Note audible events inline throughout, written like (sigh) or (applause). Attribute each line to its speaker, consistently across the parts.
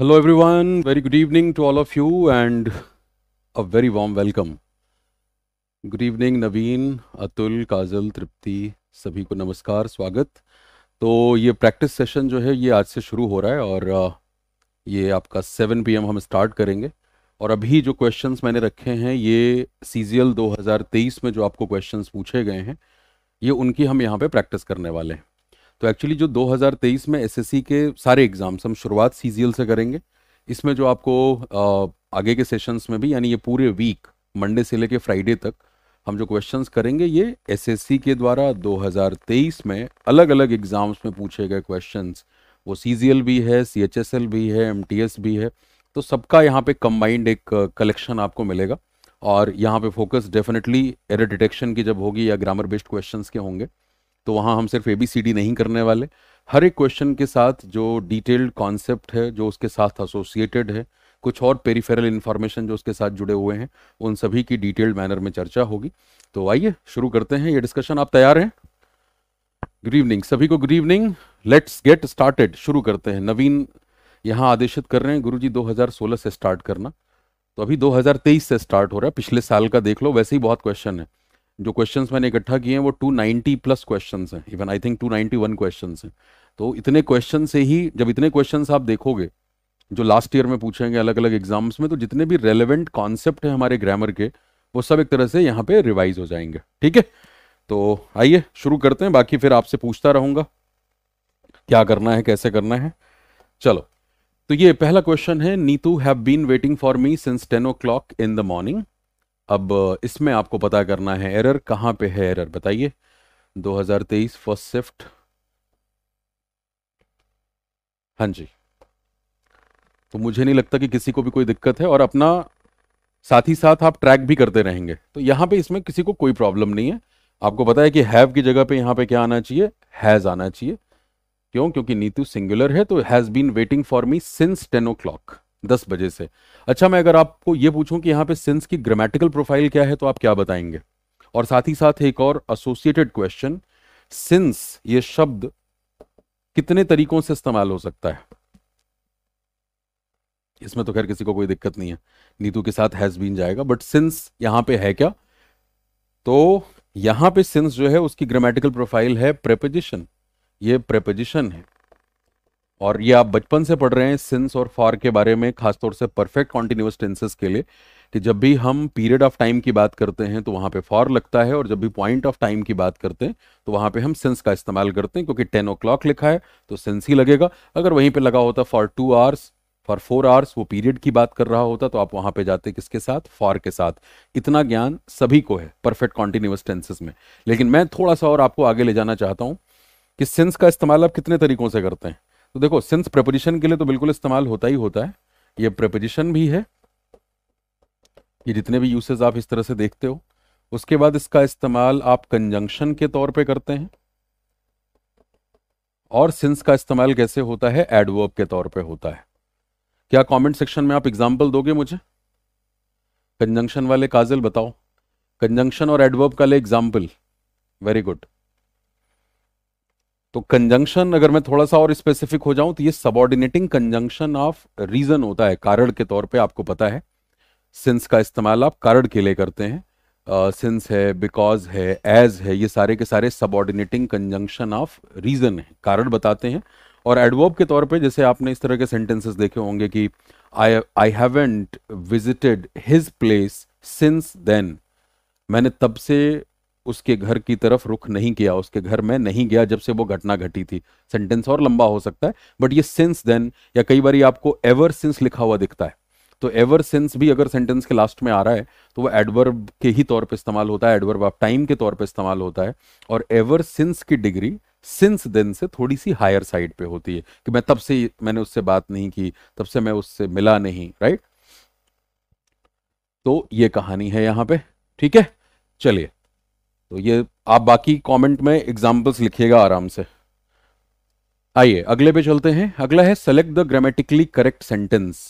Speaker 1: Hello
Speaker 2: everyone, very good evening to all of you and a very warm welcome. Good evening Naveen Atul Kajal Tripti सभी को नमस्कार स्वागत तो ये प्रैक्टिस सेशन जो है ये आज से शुरू हो रहा है और ये आपका 7 पीएम हम स्टार्ट करेंगे और अभी जो क्वेश्चंस मैंने रखे हैं ये सीजियल 2023 में जो आपको क्वेश्चंस पूछे गए हैं ये उनकी हम यहाँ पे प्रैक्टिस करने वाले हैं तो एक्चुअली जो 2023 में एसएससी के सारे एग्ज़ाम्स हम शुरुआत सीजीएल से करेंगे इसमें जो आपको आगे के सेशंस में भी यानी ये पूरे वीक मंडे से लेके फ्राइडे तक हम जो क्वेश्चंस करेंगे ये एसएससी के द्वारा 2023 में अलग अलग एग्ज़ाम्स में पूछे गए क्वेश्चंस वो सी भी है सी भी है एम भी है तो सबका यहाँ पे कंबाइंड एक कलेक्शन आपको मिलेगा और यहाँ पे फोकस डेफिनेटली एरर डिटेक्शन की जब होगी या ग्रामर बेस्ड क्वेश्चंस के होंगे तो वहाँ हम सिर्फ ए बी सी डी नहीं करने वाले हर एक क्वेश्चन के साथ जो डिटेल्ड कॉन्सेप्ट है जो उसके साथ एसोसिएटेड है कुछ और पेरीफेरल इन्फॉर्मेशन जो उसके साथ जुड़े हुए हैं उन सभी की डिटेल्ड मैनर में चर्चा होगी तो आइए शुरू करते हैं ये डिस्कशन आप तैयार हैं गुड इवनिंग सभी को good evening let's get started शुरू करते हैं नवीन यहाँ आदेशित कर रहे हैं गुरुजी 2016 से स्टार्ट करना तो अभी दो से स्टार्ट हो रहा है पिछले साल का देख लो वैसे ही बहुत क्वेश्चन है जो क्वेश्चन मैंने इकट्ठा किए हैं वो 290 प्लस क्वेश्चन हैं इवन आई थिंक 291 क्वेश्चन हैं तो इतने क्वेश्चन से ही जब इतने क्वेश्चन आप देखोगे जो लास्ट ईयर में पूछेंगे अलग अलग एग्जाम्स में तो जितने भी रेलिवेंट कॉन्सेप्ट हैं हमारे ग्रामर के वो सब एक तरह से यहाँ पे रिवाइज हो जाएंगे ठीक है तो आइए शुरू करते हैं बाकी फिर आपसे पूछता रहूंगा क्या करना है कैसे करना है चलो तो ये पहला क्वेश्चन है Neetu have been waiting for me since ten o'clock in the morning अब इसमें आपको पता करना है एरर कहाँ पे है एरर बताइए 2023 फर्स्ट शिफ्ट हाँ जी तो मुझे नहीं लगता कि किसी को भी कोई दिक्कत है और अपना साथ ही साथ आप ट्रैक भी करते रहेंगे तो यहाँ पे इसमें किसी को कोई प्रॉब्लम नहीं है आपको पता है कि हैव की जगह पे यहाँ पे क्या आना चाहिए हैज़ आना चाहिए क्यों क्योंकि नीतू सिंगुलर है तो has been waiting for me since ten o'clock दस बजे से अच्छा मैं अगर आपको ये पूछूं कि यहाँ पे सिंस की ग्रामेटिकल प्रोफाइल क्या है तो आप क्या बताएंगे और साथ ही साथ एक और एसोसिएटेड क्वेश्चन सिंस ये शब्द कितने तरीकों से इस्तेमाल हो सकता है इसमें तो खैर किसी को कोई दिक्कत नहीं है नीतू के साथ हैज बीन जाएगा बट सिंस यहां पे है क्या तो यहां पे सिंस जो है उसकी ग्रामेटिकल प्रोफाइल है प्रेपोजिशन ये प्रेपोजिशन है और ये आप बचपन से पढ़ रहे हैं सिंस और फॉर के बारे में खासतौर से परफेक्ट कॉन्टिन्यूस टेंसेस के लिए कि जब भी हम पीरियड ऑफ टाइम की बात करते हैं तो वहाँ पे फॉर लगता है और जब भी पॉइंट ऑफ टाइम की बात करते हैं तो वहाँ पे हम सिंस का इस्तेमाल करते हैं क्योंकि टेन ओ लिखा है तो सिंस ही लगेगा अगर वहीं पर लगा होता for two hours for four hours वो पीरियड की बात कर रहा होता तो आप वहां पे जाते किसके साथ फॉर के साथ इतना ज्ञान सभी को है परफेक्ट कॉन्टिन्यूस टेंसेस में लेकिन मैं थोड़ा सा और आपको आगे ले जाना चाहता हूँ कि सिंस का इस्तेमाल आप कितने तरीकों से करते हैं तो देखो सिंस प्रपोजिशन के लिए तो बिल्कुल इस्तेमाल होता ही होता है ये प्रपोजिशन भी है ये जितने भी यूसेज आप इस तरह से देखते हो उसके बाद इसका इस्तेमाल आप कंजंक्शन के तौर पे करते हैं और सिंस का इस्तेमाल कैसे होता है एडवर्ब के तौर पे होता है क्या कमेंट सेक्शन में आप एग्जांपल दोगे मुझे कंजंक्शन वाले काजल बताओ कंजंक्शन और एडवर्ब का ले एग्जाम्पल वेरी गुड तो कंजंक्शन अगर मैं थोड़ा सा और स्पेसिफिक हो जाऊं तो ये सबॉर्डिनेटिंग कंजंक्शन ऑफ रीजन होता है कारण के तौर पे आपको पता है सिंस का इस्तेमाल आप कारण के लिए करते हैं सिंस uh, है बिकॉज है एज है ये सारे के सारे सबॉर्डिनेटिंग कंजंक्शन ऑफ रीजन है कारण बताते हैं और एडवर्ब के तौर पे जैसे आपने इस तरह के सेंटेंसेस देखे होंगे कि I I haven't visited his place since then मैंने तब से उसके घर की तरफ रुख नहीं किया उसके घर में नहीं गया जब से वो घटना घटी थी सेंटेंस और लंबा हो सकता है बट ये सिंस देन या कई बार आपको एवर सिंस लिखा हुआ दिखता है तो एवर सिंस भी अगर सेंटेंस के लास्ट में आ रहा है तो वो एडवर्ब के ही तौर पे इस्तेमाल होता है एडवर्ब ऑफ टाइम के तौर पे इस्तेमाल होता है और एवर सिंस की डिग्री सिंस देन से थोड़ी सी हायर साइड पे होती है कि मैं तब से मैंने उससे बात नहीं की तब से मैं उससे मिला नहीं राइट तो ये कहानी है यहां पे ठीक है चलिए तो ये आप बाकी कमेंट में एग्जांपल्स लिखिएगा आराम से आइए अगले पे चलते हैं अगला है select the grammatically correct sentence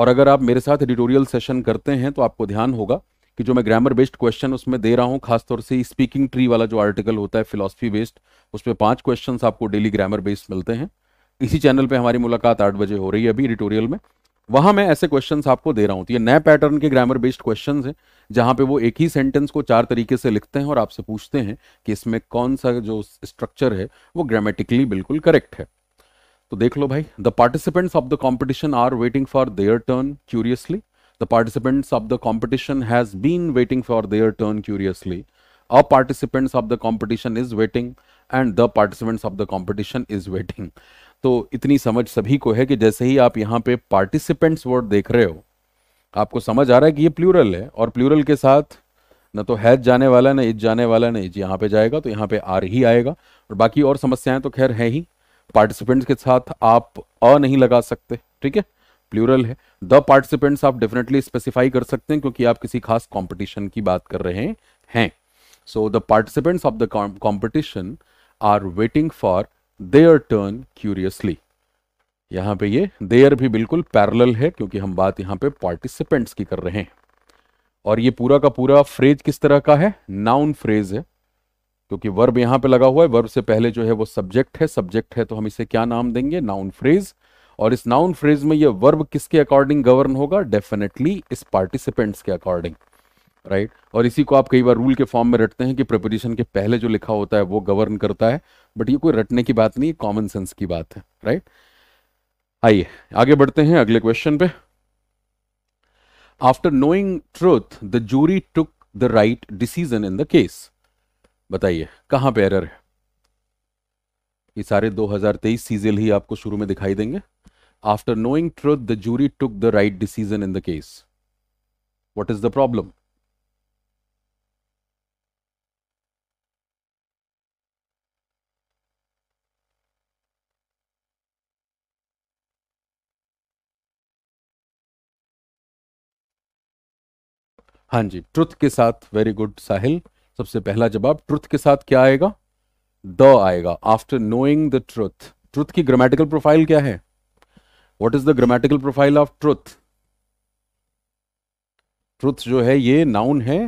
Speaker 2: और अगर आप मेरे साथ एडिटोरियल सेशन करते हैं तो आपको ध्यान होगा कि जो मैं ग्रामर बेस्ड क्वेश्चन उसमें दे रहा हूँ खासतौर से स्पीकिंग ट्री वाला जो आर्टिकल होता है फिलोसफी बेस्ड उसमें पांच क्वेश्चन आपको डेली ग्रामर बेस्ड मिलते हैं इसी चैनल पर हमारी मुलाकात आठ बजे हो रही है अभी एडिटोरियल में वहां मैं ऐसे क्वेश्चंस आपको दे रहा हूं तो ये नए पैटर्न के ग्रामर बेस्ड क्वेश्चंस हैं जहां पे वो एक ही सेंटेंस को चार तरीके से लिखते हैं और आपसे पूछते हैं कि इसमें कौन सा जो स्ट्रक्चर है वो ग्रामेटिकली बिल्कुल करेक्ट है तो देख लो भाई the participants of the competition are waiting for their turn curiously the participants of the competition has been waiting for their turn curiously a participants of the competition is waiting and the participants of the competition is waiting तो इतनी समझ सभी को है कि जैसे ही आप यहाँ पे पार्टिसिपेंट्स वर्ड देख रहे हो आपको समझ आ रहा है कि ये प्लूरल है और प्लूरल के साथ न तो हैज जाने वाला ना इज जाने वाला ना इज यहाँ पे जाएगा तो यहाँ पे आर ही आएगा और बाकी और समस्याएं तो खैर है ही पार्टिसिपेंट्स के साथ आप अ नहीं लगा सकते ठीक है प्लूरल है द पार्टिसिपेंट्स आप डेफिनेटली स्पेसिफाई कर सकते हैं क्योंकि आप किसी खास कॉम्पिटिशन की बात कर रहे हैं so the participants of the competition are waiting for their turn curiously यहां पे ये देयर भी बिल्कुल पैरल है क्योंकि हम बात यहां पे पार्टिसिपेंट्स की कर रहे हैं और ये पूरा का पूरा फ्रेज किस तरह का है नाउन फ्रेज है क्योंकि वर्ब यहां पे लगा हुआ है वर्ब से पहले जो है वो सब्जेक्ट है सब्जेक्ट है तो हम इसे क्या नाम देंगे नाउन फ्रेज और इस नाउन फ्रेज में ये वर्ब किसके अकॉर्डिंग गवर्न होगा डेफिनेटली इस पार्टिसिपेंट्स के अकॉर्डिंग राइट right? और इसी को आप कई बार रूल के फॉर्म में रटते हैं कि प्रिपोजिशन के पहले जो लिखा होता है वो गवर्न करता है बट ये कोई रटने की बात नहीं कॉमन सेंस की बात है राइट आइए आगे बढ़ते हैं अगले क्वेश्चन पे after knowing truth the jury took the right decision in the case बताइए कहां पे एरर है ये सारे 2023 सीजल ही आपको शुरू में दिखाई देंगे after knowing truth the jury took the right decision in the case what is the problem हाँ जी ट्रुथ के साथ वेरी गुड साहिल सबसे पहला जवाब ट्रुथ के साथ क्या आएगा द आएगा after knowing the truth truth की ग्रामेटिकल प्रोफाइल क्या है what is the grammatical profile of truth truth जो है ये नाउन है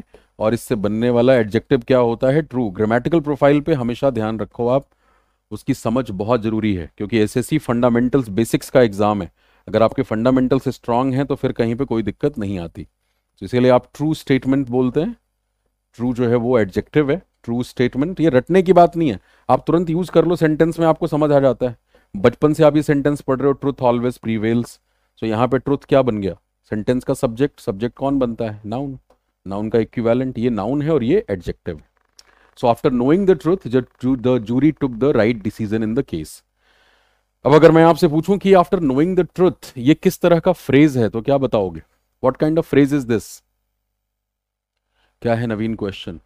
Speaker 2: और इससे बनने वाला एडजेक्टिव क्या होता है ट्रू ग्रामेटिकल प्रोफाइल पे हमेशा ध्यान रखो आप उसकी समझ बहुत ज़रूरी है क्योंकि एसएससी फंडामेंटल्स बेसिक्स का एग्ज़ाम है अगर आपके फंडामेंटल्स स्ट्रांग हैं तो फिर कहीं पे कोई दिक्कत नहीं आती तो इसके लिए आप ट्रू स्टेटमेंट बोलते हैं ट्रू जो है वो एडजेक्टिव है ट्रू स्टेटमेंट ये रटने की बात नहीं है आप तुरंत यूज कर लो सेंटेंस में आपको समझ आ जाता है बचपन से आप ये सेंटेंस पढ़ रहे हो ट्रुथ ऑलवेज प्रीवेल्स सो यहाँ पे ट्रुथ क्या बन गया सेंटेंस का सब्जेक्ट सब्जेक्ट कौन बनता है नाउन नाउन का इक्विवेलेंट ये नाउन है और ये एडजेक्टिव है so after knowing the truth the jury took the right decision in the case अब अगर मैं आपसे पूछूं कि आफ्टर नोइंग द ट्रुथ ये किस तरह का फ्रेज है तो क्या बताओगे what kind of phrase is this क्या है नवीन क्वेश्चन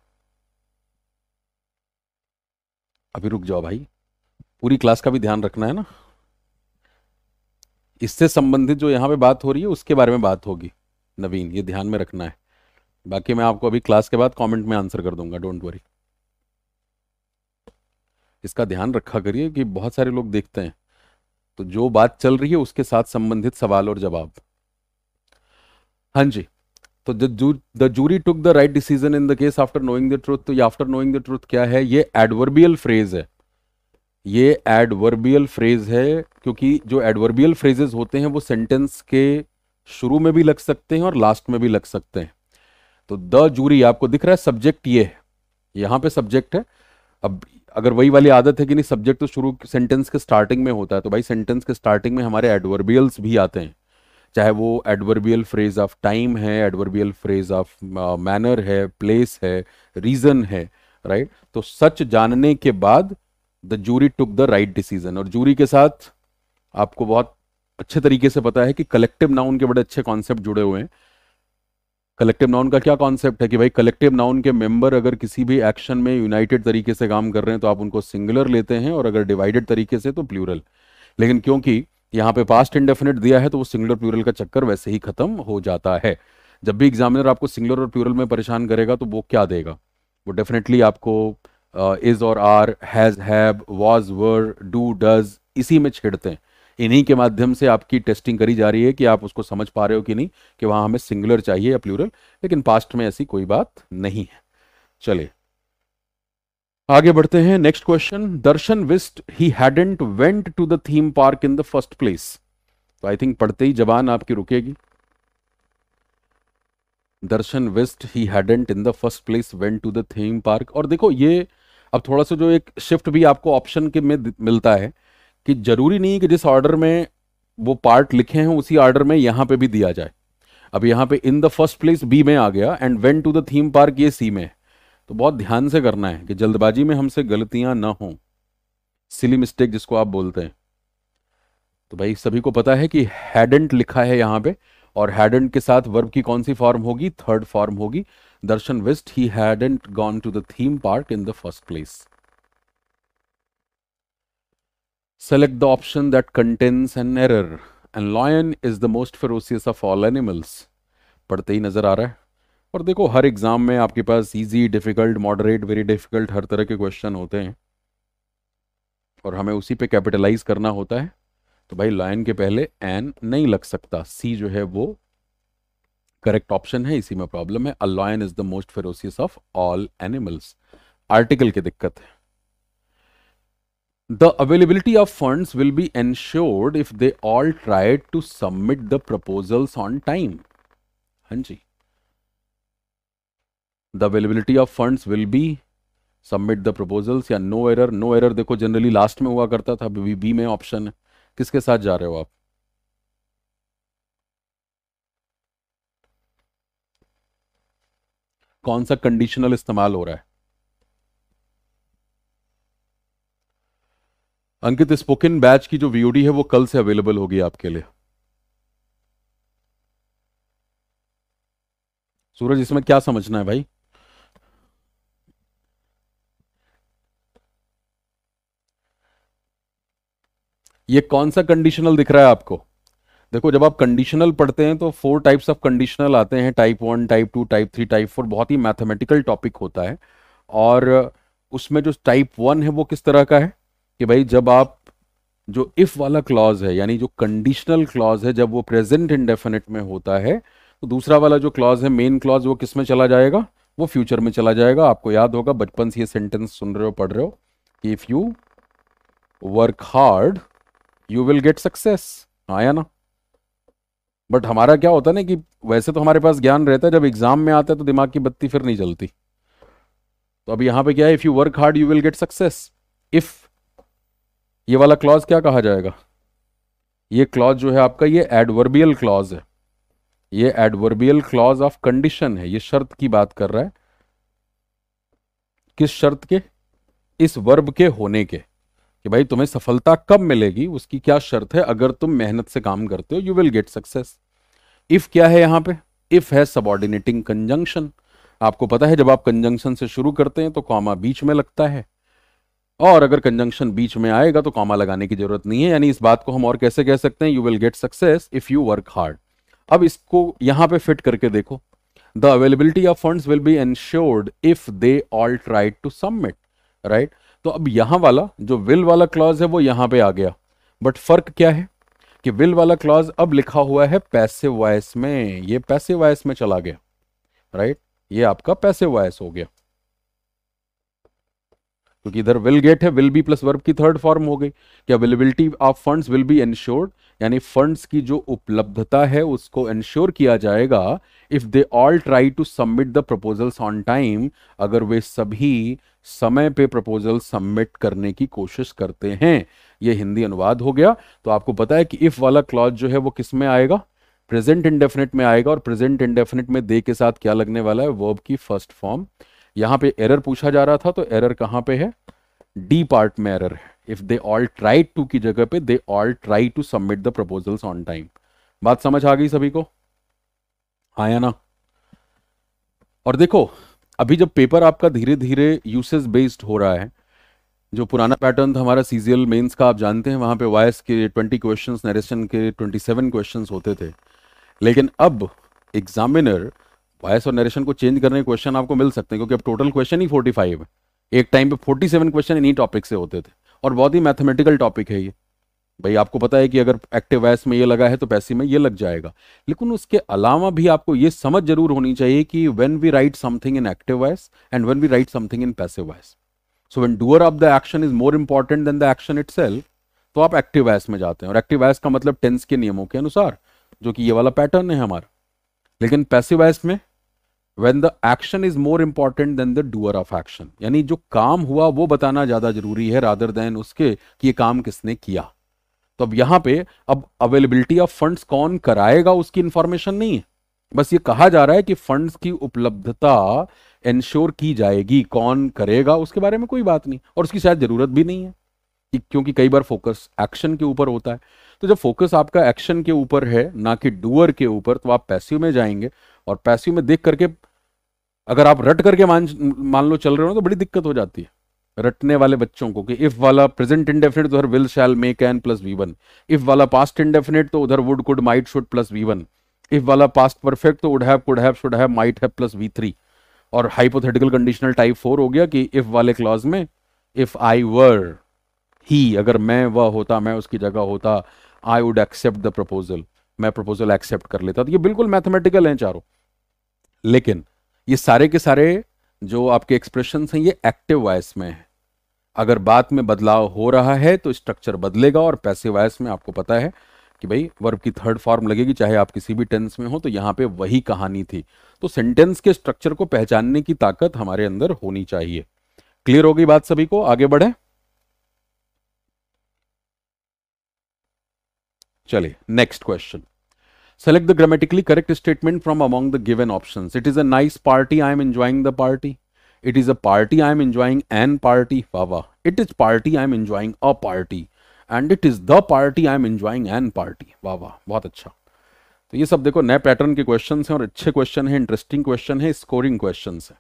Speaker 2: अभी रुक जाओ भाई पूरी क्लास का भी ध्यान रखना है ना इससे संबंधित जो यहाँ पे बात हो रही है उसके बारे में बात होगी नवीन ये ध्यान में रखना है बाकी मैं आपको अभी क्लास के बाद कमेंट में आंसर कर दूंगा डोंट वरी इसका ध्यान रखा करिए कि बहुत सारे लोग देखते हैं तो जो बात चल रही है उसके साथ संबंधित सवाल और जवाब हाँ जी तो the jury took the right decision in the case after knowing the truth तो ये आफ्टर नोइंग द ट्रूथ क्या है ये एडवर्बियल फ्रेज है ये एडवर्बियल फ्रेज है क्योंकि जो एडवर्बियल फ्रेजेस होते हैं वो सेंटेंस के शुरू में भी लग सकते हैं और लास्ट में भी लग सकते हैं तो द जूरी आपको दिख रहा है सब्जेक्ट ये है यहाँ पे सब्जेक्ट है अब अगर वही वाली आदत है कि नहीं सब्जेक्ट तो शुरू सेंटेंस के स्टार्टिंग में होता है तो भाई सेंटेंस के स्टार्टिंग में हमारे एडवर्बियल्स भी आते हैं चाहे वो एडवर्बियल फ्रेज ऑफ टाइम है एडवर्बियल फ्रेज ऑफ मैनर है प्लेस है रीजन है राइट right? तो सच जानने के बाद the jury took the right decision और जूरी के साथ आपको बहुत अच्छे तरीके से पता है कि कलेक्टिव नाउन के बड़े अच्छे कॉन्सेप्ट जुड़े हुए हैं कलेक्टिव नाउन का क्या कॉन्सेप्ट है कि भाई कलेक्टिव नाउन के मेंबर अगर किसी भी एक्शन में यूनाइटेड तरीके से काम कर रहे हैं तो आप उनको सिंगुलर लेते हैं और अगर डिवाइडेड तरीके से तो प्लूरल लेकिन क्योंकि यहाँ पे पास्ट इंडेफिनेट दिया है तो वो सिंगुलर प्लूरल का चक्कर वैसे ही खत्म हो जाता है जब भी एग्जामिनर आपको सिंगुलर और प्यूरल में परेशान करेगा तो वो क्या देगा वो डेफिनेटली आपको इज uh, और are has have was were do does इसी में छेड़ते हैं इन्हीं के माध्यम से आपकी टेस्टिंग करी जा रही है कि आप उसको समझ पा रहे हो कि नहीं कि वहाँ हमें सिंगुलर चाहिए या प्लूरल लेकिन पास्ट में ऐसी कोई बात नहीं है चलिए आगे बढ़ते हैं next question Darshan विस्ट he hadn't went to the theme park in the first place तो आई थिंक पढ़ते ही जबान आपकी रुकेगी Darshan विस्ट he hadn't in the first place went to the theme park और देखो ये अब थोड़ा सा जो एक शिफ्ट भी आपको ऑप्शन के में मिलता है कि जरूरी नहीं कि जिस ऑर्डर में वो पार्ट लिखे हैं उसी ऑर्डर में यहां पे भी दिया जाए अब यहाँ पे in the first place B में आ गया and went to the theme park ये सी में है तो बहुत ध्यान से करना है कि जल्दबाजी में हमसे गलतियां ना हों सिली मिस्टेक जिसको आप बोलते हैं तो भाई सभी को पता है कि हैडेंट लिखा है यहां पे और हैडेंट के साथ वर्ब की कौन सी फॉर्म होगी थर्ड फॉर्म होगी Darshan विस्ट he hadn't gone to the theme park in the first place select the option that contains an error and lion is the most ferocious of all animals पढ़ते ही नजर आ रहा है और देखो हर एग्ज़ाम में आपके पास easy difficult moderate very difficult हर तरह के क्वेश्चन होते हैं और हमें उसी पे कैपिटलाइज करना होता है तो भाई लाइन के पहले एन नहीं लग सकता सी जो है वो करेक्ट ऑप्शन है इसी में प्रॉब्लम है a is the most ferocious of all animals article की दिक्कत है the availability of fund will be ensured if they all tried to submit the proposals on time हाँ जी the availability of funds will be submit the proposals या no error no error देखो generally last में हुआ करता था अभी B में ऑप्शन किसके साथ जा रहे हो आप कौन सा कंडीशनल इस्तेमाल हो रहा है अंकित स्पोकन बैच की जो वीओडी है वो कल से अवेलेबल होगी आपके लिए सूरज इसमें क्या समझना है भाई ये कौन सा कंडीशनल दिख रहा है आपको देखो जब आप कंडीशनल पढ़ते हैं तो फोर टाइप्स ऑफ कंडीशनल आते हैं type one type two type three type four बहुत ही मैथमेटिकल टॉपिक होता है और उसमें जो टाइप वन है वो किस तरह का है कि भाई जब आप जो इफ वाला क्लॉज है यानी जो कंडीशनल क्लॉज है जब वो प्रेजेंट इंडेफिनेट में होता है तो दूसरा वाला जो क्लॉज है मेन क्लॉज वो किस में चला जाएगा वो फ्यूचर में चला जाएगा आपको याद होगा बचपन से ये सेंटेंस सुन रहे हो पढ़ रहे हो कि if you work hard you will get success हाँ या ना बट हमारा क्या होता है ना कि वैसे तो हमारे पास ज्ञान रहता है जब एग्जाम में आता है तो दिमाग की बत्ती फिर नहीं जलती तो अब यहां पे क्या है if you work hard you will get success if ये वाला क्लॉज क्या कहा जाएगा ये क्लॉज जो है आपका ये एडवर्बियल क्लॉज है ये एडवर्बियल क्लॉज ऑफ कंडीशन है ये शर्त की बात कर रहा है किस शर्त के इस वर्ब के होने के कि भाई तुम्हें सफलता कब मिलेगी उसकी क्या शर्त है अगर तुम मेहनत से काम करते हो you will get success if क्या है यहां पे इफ है सबॉर्डिनेटिंग कंजंक्शन आपको पता है जब आप कंजंक्शन से शुरू करते हैं तो कॉमा बीच में लगता है और अगर कंजंक्शन बीच में आएगा तो कॉमा लगाने की जरूरत नहीं है यानी इस बात को हम और कैसे कह सकते हैं you will get success if you work hard अब इसको यहां पे फिट करके देखो the availability of funds will be ensured if they all tried to submit right तो अब यहां वाला जो विल वाला क्लॉज है वो यहां पे आ गया बट फर्क क्या है कि विल वाला क्लॉज अब लिखा हुआ है पैसिव वॉयस में ये पैसिव वॉयस में चला गया राइट ये आपका पैसिव वॉयस हो गया क्योंकि इधर विल गेट है विल बी प्लस वर्ब की थर्ड फॉर्म हो गई कि availability of funds will be insured यानी फंड्स की जो उपलब्धता है उसको इंश्योर किया जाएगा if they all try to submit the proposals on time अगर वे सभी समय पे प्रपोजल सबमिट करने की कोशिश करते हैं ये हिंदी अनुवाद हो गया तो आपको पता है कि इफ वाला क्लॉज जो है वो किस में आएगा प्रेजेंट इंडेफिनिट में आएगा और प्रेजेंट इंडेफिनिट में दे के साथ क्या लगने वाला है वर्ब की फर्स्ट फॉर्म यहां पे एरर पूछा जा रहा था तो एरर कहां पे है डी पार्ट में एरर है if they all try to की जगह पे they all try to submit the proposals on time बात समझ आ गई सभी को हाँ या ना और देखो अभी जब पेपर आपका धीरे धीरे यूसेज बेस्ड हो रहा है जो पुराना पैटर्न था हमारा सीजीएल मेंस का आप जानते हैं वहां पे वायस के 20 क्वेश्चंस नरेशन के 27 क्वेश्चंस होते थे लेकिन अब एग्जामिनर वॉयस और नरेशन को चेंज करने के क्वेश्चन आपको मिल सकते हैं क्योंकि अब टोटल क्वेश्चन ही फोर्टी फाइव है एक टाइम पे फोर्टी सेवन क्वेश्चन इन्हीं टॉपिक से होते थे और बहुत ही मैथमेटिकल टॉपिक है ये भाई आपको पता है कि अगर एक्टिव वॉयस में ये लगा है तो पैसे में ये लग जाएगा लेकिन उसके अलावा भी आपको ये समझ जरूर होनी चाहिए कि when we write something in active voice and when we write something in passive voice so when doer of the action is more important than the action it तो आप एक्टिव वॉयस में जाते हैं और एक्टिव वॉयस का मतलब tense के नियमों के अनुसार जो कि ये वाला पैटर्न है हमारा लेकिन पैसिव वॉयस में when the action is more important than the doer of action यानी जो काम हुआ वो बताना ज्यादा जरूरी है रादर देन उसके कि ये काम किसने किया तो अब यहां पे अब अवेलेबिलिटी ऑफ फंड्स कौन कराएगा उसकी इंफॉर्मेशन नहीं है बस ये कहा जा रहा है कि फंड्स की उपलब्धता इंश्योर की जाएगी कौन करेगा उसके बारे में कोई बात नहीं और उसकी शायद जरूरत भी नहीं है कि क्योंकि कई बार फोकस एक्शन के ऊपर होता है तो जब फोकस आपका एक्शन के ऊपर है ना कि डूअर के ऊपर तो आप पैसिव में जाएंगे और पैसिव में देख करके अगर आप रट करके मान मान लो चल रहे हो तो बड़ी दिक्कत हो जाती है रटने वाले बच्चों को कि इफ वाला प्रेजेंट इंडेफिनेट उधर will shall may can plus V one if वाला पास्ट इंडेफिनेट तो उधर would could might should plus V one if वाला पास्ट परफेक्ट तो would have could have should have might have plus V three और hypothetical conditional type four हो गया कि if वाले क्लॉज में इफ आई वर ही अगर मैं वह होता मैं उसकी जगह होता I would accept the proposal मैं प्रपोजल एक्सेप्ट कर लेता तो ये बिल्कुल मैथमेटिकल हैं चारों लेकिन ये सारे के सारे जो आपके एक्सप्रेशन हैं ये एक्टिव वॉइस में है अगर बात में बदलाव हो रहा है तो स्ट्रक्चर बदलेगा और पैसे वॉयस में आपको पता है कि भाई वर्ब की थर्ड फॉर्म लगेगी चाहे आप किसी भी टेंस में हो तो यहाँ पे वही कहानी थी तो सेंटेंस के स्ट्रक्चर को पहचानने की ताकत हमारे अंदर होनी चाहिए क्लियर होगी बात सभी को आगे बढ़े चलिए next question Select the grammatically correct statement from among the given options. It is a nice party. I am enjoying the party. It is a party. I am enjoying an party. Wawa. It is party. I am enjoying a party. And it is the party I am enjoying an party वाह वाह बहुत अच्छा तो ये सब देखो नए pattern के क्वेश्चन हैं और अच्छे क्वेश्चन हैं इंटरेस्टिंग क्वेश्चन है स्कोरिंग क्वेश्चन है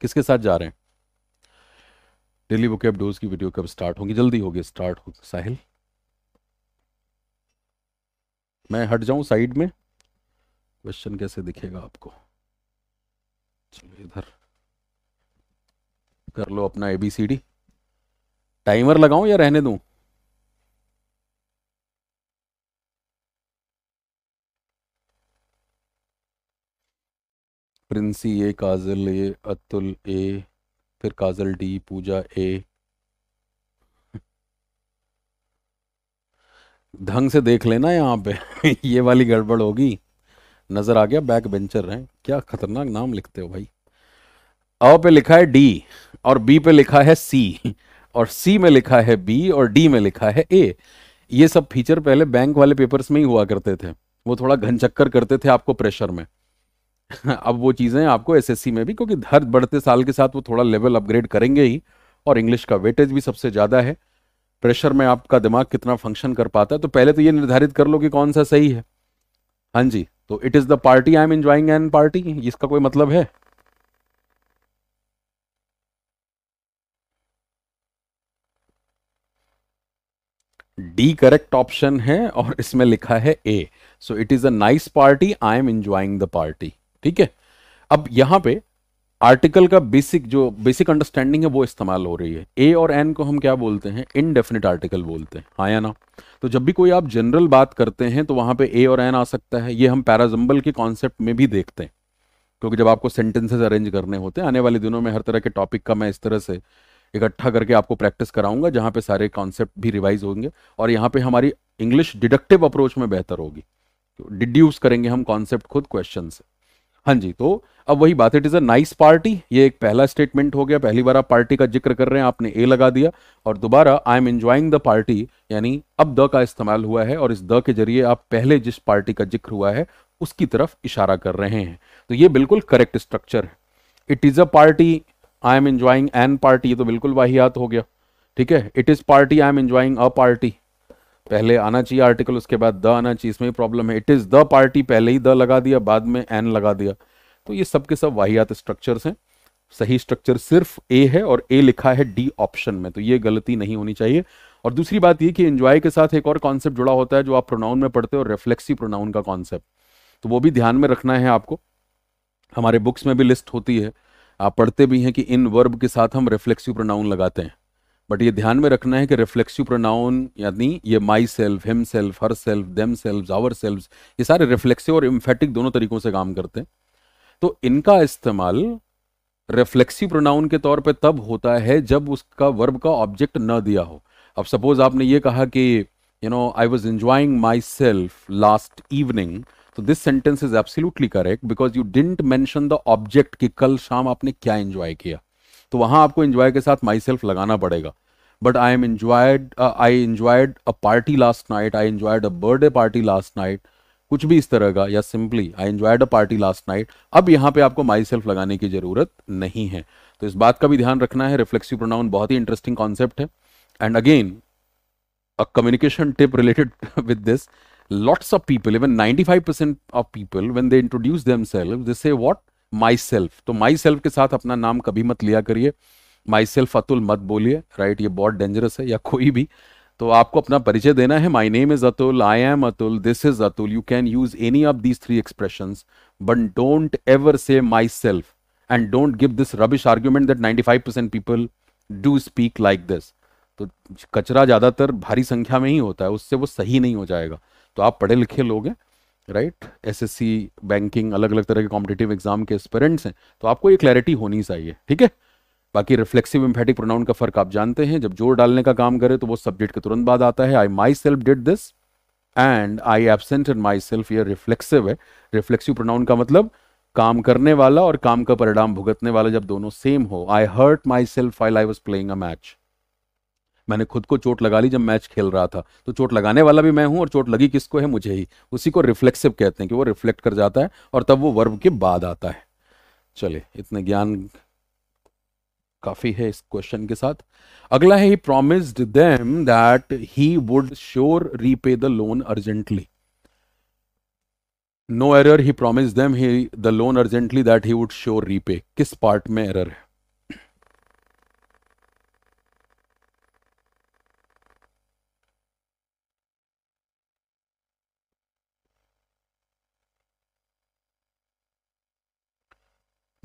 Speaker 2: किसके साथ जा रहे हैं डेली बुक एप डोज की वीडियो कब स्टार्ट होगी जल्दी होगी स्टार्ट होगी साहिल मैं हट जाऊं साइड में क्वेश्चन कैसे दिखेगा आपको चलो इधर कर लो अपना एबीसीडी टाइमर लगाऊं या रहने दूं प्रिंसी ए काजल ए अतुल ए फिर काजल डी पूजा ए ढंग से देख लेना यहाँ पे (laughs) ये वाली गड़बड़ होगी नज़र आ गया बैक बेंचर हैं क्या खतरनाक नाम लिखते हो भाई अ पे लिखा है डी और बी पे लिखा है सी और सी में लिखा है बी और डी में लिखा है ए ये सब फीचर पहले बैंक वाले पेपर्स में ही हुआ करते थे वो थोड़ा घनचक्कर करते थे आपको प्रेशर में (laughs) अब वो चीज़ें आपको एसएससी में भी क्योंकि हर बढ़ते साल के साथ वो थोड़ा लेवल अपग्रेड करेंगे ही और इंग्लिश का वेटेज भी सबसे ज़्यादा है प्रेशर में आपका दिमाग कितना फंक्शन कर पाता है तो पहले तो ये निर्धारित कर लो कि कौन सा सही है हाँ जी तो it is the party I am enjoying an party इसका कोई मतलब है डी करेक्ट ऑप्शन है और इसमें लिखा है A so it is a nice party I am enjoying the party ठीक है अब यहां पे आर्टिकल का बेसिक जो बेसिक अंडरस्टैंडिंग है वो इस्तेमाल हो रही है ए और एन को हम क्या बोलते हैं इनडेफिनेट आर्टिकल बोलते हैं हाँ या ना तो जब भी कोई आप जनरल बात करते हैं तो वहाँ पे ए और एन आ सकता है ये हम पैराजम्बल के कॉन्सेप्ट में भी देखते हैं क्योंकि जब आपको सेंटेंसेज अरेंज करने होते हैं आने वाले दिनों में हर तरह के टॉपिक का मैं इस तरह से इकट्ठा करके आपको प्रैक्टिस कराऊंगा जहाँ पे सारे कॉन्सेप्ट भी रिवाइज होंगे और यहाँ पे हमारी इंग्लिश डिडक्टिव अप्रोच में बेहतर होगी डिड्यूस तो करेंगे हम कॉन्सेप्ट खुद क्वेश्चन से हाँ जी तो अब वही बात it is a nice party ये एक पहला स्टेटमेंट हो गया पहली बार आप पार्टी का जिक्र कर रहे हैं आपने ए लगा दिया और दोबारा I am enjoying the party यानी अब द का इस्तेमाल हुआ है और इस द के जरिए आप पहले जिस पार्टी का जिक्र हुआ है उसकी तरफ इशारा कर रहे हैं तो ये बिल्कुल करेक्ट स्ट्रक्चर है it is a party I am enjoying an party ये तो बिल्कुल वाहियात हो गया ठीक है it is party I am enjoying a party पहले आना चाहिए आर्टिकल उसके बाद द आना चाहिए इसमें प्रॉब्लम है इट इज़ द पार्टी पहले ही द लगा दिया बाद में एन लगा दिया तो ये सब के सब वाहियात स्ट्रक्चर्स हैं सही स्ट्रक्चर सिर्फ ए है और ए लिखा है डी ऑप्शन में तो ये गलती नहीं होनी चाहिए और दूसरी बात ये कि एंजॉय के साथ एक और कॉन्सेप्ट जुड़ा होता है जो आप प्रोनाउन में पढ़ते हो रिफ्लेक्सी प्रोनाउन का कॉन्सेप्ट तो वो भी ध्यान में रखना है आपको हमारे बुक्स में भी लिस्ट होती है आप पढ़ते भी हैं कि इन वर्ब के साथ हम रिफ्लेक्सिव प्रोनाउन लगाते हैं बट ये ध्यान में रखना है कि रिफ्लेक्सिव प्रोनाउन यानी ये myself himself herself themself ourself ये सारे रिफ्लेक्सिव और इम्फेटिक दोनों तरीकों से काम करते हैं तो इनका इस्तेमाल रिफ्लेक्सिव प्रोनाउन के तौर पे तब होता है जब उसका वर्ब का ऑब्जेक्ट न दिया हो अब सपोज आपने ये कहा कि you know I was enjoying myself last evening तो this sentence is absolutely correct because you didn't mention the object कि कल शाम आपने क्या एंजॉय किया तो वहां आपको एंजॉय के साथ माई सेल्फ लगाना पड़ेगा but I am enjoyed I enjoyed a party last night I enjoyed a birthday party last night कुछ भी इस तरह का या simply I enjoyed a party last night अब यहाँ पे आपको माई सेल्फ लगाने की जरूरत नहीं है तो इस बात का भी ध्यान रखना है रिफ्लेक्सिव प्रोनाउन बहुत ही इंटरेस्टिंग कॉन्सेप्ट है and again a communication tip related with this lots of people even five percent of people when they introduce self this say what myself तो माई सेल्फ के साथ अपना नाम कभी मत लिया करिए माई सेल्फ अतुल मत बोलिए राइट ये बहुत डेंजरस है या कोई भी तो आपको अपना परिचय देना है my name is Atul I am Atul this is Atul you can use any of these three expression but don't ever say myself and don't give this rubbish argument that five percent people do speak like this तो कचरा ज़्यादातर भारी संख्या में ही होता है उससे वो सही नहीं हो जाएगा तो आप पढ़े लिखे लोग हैं राइट एसएससी बैंकिंग अलग अलग तरह के कॉम्पिटेटिव एग्जाम के एस्पेरेंट्स हैं तो आपको ये क्लैरिटी होनी चाहिए ठीक है बाकी रिफ्लेक्सिव इम्फेटिक प्रोनाउन का फर्क आप जानते हैं जब जोर डालने का काम करे तो वो सब्जेक्ट के तुरंत बाद आता है I myself did this and I absent in myself ये रिफ्लेक्सिव है रिफ्लेक्सिव प्रोनाउन का मतलब काम करने वाला और काम का परिणाम भुगतने वाला जब दोनों सेम हो I hurt myself I I was playing a match मैंने खुद को चोट लगा ली जब मैच खेल रहा था तो चोट लगाने वाला भी मैं हूँ और चोट लगी किसको है मुझे ही उसी को रिफ्लेक्सिव कहते हैं कि वो रिफ्लेक्ट कर जाता है और तब वो वर्ब के बाद आता है चले इतने ज्ञान काफी है इस क्वेश्चन के साथ अगला है he promised them that he would sure repay the loan urgently no error he promise them he the loan urgently that he would sure repay किस पार्ट में एरर है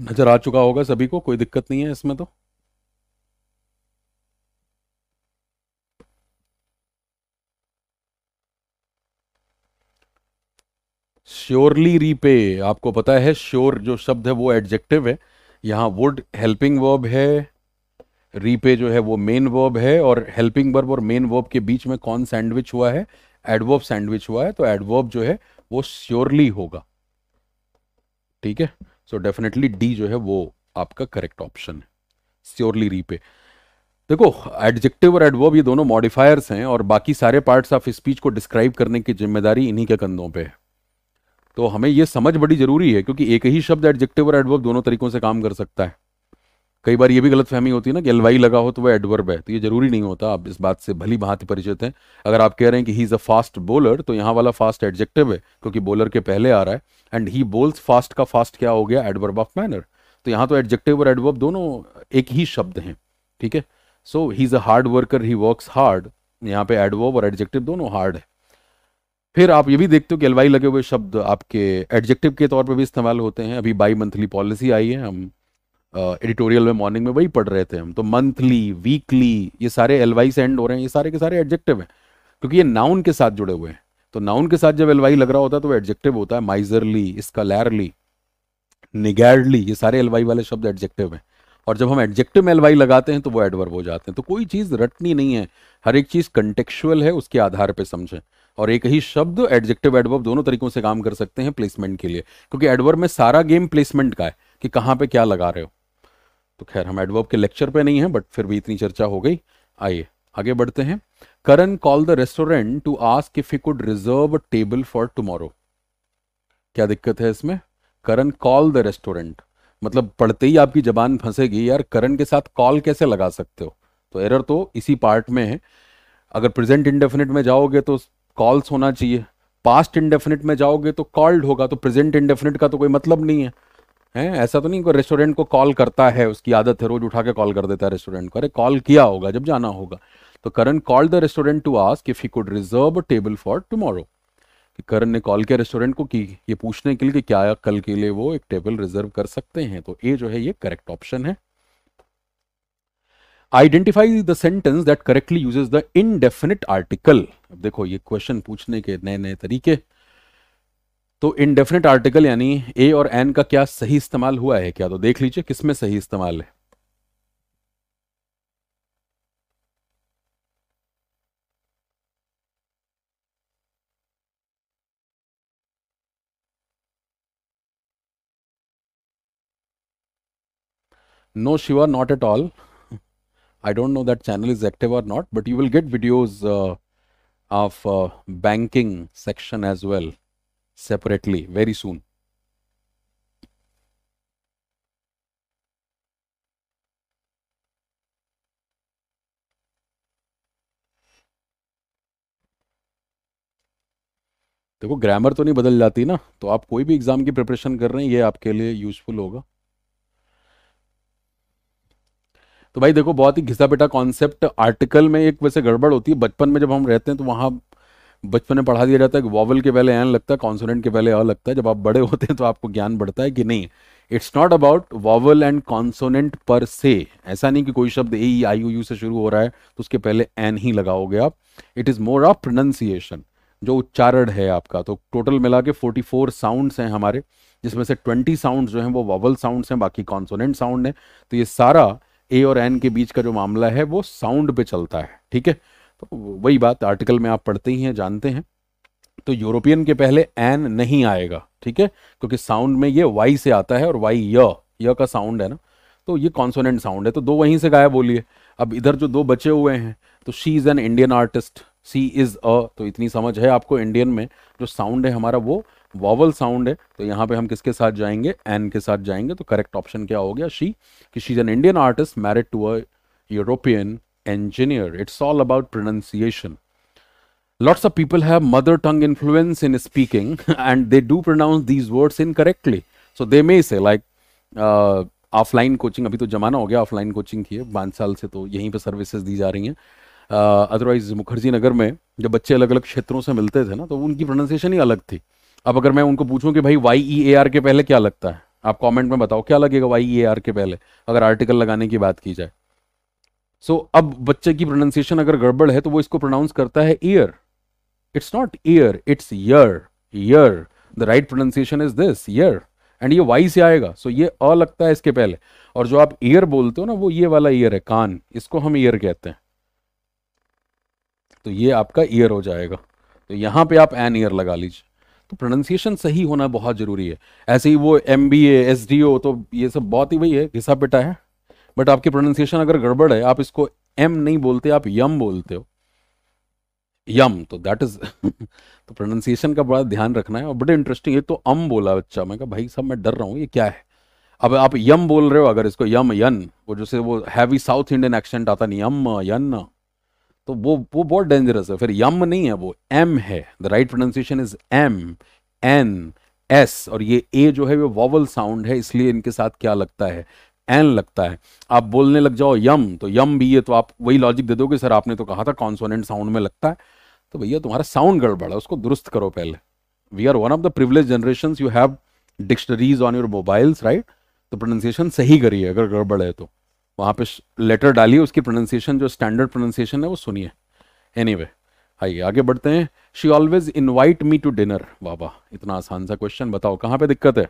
Speaker 2: नजर आ चुका होगा सभी को कोई दिक्कत नहीं है इसमें तो श्योरली रीपे आपको पता है श्योर जो शब्द है वो एडजेक्टिव है यहां वुड हेल्पिंग वर्ब है रीपे जो है वो मेन वर्ब है और हेल्पिंग वर्ब और मेन वर्ब के बीच में कौन सैंडविच हुआ है एडवर्ब सैंडविच हुआ है तो एडवर्ब जो है वो श्योरली होगा ठीक है सो डेफिनेटली डी जो है वो आपका करेक्ट ऑप्शन है स्योरली रीपे देखो एडजेक्टिव और एडवर्ब ये दोनों मॉडिफायर्स हैं और बाकी सारे पार्ट्स ऑफ स्पीच को डिस्क्राइब करने की जिम्मेदारी इन्हीं के कंधों पे है तो हमें ये समझ बड़ी जरूरी है क्योंकि एक ही शब्द एडजेक्टिव और एडवर्ब दोनों तरीकों से काम कर सकता है कई बार ये भी गलत फहमी होती है ना कि एलवाई लगा हो तो वह एडवर्ब है तो ये जरूरी नहीं होता आप इस बात से भली बात परिचित हैं अगर आप कह रहे हैं कि he is a fast bowler तो यहाँ वाला फास्ट एडजेक्टिव है क्योंकि बोलर के पहले आ रहा है एंड ही बोल्स फास्ट का फास्ट क्या हो गया एडवर्ब ऑफ मैनर तो यहाँ तो एडजेक्टिव और एडवर्ब दोनों एक ही शब्द हैं ठीक है so he is a hard worker he works hard यहाँ पे एडवर्ब और एडजेक्टिव दोनों हार्ड है फिर आप ये भी देखते हो कि एलवाई लगे हुए शब्द आपके एडजेक्टिव के तौर पर भी इस्तेमाल होते हैं अभी बाई मंथली पॉलिसी आई है हम एडिटोरियल में मॉर्निंग में वही पढ़ रहे थे हम तो मंथली वीकली ये सारे एलवाई से एंड हो रहे हैं ये सारे के सारे एडजेक्टिव हैं क्योंकि ये नाउन के साथ जुड़े हुए हैं तो नाउन के साथ जब एलवाई लग रहा होता है तो एडजेक्टिव होता है माइजरली स्कलैरली निगैडली ये सारे एलवाई वाले शब्द एडजेक्टिव हैं और जब हम एडजेक्टिव में एलवाई लगाते हैं तो वो एडवर्ब हो जाते हैं तो कोई चीज़ रटनी नहीं है हर एक चीज़ कंटेक्चुअल है उसके आधार पर समझें और एक ही शब्द एडजेक्टिव एडवर्ब दोनों तरीकों से काम कर सकते हैं प्लेसमेंट के लिए क्योंकि एडवर्ब में सारा गेम प्लेसमेंट का है कि कहाँ पे क्या लगा रहे हो तो खैर हम एडवर्ब के लेक्चर पे नहीं है बट फिर भी इतनी चर्चा हो गई आइए आगे बढ़ते हैं Karan call the restaurant to ask if he could reserve table for tomorrow क्या दिक्कत है इसमें करण कॉल द रेस्टोरेंट मतलब पढ़ते ही आपकी जबान फंसेगी यार करण के साथ कॉल कैसे लगा सकते हो तो एरर तो इसी पार्ट में है अगर प्रेजेंट इंडेफिनिट में जाओगे तो कॉल्स होना चाहिए पास्ट इंडेफिनिट में जाओगे तो कॉल्ड होगा तो प्रेजेंट इंडेफिनिट का तो कोई मतलब नहीं है है ऐसा तो नहीं कोई रेस्टोरेंट को कॉल करता है उसकी आदत है रोज उठा के कॉल कर देता है रेस्टोरेंट को अरे कॉल किया होगा जब जाना होगा तो Karan call the restaurant to ask if he could reserve table for tomorrow कि करण ने कॉल किया रेस्टोरेंट को कि ये पूछने के लिए कि क्या कल के लिए वो एक टेबल रिजर्व कर सकते हैं तो ए जो है ये करेक्ट ऑप्शन है identify the sentence that correctly uses the indefinite article अब देखो ये क्वेश्चन पूछने के नए नए तरीके तो इनडेफिनेट आर्टिकल यानी ए और एन का क्या सही इस्तेमाल हुआ है क्या तो देख लीजिए किसमें सही इस्तेमाल है no sure not at all I don't know that channel is active और not but you will get videos of banking section as well separately very soon. देखो ग्रामर तो नहीं बदल जाती ना तो आप कोई भी एग्ज़ाम की प्रिपरेशन कर रहे हैं ये आपके लिए यूजफुल होगा तो भाई देखो बहुत ही घिसा बेटा कॉन्सेप्ट आर्टिकल में एक वैसे गड़बड़ होती है बचपन में जब हम रहते हैं तो वहां बचपन में पढ़ा दिया जाता है कि वॉवल के पहले एन लगता है कॉन्सोनेंट के पहले अ लगता है जब आप बड़े होते हैं तो आपको ज्ञान बढ़ता है कि नहीं it's not about vowel and consonant पर से ऐसा नहीं कि कोई शब्द ए ई आई यू से शुरू हो रहा है तो उसके पहले एन ही लगाओगे आप it is more of pronunciation जो उच्चारण है आपका तो टोटल मिला के फोर्टी फोर साउंड्स हैं हमारे जिसमें से ट्वेंटी साउंड जो हैं वो वॉवल साउंड्स हैं बाकी कॉन्सोनेंट साउंड हैं तो ये सारा ए और एन के बीच का जो मामला है वो साउंड पे चलता है ठीक है वही बात आर्टिकल में आप पढ़ते ही हैं जानते हैं तो यूरोपियन के पहले एन नहीं आएगा ठीक है क्योंकि साउंड में ये वाई से आता है और वाई य या का साउंड है ना तो ये कॉन्सोनेंट साउंड है तो दो वहीं से गायब बोलिए अब इधर जो दो बचे हुए हैं तो she is an Indian artist she is a तो इतनी समझ है आपको इंडियन में जो साउंड है हमारा वो वॉवल साउंड है तो यहाँ पे हम किसके साथ जाएंगे एन के साथ जाएंगे तो करेक्ट ऑप्शन क्या हो गया शी कि she is an Indian artist married to a European engineer. It's all about pronunciation. Lots of people have mother tongue influence in speaking (laughs) and they do pronounce these words incorrectly. So they may say like offline uh, coaching अभी तो जमाना हो गया offline coaching की है पाँच साल से तो यहीं पे सर्विसेज दी जा रही हैं अदरवाइज uh, मुखर्जी नगर में जब बच्चे अलग अलग क्षेत्रों से मिलते थे ना तो उनकी प्रोनाउंसिएशन ही अलग थी अब अगर मैं उनको पूछूं कि भाई वाई ई ए आर के पहले क्या लगता है आप कमेंट में बताओ क्या लगेगा वाई ई ए आर के पहले अगर आर्टिकल लगाने की बात की जाए सो so, अब बच्चे की प्रोनाउंसिएशन अगर गड़बड़ है तो वो इसको प्रोनाउंस करता है year it's not year it's year year the right pronunciation is this year and ये वाई से आएगा सो so, ये अ लगता है इसके पहले और जो आप ईयर बोलते हो ना वो ये वाला ईयर है कान इसको हम ईयर कहते हैं तो ये आपका ईयर हो जाएगा तो यहां पे आप एन ईयर लगा लीजिए तो प्रोनाउंसिएशन सही होना बहुत जरूरी है ऐसे ही वो M B S D O तो ये सब बहुत ही वही है घिसा पिटा है बट आपकी प्रोनाउंसिएशन अगर गड़बड़ है आप इसको एम नहीं बोलते आप यम बोलते हो यम तो दैट इज (laughs) तो प्रोनाउंसिएशन का बड़ा ध्यान रखना है और बड़े इंटरेस्टिंग ये तो अम बोला बच्चा मैं कहा भाई सब मैं डर रहा हूँ ये क्या है अब आप यम बोल रहे हो अगर इसको यम यन वो जैसे वो हैवी साउथ इंडियन एक्सेंट आता नहीं यम यन तो वो वो बहुत डेंजरस है फिर यम नहीं है वो एम है the right pronunciation is M N S और ये ए जो है वो वॉवल साउंड है इसलिए इनके साथ क्या लगता है एन लगता है आप बोलने लग जाओ यम तो यम भी ये तो आप वही लॉजिक दे दोगे सर आपने तो कहा था कॉन्सोनेंट साउंड में लगता है तो भैया तुम्हारा साउंड गड़बड़ा है उसको दुरुस्त करो पहले we are one of the privilege generation you have dictionaries on your mobiles right तो प्रोनाउंसिएशन सही करिए अगर गड़बड़ है तो वहाँ पे लेटर डालिए उसकी प्रोनाउंसिएशन जो स्टैंडर्ड प्रोनाउंसिएशन है वो सुनिए एनी वे आइए आगे बढ़ते हैं she always invite me to dinner वाह वाह इतना आसान सा क्वेश्चन बताओ कहाँ पे दिक्कत है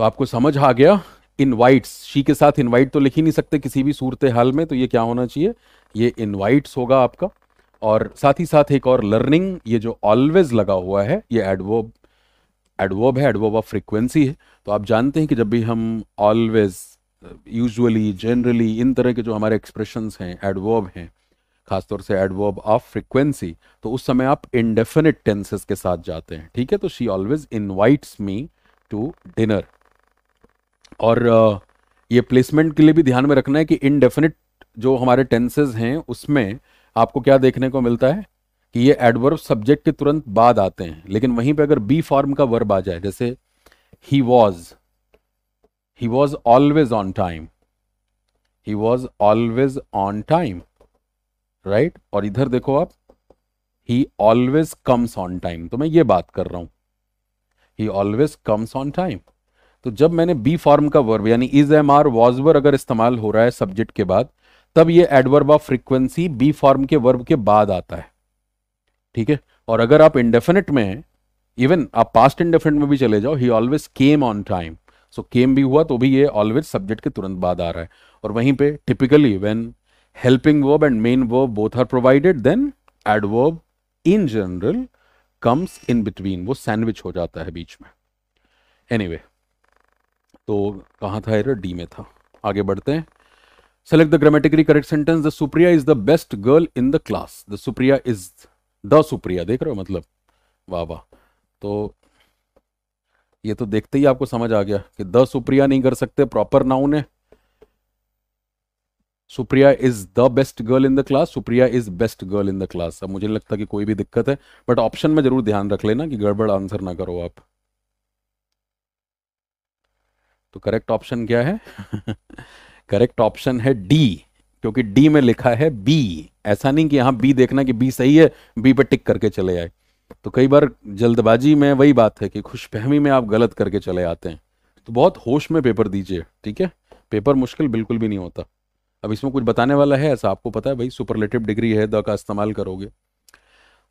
Speaker 2: तो आपको समझ आ गया इनवाइट्स शी के साथ इनवाइट तो लिख ही नहीं सकते किसी भी सूरत हाल में तो ये क्या होना चाहिए ये इनवाइट्स होगा आपका और साथ ही साथ एक और लर्निंग ये जो ऑलवेज लगा हुआ है ये एडवोब एडवोब है एडवोब ऑफ फ्रिक्वेंसी है तो आप जानते हैं कि जब भी हम ऑलवेज यूजुअली जनरली इन तरह के जो हमारे एक्सप्रेशन हैं एडवोब हैं खासतौर से एडवोब ऑफ फ्रिक्वेंसी तो उस समय आप इंडेफिनिट टेंसेस के साथ जाते हैं ठीक है तो she always invites me to dinner और ये प्लेसमेंट के लिए भी ध्यान में रखना है कि इनडेफिनिट जो हमारे टेंसेज हैं उसमें आपको क्या देखने को मिलता है कि ये एडवर्ब सब्जेक्ट के तुरंत बाद आते हैं लेकिन वहीं पे अगर बी फॉर्म का वर्ब आ जाए जैसे he was he was always on time he was always on time right और इधर देखो आप he always comes on time तो मैं ये बात कर रहा हूं he always comes on time तो जब मैंने बी फॉर्म का वर्ब यानी is am are was were अगर इस्तेमाल हो रहा है सब्जेक्ट के बाद तब ये adverb of frequency be form के वर्ब के बाद आता है ठीक है और अगर आप इंडेफिनिट में हैं इवन आप पास्ट इंडेफिनिट में भी चले जाओ he always came on time so came भी हुआ तो भी ये ऑलवेज सब्जेक्ट के तुरंत बाद आ रहा है और वहीं पे typically when helping verb and main verb both are provided then adverb in general comes in between वो सैंडविच हो जाता है बीच में anyway तो कहाँ था एरर डी में था आगे बढ़ते हैं select the grammatically correct sentence the Supriya is the best girl in the class the Supriya is the Supriya देख रहे हो मतलब वाह वाह तो ये तो देखते ही आपको समझ आ गया कि द सुप्रिया नहीं कर सकते प्रॉपर नाउन है Supriya is the best girl in the class Supriya is best girl in the class अब मुझे नहीं लगता कि कोई भी दिक्कत है बट ऑप्शन में जरूर ध्यान रख लेना कि गड़बड़ आंसर ना करो आप तो करेक्ट ऑप्शन क्या है करेक्ट ऑप्शन है डी क्योंकि डी में लिखा है बी ऐसा नहीं कि यहां बी देखना कि बी सही है बी पर टिक करके चले आए तो कई बार जल्दबाजी में वही बात है कि खुशफहमी में आप गलत करके चले आते हैं तो बहुत होश में पेपर दीजिए ठीक है पेपर मुश्किल बिल्कुल भी नहीं होता अब इसमें कुछ बताने वाला है ऐसा आपको पता है भाई सुपरलेटिव डिग्री है द का इस्तेमाल करोगे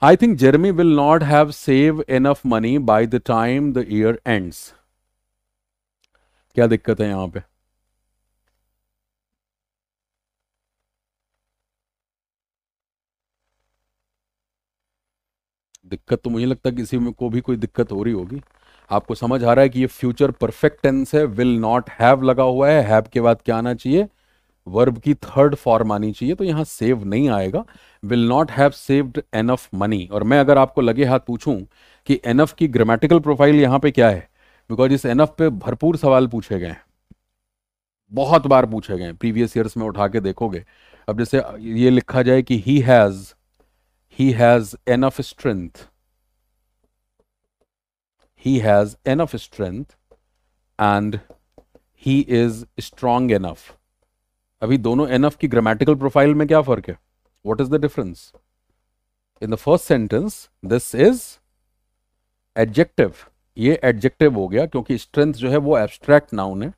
Speaker 2: I think Jeremy will not have save enough money by the time the year ends क्या दिक्कत है यहाँ पे दिक्कत तो मुझे लगता है किसी में को भी कोई दिक्कत हो रही होगी आपको समझ आ रहा है कि ये फ्यूचर परफेक्ट टेंस है विल नॉट हैव लगा हुआ है हैव के बाद क्या आना चाहिए वर्ब की थर्ड फॉर्म आनी चाहिए तो यहाँ सेव नहीं आएगा will not have saved enough money और मैं अगर आपको लगे हाथ पूछूं कि एनफ की ग्रामेटिकल प्रोफाइल यहाँ पे क्या है बिकॉज इस एनएफ पे भरपूर सवाल पूछे गए हैं बहुत बार पूछे गए हैं प्रीवियस ईयर्स में उठा के देखोगे अब जैसे ये लिखा जाए कि he has he has enough strength he has enough strength and he is strong enough अभी दोनों एनफ की ग्रामेटिकल प्रोफाइल में क्या फर्क है what is the difference in the first sentence this is adjective ये एडजेक्टिव हो गया क्योंकि स्ट्रेंथ जो है वो एब्स्ट्रैक्ट नाउन है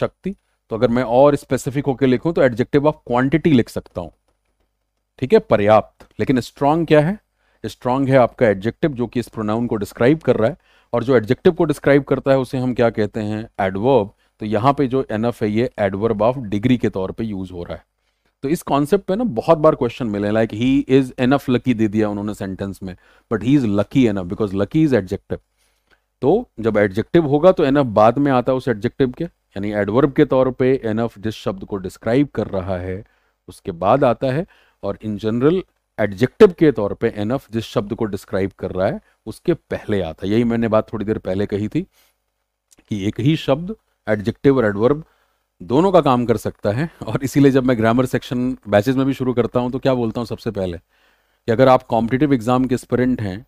Speaker 2: शक्ति तो अगर मैं और स्पेसिफिक होकर लिखूं तो एडजेक्टिव ऑफ क्वांटिटी लिख सकता हूं ठीक है पर्याप्त लेकिन स्ट्रांग क्या है स्ट्रांग है आपका एडजेक्टिव जो कि इस प्रोनाउन को डिस्क्राइब कर रहा है और जो एडजेक्टिव को डिस्क्राइब करता है उसे हम क्या कहते हैं एडवर्ब तो यहां पे जो एनफ है ये एडवर्ब ऑफ डिग्री के तौर पे यूज हो रहा है तो इस कॉन्सेप्ट पे ना बहुत बार क्वेश्चन मिले like he is enough lucky दे दिया उन्होंने सेंटेंस में but he is lucky enough because lucky is adjective तो जब एडजेक्टिव होगा तो एनफ बाद में आता है उस एडजेक्टिव के यानी एडवर्ब के तौर पे एनफ जिस शब्द को डिस्क्राइब कर रहा है उसके बाद आता है और इन जनरल एडजेक्टिव के तौर पे एनफ जिस शब्द को डिस्क्राइब कर रहा है उसके पहले आता है यही मैंने बात थोड़ी देर पहले कही थी कि एक ही शब्द एडजेक्टिव और एडवर्ब दोनों का काम कर सकता है (laughs) और इसीलिए जब मैं ग्रामर सेक्शन बैचेज में भी शुरू करता हूँ तो क्या बोलता हूँ सबसे पहले कि अगर आप कॉम्पिटेटिव एग्जाम के स्परेंट हैं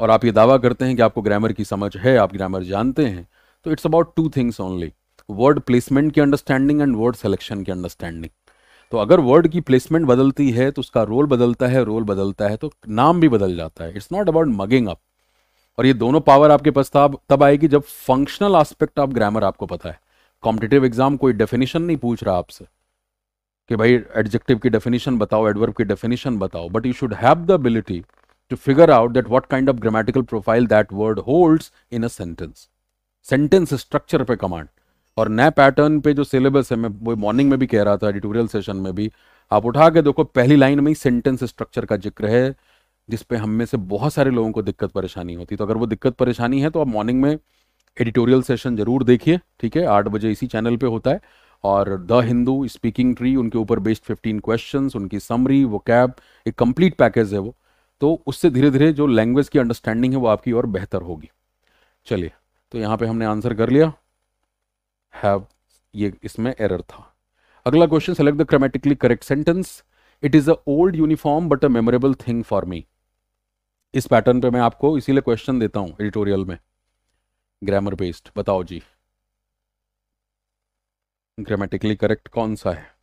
Speaker 2: और आप ये दावा करते हैं कि आपको ग्रामर की समझ है आप ग्रामर जानते हैं तो it's about two things only word placement की अंडरस्टैंडिंग एंड वर्ड सेलेक्शन की अंडरस्टैंडिंग तो अगर वर्ड की प्लेसमेंट बदलती है तो उसका रोल बदलता है रोल बदलता है तो नाम भी बदल जाता है it's not about mugging up और ये दोनों पावर आपके पास तब तब आएगी जब फंक्शनल एस्पेक्ट ऑफ ग्रामर आपको पता है कॉम्पिटेटिव एग्जाम कोई डेफिनेशन नहीं पूछ रहा आपसे कि भाई एडजेक्टिव की डेफिनेशन बताओ एडवर्ब की डेफिनेशन बताओ but you should have the ability to figure out that what kind of grammatical profile that word holds in a sentence sentence structure पे कमांड और नए पैटर्न पे जो सिलेबस है मैं वो मॉर्निंग में भी कह रहा था एडिटोरियल सेशन में भी आप उठा के देखो पहली लाइन में ही सेंटेंस स्ट्रक्चर का जिक्र है जिसपे हम में से बहुत सारे लोगों को दिक्कत परेशानी होती तो अगर वो दिक्कत परेशानी है तो आप मॉर्निंग में एडिटोरियल सेशन जरूर देखिए ठीक है आठ बजे इसी चैनल पर होता है और द हिंदू स्पीकिंग ट्री उनके ऊपर बेस्ड फिफ्टीन क्वेश्चन उनकी समरी वो कैब एक कंप्लीट पैकेज है वो तो उससे धीरे धीरे जो लैंग्वेज की अंडरस्टैंडिंग है वो आपकी और बेहतर होगी चलिए तो यहाँ पे हमने आंसर कर लिया हैव ये इसमें एरर था अगला question select the grammatically correct sentence it is a old uniform but a memorable thing for me इस पैटर्न पे मैं आपको इसीलिए क्वेश्चन देता हूँ एडिटोरियल में ग्रामर बेस्ड बताओ जी ग्रामेटिकली करेक्ट कौन सा है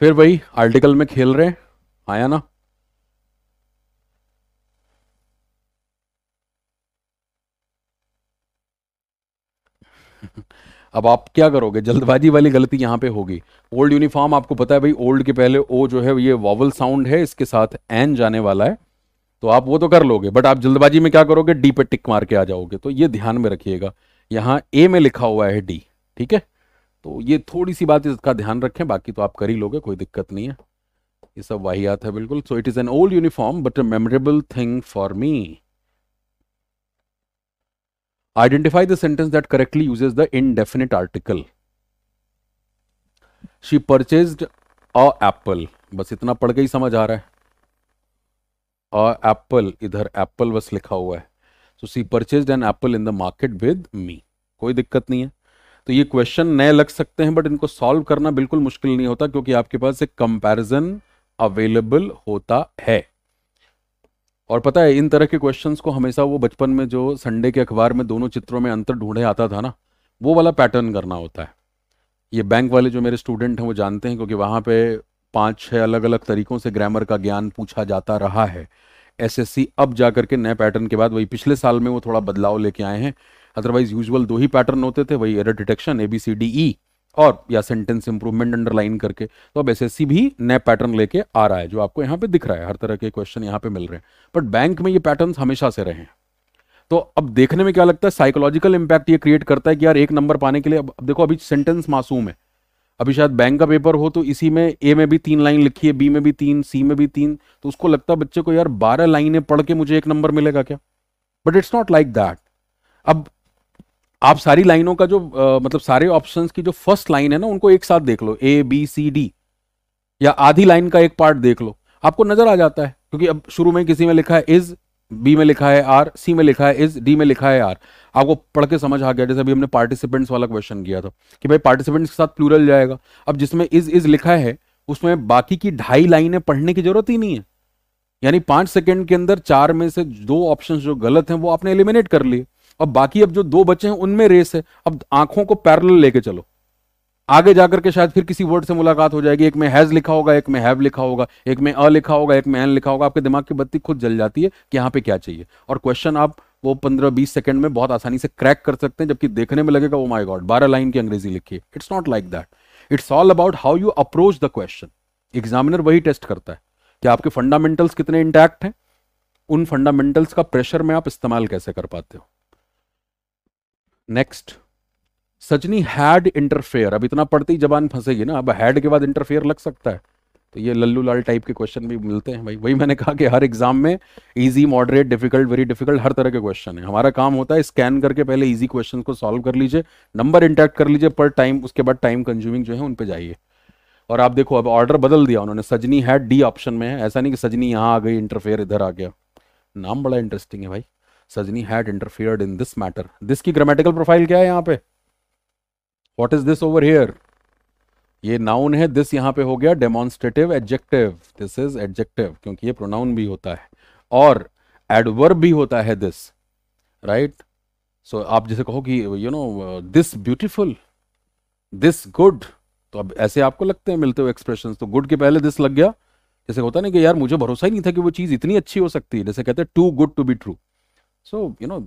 Speaker 2: फिर वही आर्टिकल में खेल रहे आया ना (laughs) अब आप क्या करोगे जल्दबाजी वाली गलती यहां पे होगी ओल्ड यूनिफॉर्म आपको पता है भाई ओल्ड के पहले ओ जो है ये वॉवल साउंड है इसके साथ एन जाने वाला है तो आप वो तो कर लोगे बट आप जल्दबाजी में क्या करोगे डी पे टिक मार के आ जाओगे तो ये ध्यान में रखिएगा यहाँ ए में लिखा हुआ है डी ठीक है तो ये थोड़ी सी बात इसका ध्यान रखें बाकी तो आप कर ही लोगे कोई दिक्कत नहीं है ये सब वाहियात है बिल्कुल so it is an old uniform but a memorable thing for me identify the sentence that correctly uses the indefinite article she purchase a apple बस इतना पढ़ के ही समझ आ रहा है अ एप्पल इधर एप्पल बस लिखा हुआ है so she purchase an apple in the market with me कोई दिक्कत नहीं है तो ये क्वेश्चन नए लग सकते हैं बट इनको सॉल्व करना बिल्कुल मुश्किल नहीं होता क्योंकि आपके पास एक कंपैरिजन अवेलेबल होता है और पता है इन तरह के क्वेश्चंस को हमेशा वो बचपन में जो संडे के अखबार में दोनों चित्रों में अंतर ढूंढे आता था ना वो वाला पैटर्न करना होता है ये बैंक वाले जो मेरे स्टूडेंट हैं वो जानते हैं क्योंकि वहाँ पे पाँच छः अलग अलग तरीकों से ग्रामर का ज्ञान पूछा जाता रहा है एसएससी अब जा के नए पैटर्न के बाद वही पिछले साल में वो थोड़ा बदलाव लेके आए हैं अदरवाइज यूजुअल दो ही पैटर्न होते थे वही error detection A B C D E और या सेंटेंस इंप्रूवमेंट अंडरलाइन करके तो अब एस भी नए पैटर्न लेके आ रहा है जो आपको यहाँ पे दिख रहा है हर तरह के क्वेश्चन यहाँ पे मिल रहे हैं बट बैंक में ये पैटर्न हमेशा से रहे हैं तो अब देखने में क्या लगता है साइकोलॉजिकल इंपैक्ट ये क्रिएट करता है कि यार एक नंबर पाने के लिए अब देखो अभी सेंटेंस मासूम है अभी शायद बैंक का पेपर हो तो इसी में ए में भी तीन लाइन लिखी है बी में भी तीन सी में भी तीन तो उसको लगता है बच्चे को यार बारह लाइनें पढ़ के मुझे एक नंबर मिलेगा क्या but it's not like that अब आप सारी लाइनों का जो आ, मतलब सारे ऑप्शंस की जो फर्स्ट लाइन है ना उनको एक साथ देख लो ए बी सी डी या आधी लाइन का एक पार्ट देख लो आपको नजर आ जाता है क्योंकि अब शुरू में किसी में लिखा है इज बी में लिखा है आर सी में लिखा है इज डी में लिखा है आर आपको पढ़ के समझ आ गया जैसे अभी हमने पार्टिसिपेंट्स वाला क्वेश्चन किया था कि भाई पार्टिसिपेंट्स के साथ प्लूरल जाएगा अब जिसमें इज इज लिखा है उसमें बाकी की ढाई लाइनें पढ़ने की जरूरत ही नहीं है यानी पांच सेकेंड के अंदर चार में से दो ऑप्शन जो गलत हैं वो आपने एलिमिनेट कर लिए अब बाकी अब जो दो बच्चे हैं उनमें रेस है अब आंखों को पैरल लेके चलो आगे जाकर के शायद फिर किसी वर्ड से मुलाकात हो जाएगी एक में हैज लिखा होगा एक में हैव लिखा होगा एक में अ लिखा होगा एक में एन लिखा होगा आपके दिमाग की बत्ती खुद जल जाती है कि यहाँ पे क्या चाहिए और क्वेश्चन आप वो पंद्रह बीस सेकंड में बहुत आसानी से क्रैक कर सकते हैं जबकि देखने में लगेगा वो माई गॉड बारह लाइन की अंग्रेजी लिखी है it's not like that it's all about how you approach the question examiner वही टेस्ट करता है कि आपके फंडामेंटल्स कितने इंटैक्ट हैं उन फंडामेंटल्स का प्रेशर में आप इस्तेमाल कैसे कर पाते हो नेक्स्ट सजनी हैड इंटरफेयर अब इतना पढ़ती जबान फंसेगी ना अब हैड के बाद इंटरफेयर लग सकता है तो ये लल्लू लाल टाइप के क्वेश्चन भी मिलते हैं भाई वही मैंने कहा कि हर एग्जाम में easy moderate difficult very difficult हर तरह के क्वेश्चन है हमारा काम होता है स्कैन करके पहले इजी क्वेश्चन को सॉल्व कर लीजिए नंबर इंटैक्ट कर लीजिए पर टाइम उसके बाद टाइम कंज्यूमिंग जो है उन पर जाइए और आप देखो अब ऑर्डर बदल दिया उन्होंने सजनी है डी ऑप्शन में है ऐसा नहीं कि सजनी यहाँ आ गई इंटरफेयर इधर आ गया नाम बड़ा इंटरेस्टिंग है भाई Sajni had interfered in this matter this की ग्रामेटिकल प्रोफाइल क्या है यहां पे what is this over here ये नाउन है दिस यहां पे हो गया demonstrative adjective this is adjective क्योंकि ये प्रोनाउन भी होता है और एडवर्ब भी होता है दिस राइट सो आप जैसे कहो कि you know this beautiful this good तो अब ऐसे आपको लगते हैं मिलते हुए एक्सप्रेशन तो गुड के पहले दिस लग गया जैसे होता नहीं कि यार मुझे भरोसा ही नहीं था कि वो चीज़ इतनी अच्छी हो सकती है जैसे कहते हैं too good to be true so you know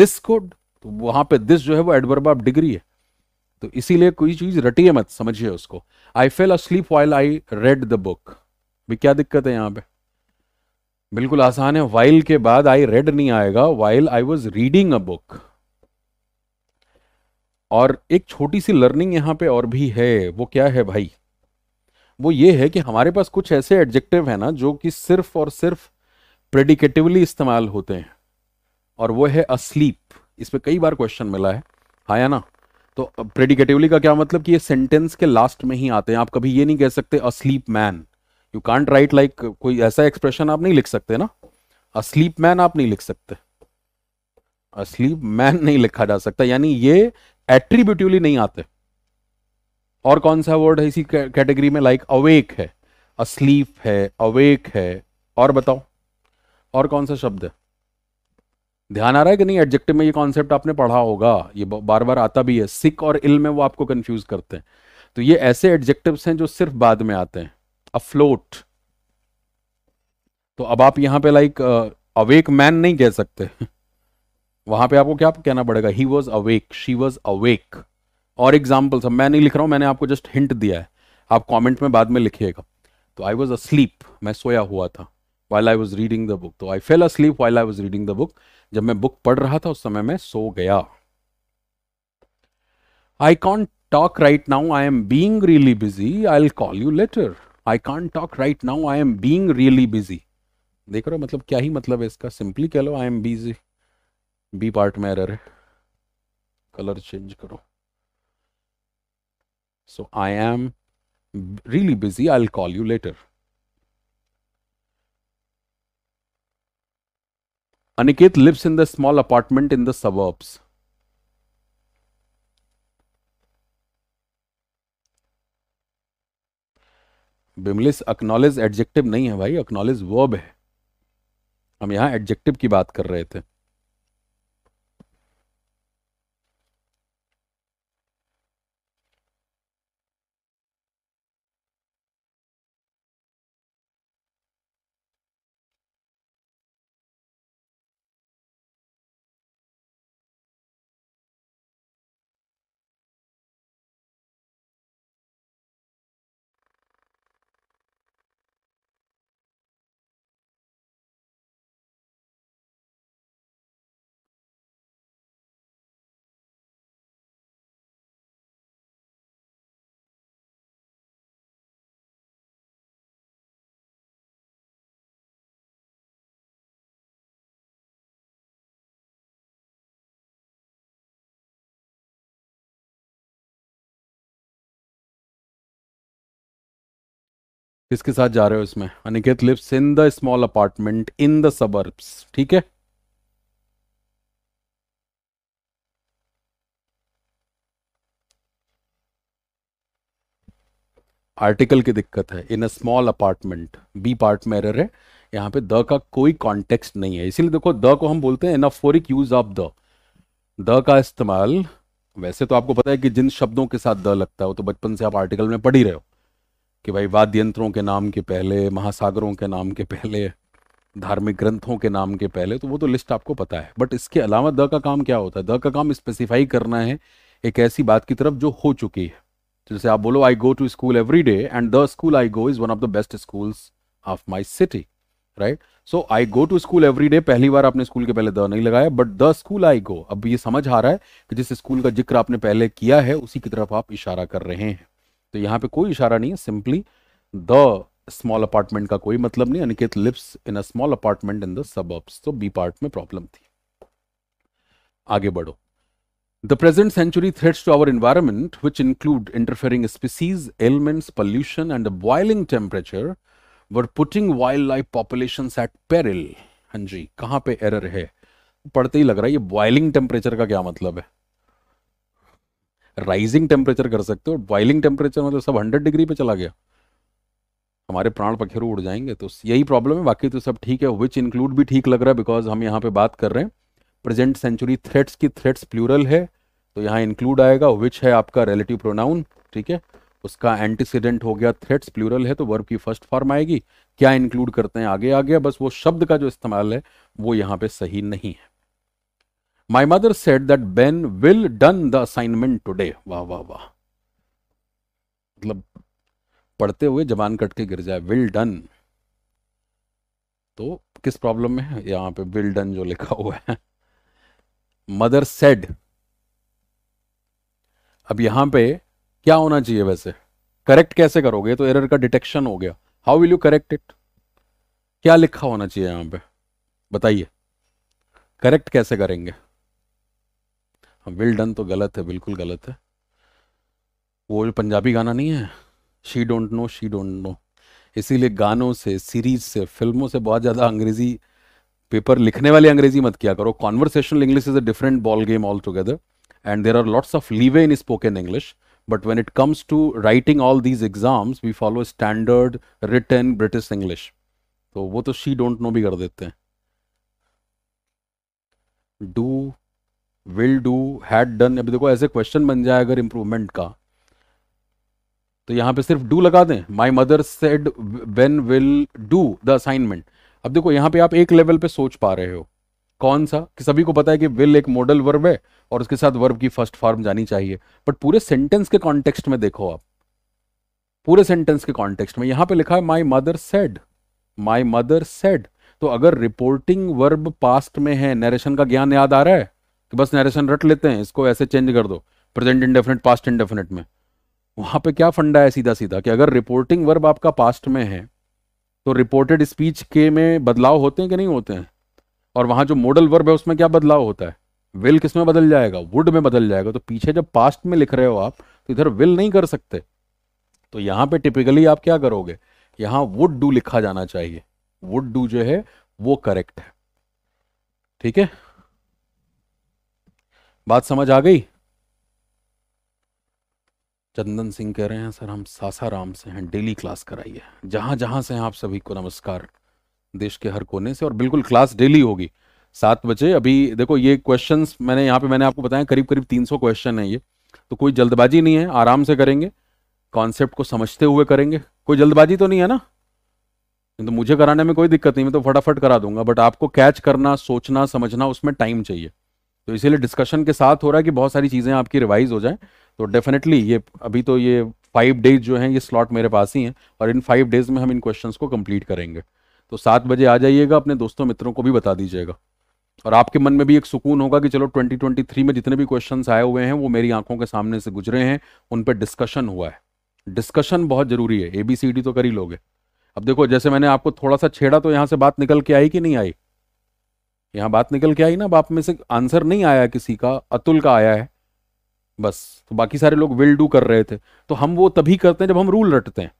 Speaker 2: this code तो वहां पे दिस जो है वो एडवर्ब ऑफ डिग्री है तो इसीलिए कोई चीज है मत समझिए उसको I fell asleep while I read the book भी क्या दिक्कत है यहाँ पे बिल्कुल आसान है वाइल के बाद आई रेड नहीं आएगा while I was reading a book और एक छोटी सी लर्निंग यहाँ पे और भी है वो क्या है भाई वो ये है कि हमारे पास कुछ ऐसे एडजेक्टिव है ना जो कि सिर्फ और सिर्फ प्रेडिकेटिवली इस्तेमाल होते हैं और वो है अस्लीप इस पर कई बार क्वेश्चन मिला है हाँ या ना तो प्रेडिकेटिवली का क्या मतलब कि ये सेंटेंस के लास्ट में ही आते हैं आप कभी ये नहीं कह सकते asleep man you can't write like कोई ऐसा एक्सप्रेशन आप नहीं लिख सकते ना अस्लीप मैन आप नहीं लिख सकते अस्लीप मैन नहीं लिखा जा सकता यानी ये एट्रीब्यूटिवली नहीं आते और कौन सा वर्ड है इसी कैटेगरी में लाइक like, अवेक है अस्लीप है अवेक है और बताओ और कौन सा शब्द है ध्यान आ रहा है कि नहीं एडजेक्टिव में ये कॉन्सेप्ट आपने पढ़ा होगा ये बार बार आता भी है सिक और इल में वो आपको कंफ्यूज करते हैं तो ये ऐसे एडजेक्टिव्स हैं जो सिर्फ बाद में आते हैं अफ्लोट तो अब आप यहां पे लाइक अवेक मैन नहीं कह सकते (laughs) वहां पे आपको क्या कहना पड़ेगा he was awake she was awake और एग्जाम्पल सब मैं नहीं लिख रहा हूं मैंने आपको जस्ट हिंट दिया है आप कॉमेंट में बाद में लिखिएगा तो आई वॉज अ मैं सोया हुआ था while I was reading the book तो I fell asleep sleep I was reading the book जब मैं बुक पढ़ रहा था उस समय मैं सो गया I can't talk right now I am being really busy I call you later I can't talk right now I am being really busy देख रहे हो मतलब क्या ही मतलब है इसका सिंपली कह लो I am busy B part में एरर है कलर चेंज करो so I am really busy I call you later Aniket lives in the small apartment in the suburbs. बिमलिस अक्नॉलेज एडजेक्टिव नहीं है भाई अकनॉलेज वर्ब है हम यहां एडजेक्टिव की बात कर रहे थे किसके साथ जा रहे हो इसमें Aniket lives in the small apartment in the suburbs ठीक है आर्टिकल की दिक्कत है in a small apartment B part में एरर है यहां पे द का कोई कॉन्टेक्स्ट नहीं है इसीलिए देखो द को हम बोलते हैं anaphoric use of the the का इस्तेमाल वैसे तो आपको पता है कि जिन शब्दों के साथ द लगता है वो तो बचपन से आप आर्टिकल में पढ़ ही रहे हो कि भाई वाद्य यंत्रों के नाम के पहले महासागरों के नाम के पहले धार्मिक ग्रंथों के नाम के पहले तो वो तो लिस्ट आपको पता है बट इसके अलावा द का काम क्या होता है द का काम स्पेसिफाई करना है एक ऐसी बात की तरफ जो हो चुकी है जैसे आप बोलो I go to school every day and the school I go is one of the best school of my city right so I go to school every day पहली बार आपने स्कूल के पहले द नहीं लगाया but the school I go अब ये समझ आ रहा है कि जिस स्कूल का जिक्र आपने पहले किया है उसी की तरफ आप इशारा कर रहे हैं तो यहाँ पे कोई इशारा नहीं है सिंपली द स्मॉल अपार्टमेंट का कोई मतलब नहीं Aniket lives in a small apartment in the suburbs तो बी पार्ट में प्रॉब्लम थी आगे बढ़ो the present century threats to our environment which include interfering species elements pollution and boiling temperature were putting wildlife population at peril हाँ जी कहाँ पे error है पढ़ते ही लग रहा है ये बॉयलिंग टेम्परेचर का क्या मतलब है राइजिंग टेम्परेचर कर सकते हो बॉइलिंग टेम्परेचर मतलब सब हंड्रेड डिग्री पे चला गया हमारे प्राण पखेरु उड़ जाएंगे तो यही प्रॉब्लम है बाकी तो सब ठीक है विच इंक्लूड भी ठीक लग रहा है बिकॉज हम यहाँ पे बात कर रहे हैं प्रेजेंट सेंचुरी थ्रेट्स की थ्रेट्स प्लूरल है तो यहाँ इंक्लूड आएगा विच है आपका रिलेटिव प्रोनाउन ठीक है उसका एंटीसीडेंट हो गया थ्रेट्स प्लूरल है तो वर्ब की फर्स्ट फॉर्म आएगी क्या इंक्लूड करते हैं आगे आ गया बस वो शब्द का जो इस्तेमाल है वो यहाँ पे सही नहीं है My mother said that Ben will done the assignment today. वाह वाह वाह मतलब पढ़ते हुए जबान कट के गिर जाए विल डन तो किस प्रॉब्लम में है यहाँ पे विल डन जो लिखा हुआ है मदर सेड अब यहां पे क्या होना चाहिए वैसे करेक्ट कैसे करोगे तो एरर का डिटेक्शन हो गया how will you correct it क्या लिखा होना चाहिए यहाँ पे बताइए करेक्ट कैसे करेंगे विल डन तो गलत है बिल्कुल गलत है वो जो पंजाबी गाना नहीं है she don't know she don't know इसीलिए गानों से सीरीज से फिल्मों से बहुत ज़्यादा अंग्रेज़ी पेपर लिखने वाले अंग्रेजी मत किया करो conversational English is a different ball game altogether and there are lots of leeway in spoken English but when it comes to writing all these exams we follow standard written British English तो वो तो she don't no भी कर देते हैं do will do had done अभी देखो ऐसे क्वेश्चन बन जाए अगर इंप्रूवमेंट का तो यहां पे सिर्फ डू लगा दें my mother said when will do the assignment अब देखो यहाँ पे आप एक लेवल पे सोच पा रहे हो कौन सा कि सभी को पता है कि विल एक मॉडल वर्ब है और उसके साथ वर्ब की फर्स्ट फॉर्म जानी चाहिए बट पूरे सेंटेंस के कॉन्टेक्स्ट में देखो आप पूरे सेंटेंस के कॉन्टेक्स्ट में यहां पे लिखा है my mother said my mother said तो अगर रिपोर्टिंग वर्ब पास्ट में है नरेशन का ज्ञान याद आ रहा है कि बस नरेशन रट लेते हैं इसको ऐसे चेंज कर दो प्रेजेंट इंडेफिनेट पास्ट इंडेफिनेट में वहां पे क्या फंडा है सीधा सीधा कि अगर रिपोर्टिंग वर्ब आपका पास्ट में है तो रिपोर्टेड स्पीच के में बदलाव होते हैं कि नहीं होते हैं और वहां जो मॉडल वर्ब है उसमें क्या बदलाव होता है विल किस में बदल जाएगा वुड में बदल जाएगा तो पीछे जब पास्ट में लिख रहे हो आप तो इधर विल नहीं कर सकते तो यहाँ पे टिपिकली आप क्या करोगे यहाँ वुड डू लिखा जाना चाहिए वुड डू जो है वो करेक्ट है ठीक है बात समझ आ गई चंदन सिंह कह रहे हैं सर हम सासाराम से हैं डेली क्लास कराइए जहां जहां से हैं आप सभी को नमस्कार देश के हर कोने से और बिल्कुल क्लास डेली होगी सात बजे अभी देखो ये क्वेश्चंस मैंने यहाँ पे मैंने आपको बताया करीब करीब 300 क्वेश्चन है ये तो कोई जल्दबाजी नहीं है आराम से करेंगे कॉन्सेप्ट को समझते हुए करेंगे कोई जल्दबाजी तो नहीं है ना तो मुझे कराने में कोई दिक्कत नहीं मैं तो फटाफट करा दूंगा बट आपको कैच करना सोचना समझना उसमें टाइम चाहिए तो इसीलिए डिस्कशन के साथ हो रहा है कि बहुत सारी चीज़ें आपकी रिवाइज हो जाए तो डेफिनेटली ये अभी तो ये फाइव डेज जो हैं ये स्लॉट मेरे पास ही हैं और इन फाइव डेज में हम इन क्वेश्चंस को कंप्लीट करेंगे तो सात बजे आ जाइएगा अपने दोस्तों मित्रों को भी बता दीजिएगा और आपके मन में भी एक सुकून होगा कि चलो 2023 में जितने भी क्वेश्चंस आए हुए हैं वो मेरी आंखों के सामने से गुजरे हैं उन पर डिस्कशन हुआ है डिस्कशन बहुत ज़रूरी है ए बी सी डी तो कर ही लोगे अब देखो जैसे मैंने आपको थोड़ा सा छेड़ा तो यहाँ से बात निकल के आई कि नहीं आई यहां बात निकल के आई ना बाप आप में से आंसर नहीं आया किसी का अतुल का आया है बस तो बाकी सारे लोग विल डू कर रहे थे तो हम वो तभी करते हैं जब हम रूल रटते हैं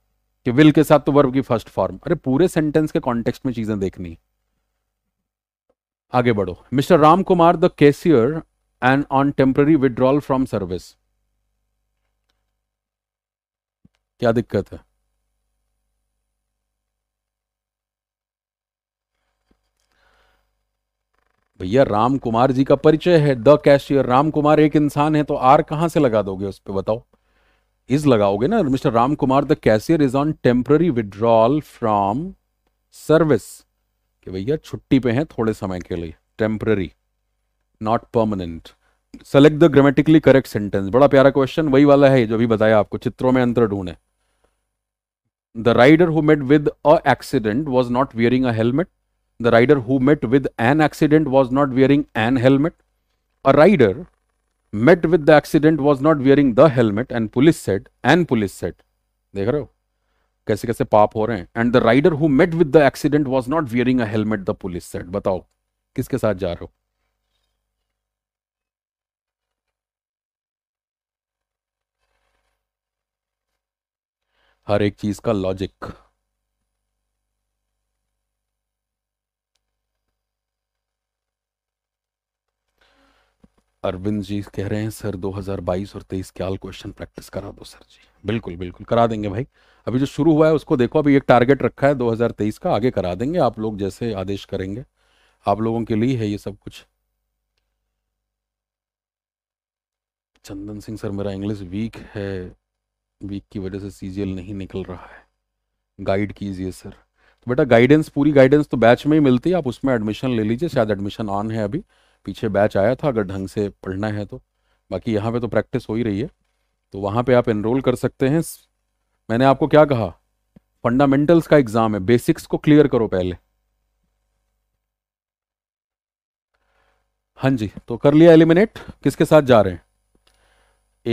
Speaker 2: कि विल के साथ तो वर्ब की फर्स्ट फॉर्म अरे पूरे सेंटेंस के कॉन्टेक्स्ट में चीजें देखनी आगे बढ़ो mister Ram Kumar the cashier and on temporary withdrawal from service क्या दिक्कत है भैया राम कुमार जी का परिचय है द कैशियर राम कुमार एक इंसान है तो आर कहां से लगा दोगे उस पर बताओ इज लगाओगे ना mister Ram Kumar the cashier is on temporary withdrawal from service कि भैया छुट्टी पे हैं थोड़े समय के लिए temporary not permanent select the grammatically correct sentence बड़ा प्यारा क्वेश्चन वही वाला है जो भी बताया आपको चित्रों में अंतर ढूंढे the rider who made with a accident was not wearing a helmet The rider who met with an accident was not wearing an helmet. A rider met with the accident was not wearing the helmet and police said and police said dekh rahe ho kaise kaise paap ho rahe hain and the rider who met with the accident was not wearing a helmet the police said batao किसके साथ जा रहे हो हर एक चीज का logic Arvind जी कह रहे हैं सर 2022 और 23 के आल क्वेश्चन प्रैक्टिस करा दो सर जी बिल्कुल बिल्कुल करा देंगे भाई अभी जो शुरू हुआ है उसको देखो अभी एक टारगेट रखा है 2023 का आगे करा देंगे आप लोग जैसे आदेश करेंगे आप लोगों के लिए है ये सब कुछ चंदन सिंह सर मेरा इंग्लिश वीक है वीक की वजह से सीजीएल नहीं निकल रहा है गाइड कीजिए सर तो बेटा गाइडेंस पूरी गाइडेंस तो बैच में ही मिलती है आप उसमें एडमिशन ले लीजिए शायद एडमिशन ऑन है अभी पीछे बैच आया था अगर ढंग से पढ़ना है तो बाकी यहाँ पे तो प्रैक्टिस हो ही रही है तो वहाँ पे आप एनरोल कर सकते हैं मैंने आपको क्या कहा फंडामेंटल्स का एग्ज़ाम है बेसिक्स को क्लियर करो पहले हाँ जी तो कर लिया एलिमिनेट किसके साथ जा रहे हैं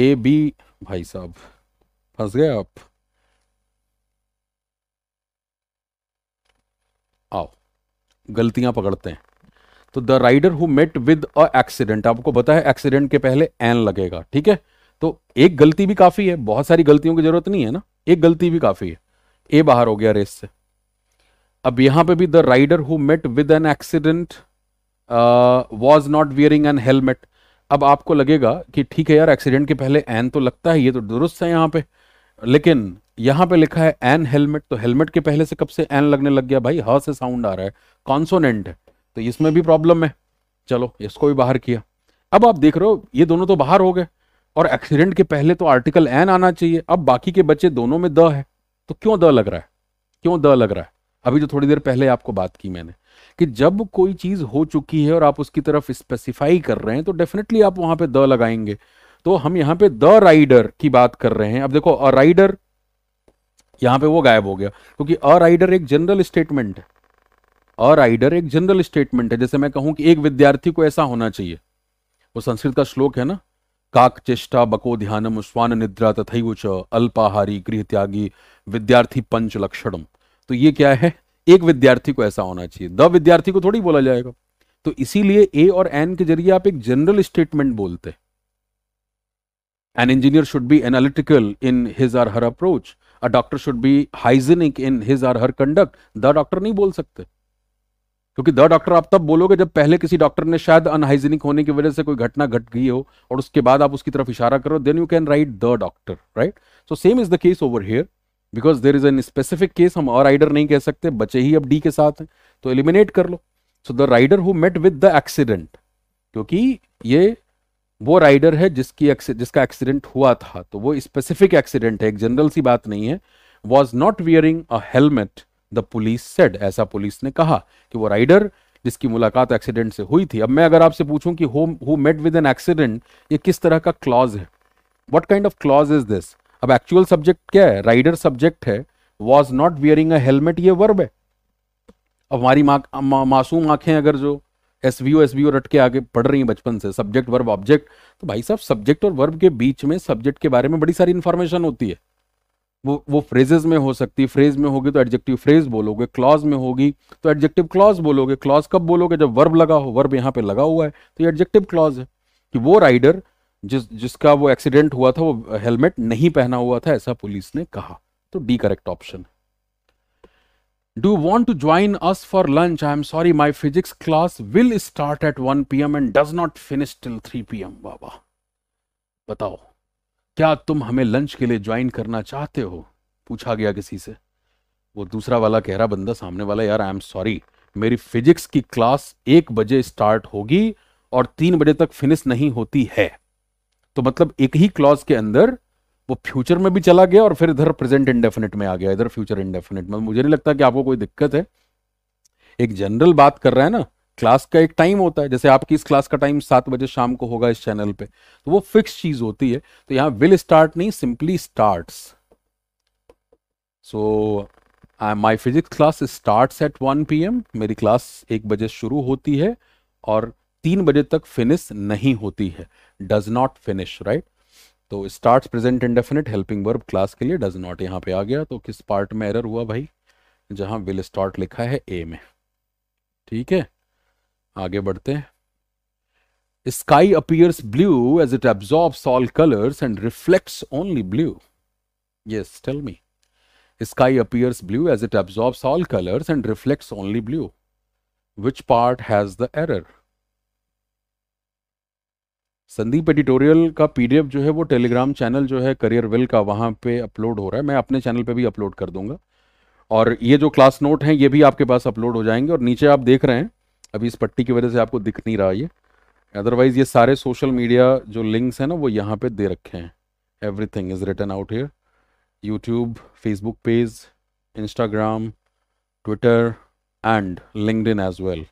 Speaker 2: ए बी भाई साहब फंस गए आप आओ गलतियां पकड़ते हैं तो the rider who met with a accident आपको पता है एक्सीडेंट के पहले एन लगेगा ठीक है तो एक गलती भी काफी है बहुत सारी गलतियों की जरूरत नहीं है ना एक गलती भी काफी है ए बाहर हो गया रेस से अब यहां पे भी the rider who met with an accident was not wearing an helmet अब आपको लगेगा कि ठीक है यार एक्सीडेंट के पहले एन तो लगता है ये तो दुरुस्त है यहां पे लेकिन यहां पे लिखा है एन हेलमेट तो हेलमेट के पहले से कब से एन लगने लग गया भाई ह से साउंड आ रहा है कॉन्सोनेंट है तो इसमें भी प्रॉब्लम है चलो इसको भी बाहर किया अब आप देख रहे हो ये दोनों तो बाहर हो गए और एक्सीडेंट के पहले तो आर्टिकल एन आना चाहिए अब बाकी के बच्चे दोनों में द है तो क्यों द लग रहा है क्यों द लग रहा है अभी जो तो थोड़ी देर पहले आपको बात की मैंने कि जब कोई चीज हो चुकी है और आप उसकी तरफ स्पेसिफाई कर रहे हैं तो डेफिनेटली आप वहां पे द लगाएंगे तो हम यहां पे द राइडर की बात कर रहे हैं अब देखो अ राइडर यहां पे वो गायब हो गया क्योंकि अ राइडर एक जनरल स्टेटमेंट है और आइडर एक जनरल स्टेटमेंट है जैसे मैं कहूं कि एक विद्यार्थी को ऐसा होना चाहिए वो संस्कृत का श्लोक है ना काक चेष्टा बको ध्यानम स्वान निद्रा तथा उच अल्पाहारी गृह त्यागी विद्यार्थी पंच लक्षणम तो ये क्या है एक विद्यार्थी को ऐसा होना चाहिए द विद्यार्थी को थोड़ी बोला जाएगा तो इसीलिए ए और एन के जरिए आप एक जनरल स्टेटमेंट बोलते हैं an engineer should be analytical in his or her approach a doctor should be hygienic in his or her conduct the doctor नहीं बोल सकते क्योंकि द डॉक्टर आप तब बोलोगे जब पहले किसी डॉक्टर ने शायद अनहाइजीनिक होने की वजह से कोई घटना घट गई हो और उसके बाद आप उसकी तरफ इशारा करो then you can write the doctor right so same is the case over here because there is an specific case हम और राइडर नहीं कह सकते बचे ही अब डी के साथ हैं तो एलिमिनेट कर लो so the rider who met with the accident क्योंकि ये वो राइडर है जिसकी जिसका एक्सीडेंट हुआ था तो वो स्पेसिफिक एक्सीडेंट है एक जनरल सी बात नहीं है was not wearing a helmet the police said ऐसा पुलिस ने कहा कि वो राइडर जिसकी मुलाकात एक्सीडेंट से हुई थी अब मैं अगर आपसे पूछूं कि who met with an accident ये किस तरह का क्लॉज है what kind of clause is this अब एक्चुअल सब्जेक्ट क्या है राइडर सब्जेक्ट है was not wearing a helmet ये वर्ब है अब हमारी मा, मा, मासूम आंखें अगर जो S V O S V O रट के आगे पढ़ रही हैं बचपन से सब्जेक्ट वर्ब ऑब्जेक्ट तो भाई साहब सब्जेक्ट और वर्ब के बीच में सब्जेक्ट के बारे में बड़ी सारी इन्फॉर्मेशन होती है वो वो फ्रेजेस में हो सकती है फ्रेज में होगी तो एडजेक्टिव फ्रेज बोलोगे क्लॉज में होगी तो एडजेक्टिव क्लॉज बोलोगे क्लॉज कब बोलोगे जब वर्ब लगा हो वर्ब यहाँ पे लगा हुआ है तो ये एडजेक्टिव क्लॉज है कि वो राइडर जिस जिसका वो एक्सीडेंट हुआ था वो हेलमेट नहीं पहना हुआ था ऐसा पुलिस ने कहा तो D correct option do want to join us for lunch I am sorry my physics class will start at one P M and does not finish till three P M बाबा बताओ क्या तुम हमें lunch के लिए join करना चाहते हो पूछा गया किसी से वो दूसरा वाला कह रहा बंदा सामने वाला यार आई एम सॉरी मेरी फिजिक्स की क्लास एक बजे स्टार्ट होगी और तीन बजे तक फिनिश नहीं होती है तो मतलब एक ही क्लॉज के अंदर वो फ्यूचर में भी चला गया और फिर इधर प्रेजेंट इंडेफिनिट में आ गया इधर फ्यूचर इंडेफिनिट में मुझे नहीं लगता कि आपको कोई दिक्कत है एक जनरल बात कर रहा है ना क्लास का एक टाइम होता है जैसे आपकी इस क्लास का टाइम सात बजे शाम को होगा इस चैनल पे तो वो फिक्स चीज होती है तो यहाँ विल स्टार्ट नहीं simply start so my physics class start at one P मेरी क्लास एक बजे शुरू होती है और तीन बजे तक फिनिश नहीं होती है डज नॉट फिनिश राइट तो start present indefinite helping verb class के लिए डज नॉट यहाँ पे आ गया तो किस पार्ट में एरर हुआ भाई जहां विल स्टार्ट लिखा है ए में ठीक है आगे बढ़ते हैं sky appears blue as it absorbs all colours and reflects only blue yes tell me sky appears blue as it absorbs all colours and reflect only blue which part has the error Sandeep editorial का PDF जो है वो Telegram channel जो है career well का वहां पे upload हो रहा है मैं अपने चैनल पे भी अपलोड कर दूंगा और ये जो क्लास नोट हैं ये भी आपके पास अपलोड हो जाएंगे और नीचे आप देख रहे हैं अभी इस पट्टी की वजह से आपको दिख नहीं रहा ये अदरवाइज ये सारे सोशल मीडिया जो लिंक्स हैं ना वो यहाँ पे दे रखे हैं everything is written out here YouTube Facebook page Instagram Twitter and LinkedIn as well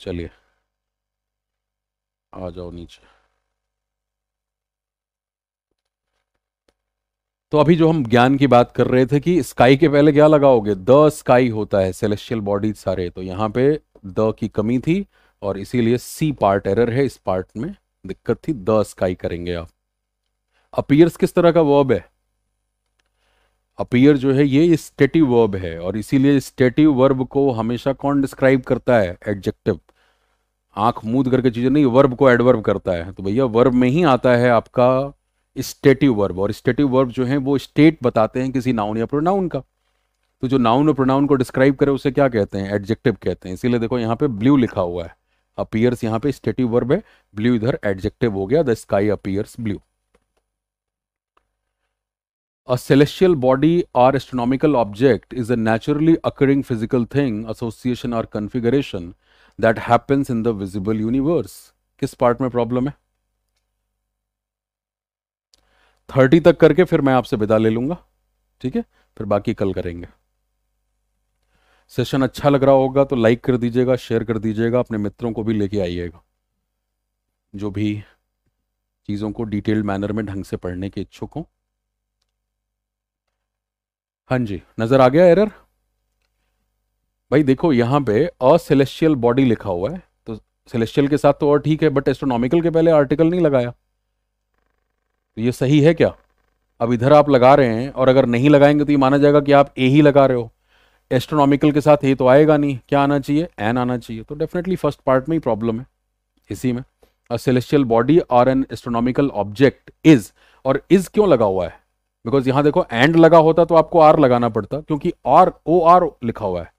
Speaker 2: चलिए आ जाओ नीचे तो अभी जो हम ज्ञान की बात कर रहे थे कि स्काई के पहले क्या लगाओगे द स्काई होता है सेलेशियल बॉडी सारे तो यहाँ पे द की कमी थी और इसीलिए सी पार्ट एरर है इस पार्ट में दिक्कत थी द स्काई करेंगे आप अपियर्स किस तरह का वर्ब है अपियर जो है ये स्टेटिव वर्ब है और इसीलिए स्टेटिव वर्ब को हमेशा कौन डिस्क्राइब करता है एडजेक्टिव आंख मूद करके चीजें नहीं वर्ब को एडवर्ब करता है तो भैया वर्ब में ही आता है आपका स्टेटिव वर्ब और स्टेटिव वर्ब जो है वो स्टेट बताते हैं किसी नाउन या प्रोनाउन का तो जो नाउन और प्रोनाउन को डिस्क्राइब करे उसे क्या कहते हैं एडजेक्टिव कहते हैं इसीलिए देखो यहाँ पे ब्लू लिखा हुआ है अपियर्स यहाँ पे स्टेटिव वर्ब है ब्लू इधर एडजेक्टिव हो गया the sky appears blue A celestial body or astronomical object is a naturally occurring physical thing, association or configuration that happens in the visible universe. किस पार्ट में problem है thirty तक करके फिर मैं आपसे विदा ले लूंगा ठीक है फिर बाकी कल करेंगे सेशन अच्छा लग रहा होगा तो लाइक कर दीजिएगा शेयर कर दीजिएगा अपने मित्रों को भी लेके आइएगा जो भी चीज़ों को डिटेल्ड मैनर में ढंग से पढ़ने के इच्छुक हों हाँ जी नज़र आ गया एरर भाई देखो यहां पे असेलेशियल बॉडी लिखा हुआ है तो सेलेशियल के साथ तो और ठीक है बट एस्ट्रोनॉमिकल के पहले आर्टिकल नहीं लगाया तो ये सही है क्या अब इधर आप लगा रहे हैं और अगर नहीं लगाएंगे तो ये माना जाएगा कि आप ए ही लगा रहे हो एस्ट्रोनॉमिकल के साथ ए तो आएगा नहीं क्या आना चाहिए एन आना चाहिए तो डेफिनेटली फर्स्ट पार्ट में ही प्रॉब्लम है इसी में अ सेलेस्टियल बॉडी और एन एस्ट्रोनॉमिकल ऑब्जेक्ट इज और इज क्यों लगा हुआ है बिकॉज यहाँ देखो एंड लगा होता तो आपको आर लगाना पड़ता क्योंकि आर ओ आर लिखा हुआ है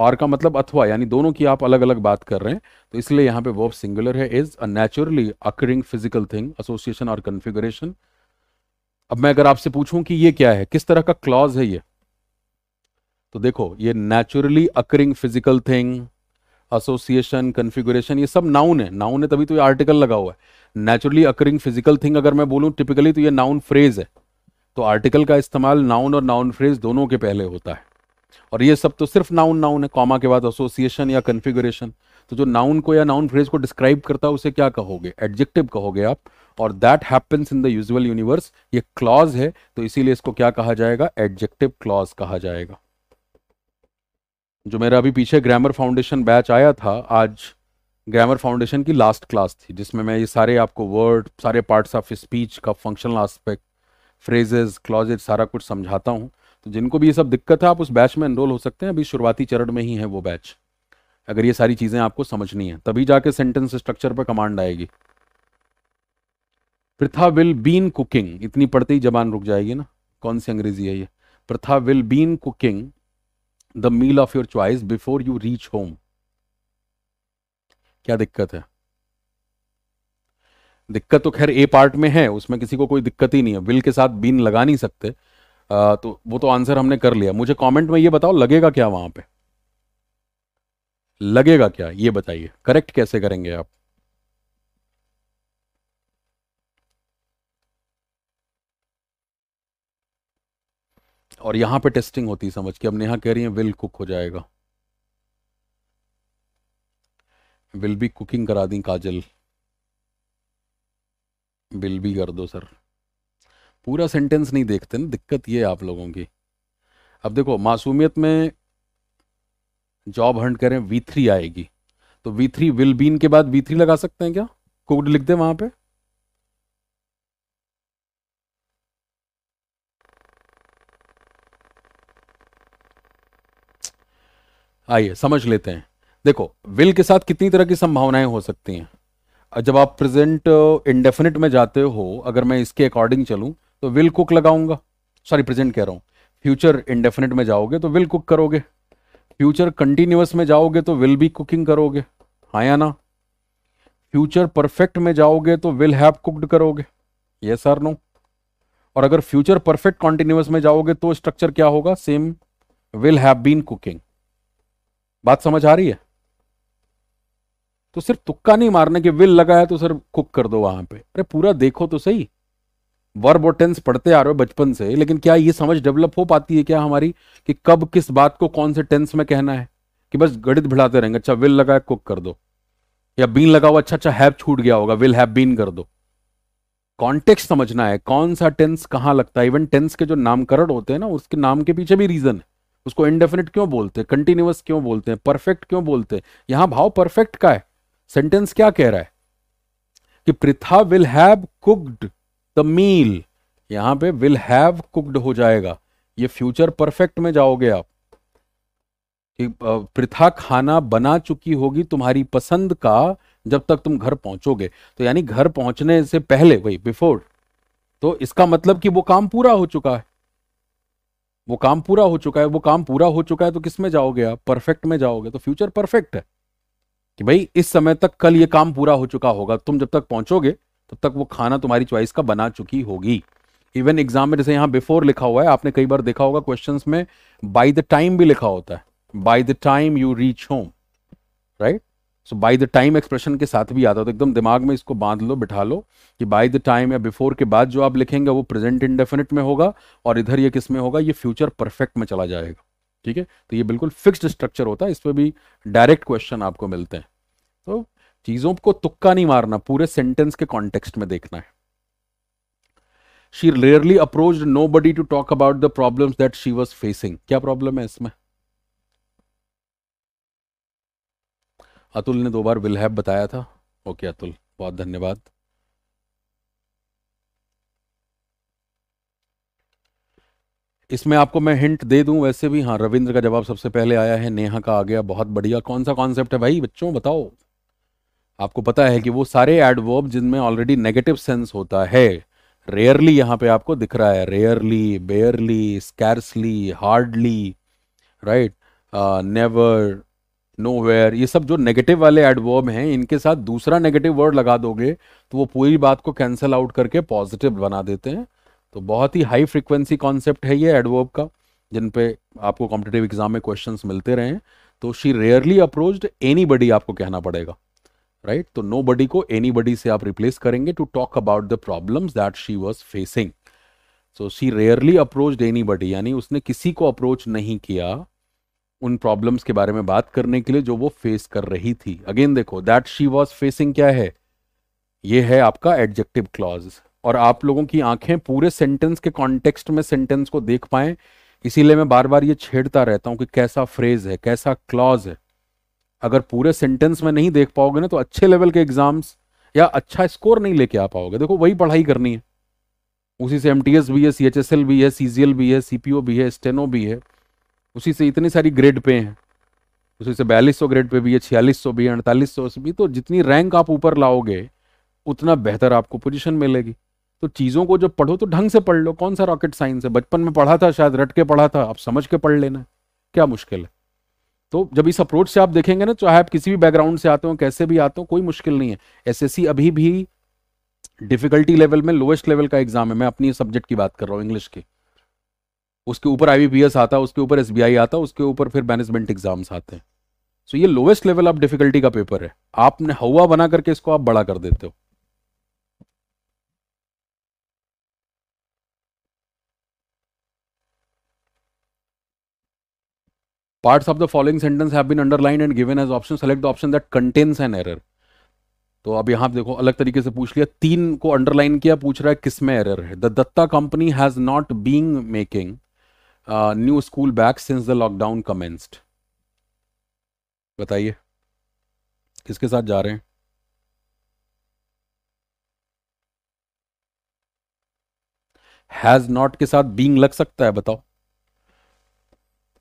Speaker 2: और का मतलब अथवा यानी दोनों की आप अलग अलग बात कर रहे हैं तो इसलिए यहाँ पे वर्ब सिंगुलर है is a naturally occurring physical thing association और कन्फिगरेशन अब मैं अगर आपसे पूछूं कि ये क्या है किस तरह का क्लॉज है ये तो देखो ये naturally occurring physical thing association configuration ये सब नाउन है नाउन है तभी तो ये आर्टिकल लगा हुआ है नेचुरली अकरिंग फिजिकल थिंग अगर मैं बोलूं टिपिकली तो ये नाउन फ्रेज है तो आर्टिकल का इस्तेमाल नाउन और नाउन फ्रेज दोनों के पहले होता है और ये सब तो सिर्फ नाउन नाउन है कॉमा के बाद एसोसिएशन या कन्फिगुरेशन तो जो नाउन को या नाउन फ्रेज को डिस्क्राइब करता है उसे क्या कहोगे एडजेक्टिव कहोगे आप और that happens in the usual universe ये क्लॉज है तो इसीलिए इसको क्या कहा जाएगा एडजेक्टिव क्लॉज कहा जाएगा जो मेरा अभी पीछे ग्रामर फाउंडेशन बैच आया था आज ग्रामर फाउंडेशन की लास्ट क्लास थी जिसमें मैं ये सारे आपको वर्ड सारे पार्ट्स ऑफ स्पीच का फंक्शनल आस्पेक्ट फ्रेजेस क्लॉजेज सारा कुछ समझाता हूँ तो जिनको भी ये सब दिक्कत है आप उस बैच में एनरोल हो सकते हैं अभी शुरुआती चरण में ही है वो बैच अगर ये सारी चीज़ें आपको समझनी है तभी जाके सेंटेंस स्ट्रक्चर पर कमांड आएगी प्रथा विल बीन कुकिंग इतनी पढ़ते ही जबान रुक जाएगी ना कौन सी अंग्रेजी है ये Pritha will been cooking the meal of your choice before you reach home क्या दिक्कत है दिक्कत तो खैर ए पार्ट में है उसमें किसी को कोई दिक्कत ही नहीं है विल के साथ बीन लगा नहीं सकते तो वो तो आंसर हमने कर लिया मुझे कमेंट में ये बताओ लगेगा क्या वहां पे लगेगा क्या ये बताइए करेक्ट कैसे करेंगे आप और यहां पे टेस्टिंग होती समझ के अब नेहा कह रही है विल कुक हो जाएगा विल बी कुकिंग करा दी काजल विल बी कर दो सर पूरा सेंटेंस नहीं देखते ना दिक्कत ये आप लोगों की अब देखो मासूमियत में जॉब हंड करें वी थ्री आएगी तो वी थ्री विल बीन के बाद वी थ्री लगा सकते हैं क्या कोड लिख दे वहां पे आइए समझ लेते हैं देखो विल के साथ कितनी तरह की संभावनाएं हो सकती हैं जब आप प्रेजेंट इंडेफिनिट uh, में जाते हो अगर मैं इसके अकॉर्डिंग चलूं तो विल कुक लगाऊंगा सॉरी प्रेजेंट कह रहा हूं फ्यूचर इंडेफिनेट में जाओगे तो विल कुक करोगे फ्यूचर कंटिन्यूस में जाओगे तो विल बी कुकिंग करोगे हाँ या ना फ्यूचर परफेक्ट में जाओगे तो विल हैव कुक्ड करोगे ये सर नो और अगर फ्यूचर परफेक्ट कॉन्टिन्यूस में जाओगे तो स्ट्रक्चर क्या होगा same will have been cooking बात समझ आ रही है तो सिर्फ तुक्का नहीं मारने के विल लगा है तो सर कुक कर दो वहां पे अरे पूरा देखो तो सही वर्ब और टेंस पढ़ते आ रहे हो बचपन से लेकिन क्या ये समझ डेवलप हो पाती है क्या हमारी कि कब किस बात को कौन से टेंस में कहना है कि बस गणित भिड़ाते रहेंगे अच्छा विल लगा कुक कर दो या बीन लगा हुआ अच्छा अच्छा हैव छूट गया होगा विल हैव बीन कर दो कॉन्टेक्स समझना है कौन सा टेंस कहाँ लगता है इवन टेंस के जो नामकरण होते हैं ना उसके नाम के पीछे भी रीजन है उसको इंडेफिनिट क्यों बोलते हैं कंटिन्यूअस क्यों बोलते हैं परफेक्ट क्यों बोलते हैं यहां भाव परफेक्ट का है सेंटेंस क्या कह रहा है कि Pritha will have cooked the meal यहां पे विल हैव कुक्ड हो जाएगा ये फ्यूचर परफेक्ट में जाओगे आप प्रथा खाना बना चुकी होगी तुम्हारी पसंद का जब तक तुम घर पहुंचोगे तो यानी घर पहुंचने से पहले वही बिफोर तो इसका मतलब कि वो काम पूरा हो चुका है वो काम पूरा हो चुका है वो काम पूरा हो चुका है तो किस में जाओगे आप परफेक्ट में जाओगे तो फ्यूचर परफेक्ट है कि भाई इस समय तक कल ये काम पूरा हो चुका होगा तुम जब तक पहुंचोगे तो तब तक वो खाना तुम्हारी चॉइस का बना चुकी होगी इवन एग्जाम में जैसे यहाँ बिफोर लिखा हुआ है आपने कई बार देखा होगा क्वेश्चंस में बाय द टाइम भी लिखा होता है by the time you reach home right so by the time expression के साथ भी आता है तो एकदम दिमाग में इसको बांध लो बिठा लो कि बाय द टाइम या बिफोर के बाद जो आप लिखेंगे वो प्रेजेंट इंडेफिनिट में होगा और इधर ये किस में होगा ये फ्यूचर परफेक्ट में चला जाएगा ठीक है तो ये बिल्कुल फिक्स्ड स्ट्रक्चर होता है इस पर भी डायरेक्ट क्वेश्चन आपको मिलते हैं तो चीजों को तुक्का नहीं मारना पूरे सेंटेंस के कॉन्टेक्स्ट में देखना है she rarely approach nobody to talk about the problem that she was facing क्या प्रॉब्लम है इसमें अतुल ने दो बार विलहैब बताया था ओके okay, अतुल बहुत धन्यवाद इसमें आपको मैं हिंट दे दूं वैसे भी हाँ रविंद्र का जवाब सबसे पहले आया है नेहा का आ गया बहुत बढ़िया कौन सा कॉन्सेप्ट है भाई बच्चों बताओ आपको पता है कि वो सारे एडवर्ब जिनमें ऑलरेडी नेगेटिव सेंस होता है रेयरली यहाँ पे आपको दिख रहा है rarely barely scarcely hardly right never nowhere ये सब जो नेगेटिव वाले एडवर्ब हैं इनके साथ दूसरा नेगेटिव वर्ड लगा दोगे तो वो पूरी बात को कैंसिल आउट करके पॉजिटिव बना देते हैं तो बहुत ही हाई फ्रिक्वेंसी कॉन्सेप्ट है ये एडवर्ब का जिन पे आपको कॉम्पिटेटिव एग्जाम में क्वेश्चंस मिलते रहे तो शी रेयरली अप्रोच्ड एनी आपको कहना पड़ेगा राइट तो नो बडी को एनी बडी से आप रिप्लेस करेंगे to talk about the problem that she was facing so she rarely approach anybody यानी उसने किसी को अप्रोच नहीं किया उन प्रॉब्लम्स के बारे में बात करने के लिए जो वो फेस कर रही थी अगेन देखो दैट शी वॉज फेसिंग क्या है ये है आपका एडजेक्टिव क्लॉज और आप लोगों की आंखें पूरे सेंटेंस के कॉन्टेक्स्ट में सेंटेंस को देख पाए इसीलिए मैं बार बार ये छेड़ता रहता हूं कि कैसा फ्रेज है कैसा क्लॉज है अगर पूरे सेंटेंस में नहीं देख पाओगे ना तो अच्छे लेवल के एग्जाम्स या अच्छा स्कोर नहीं लेके आ पाओगे देखो वही पढ़ाई करनी है उसी से एम भी है सी एच एस एल भी है सी जी एल भी है सी पी ओ भी है स्टेनो e भी है उसी से इतनी सारी ग्रेड पे हैं उसी से बयालीस सौ ग्रेड पे भी है छियालीस सौ भी है अड़तालीस सौ भी तो जितनी रैंक आप ऊपर लाओगे उतना बेहतर आपको पोजिशन मिलेगी तो चीज़ों को जब पढ़ो तो ढंग से पढ़ लो कौन सा रॉकेट साइंस है बचपन में पढ़ा था शायद रट के पढ़ा था आप समझ के पढ़ लेना क्या मुश्किल है तो जब इस अप्रोच से आप देखेंगे ना चाहे आप किसी भी बैकग्राउंड से आते हो कैसे भी आते हो कोई मुश्किल नहीं है एसएससी अभी भी डिफिकल्टी लेवल में लोएस्ट लेवल का एग्जाम है मैं अपनी सब्जेक्ट की बात कर रहा हूँ इंग्लिश के उसके ऊपर आईबीपीएस आता है उसके ऊपर एसबीआई आता है उसके ऊपर फिर मैनेजमेंट एग्जाम्स आते हैं सो so ये लोएस्ट लेवल ऑफ डिफिकल्टी का पेपर है आपने हवा बना करके इसको आप बड़ा कर देते हो parts of the following sentence have been underlined and given as option select the option that contains an error तो अब यहां देखो अलग तरीके से पूछ लिया तीन को अंडरलाइन किया पूछ रहा है किस में एरर है the Datta company has not being making new school bag since the lockdown commenced बताइए किसके साथ जा रहे हैं हैज नॉट के साथ बींग लग सकता है बताओ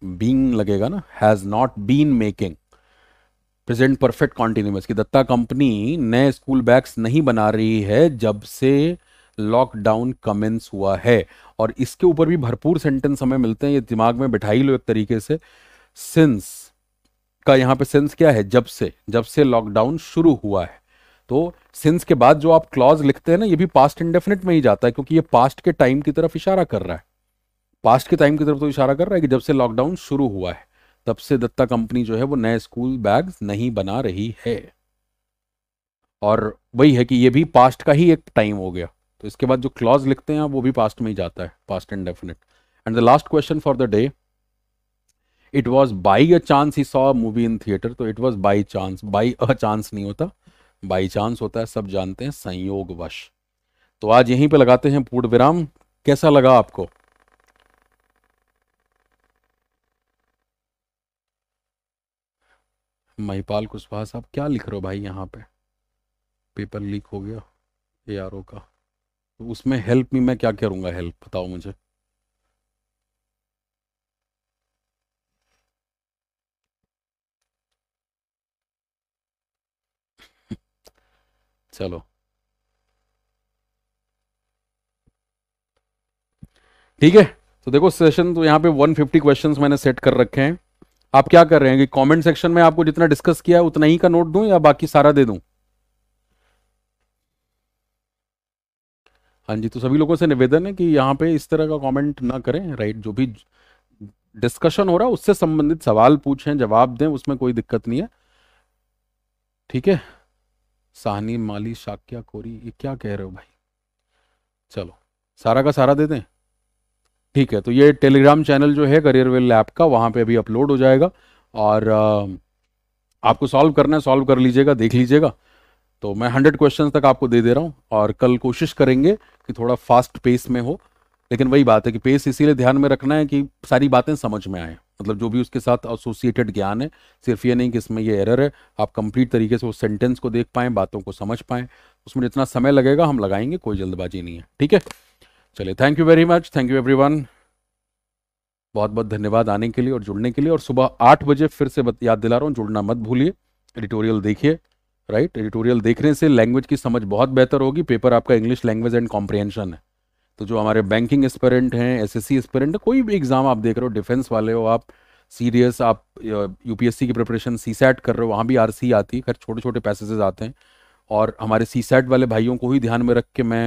Speaker 2: बीन लगेगा ना has not been making present perfect continuous की दत्ता कंपनी नए स्कूल बैग्स नहीं बना रही है जब से लॉकडाउन कमेंस हुआ है और इसके ऊपर भी भरपूर सेंटेंस हमें मिलते हैं ये दिमाग में बिठाई लो एक तरीके से सिंस का यहाँ पे सिंस क्या है जब से जब से लॉकडाउन शुरू हुआ है तो सिंस के बाद जो आप क्लॉज लिखते हैं ना ये भी पास्ट इंडेफिनिट में ही जाता है क्योंकि ये पास्ट के टाइम की तरफ इशारा कर रहा है पास्ट के टाइम की तरफ तो इशारा कर रहा है कि जब से लॉकडाउन शुरू हुआ है तब से दत्ता कंपनी जो है वो नए स्कूल बैग नहीं बना रही है और वही है कि ये भी पास्ट का ही एक टाइम हो गया तो इसके बाद जो क्लॉज लिखते हैं वो भी पास्ट में ही जाता है past indefinite and the last question for the day it was by a chance he saw movie in theatre तो it was by chance by a chance नहीं होता बाई चांस होता है सब जानते हैं संयोगवश तो आज यहीं पे लगाते हैं पूर्ण विराम कैसा लगा आपको महिपाल कुशवाहा साहब क्या लिख रहे हो भाई यहाँ पे पेपर लीक हो गया ए आर ओ का तो उसमें हेल्प में मैं क्या करूँगा हेल्प बताओ मुझे (laughs) चलो ठीक है तो देखो सेशन तो यहाँ पे 150 क्वेश्चंस मैंने सेट कर रखे हैं आप क्या कर रहे हैं कि कमेंट सेक्शन में आपको जितना डिस्कस किया है उतना ही का नोट दूं या बाकी सारा दे दूं हाँ जी तो सभी लोगों से निवेदन है कि यहाँ पे इस तरह का कमेंट ना करें राइट जो भी डिस्कशन हो रहा है उससे संबंधित सवाल पूछें जवाब दें उसमें कोई दिक्कत नहीं है ठीक है साहनी माली शाक्या कोरी ये क्या कह रहे हो भाई चलो सारा का सारा दे दें ठीक है तो ये टेलीग्राम चैनल जो है करियर वेल ऐप का वहाँ पे अभी अपलोड हो जाएगा और आपको सॉल्व करना है सॉल्व कर लीजिएगा देख लीजिएगा तो मैं हंड्रेड क्वेश्चन तक आपको दे दे रहा हूँ और कल कोशिश करेंगे कि थोड़ा फास्ट पेस में हो लेकिन वही बात है कि पेस इसीलिए ध्यान में रखना है कि सारी बातें समझ में आए मतलब जो भी उसके साथ एसोसिएटेड ज्ञान है सिर्फ ये नहीं कि इसमें ये एरर है आप कंप्लीट तरीके से उस सेंटेंस को देख पाएँ बातों को समझ पाएँ उसमें जितना समय लगेगा हम लगाएंगे कोई जल्दबाजी नहीं है ठीक है चलिए thank you very much thank you everyone बहुत बहुत धन्यवाद आने के लिए और जुड़ने के लिए और सुबह आठ बजे फिर से याद दिला रहा हूँ जुड़ना मत भूलिए एडिटोरियल देखिए राइट एडिटोरियल देखने से लैंग्वेज की समझ बहुत बेहतर होगी पेपर आपका इंग्लिश लैंग्वेज एंड कॉम्प्रिहेंशन है तो जो हमारे बैंकिंग एस्पेरेंट हैं एस एस एस्पेरेंट है कोई भी एग्जाम आप देख रहे हो डिफेंस वाले हो आप सीरियस आप सी की प्रिपरेशन सी सैट कर रहे हो वहाँ भी आर सी आती है खैर छोटे छोटे पैसेजेज आते हैं और हमारे सी सैट वाले भाइयों को ही ध्यान में रख के मैं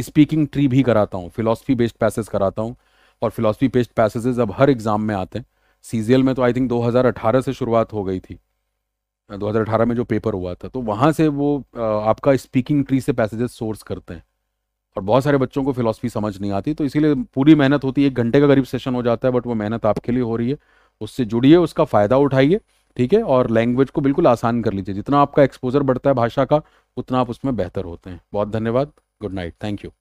Speaker 2: स्पीकिंग ट्री भी कराता हूँ फिलोसफी बेस्ड पैसेज कराता हूँ और फिलोसफी बेस्ड पैसेजेस अब हर एग्जाम में आते हैं सीजीएल में तो आई थिंक 2018 से शुरुआत हो गई थी 2018 में जो पेपर हुआ था तो वहाँ से वो आपका स्पीकिंग ट्री से पैसेजेस सोर्स करते हैं और बहुत सारे बच्चों को फिलोसफी समझ नहीं आती तो इसीलिए पूरी मेहनत होती है एक घंटे का करीब सेशन हो जाता है बट वो मेहनत आपके लिए हो रही है उससे जुड़िए उसका फ़ायदा उठाइए ठीक है और लैंग्वेज को बिल्कुल आसान कर लीजिए जितना आपका एक्सपोजर बढ़ता है भाषा का उतना आप उसमें बेहतर होते हैं बहुत धन्यवाद Good night. Thank you.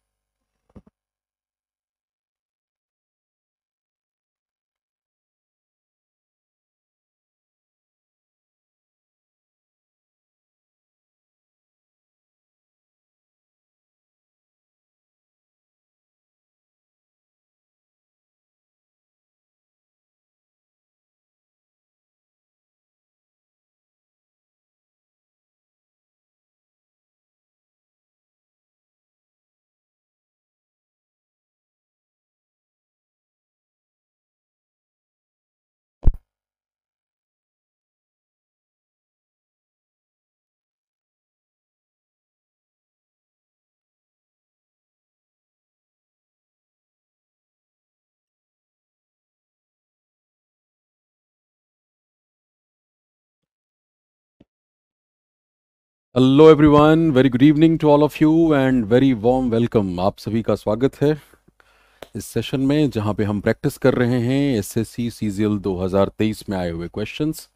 Speaker 2: Hello everyone very good evening to all of you and very warm welcome आप सभी का स्वागत है इस सेशन में जहां पे हम प्रैक्टिस कर रहे हैं एस एस सी सीजीएल 2023 में आए हुए questions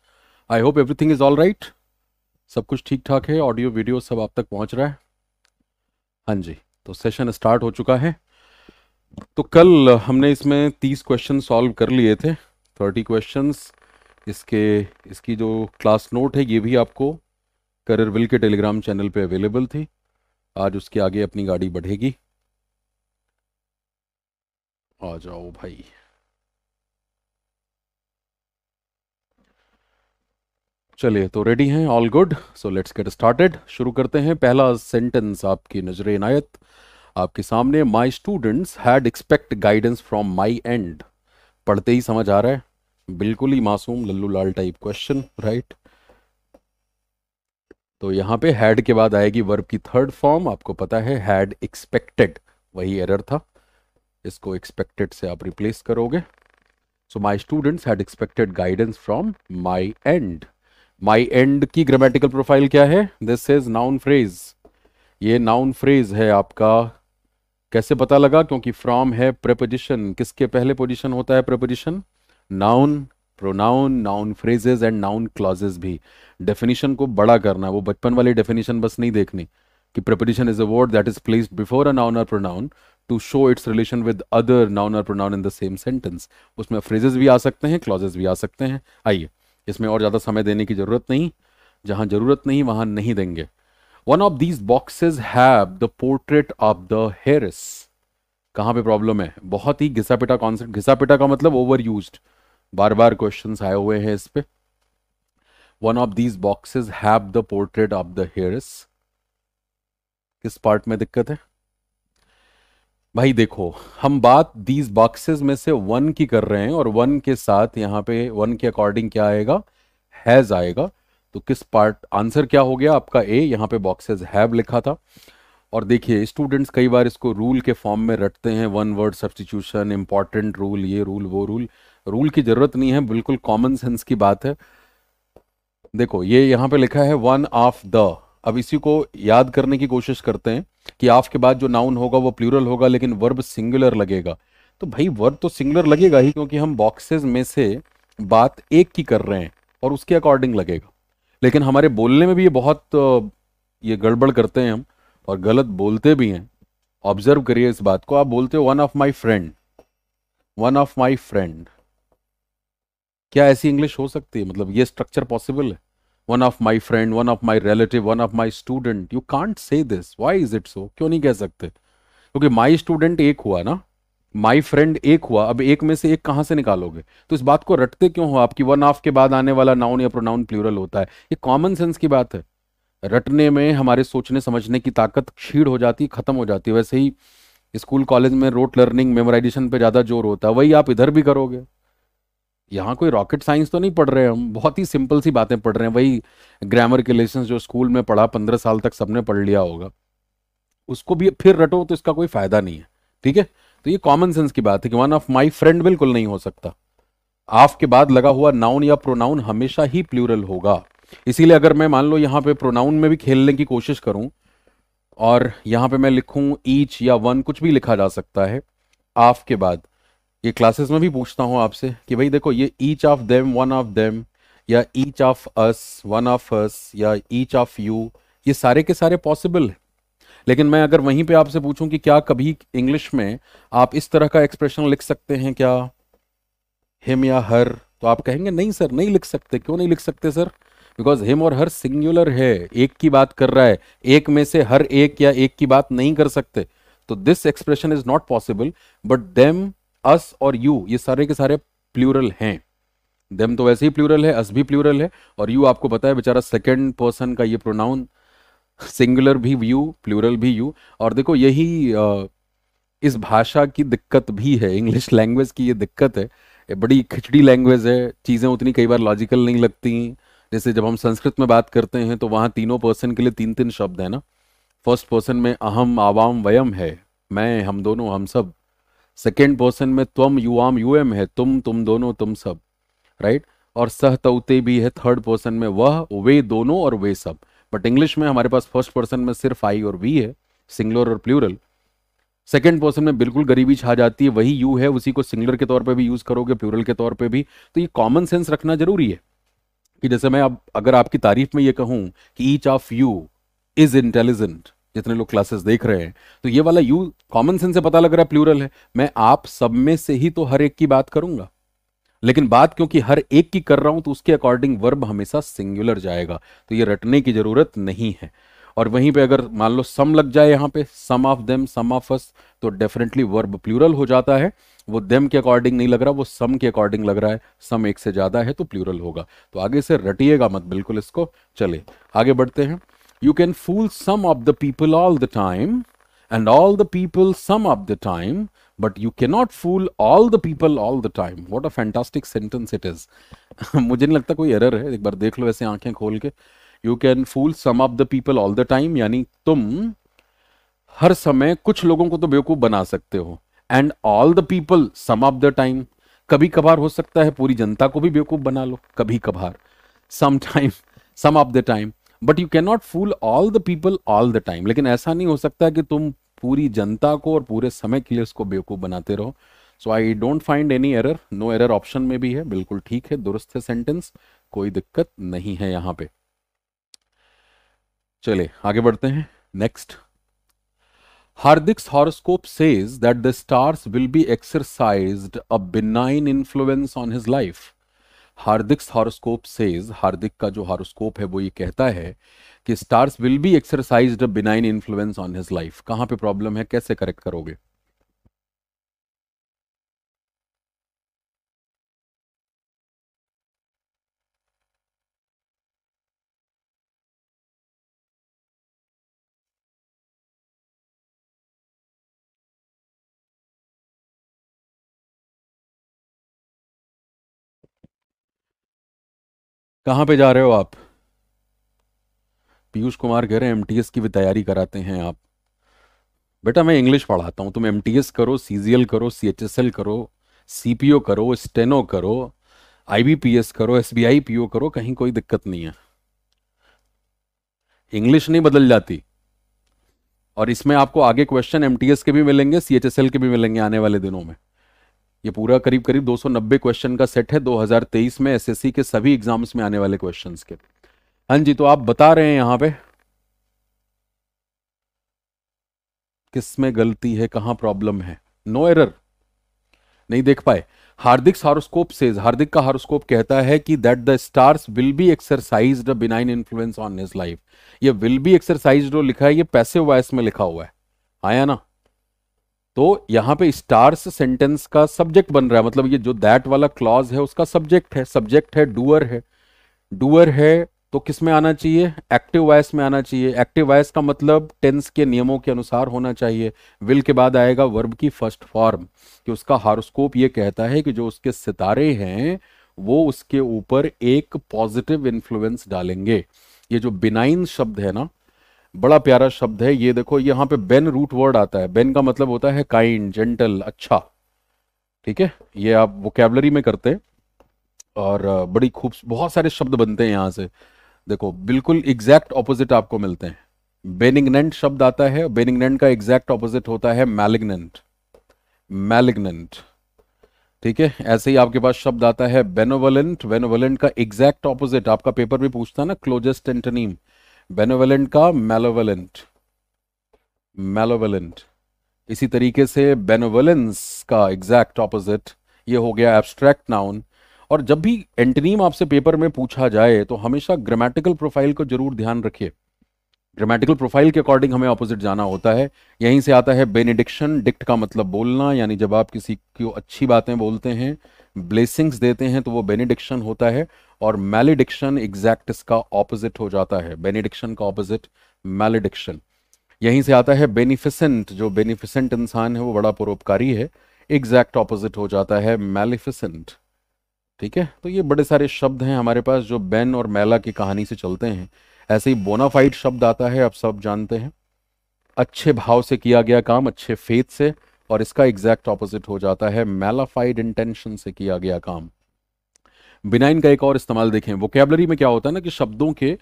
Speaker 2: I hope everything is all right सब कुछ ठीक ठाक है ऑडियो वीडियो सब आप तक पहुंच रहा है हाँ जी तो सेशन स्टार्ट हो चुका है तो कल हमने इसमें तीस क्वेश्चन सॉल्व कर लिए थे थर्टी क्वेश्चन इसके इसकी जो क्लास नोट है ये भी आपको करियर विल के टेलीग्राम चैनल पे अवेलेबल थी आज उसके आगे अपनी गाड़ी बढ़ेगी आ जाओ भाई चलिए तो रेडी हैं all good so let's get started शुरू करते हैं पहला सेंटेंस आपकी नजर इनायत आपके सामने my students had expect guidance from my and पढ़ते ही समझ आ रहा है बिल्कुल ही मासूम लल्लू लाल टाइप क्वेश्चन राइट तो यहाँ पे हैड के बाद आएगी वर्ब की थर्ड फॉर्म आपको पता है हैड एक्सपेक्टेड वही एरर था इसको एक्सपेक्टेड से आप रिप्लेस करोगे so my students had expected guidance from my and my and की ग्रामेटिकल प्रोफाइल क्या है दिस इज नाउन फ्रेज ये नाउन फ्रेज है आपका कैसे पता लगा क्योंकि फ्रॉम है प्रपोजिशन किसके पहले पोजिशन होता है preposition noun pronoun noun phrases and noun clauses भी डेफिनेशन को बड़ा करना वो बचपन वाली डेफिनेशन बस नहीं देखनी कि preposition is a word that is placed before a noun और pronoun to show its relation with other noun और pronoun in the same sentence उसमें फ्रेजेस भी आ सकते हैं क्लॉजेस भी आ सकते हैं आइए इसमें और ज़्यादा समय देने की ज़रूरत नहीं जहां ज़रूरत नहीं वहां नहीं देंगे one of these boxes have the portrait of the heiress कहां पे प्रॉब्लम है बहुत ही घिसा पिटा कॉन्सेप्ट घिसा पिटा का मतलब ओवर यूज्ड बार बार क्वेश्चन आए हुए हैं इस पे one of these boxes have the portrait of the heirs किस पार्ट में दिक्कत है भाई देखो हम बात दीज बॉक्सेस में से वन की कर रहे हैं और वन के साथ यहाँ पे वन के अकॉर्डिंग क्या आएगा हैज आएगा तो किस पार्ट आंसर क्या हो गया आपका ए यहाँ पे बॉक्सेस हैव लिखा था और देखिए स्टूडेंट्स कई बार इसको रूल के फॉर्म में रटते हैं one word substitution important rule ये रूल वो रूल रूल की जरूरत नहीं है बिल्कुल कॉमन सेंस की बात है देखो ये यहाँ पे लिखा है वन ऑफ द अब इसी को याद करने की कोशिश करते हैं कि ऑफ के बाद जो नाउन होगा वो प्लूरल होगा लेकिन वर्ब सिंगुलर लगेगा तो भाई वर्ब तो सिंगुलर लगेगा ही क्योंकि हम बॉक्सेस में से बात एक की कर रहे हैं और उसके अकॉर्डिंग लगेगा लेकिन हमारे बोलने में भी ये बहुत ये गड़बड़ करते हैं हम और गलत बोलते भी हैं ऑब्जर्व करिए इस बात को आप बोलते हो one of my friend one of my friend क्या ऐसी इंग्लिश हो सकती है मतलब ये स्ट्रक्चर पॉसिबल है one of my friend one of my relative one of my student you can't say this why is it so क्यों नहीं कह सकते क्योंकि माई स्टूडेंट एक हुआ ना माई फ्रेंड एक हुआ अब एक में से एक कहां से निकालोगे तो इस बात को रटते क्यों हो आपकी वन ऑफ के बाद आने वाला नाउन या प्रोनाउन प्लूरल होता है ये कॉमन सेंस की बात है रटने में हमारे सोचने समझने की ताकत क्षीण हो जाती खत्म हो जाती है वैसे ही स्कूल कॉलेज में रोट लर्निंग मेमोराइजेशन पे ज़्यादा जोर होता है वही आप इधर भी करोगे यहाँ कोई रॉकेट साइंस तो नहीं पढ़ रहे हम बहुत ही सिंपल सी बातें पढ़ रहे हैं वही ग्रामर के लेसन जो स्कूल में पढ़ा पंद्रह साल तक सबने पढ़ लिया होगा उसको भी फिर रटो तो इसका कोई फायदा नहीं है ठीक है तो ये कॉमन सेंस की बात है कि वन ऑफ माई फ्रेंड बिल्कुल नहीं हो सकता आफ के बाद लगा हुआ नाउन या प्रोनाउन हमेशा ही प्लूरल होगा इसीलिए अगर मैं मान लो यहाँ पे प्रोनाउन में भी खेलने की कोशिश करूं और यहाँ पे मैं लिखूं ईच या वन कुछ भी लिखा जा सकता है आफ के बाद ये क्लासेस में भी पूछता हूँ आपसे कि भाई देखो ये each of them one of them या each of us one of us या ईच ऑफ यू ये सारे के सारे पॉसिबल है लेकिन मैं अगर वहीं पे आपसे पूछूं कि क्या कभी इंग्लिश में आप इस तरह का एक्सप्रेशन लिख सकते हैं क्या हिम या हर तो आप कहेंगे नहीं सर नहीं लिख सकते क्यों नहीं लिख सकते सर बिकॉज हिम और हर सिंगुलर है एक की बात कर रहा है एक में से हर एक या एक की बात नहीं कर सकते तो this expression is not possible but them us और यू ये सारे के सारे प्लूरल हैं देम तो वैसे ही प्लूरल है अस भी प्लूरल है और यू आपको पता है बेचारा सेकेंड पर्सन का ये प्रोनाउन सिंगुलर भी यू प्लूरल भी यू और देखो यही इस भाषा की दिक्कत भी है इंग्लिश लैंग्वेज की ये दिक्कत है ये बड़ी खिचड़ी लैंग्वेज है चीज़ें उतनी कई बार लॉजिकल नहीं लगती जैसे जब हम संस्कृत में बात करते हैं तो वहाँ तीनों पर्सन के लिए तीन तीन शब्द हैं ना फर्स्ट पर्सन में अहम आवाम वयम है मैं हम दोनों हम सब सेकेंड पर्सन में त्वम युवाम युएम है तुम तुम दोनों तुम सब राइट right? और सह तौते भी है थर्ड पर्सन में वह वे दोनों और वे सब बट इंग्लिश में हमारे पास फर्स्ट पर्सन में सिर्फ आई और वी है सिंगलर और प्लूरल सेकेंड पर्सन में बिल्कुल गरीबी छा जाती है वही यू है उसी को सिंगुलर के तौर पर भी यूज करोगे प्लूरल के तौर पर भी तो ये कॉमन सेंस रखना जरूरी है कि जैसे मैं अब अगर आपकी तारीफ में ये कहूं कि each of you is intelligent जितने लोग क्लासेस देख रहे हैं तो ये वाला यू कॉमन सेंस से पता लग रहा है प्लूरल है मैं आप सब में से ही तो हर एक की बात करूंगा लेकिन बात क्योंकि हर एक की कर रहा हूं तो उसके अकॉर्डिंग वर्ब हमेशा सिंगुलर जाएगा तो ये रटने की जरूरत नहीं है और वहीं पे अगर मान लो सम लग जाए यहाँ पे some of them some of us तो डेफिनेटली वर्ब प्लूरल हो जाता है वो देम के अकॉर्डिंग नहीं लग रहा वो सम के अकॉर्डिंग लग रहा है सम एक से ज्यादा है तो प्लूरल होगा तो आगे से रटिएगा मत बिल्कुल इसको चले आगे बढ़ते हैं you can fool some of the people all the time and all the people some of the time, but you cannot fool all the people all the time. What a fantastic sentence it is. (laughs) मुझे नहीं लगता कोई error है एक बार देख लो ऐसे आंखें खोल के you can fool some of the people all the time यानी तुम हर समय कुछ लोगों को तो बेवकूफ़ बना सकते हो and all the people some of the time कभी कभार हो सकता है पूरी जनता को भी बेवकूफ़ बना लो कभी कभार some time some of the time but you can not fool all the people all the time लेकिन ऐसा नहीं हो सकता कि तुम पूरी जनता को और पूरे समय के लिए उसको बेवकूफ़ बनाते रहो so I don't find any error no error option में भी है बिल्कुल ठीक है दुरुस्त है सेंटेंस कोई दिक्कत नहीं है यहां पे चले आगे बढ़ते हैं next Hardik's horoscope says that the stars will be exercise a benign influence on his life Hardik's horoscope says Hardik का जो हॉरोस्कोप है वो ये कहता है कि stars will be exercise benign influence on his life कहाँ पे प्रॉब्लम है कैसे करेक्ट करोगे कहाँ पे जा रहे हो आप पीयूष कुमार कह रहे हैं एमटीएस की भी तैयारी कराते हैं आप बेटा मैं इंग्लिश पढ़ाता हूँ तुम एमटीएस करो सीजीएल करो सीएचएसएल करो सीपीओ करो स्टेनो e करो आईबीपीएस करो एसबीआई पीओ करो कहीं कोई दिक्कत नहीं है इंग्लिश नहीं बदल जाती और इसमें आपको आगे क्वेश्चन एमटीएस के भी मिलेंगे सीएचएसएल के भी मिलेंगे आने वाले दिनों में ये पूरा करीब करीब 290 क्वेश्चन का सेट है 2023 में एसएससी के सभी एग्जाम्स में आने वाले क्वेश्चंस के हाँ जी तो आप बता रहे हैं यहां पे किस में गलती है कहां प्रॉब्लम है नो एरर नहीं देख पाए हार्दिक हारोस्कोप से हार्दिक का हारोस्कोप कहता है कि that the stars will be exercise benign influence on his life ये विल बी एक्सरसाइज लिखा है ये पैसे वॉयस में लिखा हुआ है आया ना तो यहां पे स्टार्स सेंटेंस का सब्जेक्ट बन रहा है मतलब ये जो दैट वाला क्लॉज है उसका सब्जेक्ट है सब्जेक्ट है डूअर है डूअर है तो किस में आना चाहिए एक्टिव वॉयस में आना चाहिए एक्टिव वॉयस का मतलब टेंस के नियमों के अनुसार होना चाहिए विल के बाद आएगा वर्ब की फर्स्ट फॉर्म कि उसका हारोस्कोप ये कहता है कि जो उसके सितारे हैं वो उसके ऊपर एक पॉजिटिव इन्फ्लुएंस डालेंगे ये जो बिनाइन शब्द है ना बड़ा प्यारा शब्द है ये देखो यहाँ पे बेन रूट वर्ड आता है बेन का मतलब होता है काइंड जेंटल अच्छा ठीक है ये आप वोकेबलरी में करते हैं और बड़ी खूब बहुत सारे शब्द बनते हैं यहाँ से देखो बिल्कुल एग्जैक्ट ऑपोजिट आपको मिलते हैं बेनिग्नेंट शब्द आता है बेनिग्नेंट का एग्जैक्ट ऑपोजिट होता है मैलिग्नेंट मैलिग्नेंट ठीक है ऐसे ही आपके पास शब्द आता है बेनोवलेंट बेनोवलेंट का एग्जैक्ट ऑपोजिट आपका पेपर भी पूछता है ना क्लोजेस्ट एंटनीम बेनोवेलेंट का मेलोवेलेंट मेलोवेलेंट इसी तरीके से बेनोवेलेंस का एग्जैक्ट ऑपोजिट ये हो गया एब्स्ट्रैक्ट नाउन और जब भी एंटनीम आपसे पेपर में पूछा जाए तो हमेशा ग्रामेटिकल प्रोफाइल को जरूर ध्यान रखिए ग्रामेटिकल प्रोफाइल के अकॉर्डिंग हमें ऑपोजिट जाना होता है यहीं से आता है बेनिडिक्शन डिक्ट का मतलब बोलना यानी जब आप किसी को अच्छी बातें बोलते हैं ब्लेसिंग्स देते हैं तो वो बेनिडिक्शन होता है और मेलिडिक्शन एग्जैक्ट इसका ऑपोजिट हो जाता है बेनिडिक्शन का ऑपोजिट मेलिडिक्शन यहीं से आता है बेनिफिसेंट जो बेनिफिसेंट इंसान है वो बड़ा परोपकारी है एग्जैक्ट ऑपोजिट हो जाता है मेलिफिसेंट ठीक है तो ये बड़े सारे शब्द हैं हमारे पास जो बेन और मैला की कहानी से चलते हैं ऐसे ही बोनाफाइड शब्द आता है आप सब जानते हैं अच्छे भाव से किया गया काम अच्छे फेथ से और इसका एग्जैक्ट ऑपोजिट हो जाता है मेलाफाइड इंटेंशन से किया गया काम बिनाइन का एक और इस्तेमाल देखें वोकेबलरी में क्या होता है ना कि शब्दों के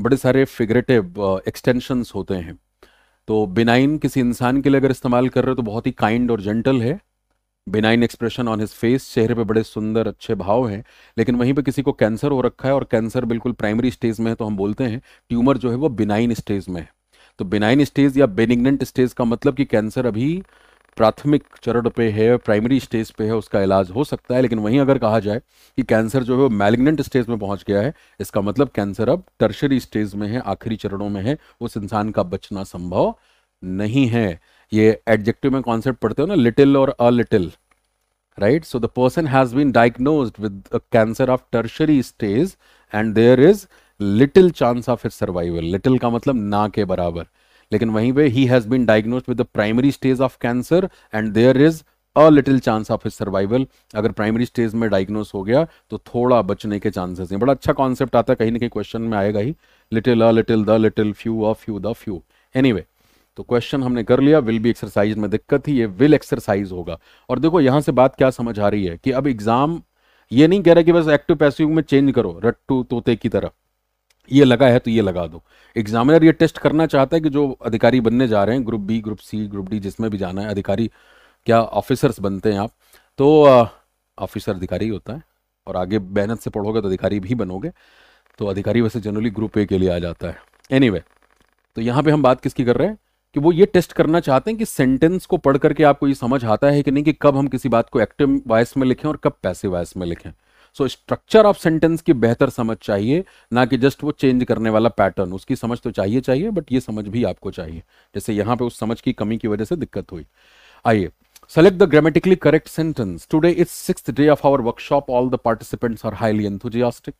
Speaker 2: बड़े सारे फिगरेटिव एक्सटेंशंस uh, होते हैं तो बिनाइन किसी इंसान के लिए अगर इस्तेमाल कर रहे हो तो बहुत ही काइंड और जेंटल है benign expression on his face चेहरे पे बड़े सुंदर अच्छे भाव हैं लेकिन वहीं पे किसी को कैंसर हो रखा है और कैंसर बिल्कुल प्राइमरी स्टेज में है तो हम बोलते हैं ट्यूमर जो है वो बिनाइन स्टेज में है तो बिनाइन स्टेज या बेनिग्नेंट स्टेज का मतलब कि कैंसर अभी प्राथमिक चरण पे है प्राइमरी स्टेज पे है उसका इलाज हो सकता है लेकिन वहीं अगर कहा जाए कि कैंसर जो है वो मैलिग्नेंट स्टेज में पहुंच गया है इसका मतलब कैंसर अब टर्शरी स्टेज में है आखिरी चरणों में है उस इंसान का बचना संभव नहीं है ये एडजेक्टिव में कॉन्सेप्ट पढ़ते हो ना लिटिल और a little right so the person has been diagnose with cancer of tertiary stage and there is little chance of it survival little का मतलब ना के बराबर लेकिन वहीं पे ही has been diagnose with the primary stage of cancer and there is a little chance of his survival अगर प्राइमरी स्टेज में डायग्नोज हो गया तो थोड़ा बचने के चांसेस हैं बड़ा अच्छा कॉन्सेप्ट आता है कहीं ना कहीं क्वेश्चन में आएगा ही little a little the little few a few the few any तो क्वेश्चन हमने कर लिया विल बी एक्सरसाइज में दिक्कत ही ये विल एक्सरसाइज होगा और देखो यहां से बात क्या समझ आ रही है कि अब एग्जाम ये नहीं कह रहा कि बस एक्टिव पैसिव में चेंज करो रट्टू तोते की तरह ये लगा है तो ये लगा दो एग्जामिनर ये टेस्ट करना चाहता है कि जो अधिकारी बनने जा रहे हैं group B group C group D जिसमें भी जाना है अधिकारी क्या ऑफिसर्स बनते हैं आप तो ऑफिसर अधिकारी होता है और आगे मेहनत से पढ़ोगे तो अधिकारी भी बनोगे तो अधिकारी वैसे जनरली ग्रुप ए के लिए आ जाता है एनी anyway, तो यहाँ पे हम बात किसकी कर रहे हैं कि वो ये टेस्ट करना चाहते हैं कि सेंटेंस को पढ़ करके आपको ये समझ आता है कि नहीं कि कब हम किसी बात को एक्टिव वॉइस में लिखें और कब पैसे वॉइस में लिखें सो स्ट्रक्चर ऑफ सेंटेंस की बेहतर समझ चाहिए ना कि जस्ट वो चेंज करने वाला पैटर्न उसकी समझ तो चाहिए चाहिए बट ये समझ भी आपको चाहिए जैसे यहाँ पे उस समझ की कमी की वजह से दिक्कत हुई आइए select the grammatically correct sentence today is six day of our workshop all the participants are highly enthusiastic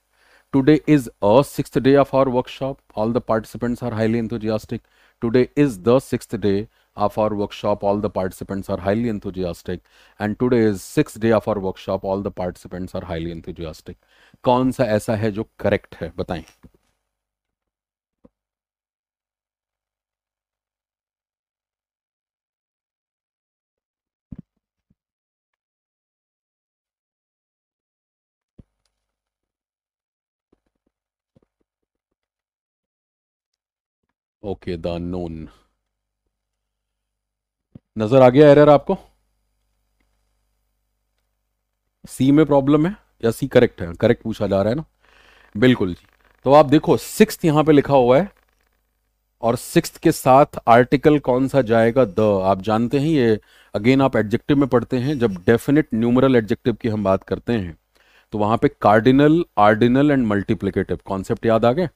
Speaker 2: today is a six day of our workshop all the participants are highly enthusiastic today is the six day of our workshop. All the participants are highly enthusiastic. And today is sixth day of our workshop. All the participants are highly enthusiastic. कौन सा ऐसा है जो correct है बताएं okay the known नज़र आ गया एरर आपको सी में प्रॉब्लम है या सी करेक्ट है करेक्ट पूछा जा रहा है ना बिल्कुल जी तो आप देखो सिक्स यहां पे लिखा हुआ है और सिक्स के साथ आर्टिकल कौन सा जाएगा द आप जानते हैं ये अगेन आप एडजेक्टिव में पढ़ते हैं जब डेफिनेट न्यूमरल एडजेक्टिव की हम बात करते हैं तो वहां पे cardinal ordinal and multiplicative concept याद आ गए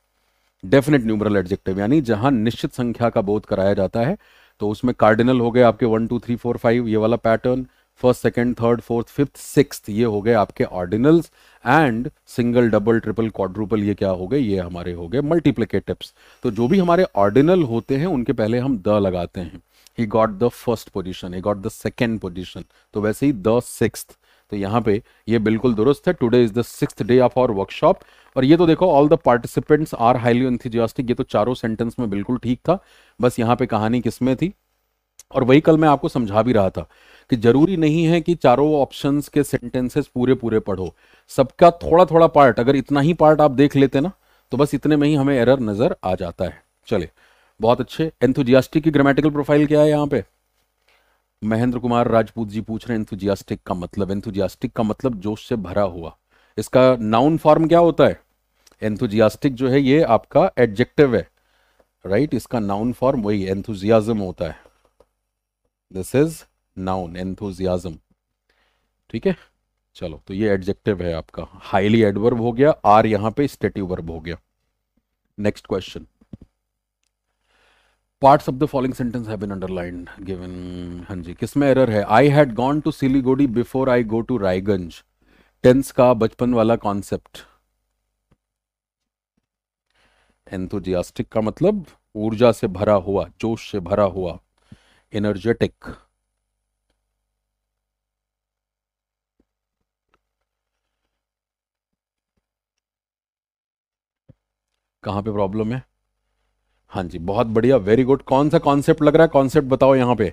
Speaker 2: डेफिनेट न्यूमरल एडजेक्टिव यानी जहां निश्चित संख्या का बोध कराया जाता है तो उसमें कार्डिनल हो गए आपके one two three four five ये वाला pattern first second third fourth fifth six ये हो गए आपके ordinals and single double triple quadruple ये क्या हो गए ये हमारे हो गए मल्टीप्लिकेटिव्स तो जो भी हमारे ऑर्डिनल होते हैं उनके पहले हम द लगाते हैं he got the first position he got the second position तो वैसे ही द सिक्स तो यहाँ पे ये बिल्कुल दुरुस्त है today is the six day of our workshop और ये तो देखो all the participants are highly enthusiastic ये तो चारों सेंटेंस में बिल्कुल ठीक था बस यहाँ पे कहानी किसमें थी और वही कल मैं आपको समझा भी रहा था कि जरूरी नहीं है कि चारों ऑप्शंस के सेंटेंसेस पूरे पूरे पढ़ो सबका थोड़ा थोड़ा पार्ट अगर इतना ही पार्ट आप देख लेते ना तो बस इतने में ही हमें एरर नजर आ जाता है चले बहुत अच्छे एंथुजियास्टिक की ग्रामेटिकल प्रोफाइल क्या है यहाँ पे महेंद्र कुमार राजपूत जी पूछ रहे हैं एंथुजियास्टिक का मतलब एंथुजियास्टिक का मतलब जोश से भरा हुआ इसका नाउन फॉर्म क्या होता है एंथुजियास्टिक जो है ये आपका एडजेक्टिव है राइट right? इसका नाउन फॉर्म वही एंथुजियाजम होता है दिस इज नाउन एंथुजियाजम ठीक है चलो तो ये एडजेक्टिव है आपका हाईली एडवर्ब हो गया आर यहां पे स्टेटिव वर्ब हो गया next question parts of the following sentence have been underlined given हाँ जी किसमें एरर है I had gone to Siliguri before I go to Raiganj tense का बचपन वाला कॉन्सेप्ट एंथोजियास्टिक का मतलब ऊर्जा से भरा हुआ जोश से भरा हुआ एनर्जेटिक कहां पे प्रॉब्लम है हाँ जी बहुत बढ़िया वेरी गुड कौन सा कॉन्सेप्ट लग रहा है कॉन्सेप्ट बताओ यहां पे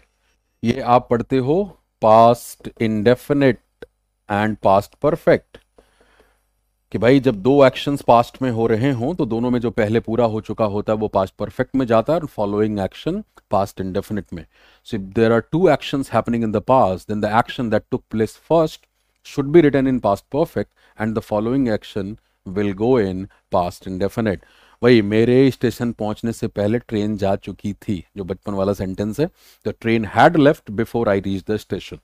Speaker 2: ये आप पढ़ते हो past indefinite and past perfect कि भाई जब दो एक्शंस पास्ट में हो रहे हों तो दोनों में जो पहले पूरा हो चुका होता है वो पास्ट परफेक्ट में जाता है और फॉलोइंग एक्शन पास्ट इंडेफिनिट में so if there are two actions happening in the past then the action that took place first should be written in past perfect and the following action will go in past indefinite वही मेरे station पहुंचने से पहले train जा चुकी थी जो बचपन वाला सेंटेंस है the train had left before I reach the station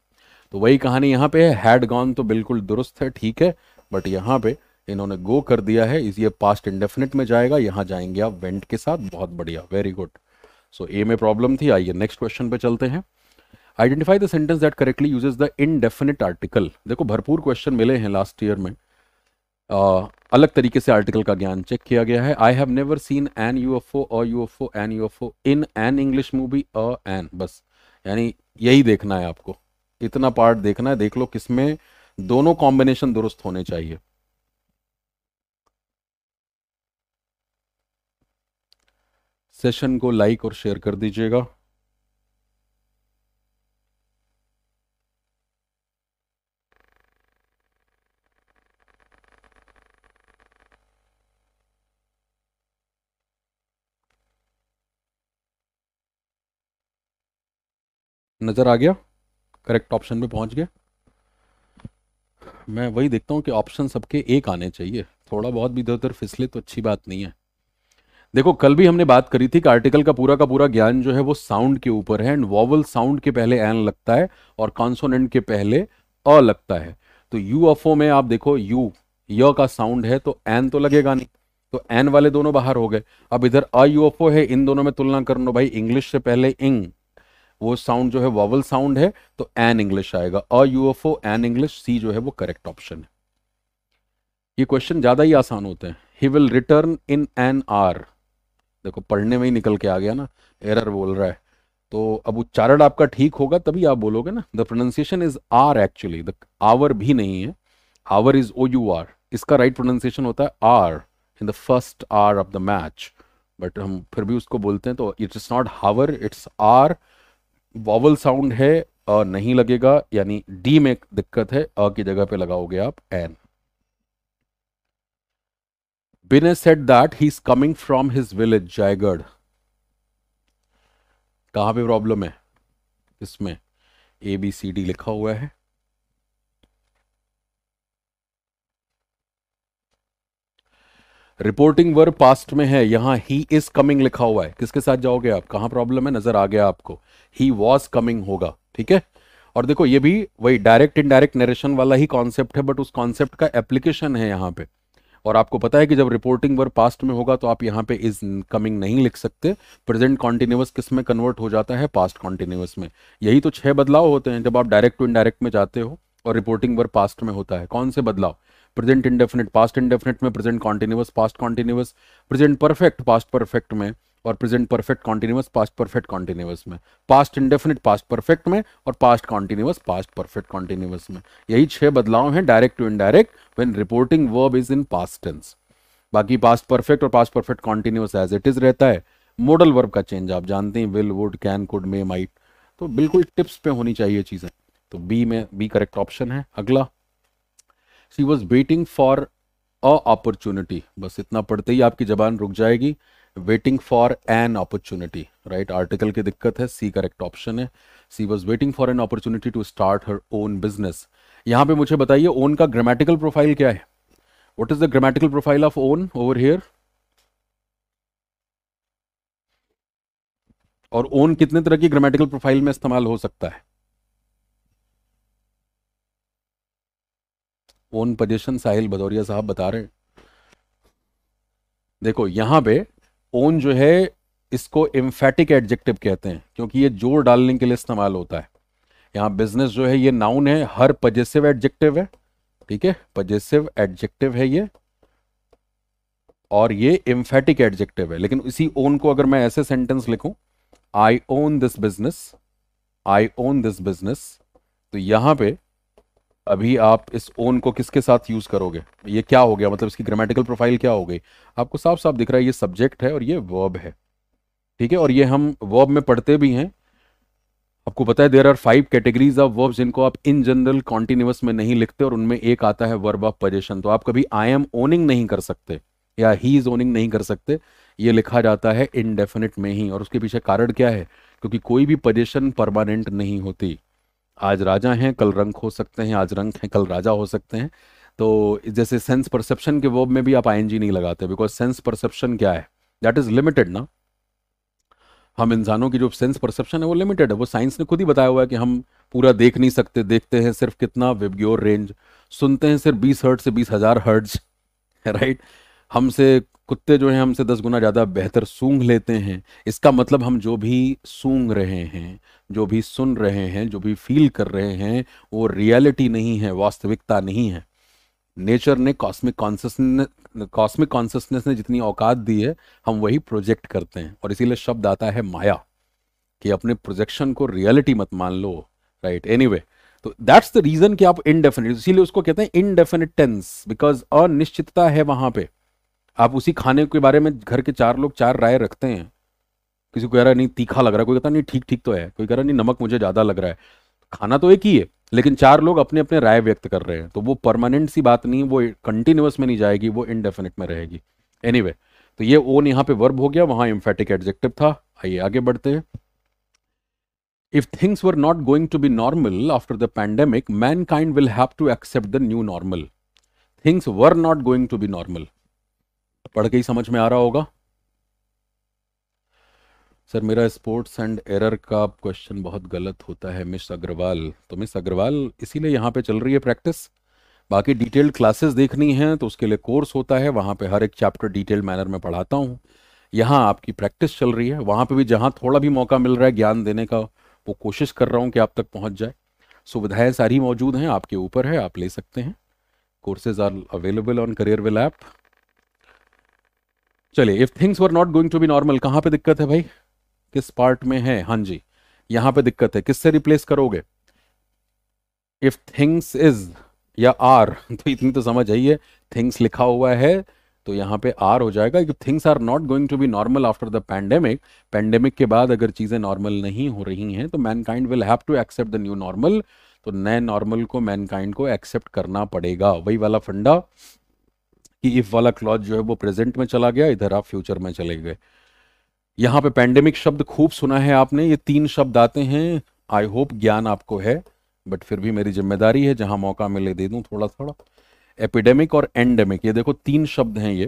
Speaker 2: तो वही कहानी यहाँ पे है हैड गॉन तो बिल्कुल दुरुस्त है ठीक है बट यहाँ पे इन्होंने गो कर दिया है इस ये पास्ट इंडेफिनिट में जाएगा यहाँ जाएंगे आप वेंट के साथ बहुत बढ़िया वेरी गुड सो ए में प्रॉब्लम थी आइए नेक्स्ट क्वेश्चन पे चलते हैं identify the sentence that correctly uses the indefinite article देखो भरपूर क्वेश्चन मिले हैं लास्ट ईयर में आ, अलग तरीके से आर्टिकल का ज्ञान चेक किया गया है I have never seen an U F O a U F O an U F O in an English movie a an बस यानी यही देखना है आपको इतना पार्ट देखना है देख लो किसमें दोनों कॉम्बिनेशन दुरुस्त होने चाहिए सेशन को लाइक और शेयर कर दीजिएगा नज़र आ गया करेक्ट ऑप्शन पे पहुंच गए मैं वही देखता हूँ कि ऑप्शन सबके एक आने चाहिए थोड़ा बहुत भी इधर उधर फिसले तो अच्छी बात नहीं है देखो कल भी हमने बात करी थी कि आर्टिकल का पूरा का पूरा ज्ञान जो है वो साउंड के ऊपर है एंड वॉवल साउंड के पहले एन लगता है और कॉन्सोनेंट के पहले अ लगता है तो यू एफ ओ में आप देखो यू य का साउंड है तो एन तो लगेगा नहीं तो एन वाले दोनों बाहर हो गए अब इधर अ ओ है इन दोनों में तुलना कर लो भाई इंग्लिश से पहले इंग वो साउंड जो है वॉवल साउंड है तो एन इंग्लिश आएगा a U F O an English सी जो है वो करेक्ट ऑप्शन है ये क्वेश्चन ज्यादा ही आसान होते हैं he will return in an hour देखो पढ़ने में ही निकल के आ गया ना एरर बोल रहा है तो अब उच्चारण आपका ठीक होगा तभी आप बोलोगे ना the pronunciation is our actually the hour भी नहीं है hour is O U R इसका राइट right प्रोनाउंसिएशन होता है hour in the first hour of the match but हम फिर भी उसको बोलते हैं तो it's not hour it's our vowel sound है आ, नहीं लगेगा यानी डी में दिक्कत है अ की जगह पे लगाओगे आप an Binay said that he's coming from his village, Jaigarh. कहाँ पे प्रॉब्लम है इसमें ए बी सी डी लिखा हुआ है रिपोर्टिंग वर्ब पास्ट में है यहां ही इज कमिंग लिखा हुआ है किसके साथ जाओगे आप कहां प्रॉब्लम है नजर आ गया आपको ही वॉज कमिंग होगा ठीक है और देखो ये भी वही डायरेक्ट इनडायरेक्ट नरेशन वाला ही कॉन्सेप्ट है बट उस कॉन्सेप्ट का एप्लीकेशन है यहां पे और आपको पता है कि जब रिपोर्टिंग वर्ब पास्ट में होगा तो आप यहाँ पे इज कमिंग नहीं लिख सकते प्रेजेंट कॉन्टिन्यूस किस में कन्वर्ट हो जाता है पास्ट कॉन्टिन्यूस में यही तो छह बदलाव होते हैं जब आप डायरेक्ट टू इनडायरेक्ट में जाते हो और रिपोर्टिंग वर्ब पास्ट में होता है कौन से बदलाव प्रेजेंट इंडेफिनिट पास्ट इंडेफिनिट में present continuous past continuous present perfect past perfect में और present perfect continuous past perfect continuous में पास्ट इंडेफिनिट पास्ट परफेक्ट में और past continuous past perfect continuous में यही छह बदलाव हैं direct to indirect when reporting verb is in past tense बाकी पास्ट परफेक्ट और past perfect continuous as it is रहता है मॉडल वर्ब का चेंज आप जानते हैं will would can could may might तो बिल्कुल टिप्स पे होनी चाहिए चीजें तो बी में बी करेक्ट ऑप्शन है अगला C was waiting for a opportunity बस इतना पढ़ते ही आपकी जबान रुक जाएगी waiting for an opportunity right article की दिक्कत है सी करेक्ट ऑप्शन है C was waiting for an opportunity to start her own business यहाँ पे मुझे बताइए ओन का ग्रामेटिकल प्रोफाइल क्या है what is the grammatical profile of own over here और ओन कितने तरह की ग्रामेटिकल प्रोफाइल में इस्तेमाल हो सकता है ओन पजेशन साहिल भदौरिया साहब बता रहे हैं देखो यहां पे ओन जो है इसको इम्फेटिक एडजेक्टिव कहते हैं क्योंकि ये जोर डालने के लिए इस्तेमाल होता है यहाँ बिजनेस जो है ये नाउन है हर पजेसिव एडजेक्टिव है ठीक है पजेसिव एडजेक्टिव है ये और ये इम्फेटिक एडजेक्टिव है लेकिन इसी ओन को अगर मैं ऐसे सेंटेंस लिखूं I own this business I own this business तो यहां पे अभी आप इस ओन को किसके साथ यूज करोगे ये क्या हो गया मतलब इसकी ग्रामेटिकल प्रोफाइल क्या हो गई आपको साफ साफ दिख रहा है ये सब्जेक्ट है और ये वर्ब है ठीक है और ये हम वर्ब में पढ़ते भी हैं आपको पता है there are five categories of verb जिनको आप इन जनरल कॉन्टिन्यूस में नहीं लिखते और उनमें एक आता है वर्ब ऑफ पोजेशन तो आप कभी आई एम ओनिंग नहीं कर सकते या ही इज ओनिंग नहीं कर सकते ये लिखा जाता है इनडेफिनिट में ही और उसके पीछे कारण क्या है क्योंकि कोई भी पोजेशन परमानेंट नहीं होती आज राजा हैं कल रंग हो सकते हैं आज रंग हैं कल राजा हो सकते हैं तो जैसे सेंस परसेप्शन के वर्ब में भी आप आई नहीं लगाते बिकॉज सेंस परसेप्शन क्या है दैट इज़ लिमिटेड ना हम इंसानों की जो सेंस परसेप्शन है वो लिमिटेड है वो साइंस ने खुद ही बताया हुआ है कि हम पूरा देख नहीं सकते देखते हैं सिर्फ कितना विबग्योर रेंज सुनते हैं सिर्फ बीस हर्ट से बीस हज़ार हर्ट्ज राइट हमसे कुत्ते जो हैं हमसे दस गुना ज़्यादा बेहतर सूंघ लेते हैं इसका मतलब हम जो भी सूंघ रहे हैं जो भी सुन रहे हैं जो भी फील कर रहे हैं वो रियलिटी नहीं है वास्तविकता नहीं है नेचर ने कॉस्मिक कॉन्सियसनेस कॉस्मिक कॉन्सियसनेस ने जितनी औकात दी है हम वही प्रोजेक्ट करते हैं और इसीलिए शब्द आता है माया कि अपने प्रोजेक्शन को रियलिटी मत मान लो राइट एनी anyway, तो दैट्स द रीजन कि आप इनडेफिनेट इसीलिए उसको कहते हैं इनडेफिनेट टेंस बिकॉज अनिश्चितता है वहां पे आप उसी खाने के बारे में घर के चार लोग चार राय रखते हैं किसी को कह रहा नहीं तीखा लग रहा है कोई कहता नहीं ठीक ठीक तो है कोई कह रहा नहीं नमक मुझे ज़्यादा लग रहा है खाना तो एक ही है लेकिन चार लोग अपने अपने राय व्यक्त कर रहे हैं तो वो परमानेंट सी बात नहीं वो कंटिन्यूस में नहीं जाएगी वो इनडेफिनेट में रहेगी एनी anyway, तो ये ओन यहाँ पे वर्ब हो गया वहाँ इम्फेटिक एडजेक्टिव था आइए आगे बढ़ते हैं if things were not going to be normal after the pandemic mankind will have to accept the new normal things were not going to be normal पढ़ के ही समझ में आ रहा होगा सर मेरा स्पोर्ट्स एंड एरर का क्वेश्चन बहुत गलत होता है मिस अग्रवाल तो मिस अग्रवाल इसीलिए यहाँ पे चल रही है प्रैक्टिस बाकी डिटेल्ड क्लासेस देखनी है तो उसके लिए कोर्स होता है वहाँ पे हर एक चैप्टर डिटेल मैनर में पढ़ाता हूँ यहाँ आपकी प्रैक्टिस चल रही है वहाँ पे भी जहाँ थोड़ा भी मौका मिल रहा है ज्ञान देने का वो कोशिश कर रहा हूँ कि आप तक पहुँच जाए सुविधाएँ सारी मौजूद हैं आपके ऊपर है आप ले सकते हैं courses are available on Careerwill app चलिए if things were not going to be normal कहां पे दिक्कत है भाई किस पार्ट में है हां जी यहां पे दिक्कत है किससे रिप्लेस करोगे इफ थिंग्स इज या आर तो इतनी तो समझ आई है थिंग्स लिखा हुआ है तो यहां पे आर हो जाएगा if things are not going to be normal after the pandemic pandemic के बाद अगर चीज़ें नॉर्मल नहीं हो रही हैं तो mankind will have to accept the new normal तो नए नॉर्मल को मैनकाइंड को एक्सेप्ट करना पड़ेगा वही वाला फंडा कि इफ़ वाला क्लॉज जो है वो प्रेजेंट में चला गया इधर आप फ्यूचर में चले गए यहाँ पे पैंडेमिक शब्द खूब सुना है आपने ये तीन शब्द आते हैं आई होप ज्ञान आपको है बट फिर भी मेरी जिम्मेदारी है जहां मौका मिले दे दू थोड़ा थोड़ा एपिडेमिक और एंडेमिक ये देखो तीन शब्द हैं ये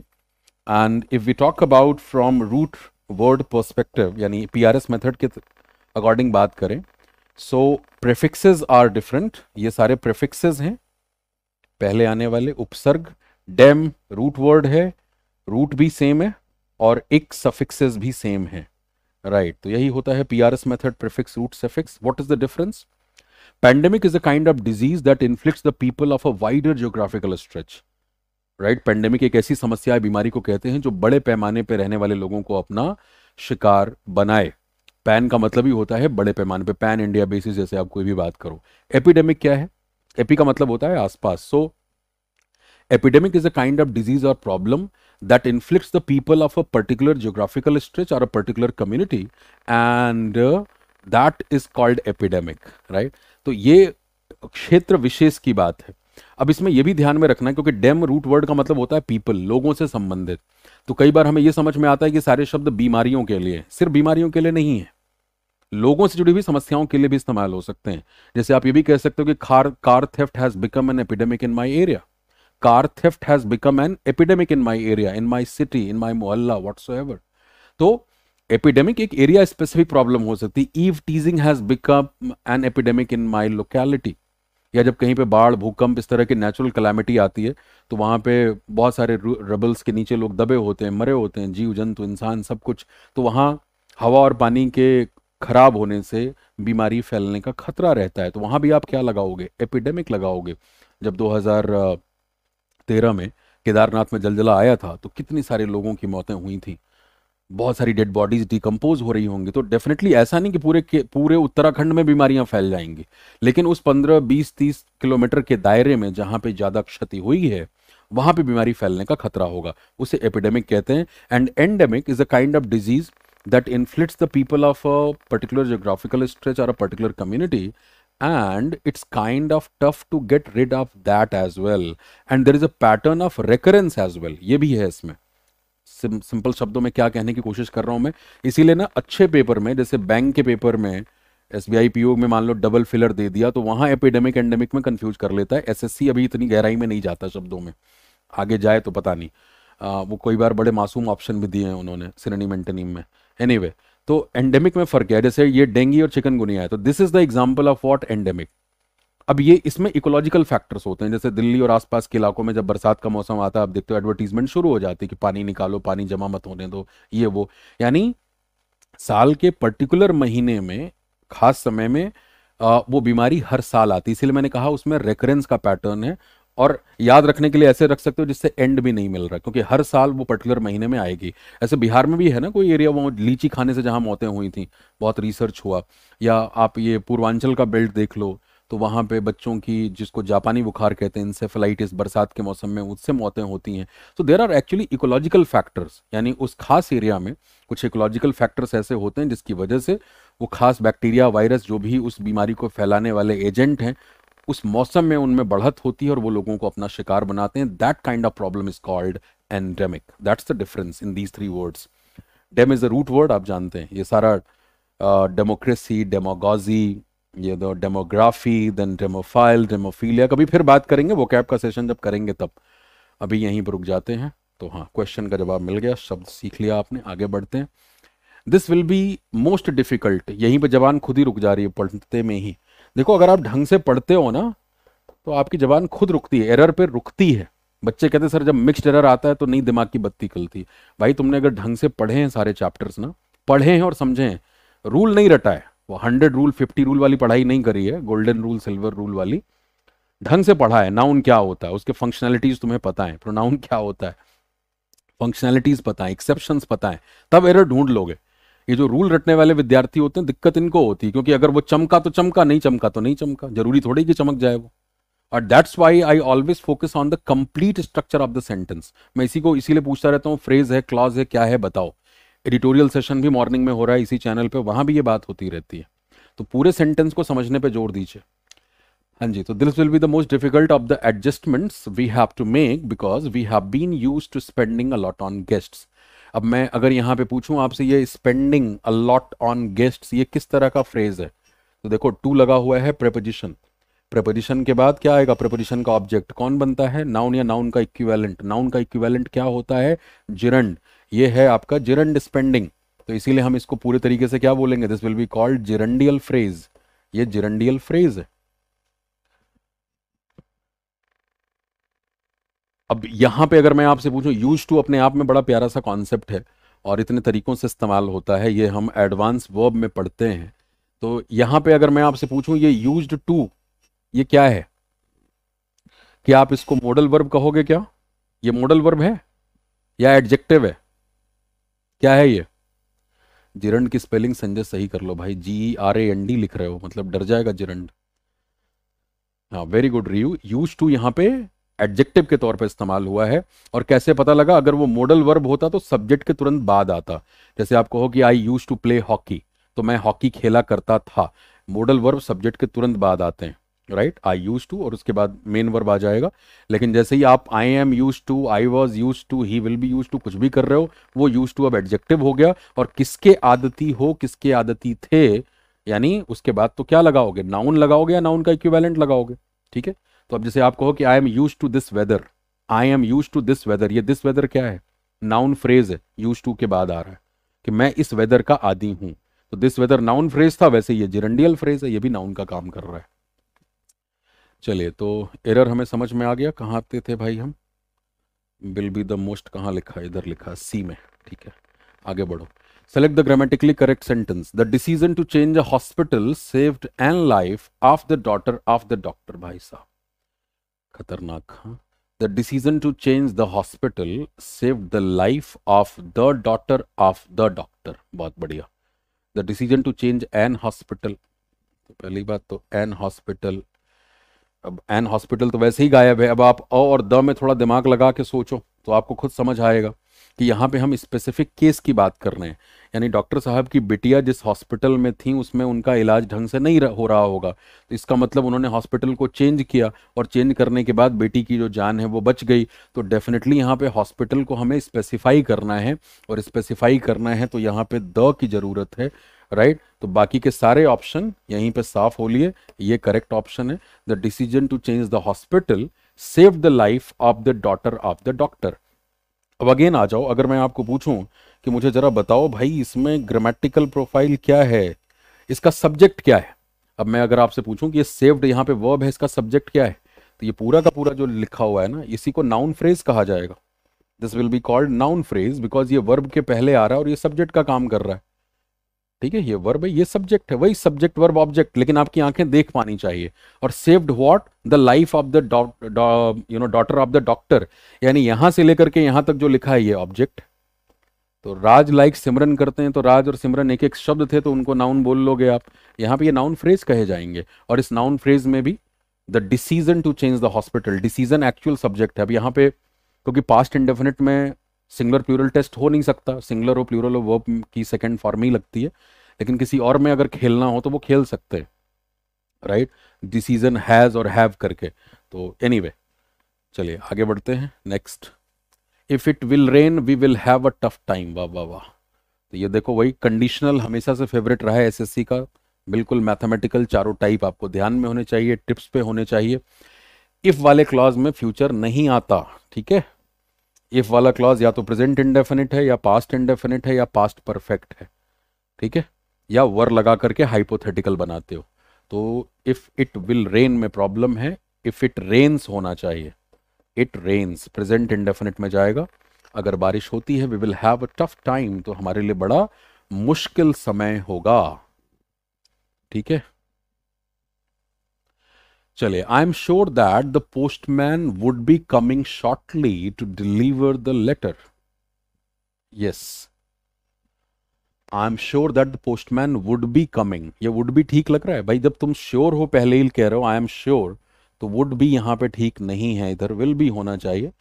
Speaker 2: and if we talk about from root word perspective यानी पी आर एस मेथड के अकॉर्डिंग बात करें सो प्रेफिक्सेज आर डिफरेंट ये सारे प्रेफिक्सेज हैं पहले आने वाले उपसर्ग डेम रूट वर्ड है रूट भी सेम है और एक सफिक्सेस भी सेम है राइट right. तो यही होता है P R S method prefix root suffix what is the difference pandemic is a kind of disease that inflicts the people of a wider geographical stretch right pandemic एक ऐसी समस्या है बीमारी को कहते हैं जो बड़े पैमाने पर रहने वाले लोगों को अपना शिकार बनाए पैन का मतलब ही होता है बड़े पैमाने पे पैन इंडिया बेसिस जैसे आप कोई भी बात करो एपिडेमिक क्या है एपी का मतलब होता है आसपास सो Epidemic is a kind of disease or problem that inflicts the people of a particular geographical stretch or a particular community and uh, that is called epidemic, right? तो ये क्षेत्र विशेष की बात है अब इसमें यह भी ध्यान में रखना है क्योंकि डेम रूट वर्ड का मतलब होता है पीपल लोगों से संबंधित तो कई बार हमें यह समझ में आता है कि सारे शब्द बीमारियों के लिए सिर्फ बीमारियों के लिए नहीं है लोगों से जुड़ी हुई समस्याओं के लिए भी इस्तेमाल हो सकते हैं जैसे आप ये भी कह सकते हो कि car car theft has become an epidemic in my area car theft become an an my area in my city in my मोहल्ला my mohalla एवर तो एपिडेमिक एक एरिया स्पेसिफिक प्रॉब्लम हो सकती है eve teasing has become an epidemic in my locality या जब कहीं पे बाढ़ भूकंप इस तरह की नेचुरल कलामिटी आती है तो वहाँ पे बहुत सारे रबल्स के नीचे लोग दबे होते हैं मरे होते हैं जीव जंतु इंसान सब कुछ तो वहाँ हवा और पानी के खराब होने से बीमारी फैलने का खतरा रहता है तो वहाँ भी आप क्या लगाओगे एपिडेमिक लगाओगे जब 2000 2013 में केदारनाथ में जलजला आया था तो कितनी सारे लोगों की मौतें हुई थी बहुत सारी डेड बॉडीज डिकम्पोज हो रही होंगी तो डेफिनेटली ऐसा नहीं कि पूरे के, पूरे उत्तराखंड में बीमारियां फैल जाएंगी लेकिन उस 15 20 30 किलोमीटर के दायरे में जहां पे ज़्यादा क्षति हुई है वहां पे बीमारी फैलने का खतरा होगा उसे एपिडेमिक कहते हैं and endemic is a kind of disease that inflicts the people of a particular geographical stretch और a particular community and it's kind of tough to get rid of that as well and there is a pattern of recurrence as well ये भी है इसमें simple शब्दों में क्या कहने की कोशिश कर रहा हूँ मैं इसीलिए ना अच्छे पेपर में जैसे बैंक के पेपर में S B I P O में मान लो डबल फिलर दे दिया तो वहाँ एपिडेमिक एंडेमिक में कंफ्यूज कर लेता है एस एस सी अभी इतनी गहराई में नहीं जाता शब्दों में आगे जाए तो पता नहीं आ, वो कई बार बड़े मासूम ऑप्शन भी दिए हैं उन्होंने सिरनी मेंटनीम में एनी anyway, तो एंडेमिक में फ़र्क है जैसे ये डेंगू और चिकनगुनिया है तो this is the example of what endemic अब ये इसमें इकोलॉजिकल फैक्टर्स होते हैं जैसे दिल्ली और आसपास के इलाकों में जब बरसात का मौसम आता है आप देखते हो एडवर्टीजमेंट शुरू हो जाती है कि पानी निकालो पानी जमा मत होने दो ये वो यानी साल के पर्टिकुलर महीने में खास समय में आ, वो बीमारी हर साल आती है इसलिए मैंने कहा उसमें रेकरेंस का पैटर्न है और याद रखने के लिए ऐसे रख सकते हो जिससे एंड भी नहीं मिल रहा क्योंकि हर साल वो पर्टिकुलर महीने में आएगी ऐसे बिहार में भी है ना कोई एरिया वो लीची खाने से जहाँ मौतें हुई थी बहुत रिसर्च हुआ या आप ये पूर्वांचल का बेल्ट देख लो तो वहाँ पे बच्चों की जिसको जापानी बुखार कहते हैं इंसेफेलाइटिस बरसात के मौसम में उससे मौतें होती हैं तो there are actually ecological factors यानी उस खास एरिया में कुछ इकोलॉजिकल फैक्टर्स ऐसे होते हैं जिसकी वजह से वो खास बैक्टीरिया वायरस जो भी उस बीमारी को फैलाने वाले एजेंट हैं उस मौसम में उनमें बढ़त होती है और वो लोगों को अपना शिकार बनाते हैं that kind of problem is called endemic that's the difference in these three words dem is a root word आप जानते हैं ये सारा डेमोक्रेसी uh, ये दो डेमोग्राफी देन डेमोफाइल डेमोफीलिया कभी फिर बात करेंगे वो कैब का सेशन जब करेंगे तब अभी यहीं पर रुक जाते हैं तो हाँ क्वेश्चन का जवाब मिल गया शब्द सीख लिया आपने आगे बढ़ते हैं this will be most difficult यहीं पर जवान खुद ही रुक जा रही है पढ़ते में ही देखो अगर आप ढंग से पढ़ते हो ना तो आपकी जबान खुद रुकती है एरर पे रुकती है बच्चे कहते हैं सर जब मिक्सड एरर आता है तो नहीं दिमाग की बत्ती खुलती भाई तुमने अगर ढंग से पढ़े हैं सारे चैप्टर्स ना पढ़े हैं और समझे हैं रूल नहीं रटा है वो हंड्रेड रूल फिफ्टी रूल वाली पढ़ाई नहीं करी है गोल्डन रूल सिल्वर रूल वाली ढंग से पढ़ा है नाउन क्या होता है उसके फंक्शनैलिटीज तुम्हें पता है प्रोनाउन क्या होता है फंक्शनैलिटीज पता है एक्सेप्शन पता है तब एरर ढूंढ लोगे ये जो रूल रटने वाले विद्यार्थी होते हैं दिक्कत इनको होती है क्योंकि अगर वो चमका तो चमका नहीं चमका तो नहीं चमका जरूरी थोड़ी कि चमक जाए वो और that's why I always focus on the complete structure of the sentence मैं इसी को इसीलिए पूछता रहता हूँ फ्रेज है क्लॉज है क्या है बताओ एडिटोरियल सेशन भी मॉर्निंग में हो रहा है इसी चैनल पर वहां भी ये बात होती रहती है तो पूरे सेंटेंस को समझने पर जोर दीजिए हाँ जी तो this will be the most difficult of the adjustments we have to make because we have been use to spending a lot on guests अब मैं अगर यहाँ पे पूछूं आपसे ये स्पेंडिंग अलॉट ऑन गेस्ट ये किस तरह का फ्रेज है तो देखो टू लगा हुआ है प्रेपोजिशन प्रेपोजिशन के बाद क्या आएगा प्रेपोजिशन का ऑब्जेक्ट कौन बनता है नाउन या नाउन का इक्विवेलेंट नाउन का इक्विवेलेंट क्या होता है जिरंड ये है आपका जिरंड स्पेंडिंग तो इसीलिए हम इसको पूरे तरीके से क्या बोलेंगे this will be called gerundial phrase ये जिरंडियल फ्रेज है अब यहां पे अगर मैं आपसे पूछूं यूज टू अपने आप में बड़ा प्यारा सा कॉन्सेप्ट है और इतने तरीकों से इस्तेमाल होता है ये हम एडवांस वर्ब में पढ़ते हैं तो यहां पे अगर मैं आपसे पूछूं ये यूज टू ये क्या है कि आप इसको मॉडल वर्ब कहोगे क्या ये मॉडल वर्ब है या एडजेक्टिव है क्या है ये जिरंड की स्पेलिंग संजय सही कर लो भाई G R A N D लिख रहे हो मतलब डर जाएगा जिरंड हाँ वेरी गुड रियू यूज टू यहाँ पे एडजेक्टिव के तौर पर इस्तेमाल हुआ है और कैसे पता लगा अगर वो मॉडल वर्ब होता तो सब्जेक्ट के तुरंत बाद आता जैसे आप कहो कि I use to play hockey तो मैं हॉकी खेला करता था मॉडल वर्ब सब्जेक्ट के तुरंत बाद आते हैं राइट आई यूज टू और उसके बाद मेन वर्ब आ जाएगा लेकिन जैसे ही आप I am use to I was use to he will be use to कुछ भी कर रहे हो वो यूज टू अब एडजेक्टिव हो गया और किसके आदति हो किसके आदती थे यानी उसके बाद तो क्या लगाओगे नाउन लगाओगे या नाउन का इक्विवेलेंट लगाओगे ठीक है तो अब जैसे आप कहो कि I am use to this weather I am use to this weather ये दिस वेदर क्या है नाउन फ्रेज है यूज टू के बाद आ रहा है कि मैं इस वेदर का आदि हूं तो दिस वेदर नाउन फ्रेज था वैसे ये जिरंडियल फ्रेज है ये भी नाउन का काम कर रहा है चलिए तो एरर हमें समझ में आ गया कहाँ आते थे भाई हम विल बी द मोस्ट कहाँ लिखा इधर लिखा सी में ठीक है आगे बढ़ो select the grammatically correct sentence the decision to change a hospital saved an life of the daughter of the doctor भाई साहब खतरनाक हाँ the decision to change the hospital save the life of the daughter of the doctor बहुत बढ़िया the decision to change an hospital पहली बात तो an hospital अब एन हॉस्पिटल तो वैसे ही गायब है अब आप अ और द में थोड़ा दिमाग लगा के सोचो तो आपको खुद समझ आएगा कि यहाँ पे हम स्पेसिफिक केस की बात कर रहे हैं यानी डॉक्टर साहब की बिटिया जिस हॉस्पिटल में थी उसमें उनका इलाज ढंग से नहीं हो रहा होगा तो इसका मतलब उन्होंने हॉस्पिटल को चेंज किया और चेंज करने के बाद बेटी की जो जान है वो बच गई तो डेफिनेटली यहाँ पे हॉस्पिटल को हमें स्पेसिफाई करना है और स्पेसिफाई करना है तो यहाँ पे द की ज़रूरत है राइट right? तो बाकी के सारे ऑप्शन यहीं पे साफ हो लिए ये करेक्ट ऑप्शन है the decision to change the hospital save the life of the daughter of the doctor अब अगेन आ जाओ अगर मैं आपको पूछूं कि मुझे ज़रा बताओ भाई इसमें ग्रामेटिकल प्रोफाइल क्या है इसका सब्जेक्ट क्या है अब मैं अगर आपसे पूछूं कि ये सेव्ड यहाँ पे वर्ब है इसका सब्जेक्ट क्या है तो ये पूरा का पूरा जो लिखा हुआ है ना इसी को नाउन फ्रेज कहा जाएगा this will be called noun phrase because ये वर्ब के पहले आ रहा है और ये सब्जेक्ट का काम कर रहा है ठीक है ये वर्ब है ये सब्जेक्ट है वही सब्जेक्ट वर्ब ऑब्जेक्ट लेकिन आपकी आंखें देख पानी चाहिए और saved what the life of the you know daughter of the doctor यानी यहां से लेकर के यहां तक जो लिखा है ये ऑब्जेक्ट तो राज लाइक सिमरन करते हैं तो राज और सिमरन एक एक शब्द थे तो उनको नाउन बोल लोगे आप यहाँ पे ये नाउन फ्रेज कहे जाएंगे और इस नाउन फ्रेज में भी the decision to change the hospital decision actual subject है अब यहाँ पे क्योंकि पास्ट इंडेफिनिट में सिंगुलर प्लूरल टेस्ट हो नहीं सकता सिंगुलर और प्लूरल वर्ब की सेकेंड फॉर्म ही लगती है लेकिन किसी और में अगर खेलना हो तो वो खेल सकते हैं राइट डिसीजन हैज़ और हैव करके तो एनी anyway, चलिए आगे बढ़ते हैं next if it will rain we will have a tough time वाह वाह वाह तो ये देखो वही कंडीशनल हमेशा से फेवरेट रहा है एसएससी का बिल्कुल मैथमेटिकल चारों टाइप आपको ध्यान में होने चाहिए टिप्स पे होने चाहिए इफ वाले क्लॉज में फ्यूचर नहीं आता ठीक है इफ वाला क्लॉज या तो प्रेजेंट इंडेफिनिट है या पास्ट इंडेफिनिट है या पास्ट परफेक्ट है ठीक है या वर लगा करके हाइपोथेटिकल बनाते हो तो इफ इट विल रेन में प्रॉब्लम है इफ इट रेन्स होना चाहिए इट रेन्स प्रेजेंट इंडेफिनिट में जाएगा अगर बारिश होती है we will have a tough time तो हमारे लिए बड़ा मुश्किल समय होगा ठीक है चलिए I am sure that the postman would be coming shortly to deliver the letter yes I am sure that the postman would be coming ये वुड बी ठीक लग रहा है भाई जब तुम श्योर हो पहले ही कह रहे हो आई एम श्योर तो वुड भी यहां पे ठीक नहीं है इधर विल भी होना चाहिए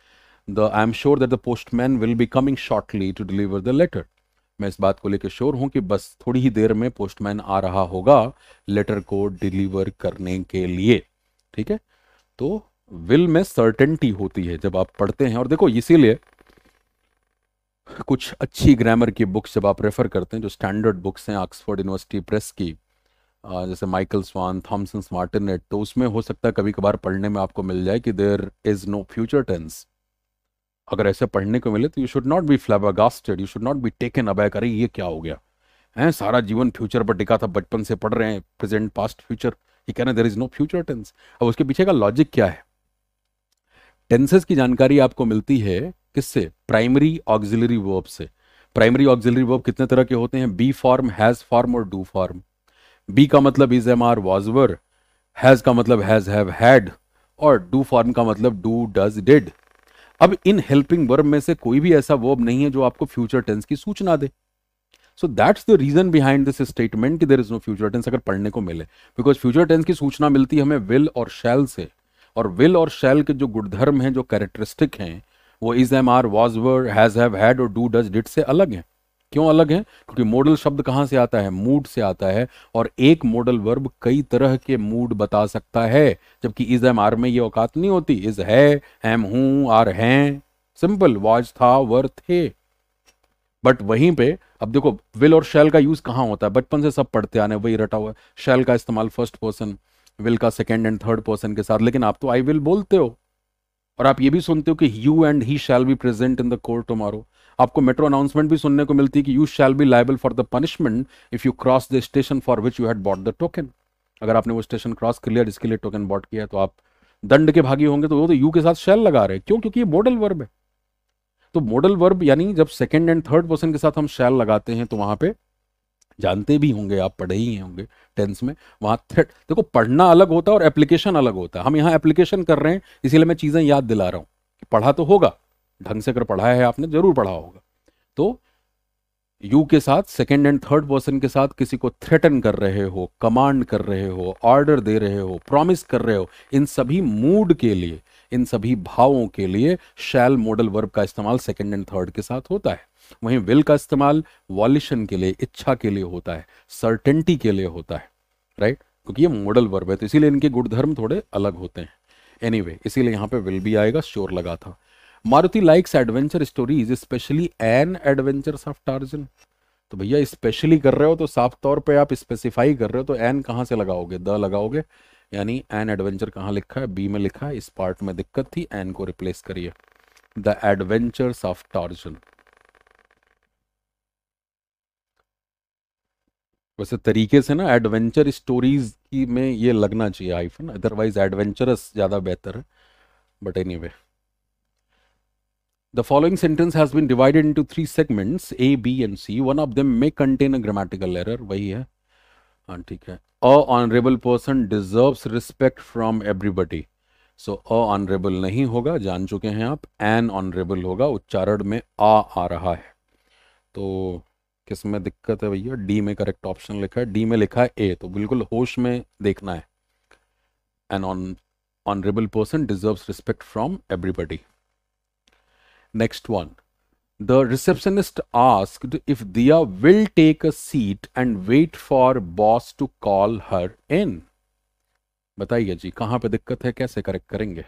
Speaker 2: the I am sure that the postman will be coming shortly to deliver the letter मैं इस बात को लेकर श्योर हूं कि बस थोड़ी ही देर में पोस्टमैन आ रहा होगा लेटर को डिलीवर करने के लिए ठीक है तो विल में सर्टेनिटी होती है जब आप पढ़ते हैं और देखो इसीलिए कुछ अच्छी ग्रामर की बुक्स जब आप रेफ़र करते हैं जो स्टैंडर्ड बुक्स हैं ऑक्सफोर्ड यूनिवर्सिटी प्रेस की जैसे माइकल स्वान थॉमसन स्मार्टिनेट तो उसमें हो सकता है कभी कभार पढ़ने में आपको मिल जाए कि there is no future tense अगर ऐसे पढ़ने को मिले तो you should not be flabbergasted you should not be taken aback अरे ये क्या हो गया है सारा जीवन फ्यूचर पर टिका था बचपन से पढ़ रहे हैं प्रेजेंट पास्ट फ्यूचर ये कहना there is no future tense अब उसके पीछे का लॉजिक क्या है टेंसेस की जानकारी आपको मिलती है किससे प्राइमरी ऑक्सिलरी वर्ब से प्राइमरी ऑक्सिलरी वर्ब कितने तरह के होते हैं बी फॉर्म हैज फॉर्म और डू फॉर्म बी का मतलब is am are was were has का मतलब हैज हैव हैड और डू फॉर्म का मतलब डू डज डिड अब इन हेल्पिंग वर्ब में से कोई भी ऐसा वर्ब नहीं है जो आपको फ्यूचर टेंस की सूचना दे so that's the reason behind this statement कि there is no future tense अगर पढ़ने को मिले बिकॉज फ्यूचर टेंस की सूचना मिलती है हमें विल और शैल से और विल और शैल के जो गुणधर्म हैं जो कैरेक्टरिस्टिक हैं वो is am are was were has have had और डू डज डिट से अलग हैं क्यों अलग है क्योंकि मॉडल शब्द कहाँ से आता है मूड से आता है और एक मॉडल वर्ब कई तरह के मूड बता सकता है जबकि इज एम आर में ये औकात नहीं होती इज है एम हूं आर हैं सिंपल वॉज था वर थे बट वहीं पे अब देखो विल और शैल का यूज कहाँ होता है बचपन से सब पढ़ते आने वही रटा हुआ है शैल का इस्तेमाल फर्स्ट पर्सन विल का सेकेंड एंड थर्ड पर्सन के साथ लेकिन आप तो आई विल बोलते हो और आप ये भी सुनते हो कि you and he shall be present in the court tomorrow आपको मेट्रो अनाउंसमेंट भी सुनने को मिलती है कि you shall be liable for the punishment if you cross the station for which you had bought the token अगर आपने वो स्टेशन क्रॉस कर लिया जिसके लिए टोकन बॉट किया तो आप दंड के भागी होंगे तो वो तो यू के साथ शैल लगा रहे क्यों क्योंकि ये मॉडल वर्ब है तो मॉडल वर्ब यानी जब सेकेंड एंड थर्ड पर्सन के साथ हम शैल लगाते हैं तो वहां पे जानते भी होंगे आप पढ़े ही होंगे टेंस में वहां थ्रेट देखो पढ़ना अलग होता है और एप्लीकेशन अलग होता है हम यहाँ एप्लीकेशन कर रहे हैं इसीलिए मैं चीज़ें याद दिला रहा हूं कि पढ़ा तो होगा ढंग से अगर पढ़ा है आपने जरूर पढ़ा होगा तो यू के साथ सेकेंड एंड थर्ड पर्सन के साथ किसी को थ्रेटन कर रहे हो कमांड कर रहे हो ऑर्डर दे रहे हो प्रॉमिस कर रहे हो इन सभी मूड के लिए इन सभी भावों के लिए शैल मॉडल वर्ब का इस्तेमाल सेकेंड एंड थर्ड के साथ होता है वहीं विल का इस्तेमाल वॉल्यूशन के लिए इच्छा के लिए होता है सर्टेंटी के लिए होता है राइट क्योंकि ये मॉडल वर्ब है तो इसीलिए इनके गुणधर्म थोड़े अलग होते हैं एनी anyway, इसीलिए यहाँ पे विल भी आएगा श्योर लगा था Maruti likes adventure stories specially an adventure of Tarzan तो भैया स्पेशली कर रहे हो तो साफ तौर पे आप स्पेसिफाई कर रहे हो तो एन कहाँ से लगाओगे द लगाओगे यानी एन एडवेंचर कहाँ लिखा है बी में लिखा है इस पार्ट में दिक्कत थी एन को रिप्लेस करिए द एडवेंचर्स ऑफ टॉर्जन वैसे तरीके से ना एडवेंचर स्टोरीज की में ये लगना चाहिए आईफोन अदरवाइज एडवेंचरस ज़्यादा बेहतर है but any way the following sentence has been divided into three segments A B and C one of them may contain a grammatical error वही है हाँ, ठीक है a honorable person deserves respect from everybody so a honorable नहीं होगा जान चुके हैं आप एन ऑनरेबल होगा उच्चारण में आ आ रहा है तो किस में दिक्कत है भैया डी में करेक्ट ऑप्शन लिखा है डी में लिखा है ए तो बिल्कुल होश में देखना है an on honorable person deserves respect from everybody next one the receptionist asked if Dia will take a seat and wait for boss to call her in. bataiye ji kahan pe dikkat hai kaise correct karenge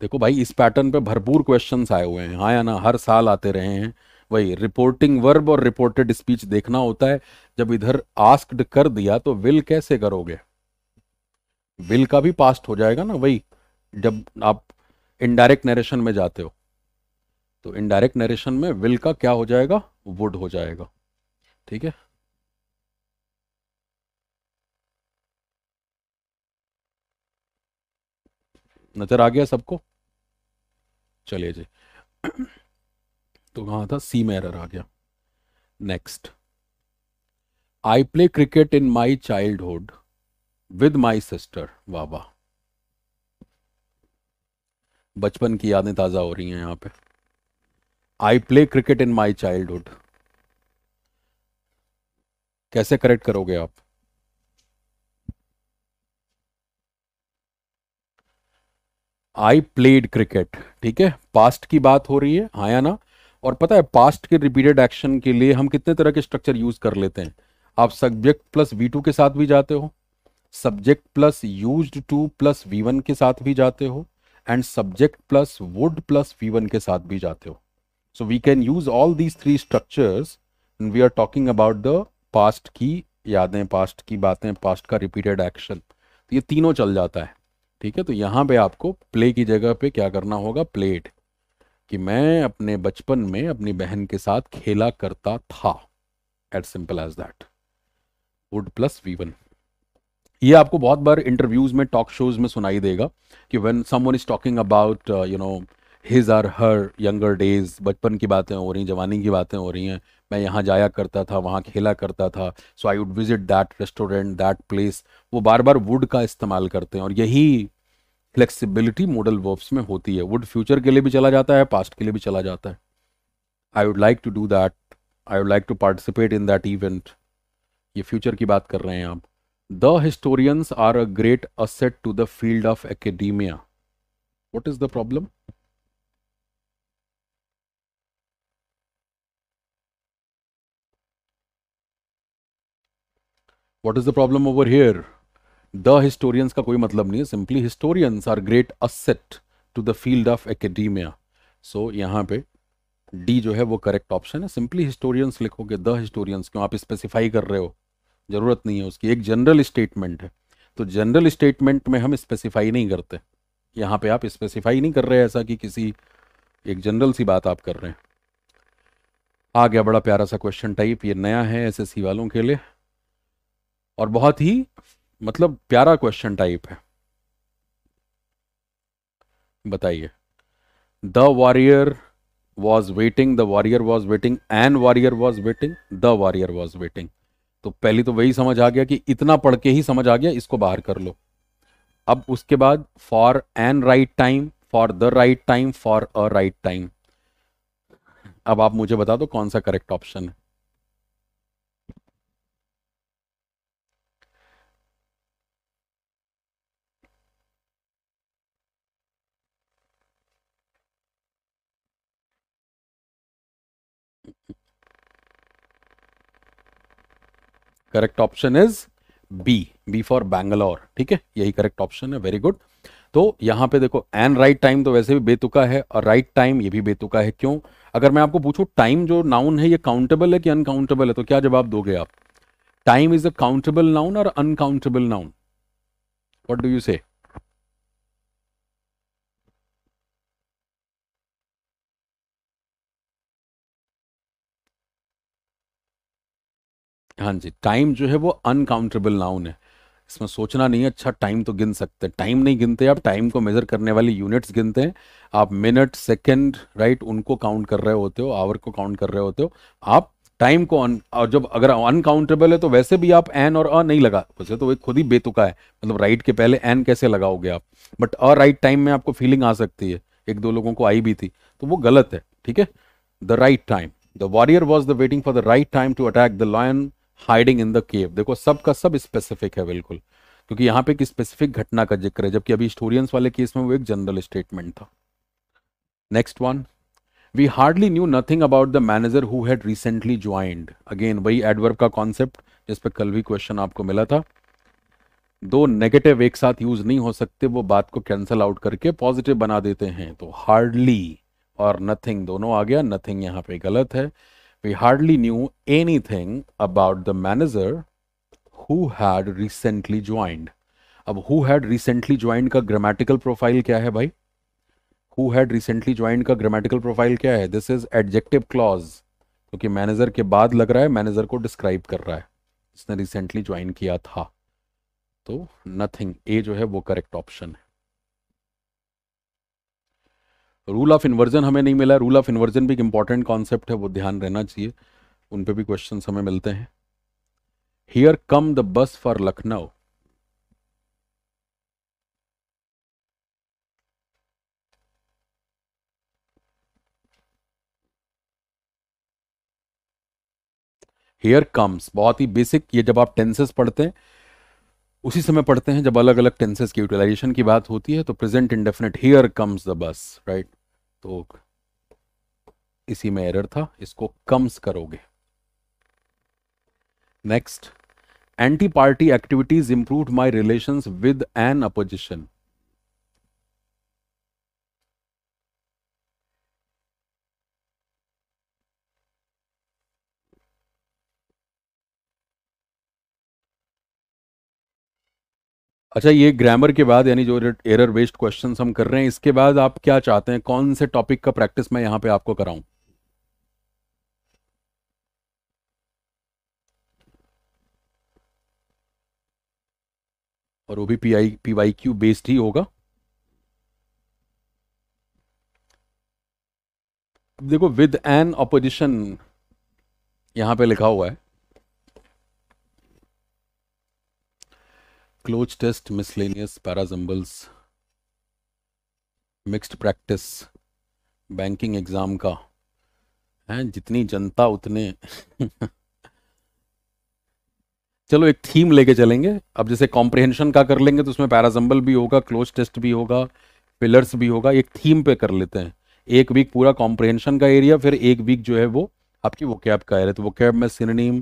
Speaker 2: देखो भाई इस pattern पे भरपूर questions आए हुए हैं हाँ या ना हर साल आते रहे हैं वही रिपोर्टिंग वर्ब और रिपोर्टेड स्पीच देखना होता है जब इधर आस्क्ड कर दिया तो विल कैसे करोगे विल का भी पास्ट हो जाएगा ना वही जब आप इनडायरेक्ट नरेशन में जाते हो तो इनडायरेक्ट नरेशन में विल का क्या हो जाएगा वुड हो जाएगा ठीक है नजर आ गया सबको चलिए जी (clears throat) तो कहा था सी में एरर आ गया next I play cricket in my childhood with my sister वाह वाह बचपन की यादें ताज़ा हो रही हैं यहाँ पे I play cricket in my childhood कैसे करेक्ट करोगे आप आई प्लेड क्रिकेट ठीक है पास्ट की बात हो रही है आया हाँ ना और पता है पास्ट के रिपीटेड एक्शन के लिए हम कितने तरह के स्ट्रक्चर यूज कर लेते हैं आप सब्जेक्ट प्लस वी टू के साथ भी जाते हो subject plus use to plus V one के साथ भी जाते हो and subject plus would plus V one के साथ भी जाते हो so we can use all these three structures and we are talking about the past की यादें पास्ट की बातें पास्ट का रिपीटेड एक्शन तो ये तीनों चल जाता है ठीक है तो यहाँ पे आपको प्ले की जगह पे क्या करना होगा प्लेट कि मैं अपने बचपन में अपनी बहन के साथ खेला करता था at simple age that would plus V one ये आपको बहुत बार इंटरव्यूज में टॉक शोज में सुनाई देगा कि someone is talking about you know his or her younger days बचपन की बातें हो रही हैं जवानी की बातें हो रही हैं मैं यहाँ जाया करता था वहाँ खेला करता था so I would visit that restaurant that place वो बार बार वुड का इस्तेमाल करते हैं और यही फ्लेक्सिबिलिटी मॉडल वर्ब्स में होती है वुड फ्यूचर के लिए भी चला जाता है पास्ट के लिए भी चला जाता है I would like to do that I would like to participate in that event ये फ्यूचर की बात कर रहे हैं आप the historians are a great asset to the field of academia what is the problem what is the problem over here the historians का कोई मतलब नहीं है simply historians are great asset to the field of academia so यहां पे D जो है वो करेक्ट ऑप्शन है सिंपली हिस्टोरियंस लिखोगे द हिस्टोरियंस क्यों आप स्पेसिफाई कर रहे हो ज़रूरत नहीं है उसकी एक जनरल स्टेटमेंट है तो जनरल स्टेटमेंट में हम स्पेसिफाई नहीं करते यहाँ पे आप स्पेसिफाई नहीं कर रहे ऐसा कि किसी एक जनरल सी बात आप कर रहे हैं आ गया बड़ा प्यारा सा क्वेश्चन टाइप ये नया है एसएससी वालों के लिए और बहुत ही मतलब प्यारा क्वेश्चन टाइप है बताइए the warrior was waiting the warrior was waiting an warrior was waiting the warrior was waiting तो पहली तो वही समझ आ गया कि इतना पढ़ के ही समझ आ गया इसको बाहर कर लो अब उसके बाद for an right time for the right time for a right time अब आप मुझे बता दो कौन सा करेक्ट ऑप्शन है correct option is B B for Bangalore ठीक है यही करेक्ट ऑप्शन है वेरी गुड तो यहां पे देखो एन राइट टाइम तो वैसे भी बेतुका है और राइट right टाइम ये भी बेतुका है क्यों अगर मैं आपको पूछूं टाइम जो नाउन है ये काउंटेबल है कि अनकाउंटेबल है तो क्या जवाब दोगे आप time is a countable noun और uncountable noun what do you say हाँ जी टाइम जो है वो अनकाउंटेबल नाउन है इसमें सोचना नहीं है अच्छा टाइम तो गिन सकते हैं टाइम नहीं गिनते आप टाइम को मेज़र करने वाली यूनिट्स गिनते हैं आप मिनट सेकंड राइट उनको काउंट कर रहे होते हो आवर को काउंट कर रहे होते हो आप टाइम को अन और जब अगर अनकाउंटेबल है तो वैसे भी आप एन और अ नहीं लगा वैसे तो वो खुद ही बेतुका है मतलब राइट के पहले एन कैसे लगाओगे आप बट अ राइट टाइम में आपको फीलिंग आ सकती है एक दो लोगों को आई भी थी तो वो गलत है ठीक है the right time the warrior was the waiting for the right time to attack the lion hiding in the cave देखो सब का सब स्पेसिफिक है बिल्कुल क्योंकि यहाँ पे एक स्पेसिफिक घटना का जिक्र है जबकि अभी स्टोरियंस वाले केस में वो एक जनरल स्टेटमेंट था next one we hardly knew nothing about the manager who had recently joined again वही एडवर्ब का कॉन्सेप्ट जिस पर कल भी क्वेश्चन आपको मिला था दो नेगेटिव एक साथ यूज नहीं हो सकते वो बात को कैंसल आउट करके पॉजिटिव बना देते हैं तो हार्डली और नथिंग दोनों आ गया नथिंग यहाँ पे गलत है we hardly knew anything about the manager who had recently joined. अब who had recently joined का grammatical profile क्या है भाई who had recently joined का grammatical profile क्या है this is adjective clause क्योंकि manager के बाद लग रहा है manager को describe कर रहा है इसने recently join किया था तो nothing A जो है वो correct option है रूल ऑफ इन्वर्जन हमें नहीं मिला रूल ऑफ इन्वर्जन भी एक इंपॉर्टेंट कॉन्सेप्ट है वो ध्यान रहना चाहिए उन पर भी क्वेश्चन हमें मिलते हैं here come the bus for Lucknow here comes बहुत ही बेसिक ये जब आप टेंसेस पढ़ते हैं उसी समय पढ़ते हैं जब अलग अलग टेंसेस की यूटिलाइजेशन की बात होती है तो present indefinite here comes the bus right तो इसी में एरर था इसको कम्स करोगे next anti party activities improve my relation with an opposition अच्छा ये ग्रामर के बाद यानी जो एरर बेस्ड क्वेश्चन हम कर रहे हैं इसके बाद आप क्या चाहते हैं कौन से टॉपिक का प्रैक्टिस मैं यहाँ पे आपको कराऊं और वो भी P I P Y Q based ही होगा अब देखो विद एन ऑपोजिशन यहां पे लिखा हुआ है cloze test miscellaneous parasembles mixed practice banking exam का हैं जितनी जनता उतने (laughs) चलो एक थीम लेके चलेंगे अब जैसे कॉम्प्रिहेंशन का कर लेंगे तो उसमें पैराजम्बल भी होगा क्लोज टेस्ट भी होगा पिलर्स भी होगा एक थीम पे कर लेते हैं एक वीक पूरा कॉम्प्रिहेंशन का एरिया फिर एक वीक जो है वो आपकी वो कैब का एरिया तो कैब में synonym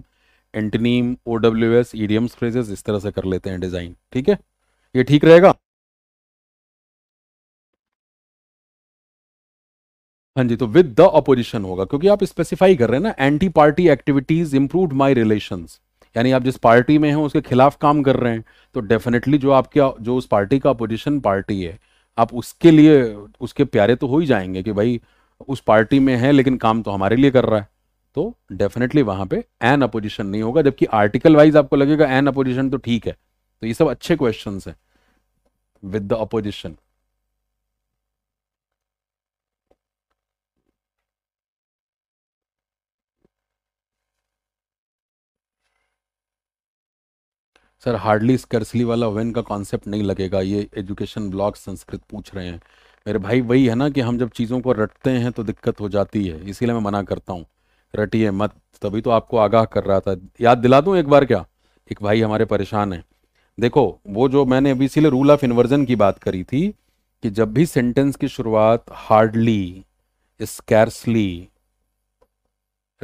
Speaker 2: antonym O W S idioms phrases इस तरह से कर लेते हैं डिज़ाइन ठीक है ये ठीक रहेगा हाँ जी तो विद द अपोजिशन होगा क्योंकि आप स्पेसिफाई कर रहे हैं ना anti party activities improve my relation यानी आप जिस पार्टी में हैं उसके खिलाफ काम कर रहे हैं तो डेफिनेटली जो आपके जो उस पार्टी का अपोजिशन पार्टी है आप उसके लिए उसके प्यारे तो हो ही जाएंगे कि भाई उस पार्टी में है लेकिन काम तो हमारे लिए कर रहा है तो डेफिनेटली वहां पे एन अपोजिशन नहीं होगा जबकि आर्टिकल वाइज आपको लगेगा एन अपोजिशन तो ठीक है तो ये सब अच्छे क्वेश्चन है with the opposition sir hardly scarcely वाला वेन का कॉन्सेप्ट नहीं लगेगा ये एजुकेशन ब्लॉग संस्कृत पूछ रहे हैं मेरे भाई वही है ना कि हम जब चीज़ों को रटते हैं तो दिक्कत हो जाती है इसीलिए मैं मना करता हूँ रटिए मत तभी तो आपको आगाह कर रहा था याद दिला दूं एक बार क्या एक भाई हमारे परेशान है देखो वो जो मैंने अभी इसीलिए रूल ऑफ इन्वर्जन की बात करी थी कि जब भी सेंटेंस की शुरुआत हार्डली स्कैर्सली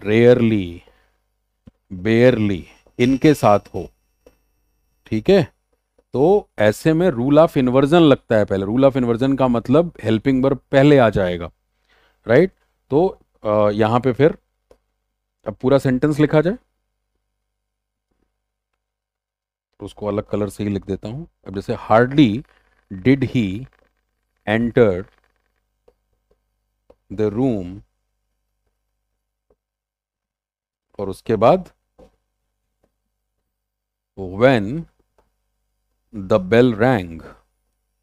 Speaker 2: रेयरली बेयरली इनके साथ हो ठीक है तो ऐसे में रूल ऑफ इन्वर्जन लगता है पहले रूल ऑफ इन्वर्जन का मतलब हेल्पिंग वर्ब पहले आ जाएगा राइट तो यहां पे फिर अब पूरा सेंटेंस लिखा जाए तो उसको अलग कलर से ही लिख देता हूं अब जैसे hardly did he enter the room और उसके बाद वेन द बेल रैंग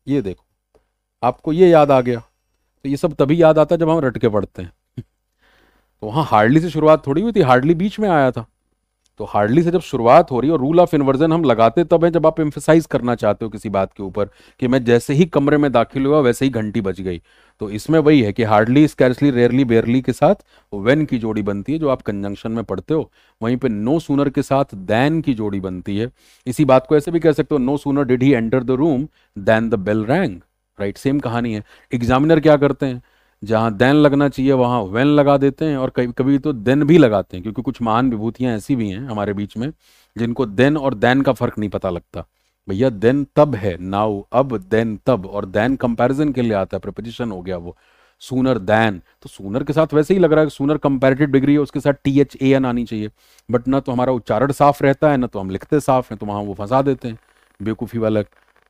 Speaker 2: ये देखो आपको ये याद आ गया तो ये सब तभी याद आता है जब हम रट के पढ़ते हैं तो वहां हार्डली से शुरुआत थोड़ी हुई थी हार्डली बीच में आया था तो हार्डली से जब शुरुआत हो रही है और रूल ऑफ इन्वर्जन हम लगाते तब है जब आप एम्फेसाइज करना चाहते हो किसी बात के ऊपर कि मैं जैसे ही कमरे में दाखिल हुआ वैसे ही घंटी बज गई तो इसमें वही है कि हार्डली स्कैरसली रेयरली बेयरली के साथ वेन की जोड़ी बनती है जो आप कंजंक्शन में पढ़ते हो वहीं पे नो सूनर के साथ दैन की जोड़ी बनती है इसी बात को ऐसे भी कह सकते हो no sooner did he enter the room than the bell rang right same कहानी है एग्जामिनर क्या करते हैं जहाँ दैन लगना चाहिए वहाँ वैन लगा देते हैं और कभी कभी तो देन भी लगाते हैं क्योंकि कुछ महान विभूतियाँ ऐसी भी हैं हमारे बीच में जिनको देन और दैन का फर्क नहीं पता लगता भैया देन तब है नाउ अब देन तब और देन कंपैरिजन के लिए आता है प्रपोजिशन हो गया वो सूनर दैन तो सूनर के साथ वैसे ही लग रहा है सूनर कंपेरेटिव डिग्री है उसके साथ टी एच ए एन आनी चाहिए बट ना तो हमारा उच्चारण साफ रहता है ना तो हम लिखते साफ हैं तो वहाँ वो फंसा देते हैं बेवकूफ़ी वाला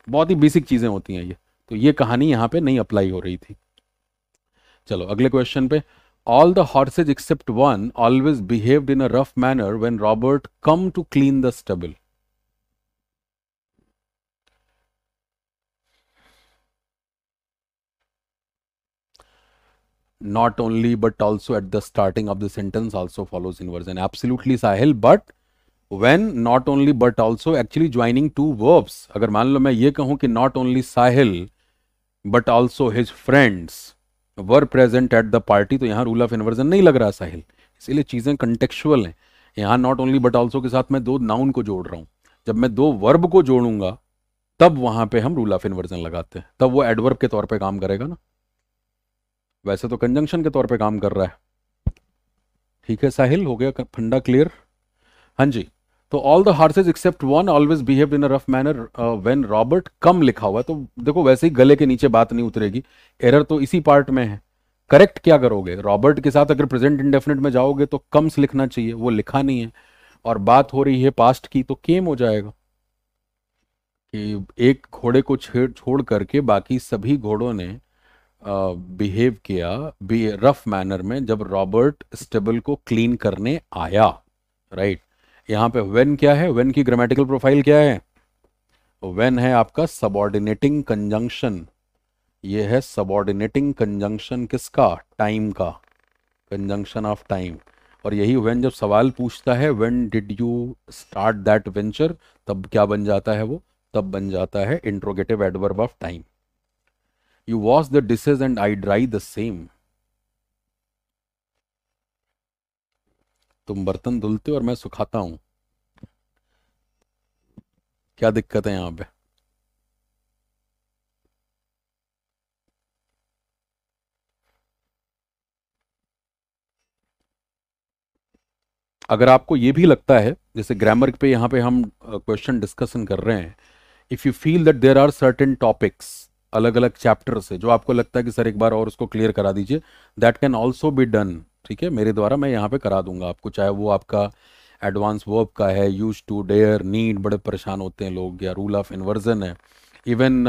Speaker 2: बहुत ही बेसिक चीज़ें होती हैं ये तो ये कहानी यहाँ पे नहीं अप्लाई हो रही थी चलो अगले क्वेश्चन पे all the horses except one always behaved in a rough manner when Robert come to clean the stable not only but also at the starting of the sentence also follows inversion absolutely sahil but when not only but also actually joining two verbs अगर मान लो मैं ये कहूं कि not only sahil but also his friends were present at the party तो यहाँ rule of inversion नहीं लग रहा साहिल इसीलिए चीज़ें कंटेक्चुअल हैं यहाँ नॉट ओनली बट ऑल्सो के साथ मैं दो नाउन को जोड़ रहा हूँ जब मैं दो वर्ब को जोड़ूंगा तब वहां पे हम रूल ऑफ इन्वर्जन लगाते हैं तब वो एडवर्ब के तौर पे काम करेगा ना वैसे तो कंजंक्शन के तौर पे काम कर रहा है ठीक है साहिल हो गया फंडा क्लियर हाँ जी तो all the horses except one always behave in a rough manner when Robert come लिखा हुआ है तो देखो वैसे ही गले के नीचे बात नहीं उतरेगी एरर तो इसी पार्ट में है करेक्ट क्या करोगे रॉबर्ट के साथ अगर प्रेजेंट इंडेफिनेट में जाओगे तो कम्स लिखना चाहिए वो लिखा नहीं है और बात हो रही है पास्ट की तो केम हो जाएगा कि एक घोड़े को छेड़ छोड़ करके बाकी सभी घोड़ों ने बिहेव uh, किया बी रफ मैनर में जब रॉबर्ट स्टेबल को क्लीन करने आया राइट यहां पे वेन क्या है वेन की ग्रामेटिकल प्रोफाइल क्या है वेन है आपका सबॉर्डिनेटिंग कंजंक्शन ये है सबॉर्डिनेटिंग कंजंक्शन किसका टाइम का कंजंक्शन ऑफ टाइम और यही वेन जब सवाल पूछता है when did you start that venture तब क्या बन जाता है वो तब बन जाता है interrogative adverb of time you wash the dishes and I dry the same तुम बर्तन धुलते हो और मैं सुखाता हूं क्या दिक्कत है यहां पे अगर आपको यह भी लगता है जैसे ग्रामर पे यहां पे हम क्वेश्चन डिस्कशन कर रहे हैं if you feel that there are certain topics अलग अलग चैप्टर से जो आपको लगता है कि सर एक बार और उसको क्लियर करा दीजिए that can also be done ठीक है मेरे द्वारा मैं यहाँ पे करा दूंगा आपको चाहे वो आपका एडवांस वर्ब का है यूज टू डेयर नीड बड़े परेशान होते हैं लोग या रूल ऑफ इन्वर्जन है इवन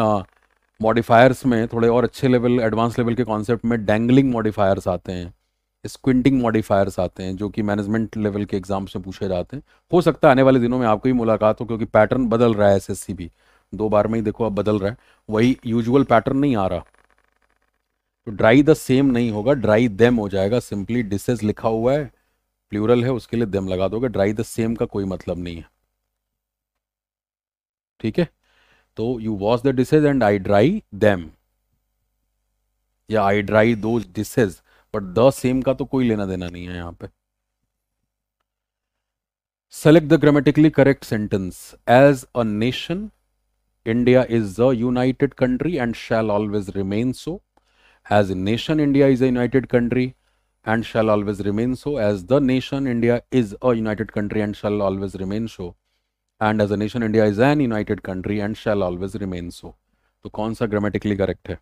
Speaker 2: मॉडिफायर्स uh, में थोड़े और अच्छे लेवल एडवांस लेवल के कॉन्सेप्ट में डैंगलिंग मॉडिफायर्स आते हैं स्क्विंटिंग मॉडिफायर्स आते हैं जो कि मैनेजमेंट लेवल के एग्जाम्स में पूछे जाते हैं हो सकता है आने वाले दिनों में आपको ही मुलाकात हो क्योंकि पैटर्न बदल रहा है एस भी दो बार में ही देखो अब बदल रहा है वही यूजुअल पैटर्न नहीं आ रहा तो ड्राई द सेम नहीं होगा ड्राई देम हो जाएगा सिंपली डिसेज लिखा हुआ है प्लूरल है उसके लिए देम लगा दोगे ड्राई द सेम का कोई मतलब नहीं है ठीक है तो you wash the dishes and I dry them या I dry those dishes but the same का तो कोई लेना देना नहीं है यहां पे select the grammatically correct sentence as a nation India is a united country and shall always remain so As a nation, India is a united country and shall always remain so. As the nation, India is a united country and shall always remain so. and as a nation india is an united country and shall always remain so to so, kaun sa grammatically correct hai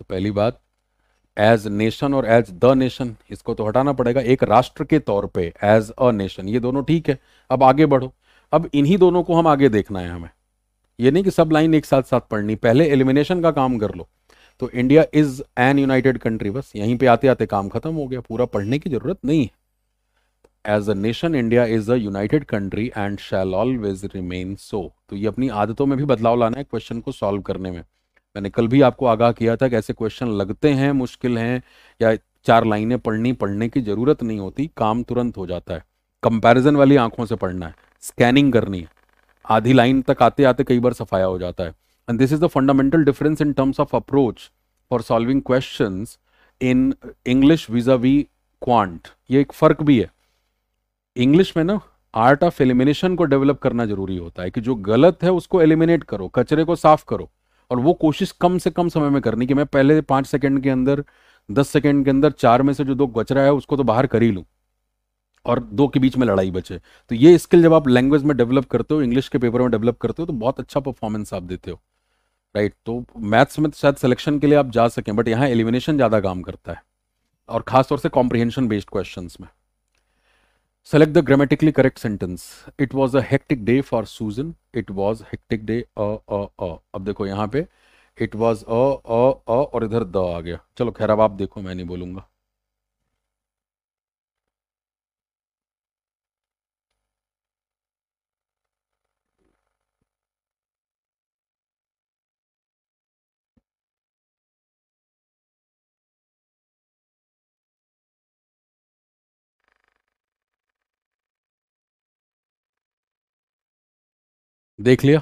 Speaker 2: तो पहली बात as nation और as the nation इसको तो हटाना पड़ेगा एक राष्ट्र के तौर पे एज अ नेशन ये दोनों ठीक है अब आगे बढ़ो अब इन्हीं दोनों को हम आगे देखना है हमें ये नहीं कि सब लाइन एक साथ साथ पढ़नी पहले एलिमिनेशन का काम कर लो तो India is an united country बस यहीं पे आते आते काम खत्म हो गया पूरा पढ़ने की जरूरत नहीं है as a nation India is a united country and shall always remain so तो ये अपनी आदतों में भी बदलाव लाना है क्वेश्चन को सॉल्व करने में मैंने कल भी आपको आगाह किया था कि ऐसे क्वेश्चन लगते हैं मुश्किल हैं या चार लाइनें पढ़नी पढ़ने की ज़रूरत नहीं होती काम तुरंत हो जाता है कंपैरिजन वाली आंखों से पढ़ना है स्कैनिंग करनी है आधी लाइन तक आते आते कई बार सफाया हो जाता है and this is the fundamental difference in terms of approach for solving question in English vis-a-vis quant ये एक फ़र्क भी है इंग्लिश में ना आर्ट ऑफ एलिमिनेशन को डेवलप करना जरूरी होता है कि जो गलत है उसको एलिमिनेट करो कचरे को साफ करो और वो कोशिश कम से कम समय में करनी कि मैं पहले पांच सेकंड के अंदर दस सेकेंड के अंदर चार में से जो दो बच रहा है उसको तो बाहर कर ही लूँ और दो के बीच में लड़ाई बचे तो ये स्किल जब आप लैंग्वेज में डेवलप करते हो इंग्लिश के पेपर में डेवलप करते हो तो बहुत अच्छा परफॉर्मेंस आप देते हो राइट तो मैथ्स में तो शायद सिलेक्शन के लिए आप जा सकें बट यहाँ एलिमिनेशन ज़्यादा काम करता है और खासतौर से कॉम्प्रिहेंशन बेस्ड क्वेश्चन में Select the grammatically correct sentence. It was a hectic day for Susan. It was hectic day. Uh uh uh अब देखो यहाँ पे it was a अ अ और इधर द आ गया चलो खैर अब आप देखो मैं नहीं बोलूँगा देख लिया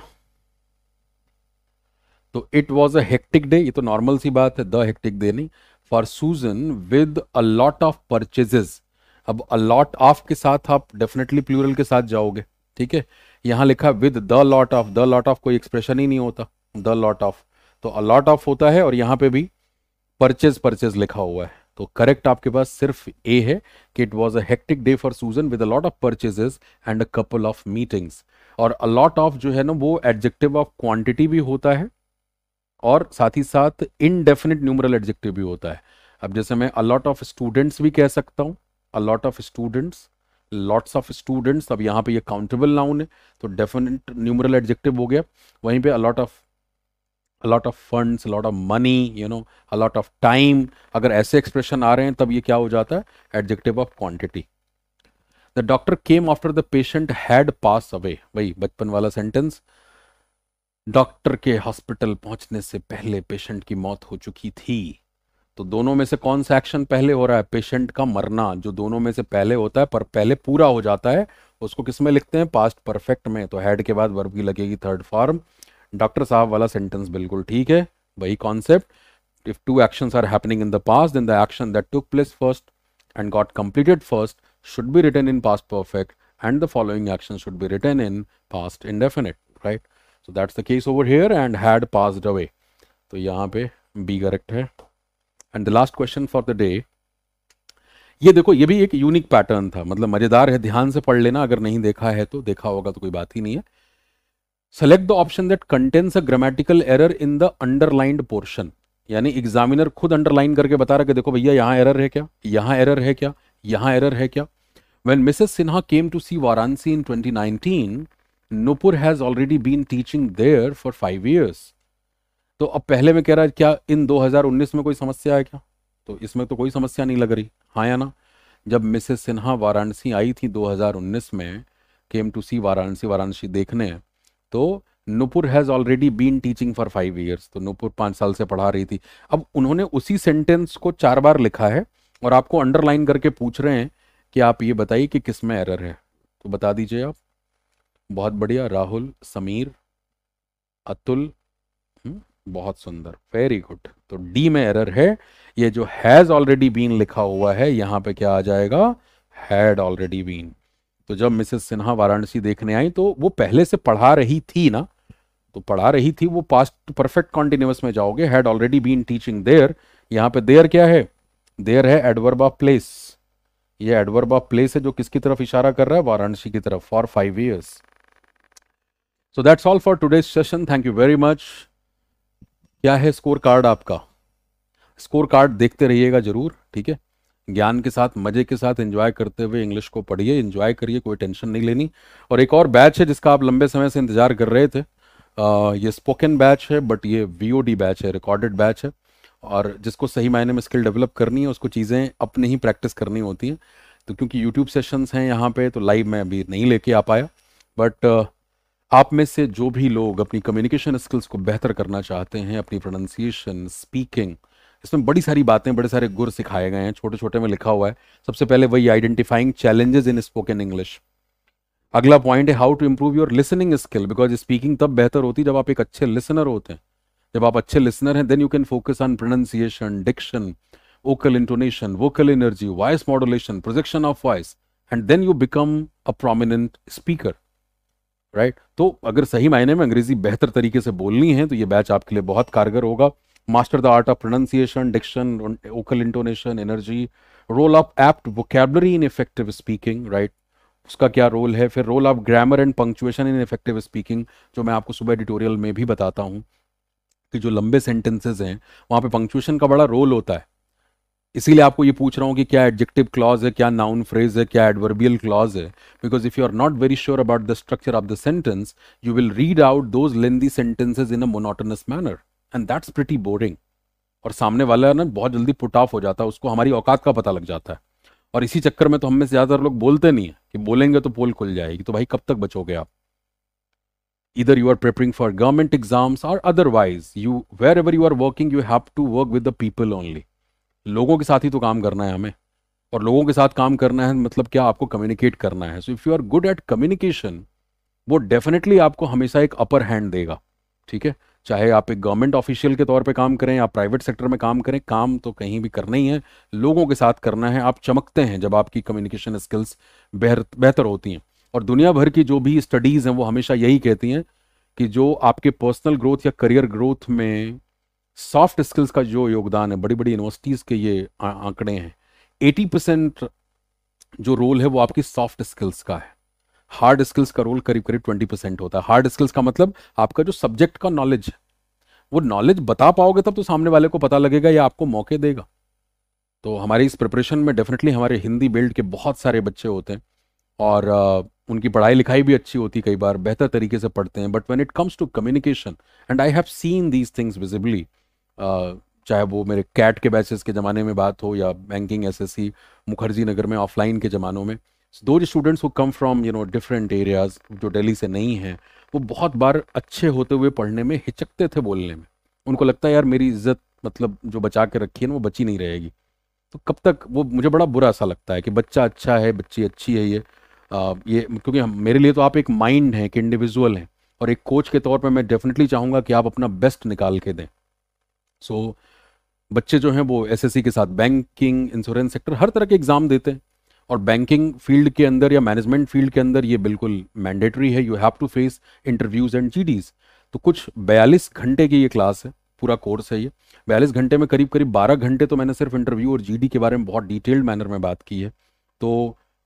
Speaker 2: तो it was a hectic day ये तो नॉर्मल सी बात है द हेक्टिक डे नहीं for Susan with a lot of purchases अब अ लॉट ऑफ के साथ आप डेफिनेटली प्लूरल के साथ जाओगे ठीक है यहां लिखा with the lot of the lot of कोई एक्सप्रेशन ही नहीं होता द लॉट ऑफ तो अ लॉट ऑफ होता है और यहां पे भी परचेज परचेज लिखा हुआ है तो करेक्ट आपके पास सिर्फ ए है कि it was a hectic day for Susan with a lot of purchases and a couple of meetings और अलॉट ऑफ जो है ना वो एडजेक्टिव ऑफ क्वांटिटी भी होता है और साथ ही साथ इनडेफिनिट न्यूमरल एडजेक्टिव भी होता है अब जैसे मैं अलॉट ऑफ स्टूडेंट्स भी कह सकता हूँ a lot of students lots of students अब यहाँ पे ये काउंटेबल नाउन है तो डेफिनेट न्यूमरल एडजेक्टिव हो गया वहीं पे a lot of a lot of funds a lot of money you know a lot of time अगर ऐसे एक्सप्रेशन आ रहे हैं तब ये क्या हो जाता है adjective of quantity the doctor came after the patient had pass away वही बचपन वाला सेंटेंस डॉक्टर के हॉस्पिटल पहुंचने से पहले पेशेंट की मौत हो चुकी थी तो दोनों में से कौन सा एक्शन पहले हो रहा है पेशेंट का मरना जो दोनों में से पहले होता है पर पहले पूरा हो जाता है उसको किस में लिखते हैं पास्ट परफेक्ट में तो हेड के बाद वर्ब की लगेगी थर्ड फॉर्म डॉक्टर साहब वाला सेंटेंस बिल्कुल ठीक है वही concept if two actions are happening in the past then the action that took place first and got completed first should be written in past perfect and the following action should be written in past indefinite right so that's the case over here and had passed away so yahan pe b correct hai and the last question for the day ये देखो ये भी एक unique pattern था मतलब मजेदार है ध्यान से पढ़ लेना अगर नहीं देखा है तो देखा होगा तो कोई बात ही नहीं है select the option that contains a grammatical error in the underlined portion यानी एग्जामिनर खुद अंडरलाइन करके बता रहा है कि देखो भैया यहाँ एरर है क्या यहाँ एरर है क्या यहां एरर है क्या when Mrs Sinha came to see Varanasi in 2019 Nupur has already been teaching there for five years तो अब पहले में कह रहा है क्या इन 2019 में कोई समस्या है क्या तो इसमें तो कोई समस्या नहीं लग रही हाँ या ना जब मिसेस सिन्हा वाराणसी आई थी 2019 में came to see Varanasi Varanasi देखने तो Nupur has already been teaching for five years तो नूपुर पांच साल से पढ़ा रही थी अब उन्होंने उसी सेंटेंस को चार बार लिखा है और आपको अंडरलाइन करके पूछ रहे हैं कि आप ये बताइए कि किस में एरर है तो बता दीजिए आप बहुत बढ़िया राहुल समीर अतुल हम्म, बहुत सुंदर वेरी गुड तो डी में एरर है ये जो हैज ऑलरेडी बीन लिखा हुआ है यहाँ पे क्या आ जाएगा हैड ऑलरेडी बीन तो जब मिसेस सिन्हा वाराणसी देखने आई तो वो पहले से पढ़ा रही थी ना तो पढ़ा रही थी वो पास्ट परफेक्ट कॉन्टिन्यूस में जाओगे had already been teaching there यहाँ पे देयर क्या है देयर है एडवर्ब ऑफ प्लेस ये एडवर्ब ऑफ प्लेस है जो किसकी तरफ इशारा कर रहा है वाराणसी की तरफ for five years so that's all for today session thank you very much क्या है स्कोर कार्ड आपका स्कोर कार्ड देखते रहिएगा जरूर ठीक है ज्ञान के साथ मजे के साथ एंजॉय करते हुए इंग्लिश को पढ़िए एंजॉय करिए कोई टेंशन नहीं लेनी और एक और बैच है जिसका आप लंबे समय से इंतजार कर रहे थे आ, ये स्पोकन बैच है बट ये वी बैच है रिकॉर्डेड बैच है और जिसको सही मायने में स्किल डेवलप करनी है उसको चीज़ें अपने ही प्रैक्टिस करनी होती हैं तो क्योंकि यूट्यूब सेशंस हैं यहाँ पे तो लाइव मैं अभी नहीं लेके आ पाया बट uh, आप में से जो भी लोग अपनी कम्युनिकेशन स्किल्स को बेहतर करना चाहते हैं अपनी प्रोनाउंसिएशन स्पीकिंग इसमें बड़ी सारी बातें बड़े सारे गुर सिखाए गए हैं छोटे छोटे में लिखा हुआ है सबसे पहले वही identifying challenges in spoken English अगला पॉइंट है how to improve your listening skill because speaking तब बेहतर होती जब आप एक अच्छे लिसनर होते हैं जब आप अच्छे लिसनर हैं then you can focus on pronunciation diction vocal intonation vocal energy voice modulation, projection of voice and then you become a prominent speaker right तो अगर सही मायने में अंग्रेजी बेहतर तरीके से बोलनी है तो ये बैच आपके लिए बहुत कारगर होगा master the art of pronunciation diction vocal intonation energy role of apt vocabulary in effective speaking right उसका क्या रोल है फिर role of grammar and punctuation in effective speaking जो मैं आपको सुबह एडिटोरियल में भी बताता हूँ कि जो लंबे सेंटेंसेज हैं वहां पे पंक्चुएशन का बड़ा रोल होता है इसीलिए आपको ये पूछ रहा हूँ कि क्या एडजेक्टिव क्लॉज है क्या नाउन फ्रेज है क्या एडवर्बियल क्लॉज है because if you are not very sure about the structure of the sentence you will read out those lengthy sentences in a monotonous manner and that's pretty boring और सामने वाला ना बहुत जल्दी put off हो जाता है उसको हमारी औकात का पता लग जाता है और इसी चक्कर में तो हमें से ज़्यादातर लोग बोलते नहीं है कि बोलेंगे तो पोल खुल जाएगी तो भाई कब तक बचोगे आप either you are preparing for government exams or otherwise you wherever you are working you have to work with the people only लोगों के साथ ही तो काम करना है हमें और लोगों के साथ काम करना है मतलब क्या आपको कम्युनिकेट करना है so if you are good at communication वो डेफिनेटली आपको हमेशा एक अपर हैंड देगा ठीक है चाहे आप एक गवर्नमेंट ऑफिशियल के तौर पे काम करें या प्राइवेट सेक्टर में काम करें काम तो कहीं भी करना ही है लोगों के साथ करना है आप चमकते हैं जब आपकी कम्युनिकेशन स्किल्स बेहतर होती हैं और दुनिया भर की जो भी स्टडीज़ हैं वो हमेशा यही कहती हैं कि जो आपके पर्सनल ग्रोथ या करियर ग्रोथ में सॉफ्ट स्किल्स का जो योगदान है बड़ी बड़ी यूनिवर्सिटीज़ के ये आंकड़े हैं एटी परसेंट जो रोल है वो आपकी सॉफ्ट स्किल्स का है हार्ड स्किल्स का रोल करीब करीब ट्वेंटी परसेंट होता है हार्ड स्किल्स का मतलब आपका जो सब्जेक्ट का नॉलेज है वो नॉलेज बता पाओगे तब तो सामने वाले को पता लगेगा या आपको मौके देगा तो हमारे इस प्रिपरेशन में डेफिनेटली हमारे हिंदी बिल्ड के बहुत सारे बच्चे होते हैं और उनकी पढ़ाई लिखाई भी अच्छी होती कई बार बेहतर तरीके से पढ़ते हैं but when it comes to communication and I have seen these things visibly चाहे वो मेरे कैट के बैचेस के ज़माने में बात हो या banking S S Mukherjee Nagar में ऑफलाइन के ज़मानों में दो जो स्टूडेंट्स वो come from you know different areas जो दिल्ली से नहीं हैं वो बहुत बार अच्छे होते हुए पढ़ने में हिचकते थे बोलने में उनको लगता है यार मेरी इज्जत मतलब जो बचा के रखी है ना वो बची नहीं रहेगी तो कब तक वो मुझे बड़ा बुरा सा लगता है कि बच्चा अच्छा है बच्ची अच्छी है ये ये क्योंकि मेरे लिए तो आप एक माइंड हैं एक इंडिविजुअल हैं और एक कोच के तौर पे मैं डेफिनेटली चाहूँगा कि आप अपना बेस्ट निकाल के दें सो so, बच्चे जो हैं वो एस के साथ बैंकिंग इंश्योरेंस सेक्टर हर तरह के एग्ज़ाम देते हैं और बैंकिंग फील्ड के अंदर या मैनेजमेंट फील्ड के अंदर ये बिल्कुल मैंडेटरी है you have to face interviews and जी तो कुछ बयालीस घंटे की ये क्लास है पूरा कोर्स है ये बयालीस घंटे में करीब करीब बारह घंटे तो मैंने सिर्फ इंटरव्यू और जीडी के बारे में बहुत डिटेल्ड मैनर में बात की है तो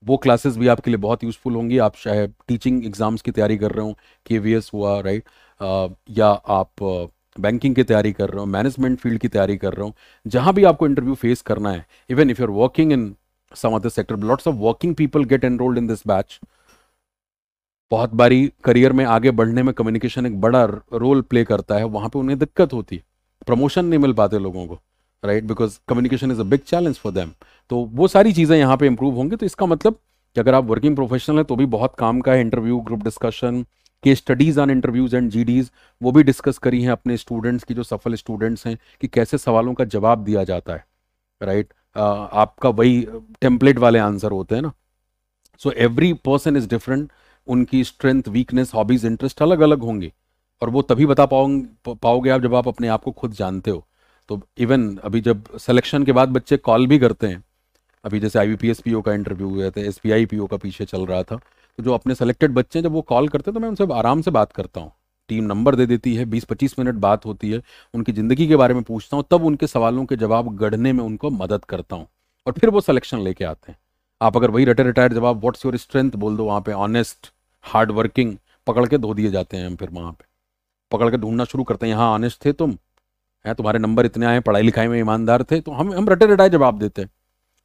Speaker 2: वो क्लासेस भी आपके लिए बहुत यूज़फुल होंगी आप चाहे टीचिंग एग्ज़ाम्स की तैयारी कर रहे हो के हुआ राइट आ, या आप बैंकिंग की तैयारी कर रहे हो मैनेजमेंट फील्ड की तैयारी कर रहे हो जहां भी आपको इंटरव्यू फेस करना है even if you are working in some other sector lots of working people get enrolled in this batch बहुत बारी करियर में आगे बढ़ने में कम्युनिकेशन एक बड़ा रोल प्ले करता है वहां पे उन्हें दिक्कत होती है प्रमोशन नहीं मिल पाते लोगों को right because communication is a big challenge for them तो वो सारी चीज़ें यहाँ पे इंप्रूव होंगी तो इसका मतलब कि अगर आप वर्किंग प्रोफेशनल हैं तो भी बहुत काम का है इंटरव्यू ग्रुप डिस्कशन के स्टडीज़ ऑन इंटरव्यूज़ एंड जी वो भी डिस्कस करी हैं अपने स्टूडेंट्स की जो सफल स्टूडेंट्स हैं कि कैसे सवालों का जवाब दिया जाता है राइट right? uh, आपका वही टेम्पलेट वाले आंसर होते हैं ना so every person is different उनकी स्ट्रेंथ वीकनेस हॉबीज़ इंटरेस्ट अलग अलग होंगे और वो तभी बता पाओ पाओगे आप जब आप अपने आप को खुद जानते हो तो इवन अभी जब सिलेक्शन के बाद बच्चे कॉल भी करते हैं अभी जैसे आई बी का इंटरव्यू हुआ था एस पी का पीछे चल रहा था तो जो अपने सेलेक्टेड बच्चे हैं जब वो कॉल करते हैं तो मैं उनसे आराम से बात करता हूँ टीम नंबर दे देती है 20-25 मिनट बात होती है उनकी ज़िंदगी के बारे में पूछता हूँ तब उनके सवालों के जवाब गढ़ने में उनको मदद करता हूँ और फिर वो सिलेक्शन लेके आते हैं आप अगर वही रटे रिटायर जवाब व्हाट्स योर स्ट्रेंथ बोल दो वहाँ पे ऑनेस्ट हार्ड वर्किंग पकड़ के धो दिए जाते हैं हम फिर वहाँ पे पकड़ के ढूंढना शुरू करते हैं यहाँ ऑनेस्ट थे तुम है तुम्हारे नंबर इतने आए पढ़ाई लिखाई में ईमानदार थे तो हम हम रटे रटाए जवाब देते हैं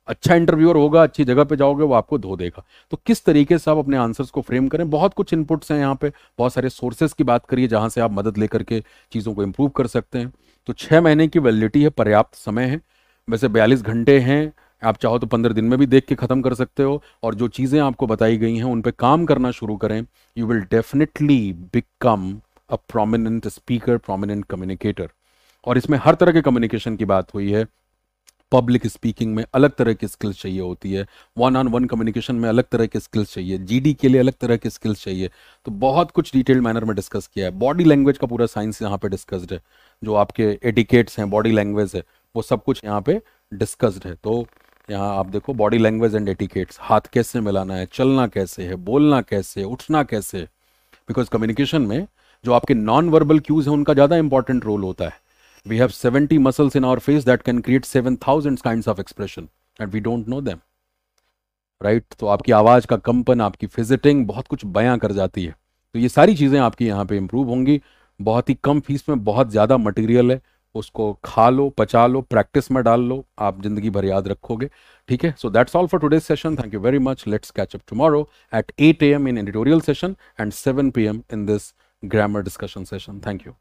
Speaker 2: अच्छा इंटरव्यूअर होगा अच्छी जगह पे जाओगे वो आपको धो देगा तो किस तरीके से आप अपने आंसर्स को फ्रेम करें बहुत कुछ इनपुट्स हैं यहाँ पे बहुत सारे सोर्सेज की बात करिए जहाँ से आप मदद लेकर के चीज़ों को इम्प्रूव कर सकते हैं तो छः महीने की वैलिडिटी है पर्याप्त समय है वैसे बयालीस घंटे हैं आप चाहो तो पंद्रह दिन में भी देख के ख़त्म कर सकते हो और जो चीज़ें आपको बताई गई हैं उन पर काम करना शुरू करें you will definitely become a prominent speaker prominent communicator और इसमें हर तरह के कम्युनिकेशन की बात हुई है पब्लिक स्पीकिंग में अलग तरह की स्किल्स चाहिए होती है वन ऑन वन कम्युनिकेशन में अलग तरह की स्किल्स चाहिए जीडी के लिए अलग तरह की स्किल्स चाहिए तो बहुत कुछ डिटेल्ड मैनर में डिस्कस किया है बॉडी लैंग्वेज का पूरा साइंस यहाँ पे डिस्कस्ड है जो आपके एडिकेट्स हैं बॉडी लैंग्वेज है वो सब कुछ यहाँ पे डिस्कस्ड है तो यहाँ आप देखो बॉडी लैंग्वेज एंड एटिकेट्स हाथ कैसे मिलाना है चलना कैसे है बोलना कैसे उठना कैसे बिकॉज कम्युनिकेशन में जो आपके नॉन वर्बल क्यूज हैं उनका ज़्यादा इंपॉर्टेंट रोल होता है We have 70 muscles in our face that can create 7,000 kinds of expression and we don't know them. Right right? तो आपकी आवाज़ का कंपन आपकी फिजिटिंग बहुत कुछ बयां कर जाती है तो ये सारी चीज़ें आपकी यहाँ पे इम्प्रूव होंगी बहुत ही कम फीस में बहुत ज़्यादा मटेरियल है उसको खा लो पचा लो प्रैक्टिस में डाल लो आप जिंदगी भर याद रखोगे ठीक है so that's all for today session thank you very much let's catch up tomorrow at eight A M in editorial session and seven P M in this grammar discussion session thank you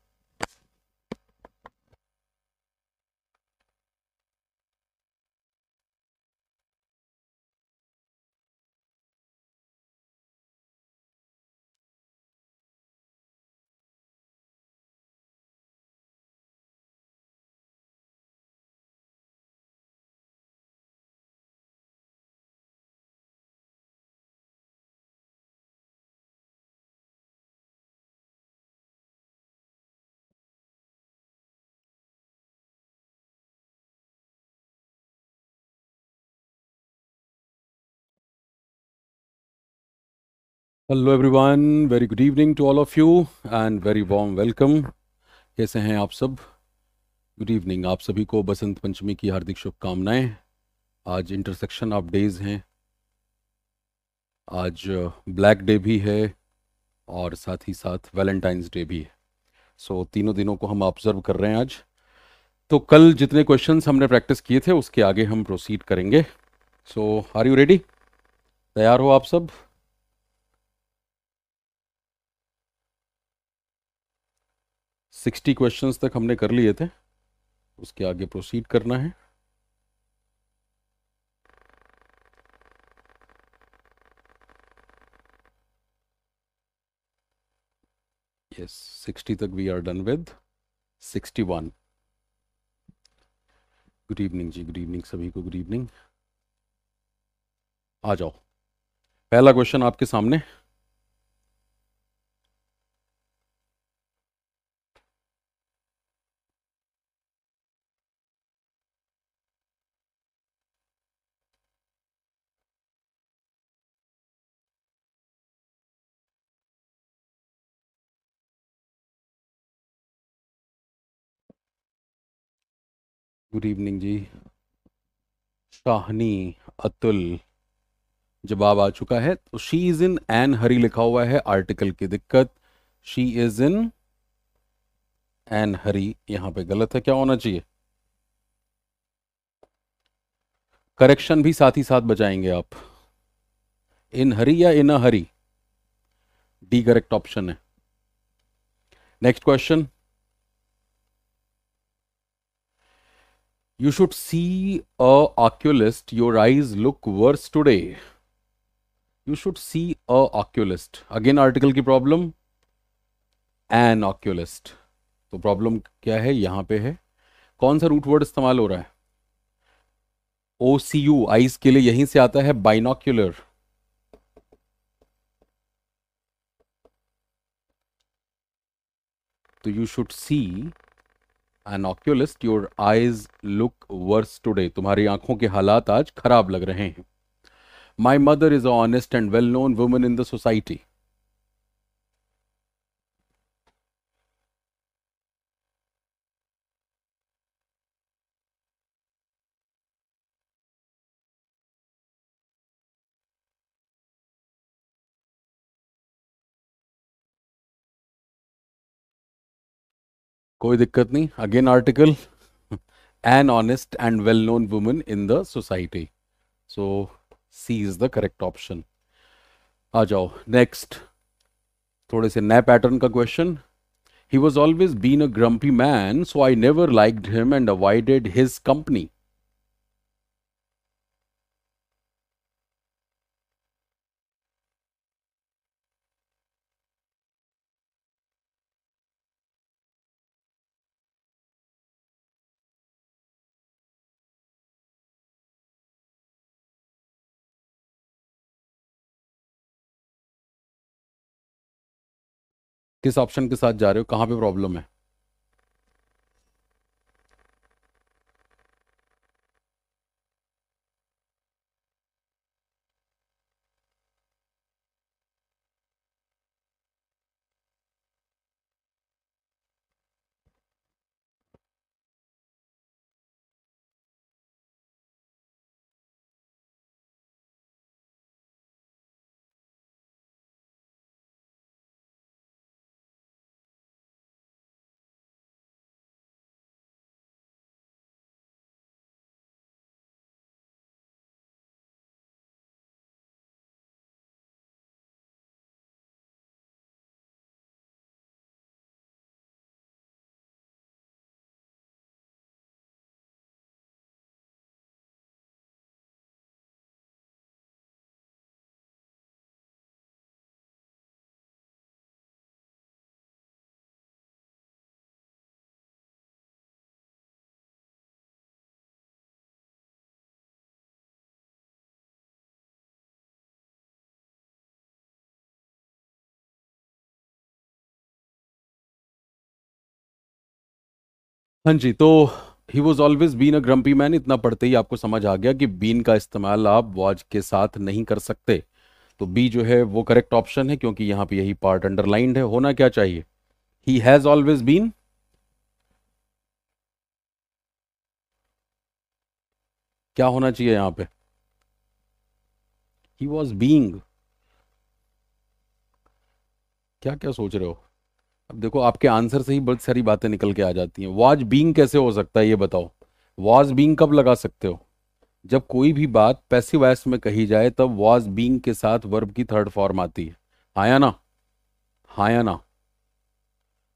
Speaker 2: hello everyone very good evening to all of you and very warm welcome कैसे हैं आप सब good evening आप सभी को बसंत पंचमी की हार्दिक शुभकामनाएं आज इंटरसेक्शन ऑफ डेज हैं आज ब्लैक uh, डे भी है और साथ ही साथ वैलेंटाइंस डे भी है सो so, तीनों दिनों को हम ऑब्जर्व कर रहे हैं आज तो कल जितने क्वेश्चन हमने प्रैक्टिस किए थे उसके आगे हम प्रोसीड करेंगे सो आर यू रेडी तैयार हो आप सब सिक्सटी क्वेश्चंस तक हमने कर लिए थे उसके आगे प्रोसीड करना है यस सिक्सटी तक we are done with sixty one good evening जी गुड इवनिंग सभी को गुड इवनिंग आ जाओ पहला क्वेश्चन आपके सामने गुड इवनिंग जी शाहनी अतुल जवाब आ चुका है तो she is in an hurry लिखा हुआ है आर्टिकल की दिक्कत she is in an hurry यहां पे गलत है क्या होना चाहिए करेक्शन भी साथ ही साथ बचाएंगे आप इन हरी या in hurry D correct option है next question you should see oculist your eyes look worse today you should see oculist again article की प्रॉब्लम एन ऑक्यूलिस्ट तो प्रॉब्लम क्या है यहां पे है कौन सा रूट वर्ड इस्तेमाल हो रहा है ओ सी यू आईज के लिए यहीं से आता है बाइनोक्यूलर तो you should see an oculist your eyes look worse today तुम्हारी आंखों के हालात आज खराब लग रहे हैं my mother is a honest and well known women in the society कोई दिक्कत नहीं again article an honest and well known women in the society so C is the correct option आ जाओ नेक्स्ट थोड़े से नए पैटर्न का question he was always been a grumpy man so I never liked him and avoided his company किस option के साथ जा रहे हो कहाँ पे प्रॉब्लम है हाँ जी तो he was always been a grumpy man इतना पढ़ते ही आपको समझ आ गया कि बीन का इस्तेमाल आप वॉज के साथ नहीं कर सकते तो बी जो है वो करेक्ट ऑप्शन है क्योंकि यहां पे यही पार्ट अंडरलाइंड है होना क्या चाहिए ही हैज ऑलवेज बीन क्या होना चाहिए यहां पे ही वॉज बींग क्या क्या सोच रहे हो अब देखो आपके आंसर से ही बहुत सारी बातें निकल के आ जाती हैं वॉज बींग कैसे हो सकता है ये बताओ वॉज बींग कब लगा सकते हो जब कोई भी बात पैसिव एस में कही जाए तब वॉज बींग के साथ वर्ब की थर्ड फॉर्म आती है आया हाँ ना आया हाँ ना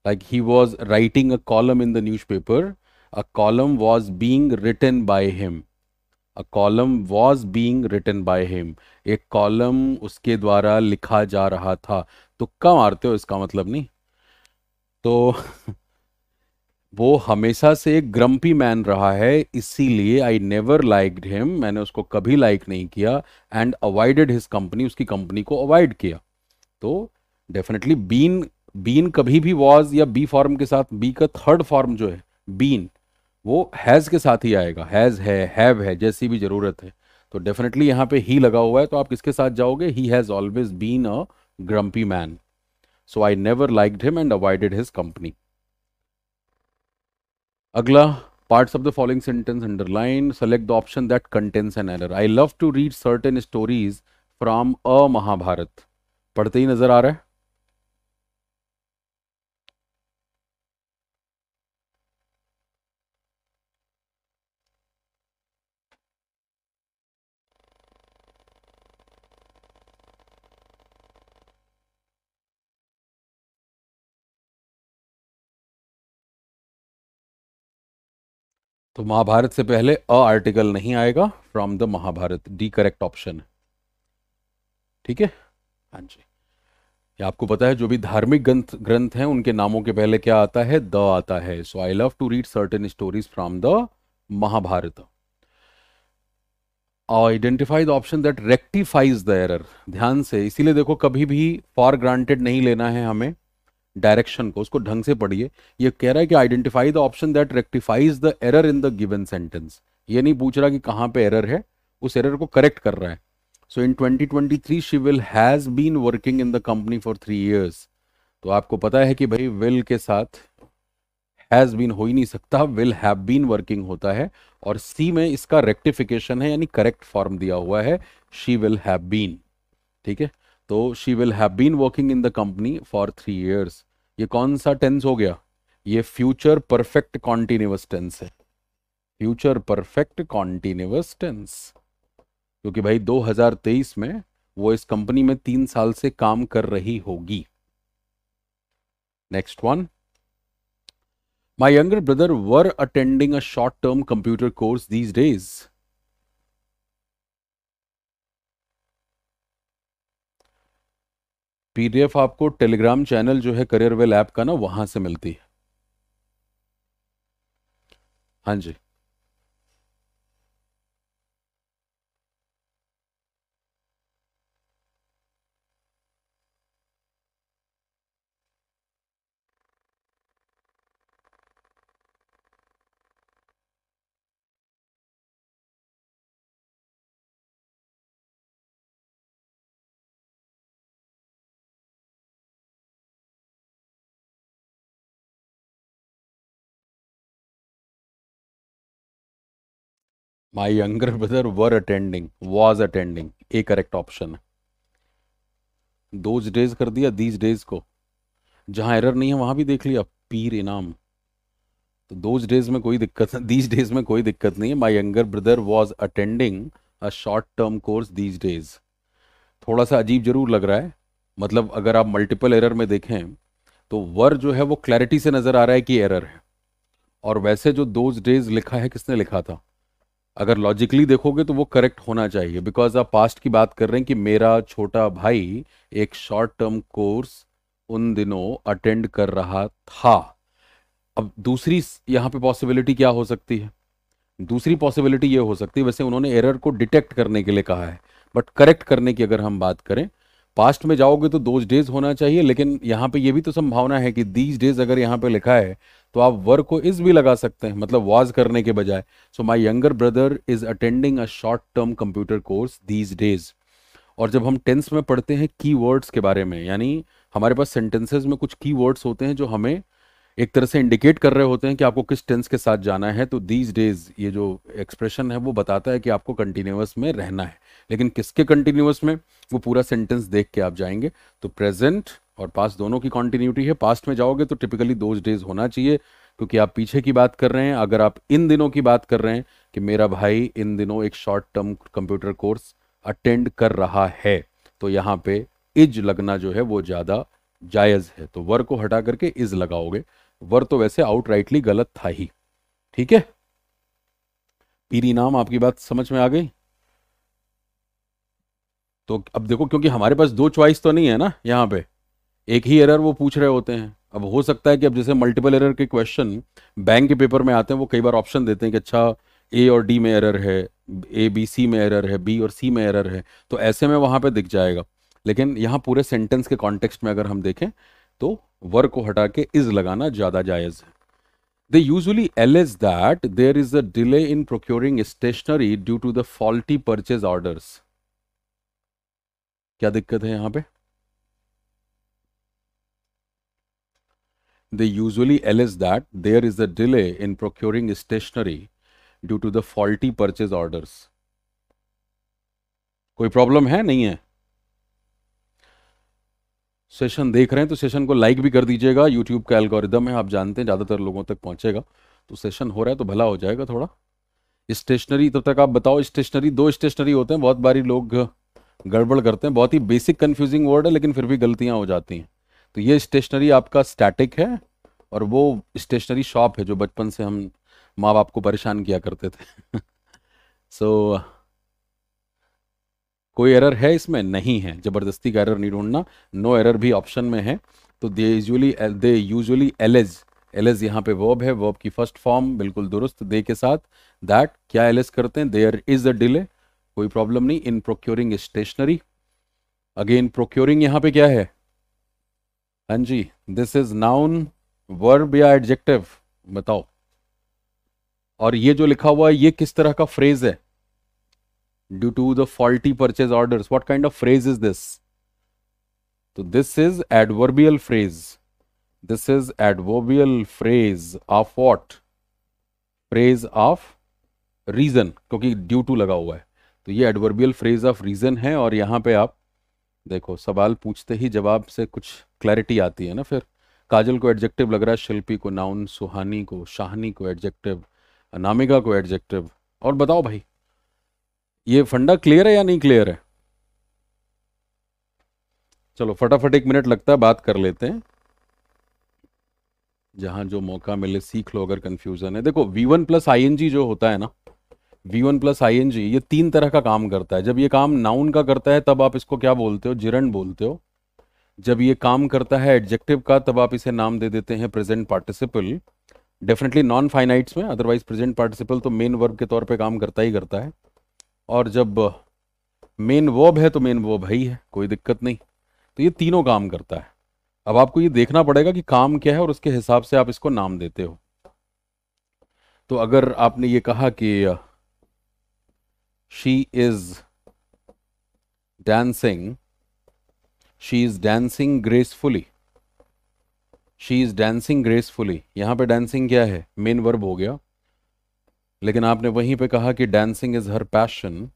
Speaker 2: like he was writing a column in the newspaper a column was being written by him a column was being written by him एक कॉलम उसके द्वारा लिखा जा रहा था तुक्का तो मारते हो इसका मतलब नहीं तो (laughs) वो हमेशा से एक ग्रम्पी मैन रहा है इसीलिए आई नेवर लाइकड हिम मैंने उसको कभी लाइक नहीं किया एंड अवॉइडेड हिज कंपनी उसकी कंपनी को अवॉइड किया तो डेफिनेटली बीन बीन कभी भी वॉज या बी फॉर्म के साथ बी का थर्ड फॉर्म जो है बीन वो हैज़ के साथ ही आएगा हैज़ है हैव है जैसी भी ज़रूरत है तो डेफिनेटली यहाँ पे ही लगा हुआ है तो आप किसके साथ जाओगे he has always been a grumpy man So I never liked him and avoided his company. Agla, parts of the following sentence underline. Select the option that contains an error. I love to read certain stories from a Mahabharat. पढ़ते ही नजर आ रहा तो महाभारत से पहले अ article नहीं आएगा from the Mahabharat D correct option ठीक है हाँ जी ये आपको पता है जो भी धार्मिक ग्रंथ ग्रंथ हैं उनके नामों के पहले क्या आता है द आता है so I love to read certain stories from the Mahabharata identify the option that rectifies the error ध्यान से इसीलिए देखो कभी भी फॉर ग्रांटेड नहीं लेना है हमें डायरेक्शन को उसको ढंग से पढ़िए ये कह रहा है कि identify the option that rectifies the error in the given sentence ये नहीं पूछ रहा कि कहाँ पे एरर है उस एरर को करेक्ट कर रहा है so in 2023 twenty she will has been working in the company for three years तो आपको पता है कि भाई विल के साथ हैज़ बीन हो ही नहीं सकता विल हैव बीन वर्किंग होता है और सी में इसका रेक्टिफिकेशन है यानी करेक्ट फॉर्म दिया हुआ है शी विल हैव बीन ठीक है तो she will have been working in the company for three years ये कौन सा टेंस हो गया ये फ्यूचर परफेक्ट कॉन्टिन्यूस टेंस है फ्यूचर परफेक्ट कॉन्टिन्यूस टेंस क्योंकि भाई 2023 में वो इस कंपनी में तीन साल से काम कर रही होगी next one my younger brother were attending a short term computer course these days PDF आपको टेलीग्राम चैनल जो है करियर वेल ऐप का ना वहां से मिलती है हाँ जी my younger (laughs) brother were attending was attending a correct option है दोज डेज कर दिया दीज डेज को जहाँ एरर नहीं है वहां भी देख लिया पीर इनाम तो दो डेज में कोई दिक्कत दीज (laughs) डेज में कोई दिक्कत नहीं है my younger brother was attending a short term course these days थोड़ा सा अजीब जरूर लग रहा है मतलब अगर आप मल्टीपल एरर में देखें तो वर जो है वो क्लैरिटी से नज़र आ रहा है कि एरर है और वैसे जो दोज डेज लिखा है किसने लिखा था अगर लॉजिकली देखोगे तो वो करेक्ट होना चाहिए बिकॉज आप पास्ट की बात कर रहे हैं कि मेरा छोटा भाई एक शॉर्ट टर्म कोर्स उन दिनों अटेंड कर रहा था अब दूसरी यहाँ पे पॉसिबिलिटी क्या हो सकती है दूसरी पॉसिबिलिटी ये हो सकती है वैसे उन्होंने एरर को डिटेक्ट करने के लिए कहा है बट करेक्ट करने की अगर हम बात करें पास्ट में जाओगे तो दोज डेज होना चाहिए लेकिन यहाँ पे ये भी तो संभावना है कि दीज डेज अगर यहाँ पे लिखा है तो आप वर्क को इज भी लगा सकते हैं मतलब वॉज करने के बजाय so my younger brother is attending a short term computer course these days और जब हम टेंस में पढ़ते हैं की वर्ड्स के बारे में यानी हमारे पास सेंटेंसेज में कुछ की वर्ड्स होते हैं जो हमें एक तरह से इंडिकेट कर रहे होते हैं कि आपको किस टेंस के साथ जाना है तो दीज डेज ये जो एक्सप्रेशन है वो बताता है कि आपको कंटिन्यूस में रहना है लेकिन किसके कंटिन्यूस में वो पूरा सेंटेंस देख के आप जाएंगे तो प्रेजेंट और पास्ट दोनों की कॉन्टिन्यूटी है पास्ट में जाओगे तो टिपिकली दो डेज होना चाहिए क्योंकि आप पीछे की बात कर रहे हैं अगर आप इन दिनों की बात कर रहे हैं कि मेरा भाई इन दिनों एक short term computer course attend कर रहा है तो यहाँ पे इज लगना जो है वो ज़्यादा जायज़ है तो वर को हटा करके इज लगाओगे वर तो वैसे आउटराइटली गलत था ही ठीक है पीरी नाम आपकी बात समझ में आ गई तो अब देखो क्योंकि हमारे पास दो चॉइस तो नहीं है ना यहां पे एक ही एरर वो पूछ रहे होते हैं अब हो सकता है कि अब जैसे मल्टीपल एरर के क्वेश्चन बैंक के पेपर में आते हैं वो कई बार ऑप्शन देते हैं कि अच्छा ए और डी में एरर है ए बी सी में एरर है बी और सी में एरर है तो ऐसे में वहां पे दिख जाएगा लेकिन यहां पूरे सेंटेंस के कॉन्टेक्स्ट में अगर हम देखें तो वर को हटा के इज लगाना ज्यादा जायज है they usually allege that there is a delay in procuring stationery due to the faulty purchase orders क्या दिक्कत है यहां पे usually allege that there is a delay in procuring stationery due to the faulty purchase orders कोई problem है नहीं है session देख रहे हैं तो सेशन को लाइक भी कर दीजिएगा यूट्यूब का एल्गोरिदम है आप जानते हैं ज़्यादातर लोगों तक पहुँचेगा तो सेशन हो रहा है तो भला हो जाएगा थोड़ा स्टेशनरी तब तो तक आप बताओ स्टेशनरी दो स्टेशनरी होते हैं बहुत बारी लोग गड़बड़ करते हैं बहुत ही बेसिक कन्फ्यूजिंग वर्ड है लेकिन फिर भी गलतियाँ हो जाती हैं तो ये स्टेशनरी आपका स्टैटिक है और वो स्टेशनरी शॉप है जो बचपन से हम माँ बाप को परेशान किया करते थे सो (laughs) so, कोई एरर है इसमें नहीं है ज़बरदस्ती का एरर नहीं ढूंढना नो एरर भी ऑप्शन में है तो they usually they usually allege allege यहाँ पे वर्ब है वर्ब की फर्स्ट फॉर्म बिल्कुल दुरुस्त दे के साथ दैट क्या एलेज करते हैं देयर इज अ डिले कोई प्रॉब्लम नहीं in procuring stationery again procuring यहाँ पे क्या है हाँ जी दिस इज नाउन वर्ब या एडजेक्टिव बताओ और ये जो लिखा हुआ है ये किस तरह का फ्रेज है due to the faulty purchase orders. What kind of phrase is this? So, this is adverbial phrase. This is adverbial phrase of what? Phrase of reason क्योंकि ड्यू टू लगा हुआ है तो ये एडवर्बियल फ्रेज ऑफ रीजन है और यहाँ पे आप देखो सवाल पूछते ही जवाब से कुछ क्लैरिटी आती है ना फिर काजल को एडजेक्टिव लग रहा है शिल्पी को नाउन सुहानी को शाहनी को एडजेक्टिव नामिका को एडजेक्टिव और बताओ भाई ये फंडा क्लियर है या नहीं क्लियर है चलो फटाफट एक मिनट लगता है बात कर लेते हैं जहां जो मौका मिले सीख लो अगर कंफ्यूजन है देखो V1 वन प्लस आई जो होता है ना V1 वन प्लस आई ये तीन तरह का काम करता है जब ये काम नाउन का करता है तब आप इसको क्या बोलते हो जिरण बोलते हो जब ये काम करता है एडजेक्टिव का तब आप इसे नाम दे देते हैं present participle definitely non finites में अदरवाइज प्रेजेंट पार्टिसिपल तो मेन वर्ब के तौर पे काम करता ही करता है और जब मेन वॉब है तो मेन वॉब है ही है कोई दिक्कत नहीं तो ये तीनों काम करता है अब आपको ये देखना पड़ेगा कि काम क्या है और उसके हिसाब से आप इसको नाम देते हो तो अगर आपने ये कहा कि she is dancing she is dancing gracefully she is dancing gracefully यहां पे डांसिंग क्या है मेन वर्ब हो गया लेकिन आपने वहीं पे कहा कि dancing is her passion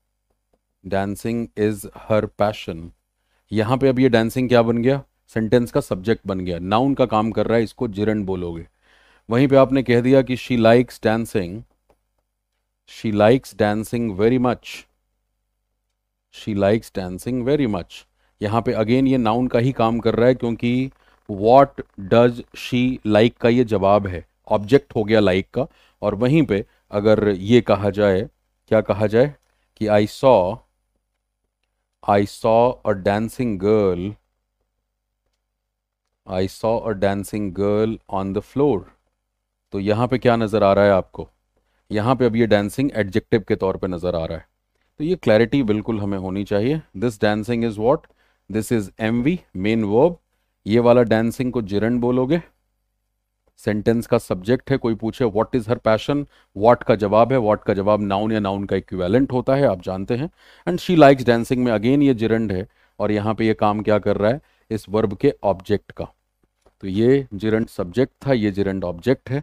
Speaker 2: dancing is her passion यहां पे अब ये डांसिंग क्या बन गया सेंटेंस का सब्जेक्ट बन गया नाउन का काम कर रहा है इसको जिरंड बोलोगे वहीं पे आपने कह दिया कि she likes dancing she likes dancing very much she likes dancing very much यहां पे अगेन ये नाउन का ही काम कर रहा है क्योंकि वॉट डज शी लाइक का ये जवाब है ऑब्जेक्ट हो गया लाइक like का और वहीं पे अगर ये कहा जाए क्या कहा जाए कि I saw I saw a dancing girl I saw a dancing girl on the floor तो यहां पे क्या नज़र आ रहा है आपको यहां पे अब ये डांसिंग एडजेक्टिव के तौर पे नज़र आ रहा है तो ये क्लैरिटी बिल्कुल हमें होनी चाहिए this dancing is what this is M V main verb ये वाला डांसिंग को जिरन बोलोगे सेंटेंस का सब्जेक्ट है कोई पूछे what is her passion what का जवाब है व्हाट का जवाब नाउन या नाउन का इक्विवेलेंट होता है आप जानते हैं एंड शी लाइक्स डांसिंग में अगेन ये जिरंड है और यहाँ पे ये काम क्या कर रहा है इस वर्ब के ऑब्जेक्ट का तो ये जिरंड सब्जेक्ट था ये जिरंड ऑब्जेक्ट है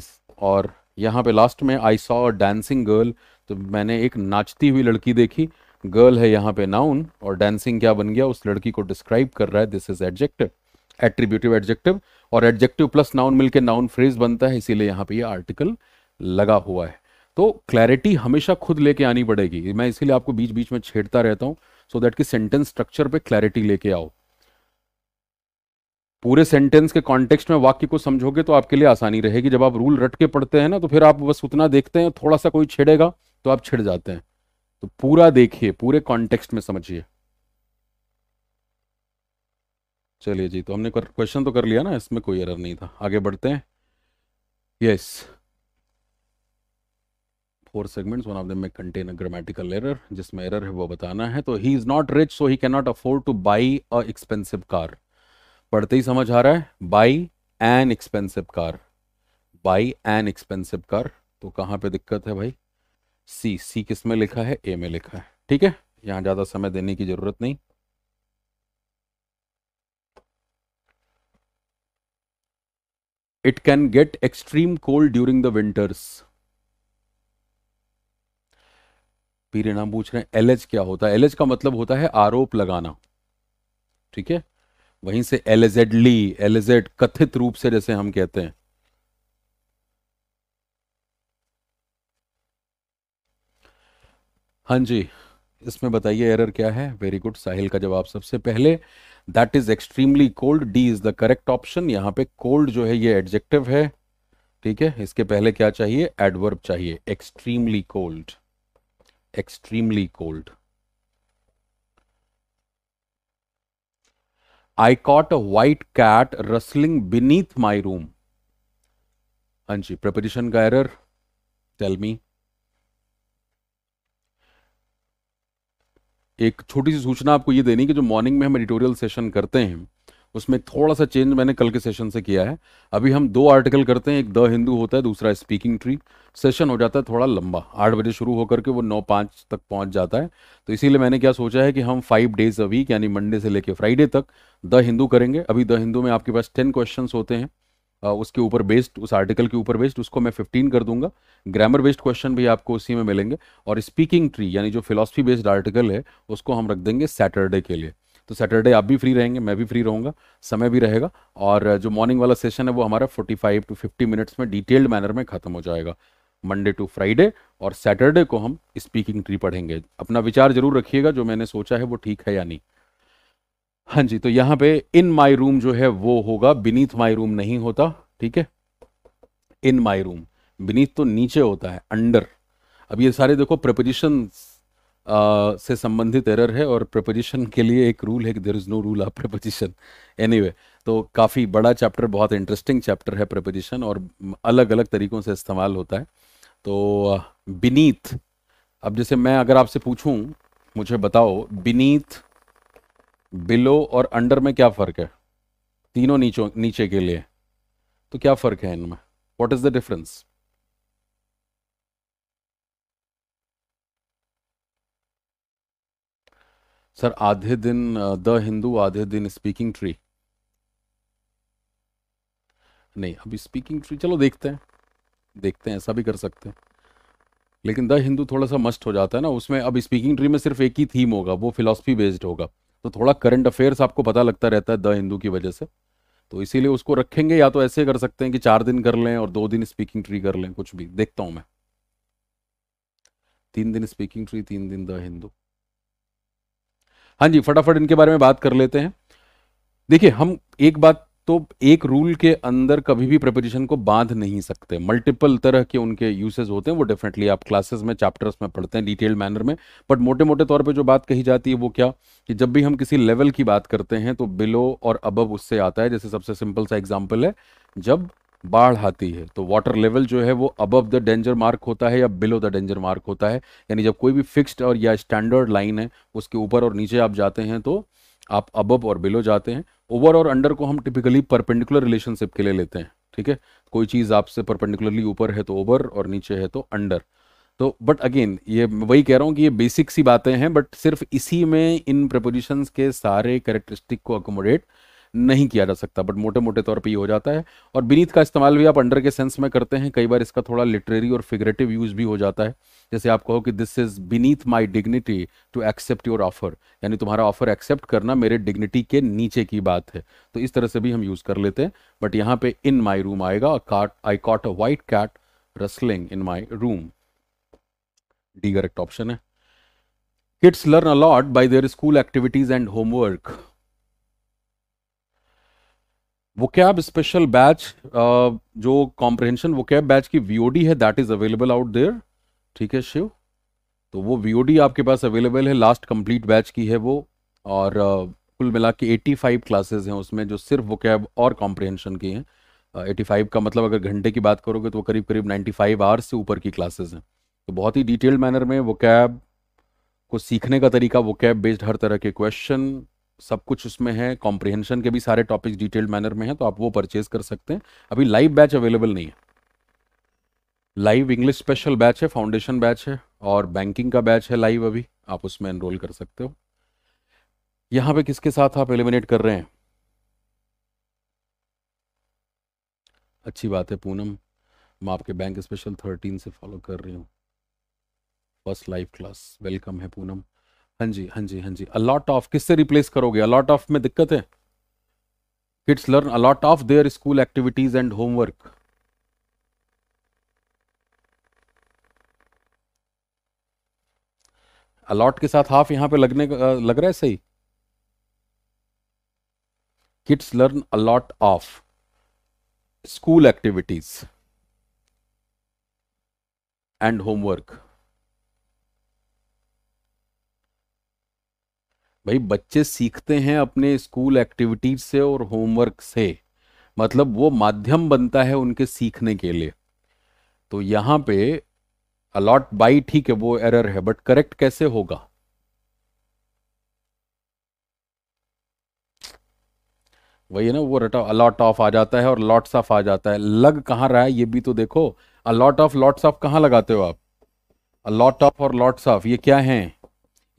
Speaker 2: इस और यहाँ पे लास्ट में आई सॉ डांसिंग गर्ल तो मैंने एक नाचती हुई लड़की देखी गर्ल है यहाँ पे नाउन और डांसिंग क्या बन गया उस लड़की को डिस्क्राइब कर रहा है this is adjective attributive adjective और एडजेक्टिव प्लस नाउन मिलकर नाउन फ्रेज बनता है इसीलिए यहाँ पे ये आर्टिकल लगा हुआ है तो क्लैरिटी हमेशा खुद लेके आनी पड़ेगी मैं इसीलिए आपको बीच बीच में छेड़ता रहता हूँ सो दैट कि सेंटेंस स्ट्रक्चर पे क्लैरिटी लेके आओ पूरे सेंटेंस के कॉन्टेक्स्ट में वाक्य को समझोगे तो आपके लिए आसानी रहेगी जब आप रूल रट के पढ़ते हैं ना तो फिर आप बस उतना देखते हैं थोड़ा सा कोई छेड़ेगा तो आप छिड़ जाते हैं तो पूरा देखिए पूरे कॉन्टेक्स्ट में समझिए चलिए जी तो हमने क्वेश्चन तो कर लिया ना इसमें कोई एरर नहीं था आगे बढ़ते हैं yes four segments one of them में कंटेन अ ग्रामेटिकल एरर जिसमें एरर है वो बताना है तो he is not rich so he can not afford to buy a expensive car पढ़ते ही समझ आ रहा है buy an expensive car buy an expensive car तो कहाँ पे दिक्कत है भाई सी सी किस में लिखा है ए में लिखा है ठीक है यहाँ ज़्यादा समय देने की ज़रूरत नहीं it can get extreme cold during the winters पीरे नाम पूछ रहे हैं एलएच क्या होता है एलएच का मतलब होता है आरोप लगाना ठीक है वहीं से एलेजेडली एलेजेड कथित रूप से जैसे हम कहते हैं हां जी इसमें बताइए एरर क्या है वेरी गुड साहिल का जवाब सबसे पहले that is extremely cold D is the correct option यहां पे कोल्ड जो है ये एडजेक्टिव है ठीक है इसके पहले क्या चाहिए एडवर्ब चाहिए extremely cold extremely cold I caught a white cat rustling beneath my room हां जी प्रपोजिशन का एरर टेल मी एक छोटी सी सूचना आपको ये देनी कि जो मॉर्निंग में हम एडिटोरियल सेशन करते हैं उसमें थोड़ा सा चेंज मैंने कल के सेशन से किया है अभी हम दो आर्टिकल करते हैं एक द हिंदू होता है दूसरा स्पीकिंग ट्री सेशन हो जाता है थोड़ा लंबा आठ बजे शुरू होकर के वो नौ पाँच तक पहुंच जाता है तो इसीलिए मैंने क्या सोचा है कि हम फाइव डेज अ वीक यानी मंडे से लेकर फ्राइडे तक द हिंदू करेंगे अभी द हिंदू में आपके पास टेन क्वेश्चन होते हैं उसके ऊपर बेस्ड उस आर्टिकल के ऊपर बेस्ड उसको मैं फिफ्टीन कर दूंगा ग्रामर बेस्ड क्वेश्चन भी आपको उसी में मिलेंगे और स्पीकिंग ट्री यानी जो फिलोसफी बेस्ड आर्टिकल है उसको हम रख देंगे सैटरडे के लिए तो सैटरडे आप भी फ्री रहेंगे मैं भी फ्री रहूँगा समय भी रहेगा और जो मॉर्निंग वाला सेशन है वो हमारा 45 टू 50 मिनट्स में डिटेल्ड मैनर में खत्म हो जाएगा मंडे टू फ्राइडे और सैटरडे को हम स्पीकिंग ट्री पढ़ेंगे अपना विचार जरूर रखिएगा जो मैंने सोचा है वो ठीक है या नहीं हाँ जी तो यहाँ पे इन माई रूम जो है वो होगा बीनीथ माई रूम नहीं होता ठीक है इन माई रूम बीनीथ तो नीचे होता है अंडर अब ये सारे देखो प्रपोजिशन से संबंधित एरर है और प्रपोजिशन के लिए एक रूल है कि there is no rule of preposition anyway तो काफ़ी बड़ा चैप्टर बहुत इंटरेस्टिंग चैप्टर है प्रपोजिशन और अलग अलग तरीक़ों से इस्तेमाल होता है तो बीनीथ अब जैसे मैं अगर आपसे पूछूं मुझे बताओ बीनीथ बिलो और अंडर में क्या फ़र्क है तीनों नीचों नीचे के लिए तो क्या फ़र्क है इनमें what is the difference sir आधे दिन द हिंदू आधे दिन स्पीकिंग ट्री नहीं अभी स्पीकिंग ट्री चलो देखते हैं देखते हैं ऐसा भी कर सकते हैं लेकिन द हिंदू थोड़ा सा मस्ट हो जाता है ना उसमें अब स्पीकिंग ट्री में सिर्फ एक ही थीम होगा वो फिलॉसफी बेस्ड होगा तो थोड़ा करंट अफेयर्स आपको पता लगता रहता है द हिंदू की वजह से तो इसीलिए उसको रखेंगे या तो ऐसे कर सकते हैं कि चार दिन कर लें और दो दिन स्पीकिंग ट्री कर लें कुछ भी देखता हूं मैं तीन दिन स्पीकिंग ट्री तीन दिन द हिंदू हाँ जी फटाफट इनके बारे में बात कर लेते हैं देखिए हम एक बात तो एक रूल के अंदर कभी भी प्रपोजिशन को बांध नहीं सकते मल्टीपल तरह के उनके यूसेज होते हैं वो डेफिनेटली आप क्लासेस में चैप्टर्स में पढ़ते हैं डिटेल्ड मैनर में बट मोटे मोटे तौर पे जो बात कही जाती है वो क्या कि जब भी हम किसी लेवल की बात करते हैं तो बिलो और अबव उससे आता है जैसे सबसे सिंपल सा एग्जाम्पल है जब बाढ़ आती है तो वाटर लेवल जो है वो अबव द डेंजर मार्क होता है या बिलो द डेंजर मार्क होता है यानी जब कोई भी फिक्स्ड और या स्टैंडर्ड लाइन है उसके ऊपर और नीचे आप जाते हैं तो आप अबव और बिलो जाते हैं ओवर और अंडर को हम टिपिकली परपेंडिकुलर रिलेशनशिप के लिए लेते हैं ठीक है कोई चीज़ आपसे परपेंडिकुलरली ऊपर है तो ओवर और नीचे है तो अंडर तो बट अगेन ये वही कह रहा हूँ कि ये बेसिक सी बातें हैं बट सिर्फ इसी में इन प्रपोजिशंस के सारे करेक्टरिस्टिक को अकोमोडेट नहीं किया जा सकता बट मोटे मोटे तौर पे ये हो जाता है और बीनीत का इस्तेमाल भी आप अंडर के सेंस में करते हैं कई बार इसका थोड़ा लिटरेरी और फिगरेटिव यूज भी हो जाता है जैसे आप कहो कि this is beneath my dignity to accept your offer यानी तुम्हारा ऑफर एक्सेप्ट करना मेरे डिग्निटी के नीचे की बात है तो इस तरह से भी हम यूज कर लेते हैं बट यहाँ पे इन माई रूम आएगा काट I caught a white cat rustling in my room D correct option है kids learn a lot by their school activities and homework vocab special batch जो कॉम्प्रहेंशन वोकैब बैच की वीओडी है that is available out there ठीक है शिव तो वो VOD आपके पास अवेलेबल है लास्ट कंप्लीट बैच की है वो और uh, कुल मिला के एटी फाइव क्लासेज हैं उसमें जो सिर्फ वोकैब और कॉम्प्रहेंशन की हैं एटी uh, फाइव का मतलब अगर घंटे की बात करोगे तो वो करीब करीब नाइन्टी फाइव आवर्स से ऊपर की क्लासेज हैं तो बहुत ही डिटेल्ड मैनर में वो कैब को सीखने का तरीका वो कैब बेस्ड हर तरह के क्वेश्चन सब कुछ उसमें है कॉम्प्रिहेंशन के भी सारे टॉपिक्स डिटेल्ड मैनर में हैं तो आप वो परचेज कर सकते हैं अभी लाइव बैच अवेलेबल नहीं है लाइव इंग्लिश स्पेशल बैच है फाउंडेशन बैच है और बैंकिंग का बैच है लाइव अभी आप उसमें एनरोल कर सकते हो यहां पे किसके साथ आप एलिमिनेट कर रहे हैं अच्छी बात है पूनम मैं आपके बैंक स्पेशल थर्टीन से फॉलो कर रही हूँ फर्स्ट लाइव क्लास वेलकम है पूनम हाँ जी हाँ जी हाँ जी अलॉट ऑफ किससे रिप्लेस करोगे अलॉट ऑफ में दिक्कत है kids learn a lot of their school activities and homework a lot के साथ हाफ यहां पे लगने का लग रहा है सही kids learn a lot of school activities and homework भाई बच्चे सीखते हैं अपने स्कूल एक्टिविटीज से और होमवर्क से मतलब वो माध्यम बनता है उनके सीखने के लिए तो यहाँ पे अलॉट बाई ठीक है वो एरर है बट करेक्ट कैसे होगा वही ना वो रटा अलॉट ऑफ आ जाता है और लॉट्स ऑफ आ जाता है लग कहाँ रहा है ये भी तो देखो अलॉट ऑफ लॉट्स ऑफ कहाँ लगाते हो आप अलॉट ऑफ और लॉट्स ऑफ ये क्या है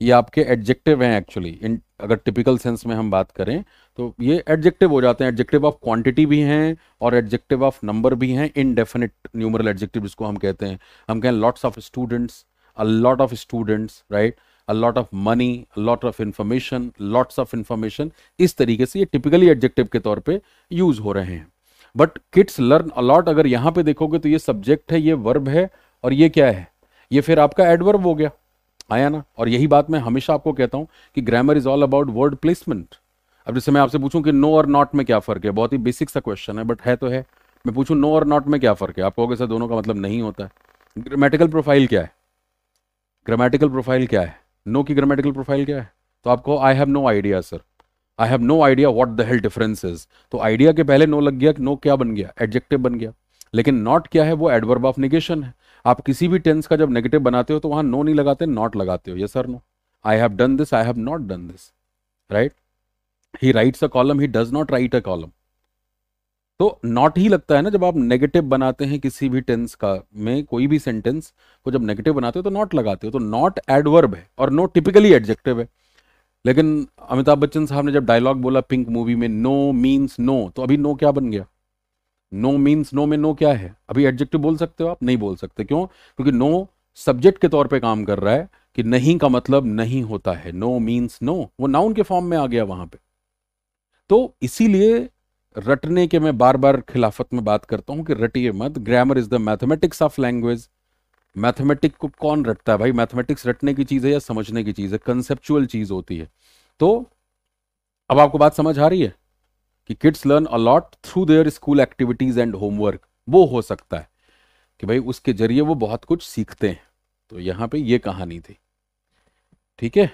Speaker 2: ये आपके एडजेक्टिव हैं एक्चुअली इन अगर टिपिकल सेंस में हम बात करें तो ये एडजेक्टिव हो जाते हैं एडजेक्टिव ऑफ क्वांटिटी भी हैं और एडजेक्टिव ऑफ नंबर भी हैं इनडेफिनिट न्यूमरल एडजेक्टिव जिसको हम कहते हैं हम कहें lots of students a lot of students right a lot of money lot of information lots of information इस तरीके से ये टिपिकली एडजेक्टिव के तौर पर यूज हो रहे हैं बट किड्स लर्न अलॉट अगर यहाँ पे देखोगे तो ये सब्जेक्ट है ये वर्ब है और ये क्या है ये फिर आपका एडवर्ब हो गया आया ना और यही बात मैं हमेशा आपको कहता हूं कि grammar is all about word placement अब जैसे मैं आपसे पूछूं कि नो और नॉट में क्या फर्क है बहुत ही बेसिक सा क्वेश्चन है बट है तो है मैं पूछूं नो और नॉट में क्या फर्क है आप कहोगे सर दोनों का मतलब नहीं होता है ग्रामेटिकल प्रोफाइल क्या है ग्रामेटिकल प्रोफाइल क्या है नो की ग्रामेटिकल प्रोफाइल क्या है तो आपको I have no idea sir I have no idea what the hell difference is तो आइडिया के पहले नो लग गया नो क्या बन गया एडजेक्टिव बन गया लेकिन नॉट क्या है वो एडवर्ब ऑफ निगेशन है आप किसी भी टेंस का जब नेगेटिव बनाते हो तो वहां नो नहीं लगाते नॉट लगाते हो ये sir no I have done this I have not done this right he writes a column he does not write a column तो नॉट ही लगता है ना जब आप नेगेटिव बनाते हैं किसी भी टेंस का में कोई भी सेंटेंस को जब नेगेटिव बनाते हो तो नॉट लगाते हो तो नॉट एडवर्ब है और नो टिपिकली एडजेक्टिव है लेकिन अमिताभ बच्चन साहब ने जब डायलॉग बोला पिंक मूवी में नो मीन्स नो तो अभी नो क्या बन गया नो मीन्स नो में नो क्या है अभी एडजेक्टिव बोल सकते हो आप नहीं बोल सकते क्यों क्योंकि नो सब्जेक्ट के तौर पे काम कर रहा है कि नहीं का मतलब नहीं होता है नो मीन्स नो वो नाउन के फॉर्म में आ गया वहां पे तो इसीलिए रटने के मैं बार बार खिलाफत में बात करता हूं कि रटिए मत grammar is the mathematics of language mathematic को कौन रटता है भाई मैथमेटिक्स रटने की चीज है या समझने की चीज है कंसेप्चुअल चीज होती है तो अब आपको बात समझ आ रही है कि kids learn a lot through their school activities and homework वो हो सकता है कि भाई उसके जरिए वो बहुत कुछ सीखते हैं तो यहां पे ये कहानी थी ठीक है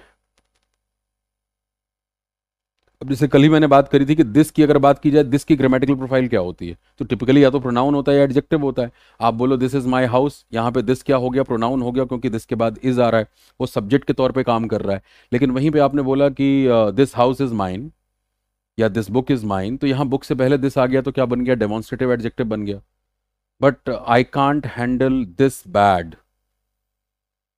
Speaker 2: अब जैसे कल ही मैंने बात करी थी कि दिस की अगर बात की जाए दिस की ग्रामेटिकल प्रोफाइल क्या होती है तो टिपिकली या तो प्रोनाउन होता है या एडजेक्टिव होता है आप बोलो दिस इज माय हाउस यहाँ पे दिस क्या हो गया प्रोनाउन हो गया क्योंकि दिस के बाद इज आ रहा है वो सब्जेक्ट के तौर पे काम कर रहा है लेकिन वहीं पे आपने बोला कि दिस हाउस इज माइन या दिस बुक इज माइन तो यहाँ बुक से पहले दिस आ गया तो क्या बन गया डेमोन्स्ट्रेटिव एडजेक्टिव बन गया but I can't handle this bad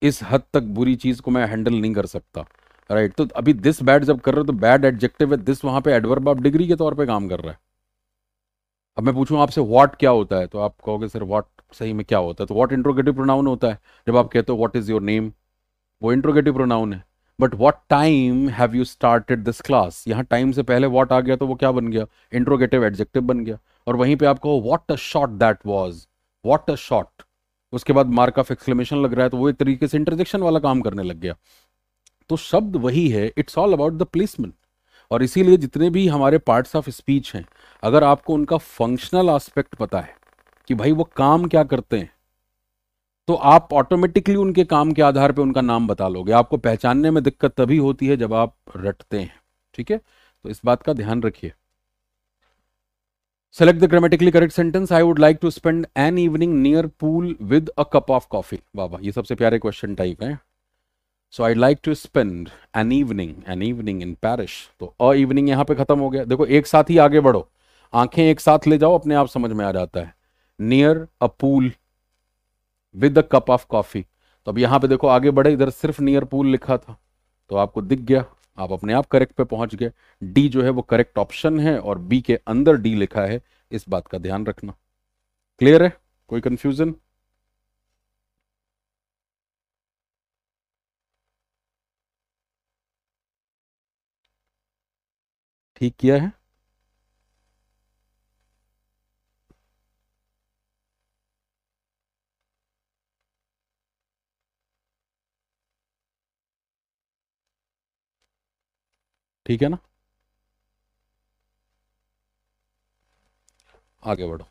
Speaker 2: इस हद तक बुरी चीज को मैं हैंडल नहीं कर सकता राइट right? तो अभी दिस बैड जब कर रहे हो तो बैड एडजेक्टिव है दिस वहां पे एडवर्ब आप डिग्री के तौर पे काम कर रहा है अब मैं पूछूं आपसे व्हाट क्या होता है तो आप कहोगे सर व्हाट सही में क्या होता है तो व्हाट इंट्रोगेटिव प्रोनाउन होता है जब आप कहते हो व्हाट इज योर नेम वो इंट्रोगेटिव प्रोनाउन है but what time have you started this class यहाँ टाइम से पहले वॉट आ गया तो वो क्या बन गया इंट्रोगेटिव एडजेक्टिव बन गया और वहीं पे आपको what a shot that was what a shot उसके बाद मार्क ऑफ एक्सक्लेमेशन लग रहा है तो वो एक तरीके से इंटरजेक्शन वाला काम करने लग गया तो शब्द वही है it's all about the placement और इसीलिए जितने भी हमारे पार्ट्स ऑफ स्पीच हैं अगर आपको उनका फंक्शनल आस्पेक्ट पता है कि भाई वो काम क्या करते हैं तो आप ऑटोमेटिकली उनके काम के आधार पे उनका नाम बता लोगे आपको पहचानने में दिक्कत तभी होती है जब आप रटते हैं ठीक है तो इस बात का ध्यान रखिए select the grammatically correct sentence I would like to spend an evening near pool with a cup of coffee वाह ये सबसे प्यारे क्वेश्चन टाइप है so I like to spend an evening an evening in Paris तो a evening यहां पे खत्म हो गया देखो एक साथ ही आगे बढ़ो आंखें एक साथ ले जाओ अपने आप समझ में आ जाता है near a pool with a cup of coffee तो अब यहां पे देखो आगे बढ़े इधर सिर्फ नियर पूल लिखा था तो आपको दिख गया आप अपने आप करेक्ट पे पहुंच गए डी जो है वो करेक्ट ऑप्शन है और बी के अंदर डी लिखा है इस बात का ध्यान रखना क्लियर है कोई कंफ्यूजन ठीक किया है ठीक है ना आगे बढ़ो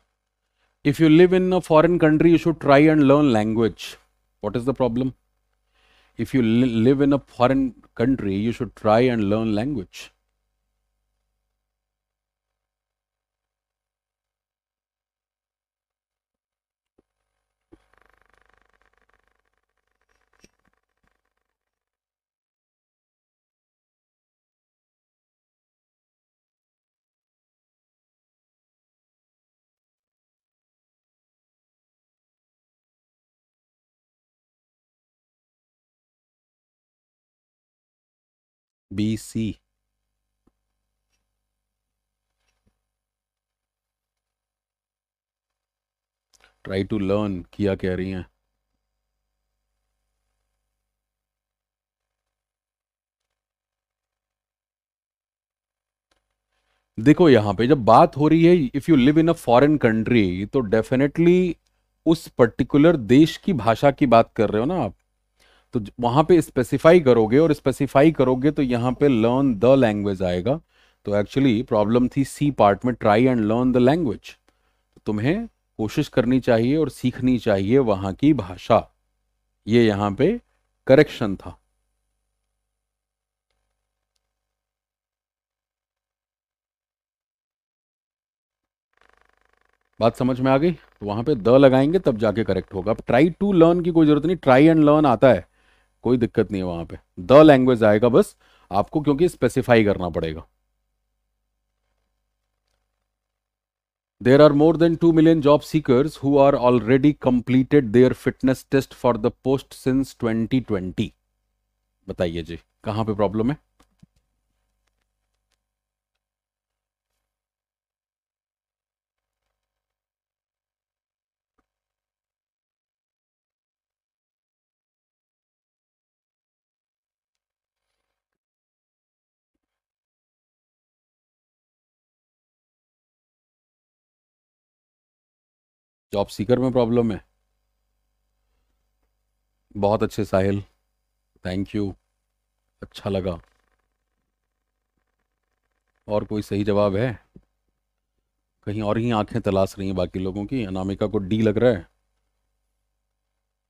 Speaker 2: if you live in a foreign country you should try and learn language what is the problem if you live in a foreign country you should try and learn language C try to learn किया कह रही हैं देखो यहां पे जब बात हो रही है if you live in a foreign country तो डेफिनेटली उस पर्टिकुलर देश की भाषा की बात कर रहे हो ना आप तो वहां पे स्पेसिफाई करोगे और स्पेसिफाई करोगे तो यहाँ पे लर्न द लैंग्वेज आएगा तो एक्चुअली प्रॉब्लम थी सी पार्ट में try and learn the language तुम्हें कोशिश करनी चाहिए और सीखनी चाहिए वहां की भाषा ये यहां पे करेक्शन था बात समझ में आ गई तो वहां पे द लगाएंगे तब जाके करेक्ट होगा अब ट्राई टू लर्न की कोई जरूरत नहीं ट्राई एंड लर्न आता है कोई दिक्कत नहीं है वहां पे द लैंग्वेज आएगा बस आपको क्योंकि स्पेसिफाई करना पड़ेगा there are more than two million job seeker who are already completed their fitness test for the post since 2020 बताइए जी कहां पे प्रॉब्लम है
Speaker 1: जॉब सीकर में प्रॉब्लम है
Speaker 2: बहुत अच्छे साहिल थैंक यू अच्छा लगा और कोई सही जवाब है कहीं और ही आंखें तलाश रही हैं बाकी लोगों की अनामिका को डी लग रहा है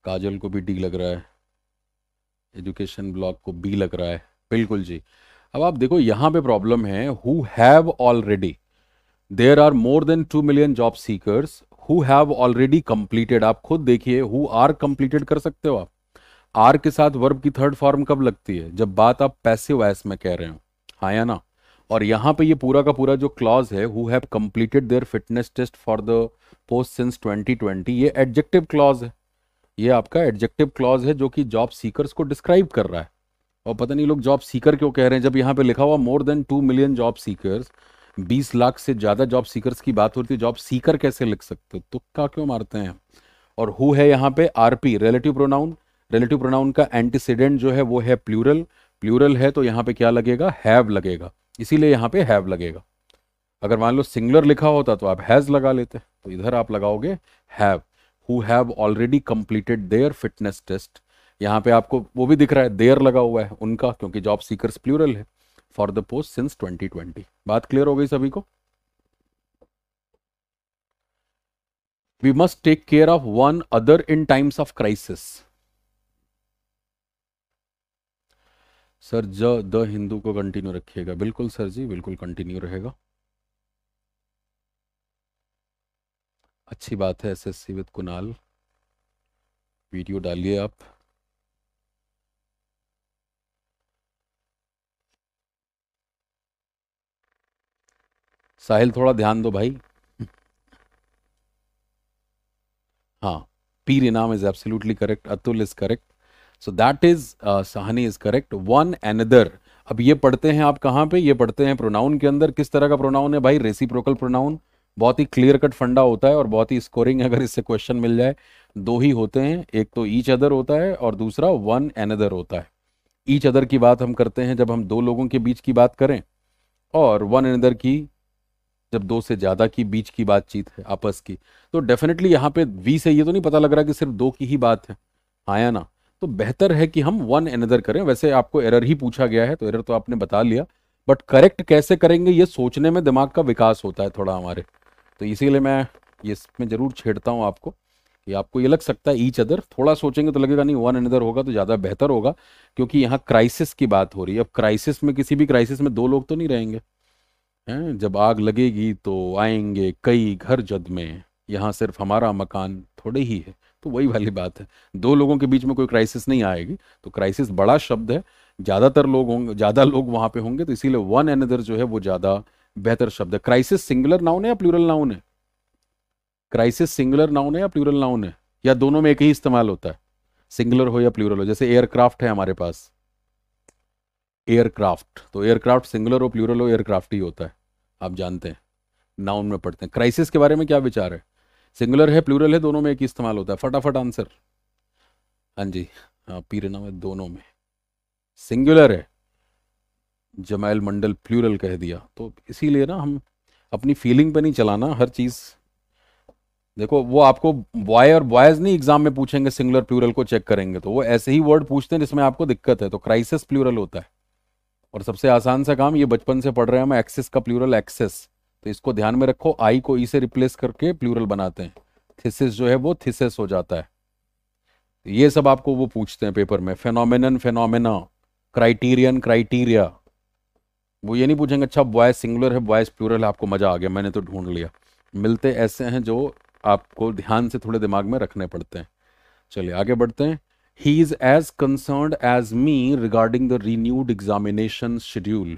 Speaker 2: काजल को भी डी लग रहा है एजुकेशन ब्लॉक को बी लग रहा है बिल्कुल जी अब आप देखो यहाँ पे प्रॉब्लम है who have already there are more than two million job seekers who have already completed आप खुद देखिए हु आर कंप्लीटेड कर सकते हो आप आर के साथ वर्ब की थर्ड फॉर्म कब लगती है जब बात आप पैसे वैस में कह रहे हो हाँ या ना और यहाँ पे ये पूरा का पूरा जो क्लॉज है who have completed their fitness test for the post since 2020 ये एडजेक्टिव क्लॉज है ये आपका एडजेक्टिव क्लॉज है जो कि जॉब सीकर्स को डिस्क्राइब कर रहा है और पता नहीं लोग जॉब सीकर क्यों कह रहे हैं जब यहाँ पे लिखा हुआ more than two million job seekers बीस लाख से ज़्यादा जॉब सीकर्स की बात होती है जॉब सीकर कैसे लिख सकते हो तुक्का क्यों मारते हैं और हु है यहाँ पे आरपी रिलेटिव प्रोनाउन रिलेटिव प्रोनाउन का एंटीसीडेंट जो है वो है प्लूरल प्लूरल है तो यहाँ पे क्या लगेगा हैव लगेगा इसीलिए यहाँ पे हैव लगेगा अगर मान लो सिंगुलर लिखा होता तो आप हैज़ लगा लेते तो इधर आप लगाओगे have who have already completed their fitness test यहाँ पे आपको वो भी दिख रहा है देयर लगा हुआ है उनका क्योंकि जॉब सीकर्स प्लूरल है फॉर द पोस्ट सिंस 2020 बात क्लियर हो गई सभी को we must take care of one other in times of crisis sir ज द हिंदू को कंटिन्यू रखिएगा बिल्कुल सर जी बिल्कुल कंटिन्यू रहेगा अच्छी बात है एसएससी विद कुनाल वीडियो डालिए आप साहिल थोड़ा ध्यान दो भाई हाँ Pir Inam is absolutely correct Atul is correct so that is Sahni is correct one another अब ये पढ़ते हैं आप कहाँ पे ये पढ़ते हैं प्रोनाउन के अंदर किस तरह का प्रोनाउन है भाई रेसिप्रोकल प्रोनाउन बहुत ही क्लियर कट फंडा होता है और बहुत ही स्कोरिंग अगर इससे क्वेश्चन मिल जाए दो ही होते हैं एक तो ईच अदर होता है और दूसरा वन एनदर होता है ईच अदर की बात हम करते हैं जब हम दो लोगों के बीच की बात करें और वन एनदर की जब दो से ज़्यादा की बीच की बातचीत है आपस की तो डेफिनेटली यहाँ पे वी से ये तो नहीं पता लग रहा कि सिर्फ दो की ही बात है आया हाँ ना तो बेहतर है कि हम वन एनदर करें वैसे आपको एरर ही पूछा गया है तो एरर तो आपने बता लिया बट करेक्ट कैसे करेंगे ये सोचने में दिमाग का विकास होता है थोड़ा हमारे तो इसीलिए मैं ये इसमें ज़रूर छेड़ता हूँ आपको कि आपको ये लग सकता है ईच अदर थोड़ा सोचेंगे तो लगेगा नहीं वन एनदर होगा तो ज़्यादा बेहतर होगा क्योंकि यहाँ क्राइसिस की बात हो रही है अब क्राइसिस में किसी भी क्राइसिस में दो लोग तो नहीं रहेंगे जब आग लगेगी तो आएंगे कई घर जद में यहाँ सिर्फ हमारा मकान थोड़े ही है तो वही वाली बात है दो लोगों के बीच में कोई क्राइसिस नहीं आएगी तो क्राइसिस बड़ा शब्द है ज़्यादातर लोग होंगे ज़्यादा लोग वहाँ पे होंगे तो इसीलिए वन एंड अदर जो है वो ज़्यादा बेहतर शब्द है क्राइसिस सिंगुलर नाउन है या प्लूरल नाउन है क्राइसिस सिंगुलर नाउन है या प्लूरल नाउन है या दोनों में एक ही इस्तेमाल होता है सिंगुलर हो या प्लूरल हो जैसे एयरक्राफ्ट है हमारे पास एयरक्राफ्ट तो एयरक्राफ्ट सिंगुलर और प्लूरल और एयरक्राफ्ट ही होता है आप जानते हैं नाउन में पढ़ते हैं क्राइसिस के बारे में क्या विचार है सिंगुलर है प्लूरल है दोनों में एक ही इस्तेमाल होता है फटाफट आंसर हाँ जी हाँ पीरनाम है दोनों में सिंगुलर है जमाइल मंडल प्लूरल कह दिया तो इसीलिए ना हम अपनी फीलिंग पर नहीं चलाना हर चीज़ देखो वो आपको बॉय और बॉयज नहीं एग्जाम में पूछेंगे सिंगुलर प्लूरल को चेक करेंगे तो वो ऐसे ही वर्ड पूछते हैं जिसमें आपको दिक्कत है तो क्राइसिस प्लूरल होता है और सबसे आसान सा काम ये बचपन से पढ़ रहे हैं हम एक्सेस का प्लूरल एक्सेस तो इसको ध्यान में रखो आई को ई e से रिप्लेस करके प्लूरल बनाते हैं थिसिस जो है वो थिसिस हो जाता है तो ये सब आपको वो पूछते हैं पेपर में फेनोमिन फेनोमिना क्राइटीरियन क्राइटीरिया वो ये नहीं पूछेंगे अच्छा वॉयस सिंगुलर है वॉयस प्लूरल है आपको मज़ा आ गया मैंने तो ढूंढ लिया मिलते ऐसे हैं जो आपको ध्यान से थोड़े दिमाग में रखने पड़ते हैं चलिए आगे बढ़ते हैं he is as concerned as me regarding the renewed examination schedule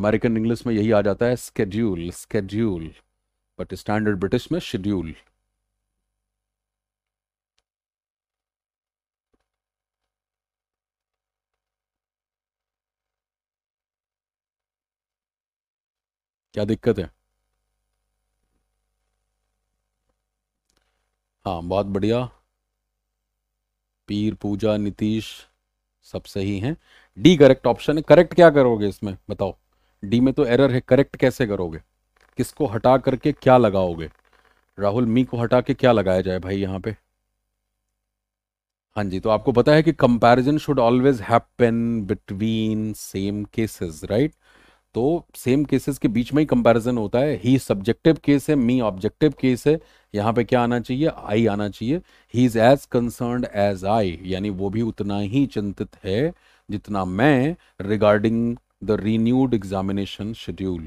Speaker 2: american english में यही आ जाता है schedule schedule but standard british में schedule क्या दिक्कत है हाँ बहुत बढ़िया पीर पूजा नीतीश सब सही हैं डी करेक्ट ऑप्शन है करेक्ट क्या करोगे इसमें बताओ डी में तो एरर है करेक्ट कैसे करोगे किसको हटा करके क्या लगाओगे राहुल मी को हटा के क्या लगाया जाए भाई यहाँ पे हाँ जी तो आपको पता है कि comparison should always happen between same cases right तो सेम केसेस के बीच में ही कंपैरिजन होता है ही सब्जेक्टिव केस है मी ऑब्जेक्टिव केस है यहाँ पे क्या आना चाहिए आई आना चाहिए he is as concern as I यानी वो भी उतना ही चिंतित है जितना मैं regarding the renewed examination schedule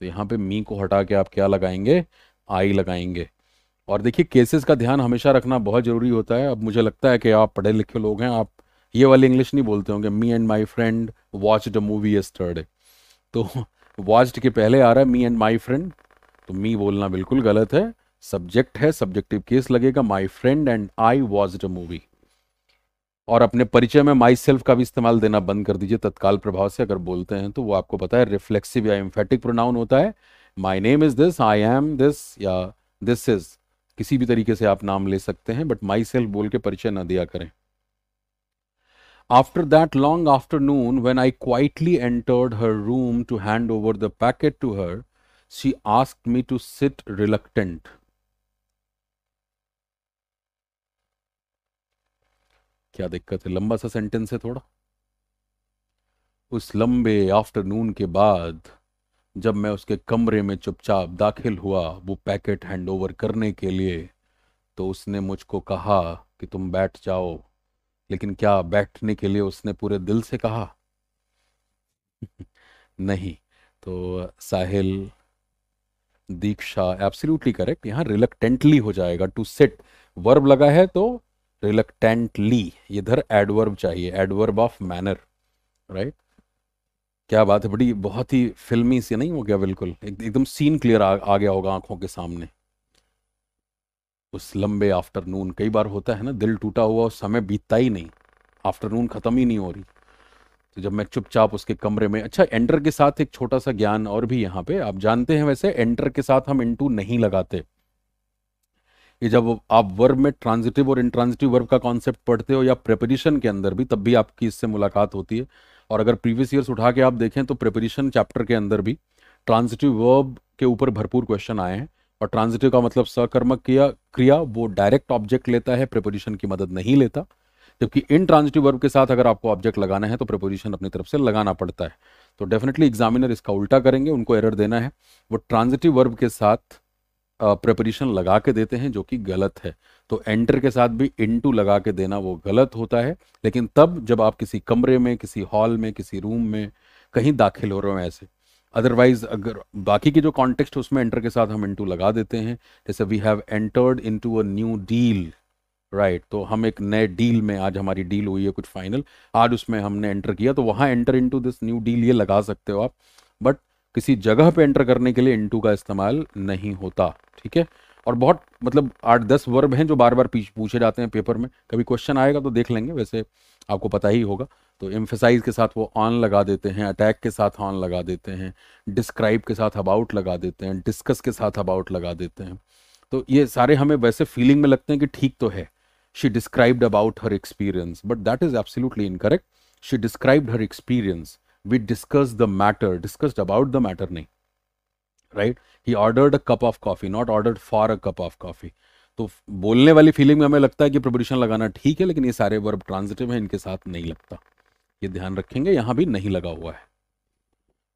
Speaker 2: तो यहाँ पे मी को हटा के आप क्या लगाएंगे आई लगाएंगे और देखिए केसेस का ध्यान हमेशा रखना बहुत ज़रूरी होता है अब मुझे लगता है कि आप पढ़े लिखे लोग हैं आप ये वाली इंग्लिश नहीं बोलते होंगे me and my friend watch the movie yesterday तो वॉच्ड (laughs) के पहले आ रहा है मी एंड माई फ्रेंड तो मी बोलना बिल्कुल गलत है सब्जेक्ट है सब्जेक्टिव केस लगेगा my friend and I was a movie और अपने परिचय में माई सेल्फ का भी इस्तेमाल देना बंद कर दीजिए तत्काल प्रभाव से अगर बोलते हैं तो वो आपको पता है रिफ्लेक्सिव या इम्फेटिक प्रोनाउन होता है my name is this I am this या दिस इज किसी भी तरीके से आप नाम ले सकते हैं बट माई सेल्फ बोल के परिचय ना दिया करें after that long afternoon when I quietly entered her room to hand over the packet to her she ask me to sit reluctant क्या दिक्कत है लंबा सा सेंटेंस है थोड़ा उस लंबे आफ्टरनून के बाद जब मैं उसके कमरे में चुपचाप दाखिल हुआ वो पैकेट हैंडओवर करने के लिए तो उसने मुझको कहा कि तुम बैठ जाओ लेकिन क्या बैठने के लिए उसने पूरे दिल से कहा (laughs) नहीं तो साहिल दीक्षा एब्सोल्युटली करेक्ट यहाँ रिलकटेंटली हो जाएगा टू सिट वर्ब लगा है तो रिलक्टेंटली इधर एडवर्ब चाहिए एडवर्ब ऑफ मैनर राइट क्या बात है बड़ी बहुत ही फिल्मी से नहीं हो गया बिल्कुल एक, एकदम सीन क्लियर आ, आ गया होगा आंखों के सामने उस लंबे आफ्टरनून कई बार होता है ना दिल टूटा हुआ और समय बीतता ही नहीं आफ्टरनून ख़त्म ही नहीं हो रही तो जब मैं चुपचाप उसके कमरे में अच्छा एंटर के साथ एक छोटा सा ज्ञान और भी यहाँ पे आप जानते हैं वैसे एंटर के साथ हम इंटू नहीं लगाते कि जब आप वर्ब में ट्रांजिटिव और इंट्रांजिटिव वर्ब का कॉन्सेप्ट पढ़ते हो या प्रेपरेशन के अंदर भी तब भी आपकी इससे मुलाकात होती है और अगर प्रीवियस ईयर्स उठा के आप देखें तो प्रेपरेशन चैप्टर के अंदर भी ट्रांजिटिव वर्ब के ऊपर भरपूर क्वेश्चन आए हैं और ट्रांजिटिव का मतलब सकर्मक किया क्रिया वो डायरेक्ट ऑब्जेक्ट लेता है प्रेपोजिशन की मदद नहीं लेता जबकि इन ट्रांजिटिव वर्ब के साथ अगर आपको ऑब्जेक्ट लगाना है तो प्रपोजिशन अपनी तरफ से लगाना पड़ता है तो डेफिनेटली एग्जामिनर इसका उल्टा करेंगे उनको एरर देना है वो ट्रांजिटिव वर्ब के साथ प्रपरिशन लगा के देते हैं जो कि गलत है तो एंटर के साथ भी इनटू लगा के देना वो गलत होता है लेकिन तब जब आप किसी कमरे में किसी हॉल में किसी रूम में कहीं दाखिल हो रहे हो ऐसे अदरवाइज अगर बाकी के जो कॉन्टेक्स्ट उसमें एंटर के साथ हम इनटू लगा देते हैं जैसे we have entered into a new deal right तो हम एक नए डील में आज हमारी डील हुई है कुछ फाइनल आज उसमें हमने एंटर किया तो वहाँ enter into this new deal ये लगा सकते हो आप किसी जगह पे एंटर करने के लिए इनटू का इस्तेमाल नहीं होता ठीक है और बहुत मतलब आठ दस वर्ब हैं जो बार बार पूछे जाते हैं पेपर में कभी क्वेश्चन आएगा तो देख लेंगे वैसे आपको पता ही होगा तो एम्फेसाइज के साथ वो ऑन लगा देते हैं अटैक के साथ ऑन लगा देते हैं डिस्क्राइब के साथ अबाउट लगा देते हैं डिस्कस के साथ अबाउट लगा देते हैं तो ये सारे हमें वैसे फीलिंग में लगते हैं कि ठीक तो है she described about her experience but that is absolutely incorrect she described her experience we discussed the matter, discussed about the matter nahi. Right? He ordered a cup of coffee, not ordered for a cup of coffee. तो बोलने वाली feeling में हमें लगता है कि preposition लगाना ठीक है लेकिन ये सारे वर्ब ट्रांजिटिव है इनके साथ नहीं लगता ये ध्यान रखेंगे यहां भी नहीं लगा हुआ है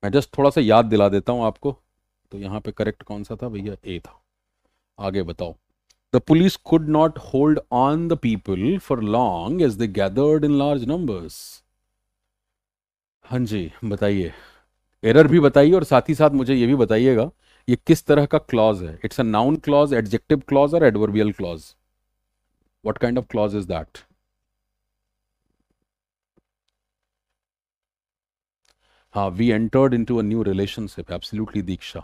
Speaker 2: मैं जस्ट थोड़ा सा याद दिला देता हूं आपको तो यहाँ पे करेक्ट कौन सा था भैया ए था आगे बताओ the police could not hold on the people for long as they gathered in large numbers हाँ जी बताइए एरर भी बताइए और साथ ही साथ मुझे ये भी बताइएगा ये किस तरह का क्लॉज है it's a noun clause adjective clause और adverbial clause what kind of clause is that हाँ we entered into a new relationship absolutely Diksha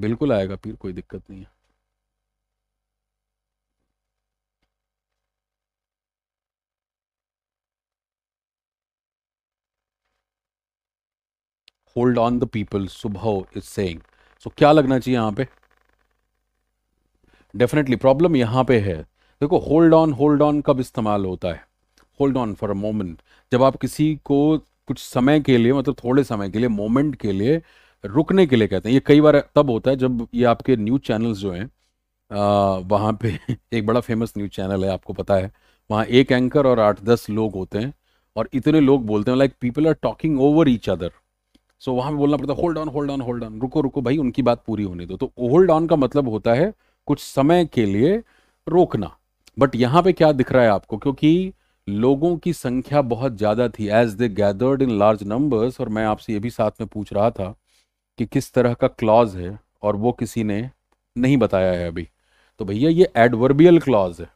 Speaker 2: बिल्कुल आएगा पीर कोई दिक्कत नहीं है hold on the people Subah is saying so क्या लगना चाहिए यहाँ पे डेफिनेटली प्रॉब्लम यहाँ पे है देखो होल्ड ऑन होल्ड ऑन कब इस्तेमाल होता है hold on for a moment जब आप किसी को कुछ समय के लिए मतलब थोड़े समय के लिए मोमेंट के लिए रुकने के लिए कहते हैं ये कई बार तब होता है जब ये आपके न्यूज़ चैनल्स जो हैं वहाँ पे एक बड़ा फेमस न्यूज़ चैनल है आपको पता है वहाँ एक एंकर और आठ दस लोग होते हैं और इतने लोग बोलते हैं like people are talking over each other so so, वहाँ पे बोलना पड़ता है hold on hold on hold on रुको रुको भाई उनकी बात पूरी होने दो तो होल्ड ऑन का मतलब होता है कुछ समय के लिए रोकना बट यहाँ पे क्या दिख रहा है आपको क्योंकि लोगों की संख्या बहुत ज़्यादा थी as they gathered in large numbers और मैं आपसे ये भी साथ में पूछ रहा था कि किस तरह का क्लॉज है और वो किसी ने नहीं बताया है अभी तो भैया ये एडवर्बियल क्लॉज है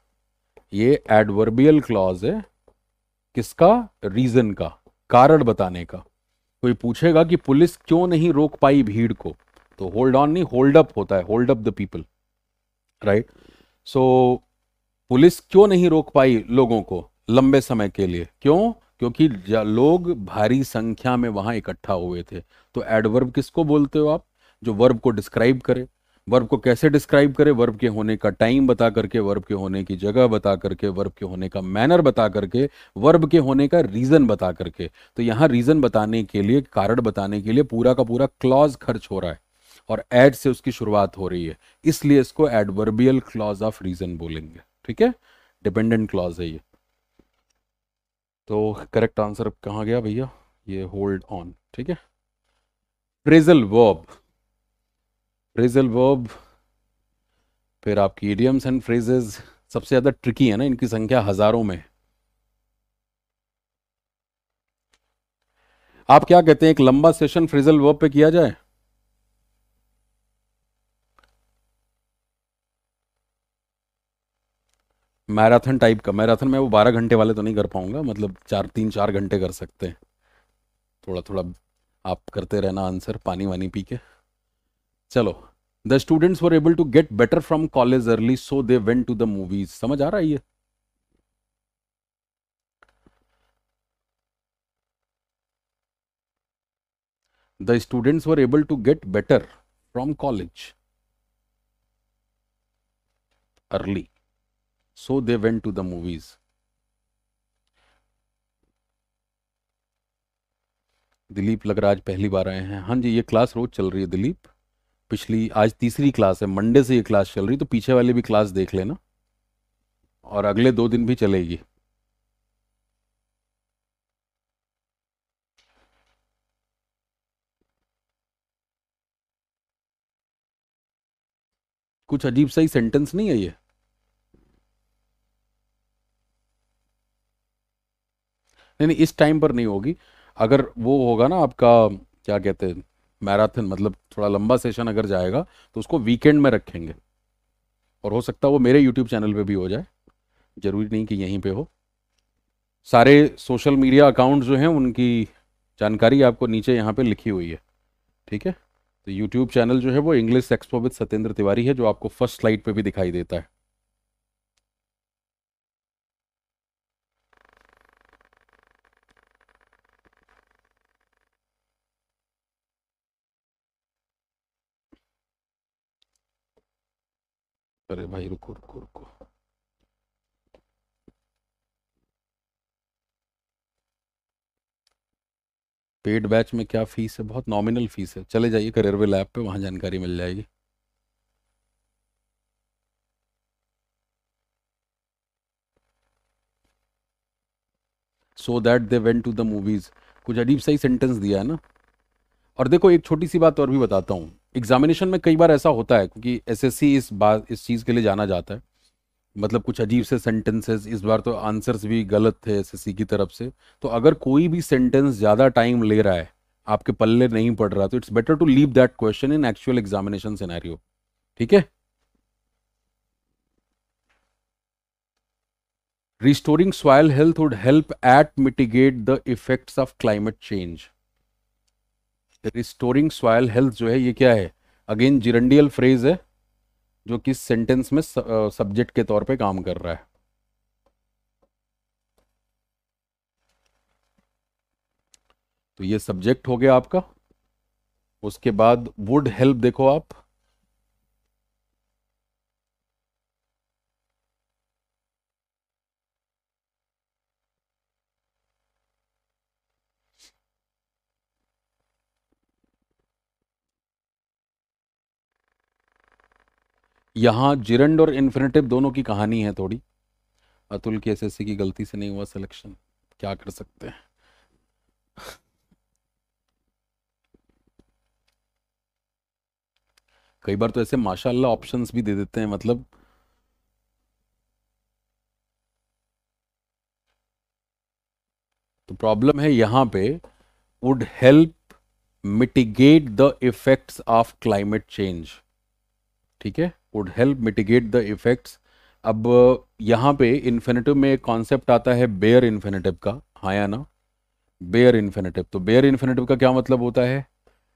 Speaker 2: ये एडवर्बियल क्लॉज है किसका रीजन का कारण बताने का कोई पूछेगा कि पुलिस क्यों नहीं रोक पाई भीड़ को तो होल्ड ऑन नहीं होल्ड अप होता है hold up the people right so police क्यों नहीं रोक पाई लोगों को लंबे समय के लिए क्यों क्योंकि लोग भारी संख्या में वहां इकट्ठा हुए थे तो एडवर्ब किसको बोलते हो आप जो वर्ब को डिस्क्राइब करे वर्ब को कैसे डिस्क्राइब करें वर्ब के होने का टाइम बता करके वर्ब के होने की जगह बता करके वर्ब के होने का मैनर बता करके वर्ब के होने का रीज़न बता करके तो यहाँ रीज़न बताने के लिए कारण बताने के लिए पूरा का पूरा क्लॉज खर्च हो रहा है और एड से उसकी शुरुआत हो रही है इसलिए इसको एडवर्बियल क्लॉज ऑफ रीज़न बोलेंगे ठीक है डिपेंडेंट क्लॉज है ये तो करेक्ट आंसर कहाँ गया भैया ये होल्ड ऑन ठीक है प्रेजल वर्ब फ्रेजल वर्ब फिर आपकी इडियम्स एंड फ्रेजेस सबसे ज़्यादा ट्रिकी है ना इनकी संख्या हज़ारों में आप क्या कहते हैं एक लंबा सेशन फ्रेजल वर्ब पे किया जाए मैराथन टाइप का मैराथन में वो बारह घंटे वाले तो नहीं कर पाऊंगा मतलब चार तीन चार घंटे कर सकते हैं थोड़ा थोड़ा आप करते रहना आंसर पानी वानी पी के चलो the students were able to get better from college early so they went to the movies समझ आ रहा है ये the students were able to get better from college early so they went to the movies Dilip लग रहा आज पहली बार आए हैं हाँ जी ये क्लास रोज चल रही है दिलीप पिछली आज तीसरी क्लास है मंडे से ये क्लास चल रही तो पीछे वाली भी क्लास देख लेना और अगले दो दिन भी चलेगी कुछ अजीब सा ही सेंटेंस नहीं है ये नहीं नहीं इस टाइम पर नहीं होगी अगर वो होगा ना आपका क्या कहते हैं मैराथन मतलब थोड़ा लंबा सेशन अगर जाएगा तो उसको वीकेंड में रखेंगे और हो सकता है वो मेरे यूट्यूब चैनल पे भी हो जाए ज़रूरी नहीं कि यहीं पे हो सारे सोशल मीडिया अकाउंट जो हैं उनकी जानकारी आपको नीचे यहाँ पे लिखी हुई है ठीक है तो यूट्यूब चैनल जो है वो English expo with Satyendra Tiwari है जो आपको फर्स्ट स्लाइड पे भी दिखाई देता है अरे भाई रुको रुको रुको पेड बैच में क्या फीस है बहुत नॉमिनल फीस है चले जाइए करियरवे लैब पे वहां जानकारी मिल जाएगी so that they went to the movies कुछ अजीब सा ही सेंटेंस दिया है ना और देखो एक छोटी सी बात और भी बताता हूँ एग्जामिनेशन में कई बार ऐसा होता है क्योंकि सी इस बात इस चीज़ के लिए जाना जाता है मतलब कुछ अजीब से सेंटेंसेस इस बार तो आंसर्स भी गलत थे सी की तरफ से तो अगर कोई भी सेंटेंस ज़्यादा टाइम ले रहा है आपके पल्ले नहीं पड़ रहा तो it's better to leave that question in actual examination scenario ठीक है restoring soil health would help at mitigate the effects of climate change restoring soil health जो है ये क्या है अगेन जिरंडियल फ्रेज है जो किस सेंटेंस में सब्जेक्ट के तौर पे काम कर रहा है तो ये सब्जेक्ट हो गया आपका उसके बाद वुड हेल्प देखो आप यहाँ जिरंड और इन्फिनेटिव दोनों की कहानी है थोड़ी अतुल की एस की गलती से नहीं हुआ सिलेक्शन क्या कर सकते हैं कई बार तो ऐसे माशाल्लाह ऑप्शंस भी दे देते हैं मतलब तो प्रॉब्लम है यहां पे would help mitigate the effects of climate change ठीक है would help mitigate the effects अब यहाँ पे इन्फिनेटिव में एक कॉन्सेप्ट आता है बेयर इन्फिनेटिव का हाँ या ना बेयर इन्फिनेटिव तो बेयर इन्फिनेटिव का क्या मतलब होता है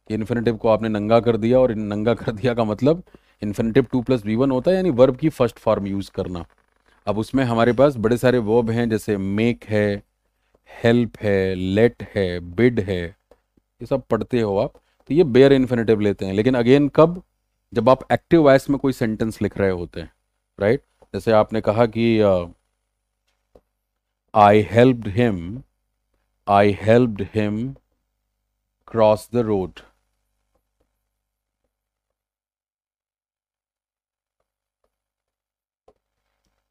Speaker 2: कि इन्फिनेटिव को आपने नंगा कर दिया और नंगा कर दिया का मतलब infinitive to plus V one होता है यानी वर्ब की फर्स्ट फॉर्म यूज़ करना अब उसमें हमारे पास बड़े सारे वर्ब हैं जैसे मेक है हेल्प है लेट है बिड है ये सब पढ़ते हो आप तो ये बेयर इन्फिनेटिव लेते हैं लेकिन अगेन कब जब आप एक्टिव वॉइस में कोई सेंटेंस लिख रहे होते हैं राइट जैसे आपने कहा कि I helped him I helped him cross the road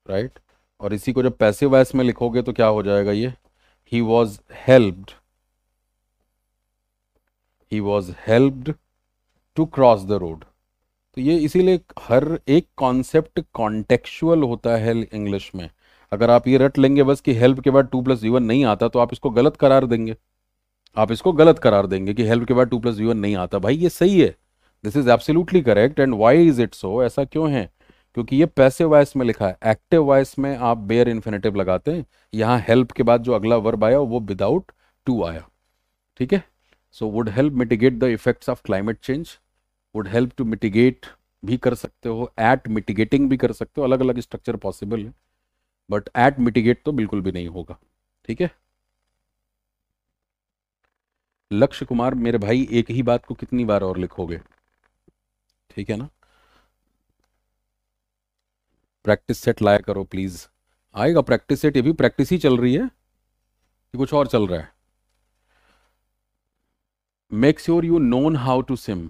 Speaker 2: right और इसी को जब पैसिव वॉइस में लिखोगे तो क्या हो जाएगा ये he was helped he was helped to cross the road तो ये इसीलिए हर एक कॉन्सेप्ट कॉन्टेक्चुअल होता है इंग्लिश में अगर आप ये रट लेंगे बस कि हेल्प के बाद टू प्लस जीवन नहीं आता तो आप इसको गलत करार देंगे आप इसको गलत करार देंगे कि हेल्प के बाद टू प्लस जीवन नहीं आता भाई ये सही है this is absolutely correct and why is it so ऐसा क्यों है क्योंकि ये पैसे वॉइस में लिखा है एक्टिव वॉइस में आप बेयर इन्फिनेटिव लगाते हैं यहाँ हेल्प के बाद जो अगला वर्ब आया वो विदाउट टू आया ठीक है so would help mitigate the effects of climate change would help to mitigate भी कर सकते हो एट मिटिगेटिंग भी कर सकते हो अलग अलग स्ट्रक्चर पॉसिबल है बट एट मिटिगेट तो बिल्कुल भी नहीं होगा ठीक है लक्ष्य कुमार मेरे भाई एक ही बात को कितनी बार और लिखोगे ठीक है ना प्रैक्टिस सेट लाया करो प्लीज आएगा प्रैक्टिस सेट ये भी प्रैक्टिस ही चल रही है कि कुछ और चल रहा है make sure you known how to swim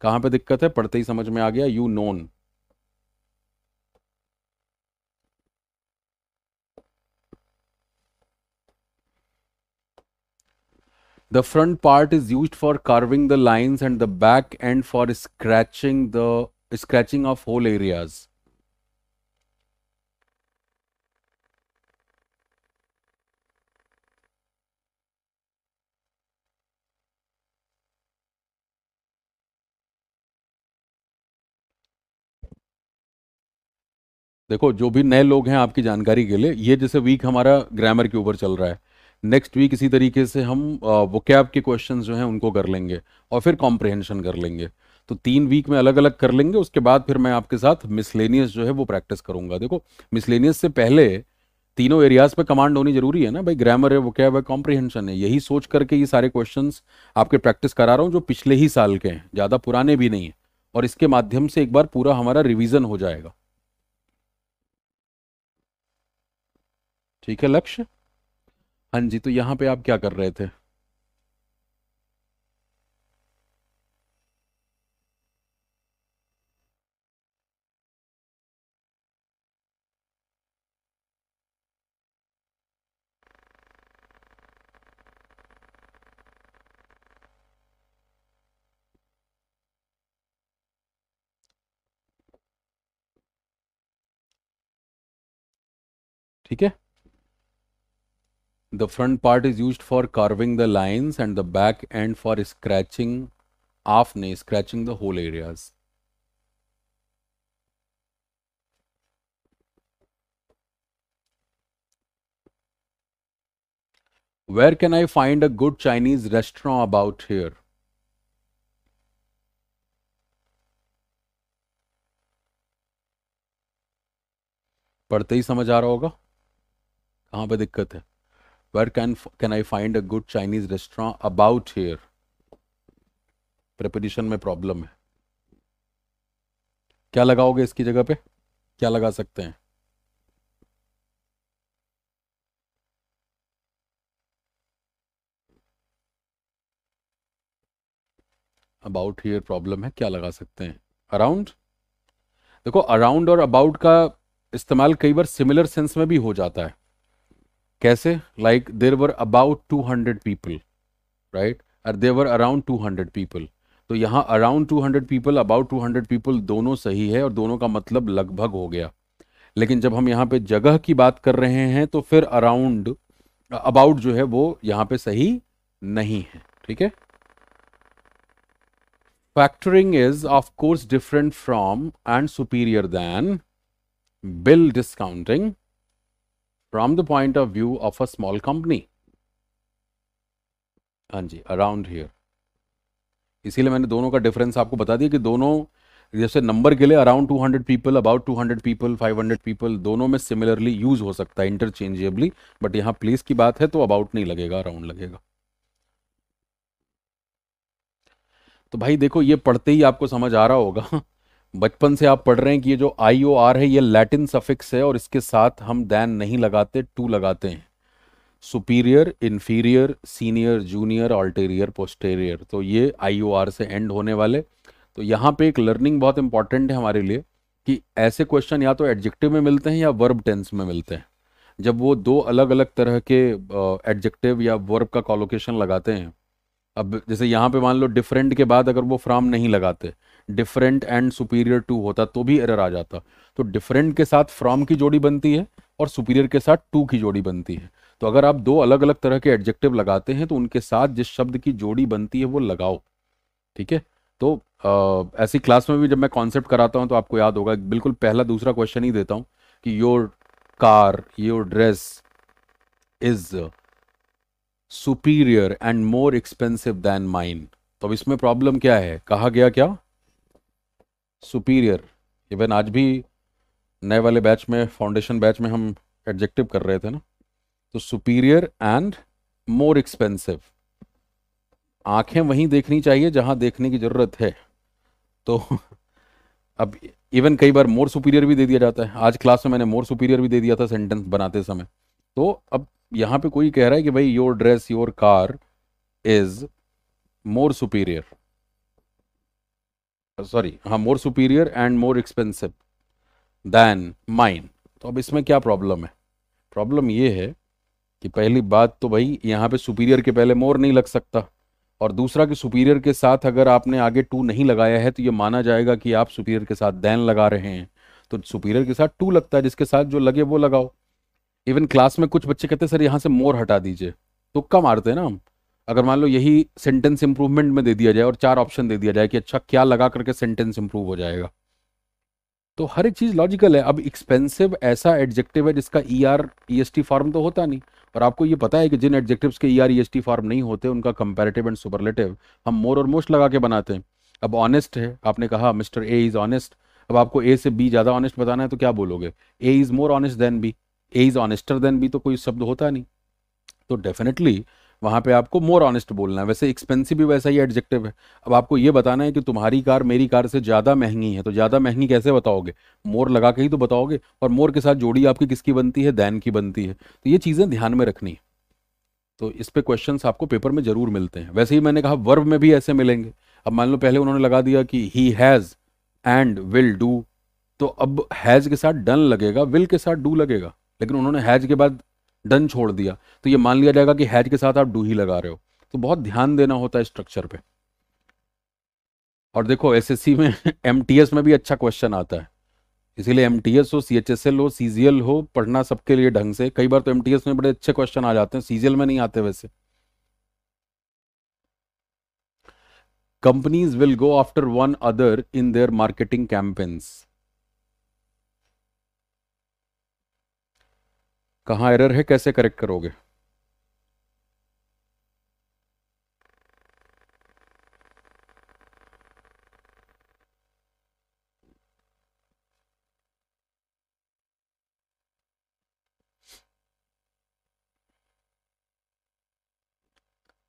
Speaker 2: कहां पे दिक्कत है पढ़ते ही समझ में आ गया you known the front part is use for carving the lines and the back end for scratching the scratching of whole areas देखो जो भी नए लोग हैं आपकी जानकारी के लिए ये जैसे वीक हमारा ग्रामर के ऊपर चल रहा है नेक्स्ट वीक इसी तरीके से हम वो कैब के क्वेश्चन जो हैं उनको कर लेंगे और फिर कॉम्प्रिहेंशन कर लेंगे तो तीन वीक में अलग अलग कर लेंगे उसके बाद फिर मैं आपके साथ मिसलेनियस जो है वो प्रैक्टिस करूंगा देखो मिसलेनियस से पहले तीनों एरियाज पे कमांड होनी जरूरी है ना भाई ग्रामर है वो क्या है कॉम्प्रिहेंशन है यही सोच करके ये सारे क्वेश्चन आपके प्रैक्टिस करा रहा हूँ जो पिछले ही साल के हैं ज़्यादा पुराने भी नहीं है और इसके माध्यम से एक बार पूरा हमारा रिविजन हो जाएगा ठीक है लक्ष्य हाँ जी तो यहां पे आप क्या कर रहे थे ठीक है the front part is used for carving the lines and the back end for scratching afne, scratching the whole areas. Where can I find a good Chinese restaurant about here? पढ़ते ही समझ आ रहा होगा कहाँ पे दिक्कत है where can can I find a good Chinese restaurant about here? preposition में प्रॉब्लम है क्या लगाओगे इसकी जगह पे क्या लगा सकते हैं अबाउट हियर प्रॉब्लम है क्या लगा सकते हैं अराउंड देखो अराउंड और अबाउट का इस्तेमाल कई बार सिमिलर सेंस में भी हो जाता है कैसे like there were about two hundred people right और there were around two hundred people तो यहाँ around two hundred people about two hundred people दोनों सही है और दोनों का मतलब लगभग हो गया लेकिन जब हम यहाँ पे जगह की बात कर रहे हैं तो फिर अराउंड अबाउट जो है वो यहाँ पे सही नहीं है ठीक है factoring is of course different from and superior than bill discounting from the point of view of a small company हाँ जी अराउंड हियर इसीलिए मैंने दोनों का डिफरेंस आपको बता दिया कि दोनों जैसे नंबर के लिए around 200 people about 200 people 500 people दोनों में सिमिलरली यूज हो सकता है इंटरचेंजेबली बट यहाँ प्लेस की बात है तो अबाउट नहीं लगेगा अराउंड लगेगा तो भाई देखो ये पढ़ते ही आपको समझ आ रहा होगा बचपन से आप पढ़ रहे हैं कि ये जो आई ओ आर है ये लैटिन सफिक्स है और इसके साथ हम दैन नहीं लगाते टू लगाते हैं superior inferior senior junior ulterior posterior तो ये आई ओ आर से एंड होने वाले तो यहाँ पे एक लर्निंग बहुत इंपॉर्टेंट है हमारे लिए कि ऐसे क्वेश्चन या तो एडजेक्टिव में मिलते हैं या वर्ब टेंस में मिलते हैं जब वो दो अलग अलग तरह के एडजेक्टिव या वर्ब का कॉलोकेशन लगाते हैं अब जैसे यहाँ पे मान लो डिफरेंट के बाद अगर वो फ्राम नहीं लगाते डिफरेंट एंड सुपीरियर टू होता तो भी एरर आ जाता तो डिफरेंट के साथ फ्रॉम की जोड़ी बनती है और सुपीरियर के साथ टू की जोड़ी बनती है तो अगर आप दो अलग अलग तरह के एडजेक्टिव लगाते हैं तो उनके साथ जिस शब्द की जोड़ी बनती है वो लगाओ ठीक है तो आ, ऐसी क्लास में भी जब मैं कॉन्सेप्ट कराता हूँ तो आपको याद होगा बिल्कुल पहला दूसरा क्वेश्चन ही देता हूँ कि your car your dress is superior and more expensive than mine तो अब इसमें प्रॉब्लम क्या है कहा गया क्या सुपीरियर इवन आज भी नए वाले बैच में फाउंडेशन बैच में हम एडजेक्टिव कर रहे थे ना तो सुपीरियर एंड मोर एक्सपेंसिव आंखें वहीं देखनी चाहिए जहां देखने की ज़रूरत है तो (laughs) अब इवन कई बार मोर सुपीरियर भी दे दिया जाता है आज क्लास में मैंने मोर सुपीरियर भी दे दिया था सेंटेंस बनाते समय तो अब यहाँ पे कोई कह रहा है कि भाई your dress your car is more superior sorry uh, हाँ more superior and more expensive than mine तो अब इसमें क्या प्रॉब्लम है प्रॉब्लम ये है कि पहली बात तो भाई यहाँ पे सुपीरियर के पहले मोर नहीं लग सकता और दूसरा कि सुपीरियर के साथ अगर आपने आगे टू नहीं लगाया है तो ये माना जाएगा कि आप सुपीरियर के साथ दैन लगा रहे हैं तो सुपीरियर के साथ टू लगता है जिसके साथ जो लगे वो लगाओ इवन क्लास में कुछ बच्चे कहते हैं सर यहाँ से मोर हटा दीजिए तो कम आते हैं ना हम अगर मान लो यही सेंटेंस इंप्रूवमेंट में दे दिया जाए और चार ऑप्शन दे दिया जाए कि अच्छा क्या लगा करके सेंटेंस इंप्रूव हो जाएगा तो हर एक चीज़ लॉजिकल है अब एक्सपेंसिव ऐसा एडजेक्टिव है जिसका E R E S T form तो होता नहीं पर आपको ये पता है कि जिन एडजेक्टिव के E R E S T form नहीं होते उनका कंपेरेटिव एंड सुपरलेटिव हम मोर और मोस्ट लगा के बनाते हैं अब ऑनेस्ट है आपने कहा मिस्टर ए इज़ ऑनेस्ट अब आपको ए से बी ज़्यादा ऑनेस्ट बताना है तो क्या बोलोगे A is more honest than B A is honester than B तो कोई शब्द होता नहीं तो डेफिनेटली वहाँ पे आपको मोर ऑनेस्ट बोलना है वैसे एक्सपेंसिव भी वैसा ही एडजेक्टिव है अब आपको ये बताना है कि तुम्हारी कार मेरी कार से ज़्यादा महंगी है तो ज़्यादा महंगी कैसे बताओगे मोर लगा के ही तो बताओगे और मोर के साथ जोड़ी आपकी किसकी बनती है दैन की बनती है तो ये चीज़ें ध्यान में रखनी है तो इस पर क्वेश्चन आपको पेपर में जरूर मिलते हैं वैसे ही मैंने कहा वर्ब में भी ऐसे मिलेंगे अब मान लो पहले उन्होंने लगा दिया कि he has and will do तो अब हैज़ के साथ डन लगेगा विल के साथ डू लगेगा लेकिन उन्होंने हैज के बाद डन छोड़ दिया तो ये मान लिया जाएगा कि हैज के साथ आप डू ही लगा रहे हो तो बहुत ध्यान देना होता है स्ट्रक्चर पे और देखो एसएससी में एमटीएस (laughs) में भी अच्छा क्वेश्चन आता है इसीलिए एमटीएस हो सीएचएसएल हो सीजीएल हो पढ़ना सबके लिए ढंग से कई बार तो एमटीएस में बड़े अच्छे क्वेश्चन आ जाते हैं सीजीएल में नहीं आते वैसे companies will go after one other in their marketing campaigns कहाँ एरर है कैसे करेक्ट करोगे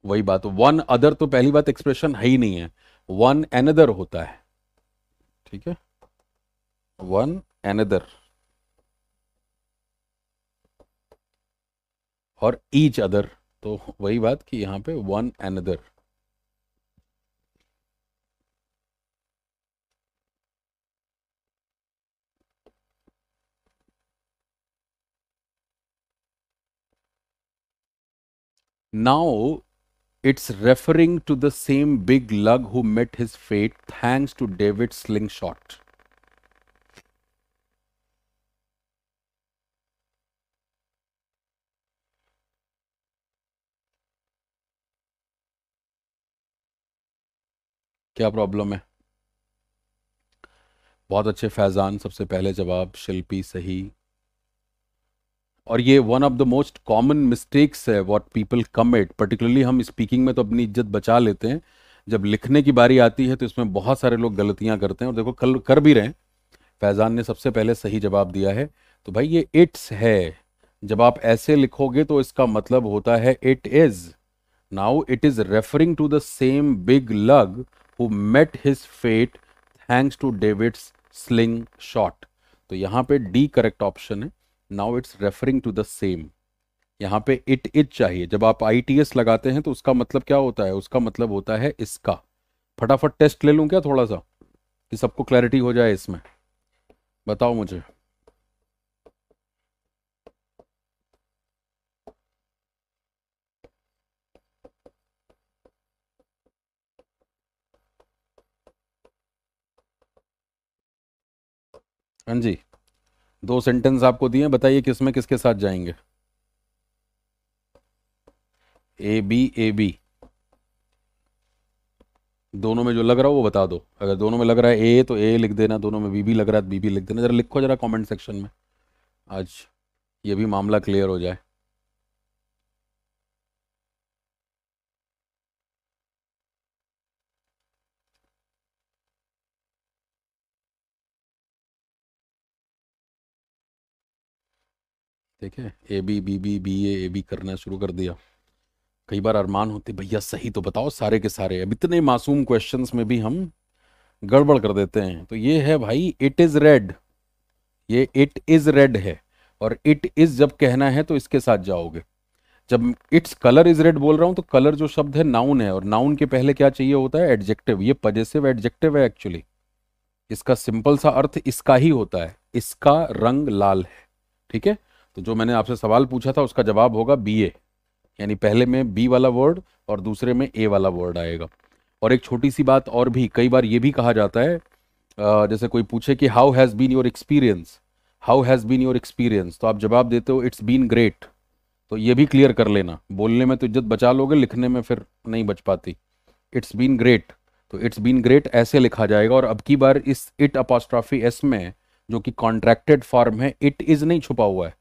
Speaker 2: वही बात वन अदर तो पहली बात एक्सप्रेशन है ही नहीं है वन एनदर होता है ठीक है वन एनदर और ईच अदर तो वही बात कि यहां पे one another now it's referring to the same big lug who met his fate thanks to David slingshot क्या प्रॉब्लम है बहुत अच्छे फैज़ान सबसे पहले जवाब शिल्पी सही और ये one of the most common mistakes है व्हाट पीपल कमिट पर्टिकुलरली हम स्पीकिंग में तो अपनी इज्जत बचा लेते हैं जब लिखने की बारी आती है तो इसमें बहुत सारे लोग गलतियां करते हैं और देखो कल कर भी रहे हैं फैज़ान ने सबसे पहले सही जवाब दिया है तो भाई ये इट्स है जब आप ऐसे लिखोगे तो इसका मतलब होता है it is now it is referring to the same big lug who met his fate thanks to David's sling shot. तो यहाँ पे D करेक्ट ऑप्शन है now it's referring to the same यहाँ पे इट इट चाहिए जब आप आई लगाते हैं तो उसका मतलब क्या होता है उसका मतलब होता है इसका फटाफट टेस्ट ले लूँ क्या थोड़ा सा कि सबको क्लैरिटी हो जाए इसमें बताओ मुझे हाँ जी दो सेंटेंस आपको दिए बताइए किस में किसके साथ जाएंगे ए बी ए बी दोनों में जो लग रहा हो वो बता दो अगर दोनों में लग रहा है ए तो ए लिख देना दोनों में बी बी लग रहा है बी तो बी लिख देना जरा लिखो जरा कमेंट सेक्शन में आज ये भी मामला क्लियर हो जाए ठीक है A B B B B A B करना शुरू कर दिया कई बार अरमान होते भैया सही तो बताओ सारे के सारे अब इतने मासूम क्वेश्चन में भी हम गड़बड़ कर देते हैं तो ये है भाई इट इज़ रेड ये इट इज़ रेड है और इट इज़ जब कहना है तो इसके साथ जाओगे जब इट्स कलर इज रेड बोल रहा हूँ तो कलर जो शब्द है नाउन है और नाउन के पहले क्या चाहिए होता है एडजेक्टिव ये पजेसिव एडजेक्टिव है एक्चुअली इसका सिंपल सा अर्थ इसका ही होता है इसका रंग लाल है ठीक है तो जो मैंने आपसे सवाल पूछा था उसका जवाब होगा बी ए यानी पहले में बी वाला वर्ड और दूसरे में ए वाला वर्ड आएगा और एक छोटी सी बात और भी कई बार ये भी कहा जाता है जैसे कोई पूछे कि how has been your experience how has been your experience तो आप जवाब देते हो इट्स बीन ग्रेट तो ये भी क्लियर कर लेना बोलने में तो इज्जत बचा लोगे लिखने में फिर नहीं बच पाती इट्स बीन ग्रेट तो इट्स बीन ग्रेट ऐसे लिखा जाएगा और अब की बार इस इट अपोस्ट्राफी एस में जो कि कॉन्ट्रैक्टेड फॉर्म है इट इज़ नहीं छुपा हुआ है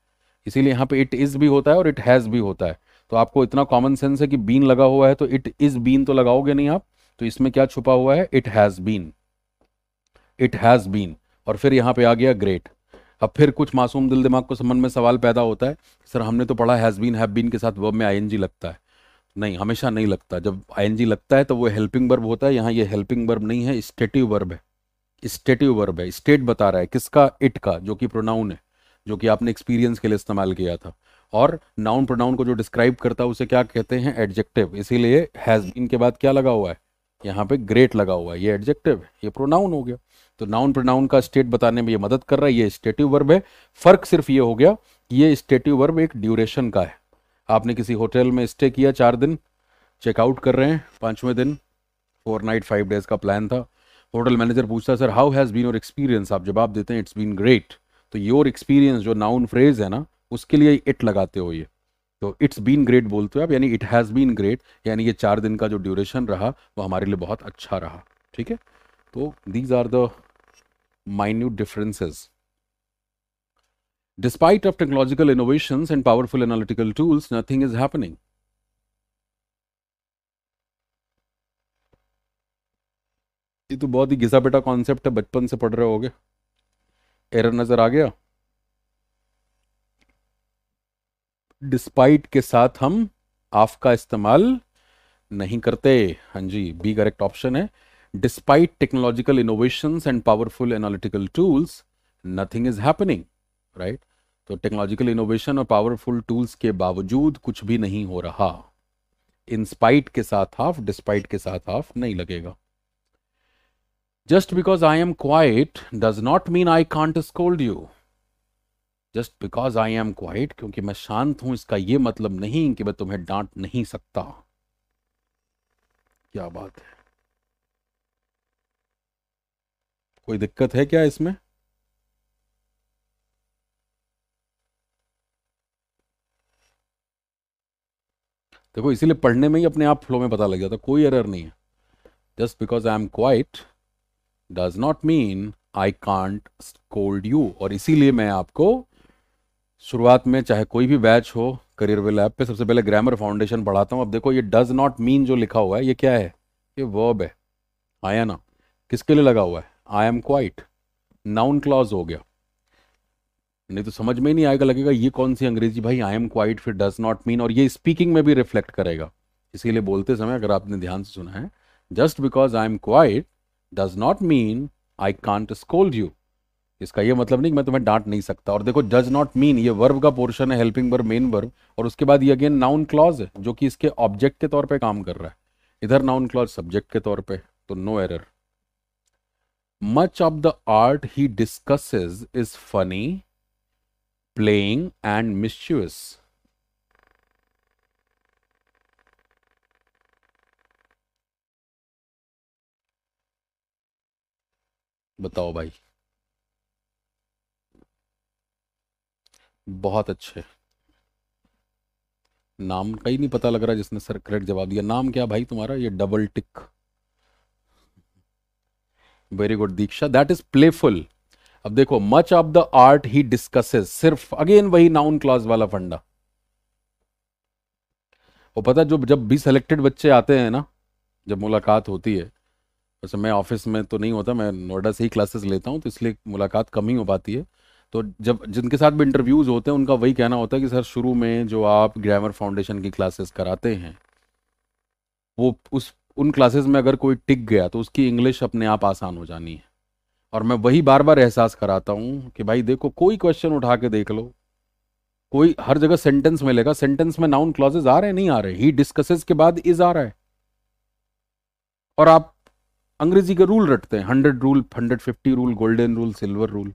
Speaker 2: इसीलिए यहाँ पे इट इज़ भी होता है और इट हैज़ भी होता है तो आपको इतना कॉमन सेंस है कि बीन लगा हुआ है तो इट इज़ बीन तो लगाओगे नहीं आप तो इसमें क्या छुपा हुआ है it has been it has been और फिर यहाँ पे आ गया ग्रेट अब फिर कुछ मासूम दिल दिमाग को संबंध में सवाल पैदा होता है सर हमने तो पढ़ा हैज़ बीन हैव बीन के साथ वर्ब में आईएनजी लगता है नहीं हमेशा नहीं लगता जब आईएनजी लगता है तो वो हेल्पिंग वर्ब होता है यहाँ ये हेल्पिंग वर्ब नहीं है स्टेटिव वर्ब है स्टेटिव वर्ब है स्टेट बता रहा है किसका इट का जो कि प्रोनाउन है जो कि आपने एक्सपीरियंस के लिए इस्तेमाल किया था और नाउन प्रोनाउन को जो डिस्क्राइब करता है उसे क्या कहते हैं एडजेक्टिव इसीलिए हैज़ बीन के बाद क्या लगा हुआ है यहाँ पे ग्रेट लगा हुआ है ये एडजेक्टिव है ये प्रोनाउन हो गया तो नाउन प्रोनाउन का स्टेट बताने में ये मदद कर रहा है ये स्टेटिव वर्ब है फर्क सिर्फ ये हो गया कि ये स्टेटिव वर्ब एक ड्यूरेशन का है आपने किसी होटल में स्टे किया चार दिन चेकआउट कर रहे हैं पाँचवें दिन फोर नाइट फाइव डेज का प्लान था होटल मैनेजर पूछता सर हाउ हैज़ बीन और एक्सपीरियंस आप जवाब देते हैं इट्स बीन ग्रेट तो योर एक्सपीरियंस जो नाउन फ्रेज है ना उसके लिए इट लगाते हो ये तो इट्स बीन ग्रेट बोलते हो आप यानी इट हैज़ बीन ग्रेट यानी ये चार दिन का जो ड्यूरेशन रहा वो हमारे लिए बहुत अच्छा रहा ठीक है तो these are the minute differences despite of technological innovation and powerful analytical tools nothing is happening ये तो बहुत ही घिसा बेटा कॉन्सेप्ट है बचपन से पढ़ रहे होगे एरर नज़र आ गया डिस्पाइट के साथ हम आफ का इस्तेमाल नहीं करते हाँ जी बी करेक्ट ऑप्शन है despite technological innovation and powerful analytical tools nothing is happening right तो टेक्नोलॉजिकल इनोवेशन और पावरफुल टूल्स के बावजूद कुछ भी नहीं हो रहा इंस्पाइट के साथ हाफ डिस्पाइट के साथ हाफ नहीं लगेगा just because I am quiet does not mean I can't scold you just because I am quiet क्योंकि मैं शांत हूं इसका यह मतलब नहीं कि मैं तुम्हें डांट नहीं सकता क्या बात है कोई दिक्कत है क्या इसमें देखो इसीलिए पढ़ने में ही अपने आप फ्लो में पता लग जाता कोई एरर नहीं है just because I am quiet does not mean I can't scold you और इसीलिए मैं आपको शुरुआत में चाहे कोई भी बैच हो करियर वे लैब पे सबसे पहले ग्रामर फाउंडेशन पढ़ाता हूँ अब देखो ये डज नॉट मीन जो लिखा हुआ है ये क्या है ये वर्ब है आया ना किसके लिए लगा हुआ है I am quiet noun clause हो गया नहीं तो समझ में ही नहीं आएगा लगेगा ये कौन सी अंग्रेजी भाई आई एम क्वाइट फिर डज नॉट मीन और ये स्पीकिंग में भी रिफ्लेक्ट करेगा इसीलिए बोलते समय अगर आपने ध्यान से सुना है just because I am quiet does not mean I can't scold you इसका ये मतलब नहीं कि मैं तुम्हें डांट नहीं सकता और देखो डज नॉट मीन ये वर्ब का पोर्शन है हेल्पिंग वर्ब मेन वर्ब और उसके बाद ये अगेन नाउन क्लॉज है जो कि इसके ऑब्जेक्ट के तौर पे काम कर रहा है इधर नाउन क्लॉज सब्जेक्ट के तौर पे तो no error much of the art he discusses is funny playing and mischievous. बताओ भाई बहुत अच्छे नाम का ही नहीं पता लग रहा जिसने सर करेक्ट जवाब दिया नाम क्या भाई तुम्हारा ये double tick very good Diksha that is playful अब देखो much of the art he discusses सिर्फ अगेन वही नाउन क्लास वाला फंडा वो पता जो जब भी सिलेक्टेड बच्चे आते हैं ना जब मुलाकात होती है वैसे मैं ऑफिस में तो नहीं होता मैं नोएडा से ही क्लासेस लेता हूँ तो इसलिए मुलाकात कम ही हो पाती है तो जब जिनके साथ भी इंटरव्यूज़ होते हैं उनका वही कहना होता है कि सर शुरू में जो आप ग्रामर फाउंडेशन की क्लासेस कराते हैं वो उस उन क्लासेस में अगर कोई टिक गया तो उसकी इंग्लिश अपने आप आसान हो जानी है और मैं वही बार बार एहसास कराता हूँ कि भाई देखो कोई क्वेश्चन उठा के देख लो कोई हर जगह सेंटेंस मिलेगा सेंटेंस में नाउन क्लॉजेज आ रहे हैं नहीं आ रहे ही डिस्कसेस के बाद इज आ रहा है और आप अंग्रेजी के रूल रटते हैं hundred rule hundred fifty rule golden rule silver rule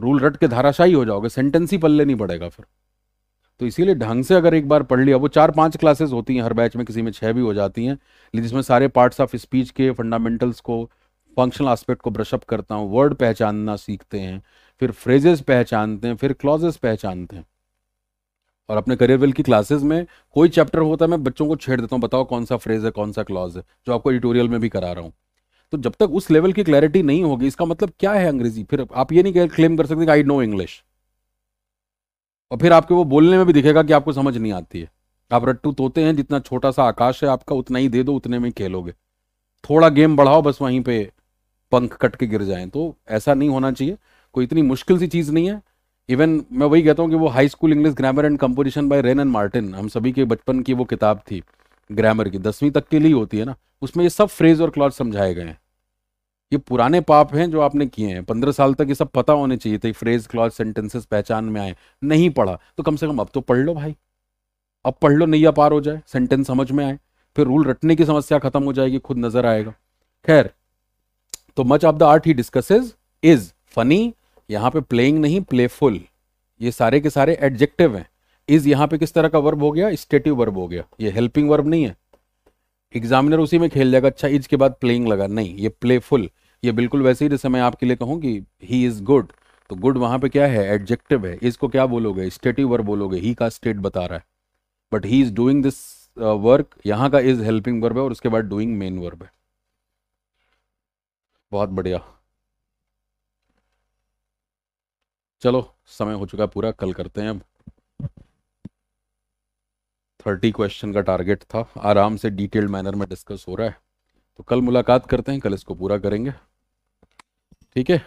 Speaker 2: rule रट के धाराशाही हो जाओगे सेंटेंस ही पल्ले नहीं पड़ेगा फिर तो इसीलिए ढंग से अगर एक बार पढ़ लिया वो चार पांच क्लासेस होती हैं हर बैच में किसी में छः भी हो जाती हैं जिसमें सारे पार्ट्स ऑफ स्पीच के फंडामेंटल्स को फंक्शनल आस्पेक्ट को ब्रशअप करता हूँ वर्ड पहचानना सीखते हैं फिर फ्रेजेस पहचानते हैं फिर क्लॉजेस पहचानते हैं और अपने करियर वेल की क्लासेस में कोई चैप्टर होता है मैं बच्चों को छेड़ देता हूँ बताओ कौन सा फ्रेज है कौन सा क्लॉज है जो आपको एडिटोरियल में भी करा रहा हूँ तो जब तक उस लेवल की क्लैरिटी नहीं होगी इसका मतलब क्या है अंग्रेजी फिर आप ये नहीं क्लेम कर सकते आई नो इंग्लिश और फिर आपके वो बोलने में भी दिखेगा कि आपको समझ नहीं आती है आप रट्टू तोते हैं जितना छोटा सा आकाश है आपका उतना ही दे दो उतने में खेलोगे थोड़ा गेम बढ़ाओ बस वहीं पे पंख कट के गिर जाएं तो ऐसा नहीं होना चाहिए कोई इतनी मुश्किल सी चीज़ नहीं है इवन मैं वही कहता हूँ कि वो high school English grammar and composition by Wren and Martin हम सभी के बचपन की वो किताब थी ग्रामर की दसवीं तक के लिए होती है ना उसमें ये सब फ्रेज और क्लॉज समझाए गए हैं ये पुराने पाप हैं जो आपने किए हैं पंद्रह साल तक ये सब पता होने चाहिए थे फ्रेज क्लॉज सेंटेंसेस पहचान में आए नहीं पढ़ा तो कम से कम अब तो पढ़ लो भाई अब पढ़ लो नैया पार हो जाए सेंटेंस समझ में आए फिर रूल रटने की समस्या खत्म हो जाएगी खुद नजर आएगा खैर तो much of the art he discusses is funny यहाँ पे प्लेइंग नहीं प्लेफुल ये सारे के सारे एडजेक्टिव हैं इज यहां पे किस तरह का वर्ब हो गया स्टेटिव वर्ब हो गया ये हेल्पिंग वर्ब नहीं है एग्जामिनर उसी में खेल जाएगा अच्छा इज के बाद प्लेइंग लगा नहीं ये प्लेफुल ये बिल्कुल वैसे ही जैसे मैं आपके लिए कहूँ कि ही इज़ गुड तो गुड वहां पे क्या है एडजेक्टिव है इसको क्या बोलोगे स्टेटिव वर्ब बोलोगे ही का स्टेट बता रहा है but he is doing this work यहाँ का इज़ हेल्पिंग वर्ब है और उसके बाद डूइंग मेन वर्ब है बहुत बढ़िया चलो समय हो चुका पूरा कल करते हैं अब थर्टी क्वेश्चन का टारगेट था आराम से डिटेल्ड मैनर में डिस्कस हो रहा है तो कल मुलाकात करते हैं कल इसको पूरा करेंगे ठीक है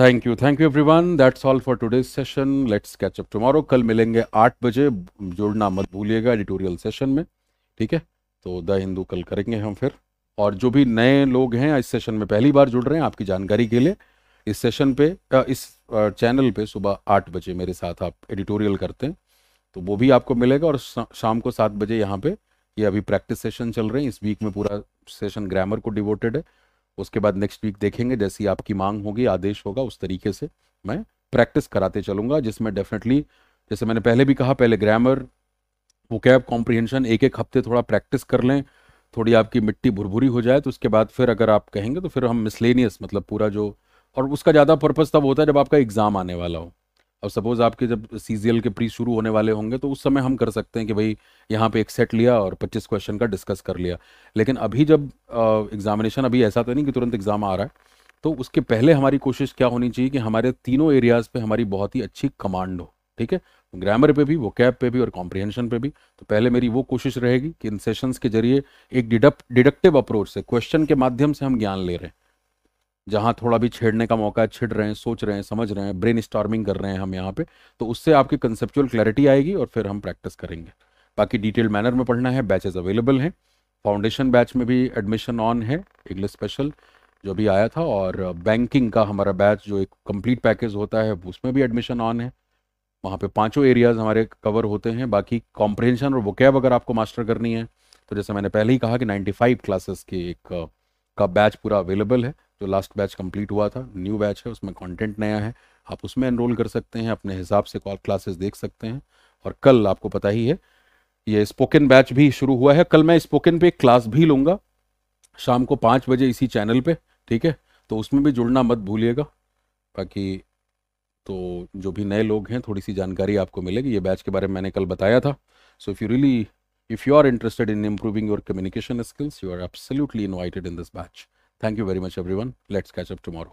Speaker 2: thank you thank you everyone that's all for today session let's catch up tomorrow कल मिलेंगे आठ बजे जुड़ना मत भूलिएगा एडिटोरियल सेशन में ठीक है तो द हिंदू कल करेंगे हम फिर और जो भी नए लोग हैं इस सेशन में पहली बार जुड़ रहे हैं आपकी जानकारी के लिए इस सेशन पे इस चैनल पे सुबह आठ बजे मेरे साथ आप एडिटोरियल करते हैं तो वो भी आपको मिलेगा और शाम को सात बजे यहाँ पे ये अभी प्रैक्टिस सेशन चल रहे हैं इस वीक में पूरा सेशन ग्रामर को डिवोटेड है उसके बाद नेक्स्ट वीक देखेंगे जैसी आपकी मांग होगी आदेश होगा उस तरीके से मैं प्रैक्टिस कराते चलूंगा जिसमें डेफिनेटली जैसे मैंने पहले भी कहा पहले ग्रामर वो कैब कॉम्प्रिहेंशन एक एक हफ्ते थोड़ा प्रैक्टिस कर लें थोड़ी आपकी मिट्टी भुरभुरी हो जाए तो उसके बाद फिर अगर आप कहेंगे तो फिर हम मिसलेनियस मतलब पूरा जो और उसका ज़्यादा पर्पज़ तब होता है जब आपका एग्ज़ाम आने वाला हो अब सपोज आपके जब सी के प्री शुरू होने वाले होंगे तो उस समय हम कर सकते हैं कि भाई यहाँ पे एक सेट लिया और 25 क्वेश्चन का डिस्कस कर लिया लेकिन अभी जब एग्जामिनेशन अभी ऐसा तो नहीं कि तुरंत एग्ज़ाम आ रहा है तो उसके पहले हमारी कोशिश क्या होनी चाहिए कि हमारे तीनों एरियाज़ पे हमारी बहुत ही अच्छी कमांड हो ठीक है ग्रामर तो पे भी वो कैप पे भी और कॉम्प्रिहेंशन पे भी तो पहले मेरी वो कोशिश रहेगी कि इन सेशंस के जरिए एक डिडक्टिव अप्रोच से क्वेश्चन के माध्यम से हम ज्ञान ले रहे हैं जहाँ थोड़ा भी छेड़ने का मौका है छिड़ रहे हैं सोच रहे हैं समझ रहे हैं ब्रेन स्टार्मिंग कर रहे हैं हम यहाँ पे तो उससे आपकी कंसेप्चुअल क्लैरिटी आएगी और फिर हम प्रैक्टिस करेंगे बाकी डिटेल मैनर में पढ़ना है बैचेज अवेलेबल हैं फाउंडेशन बैच में भी एडमिशन ऑन है इंग्लिश स्पेशल जो भी आया था और बैंकिंग का हमारा बैच जो एक कंप्लीट पैकेज होता है उसमें भी एडमिशन ऑन है वहाँ पे पांचों एरियाज हमारे कवर होते हैं बाकी कॉम्प्रहेंशन और वोकैब अगर आपको मास्टर करनी है तो जैसे मैंने पहले ही कहा कि 95 क्लासेस की एक का बैच पूरा अवेलेबल है जो लास्ट बैच कंप्लीट हुआ था न्यू बैच है उसमें कंटेंट नया है आप उसमें एनरोल कर सकते हैं अपने हिसाब से कॉल क्लासेस देख सकते हैं और कल आपको पता ही है ये स्पोकन बैच भी शुरू हुआ है कल मैं स्पोकन पे क्लास भी लूँगा शाम को पाँच बजे इसी चैनल पे ठीक है तो उसमें भी जुड़ना मत भूलिएगा बाकी तो जो भी नए लोग हैं थोड़ी सी जानकारी आपको मिलेगी ये बैच के बारे में मैंने कल बताया था so if you really if you are interested in improving your communication skills you are absolutely invited in this batch Thank you very much, everyone. Let's catch up tomorrow.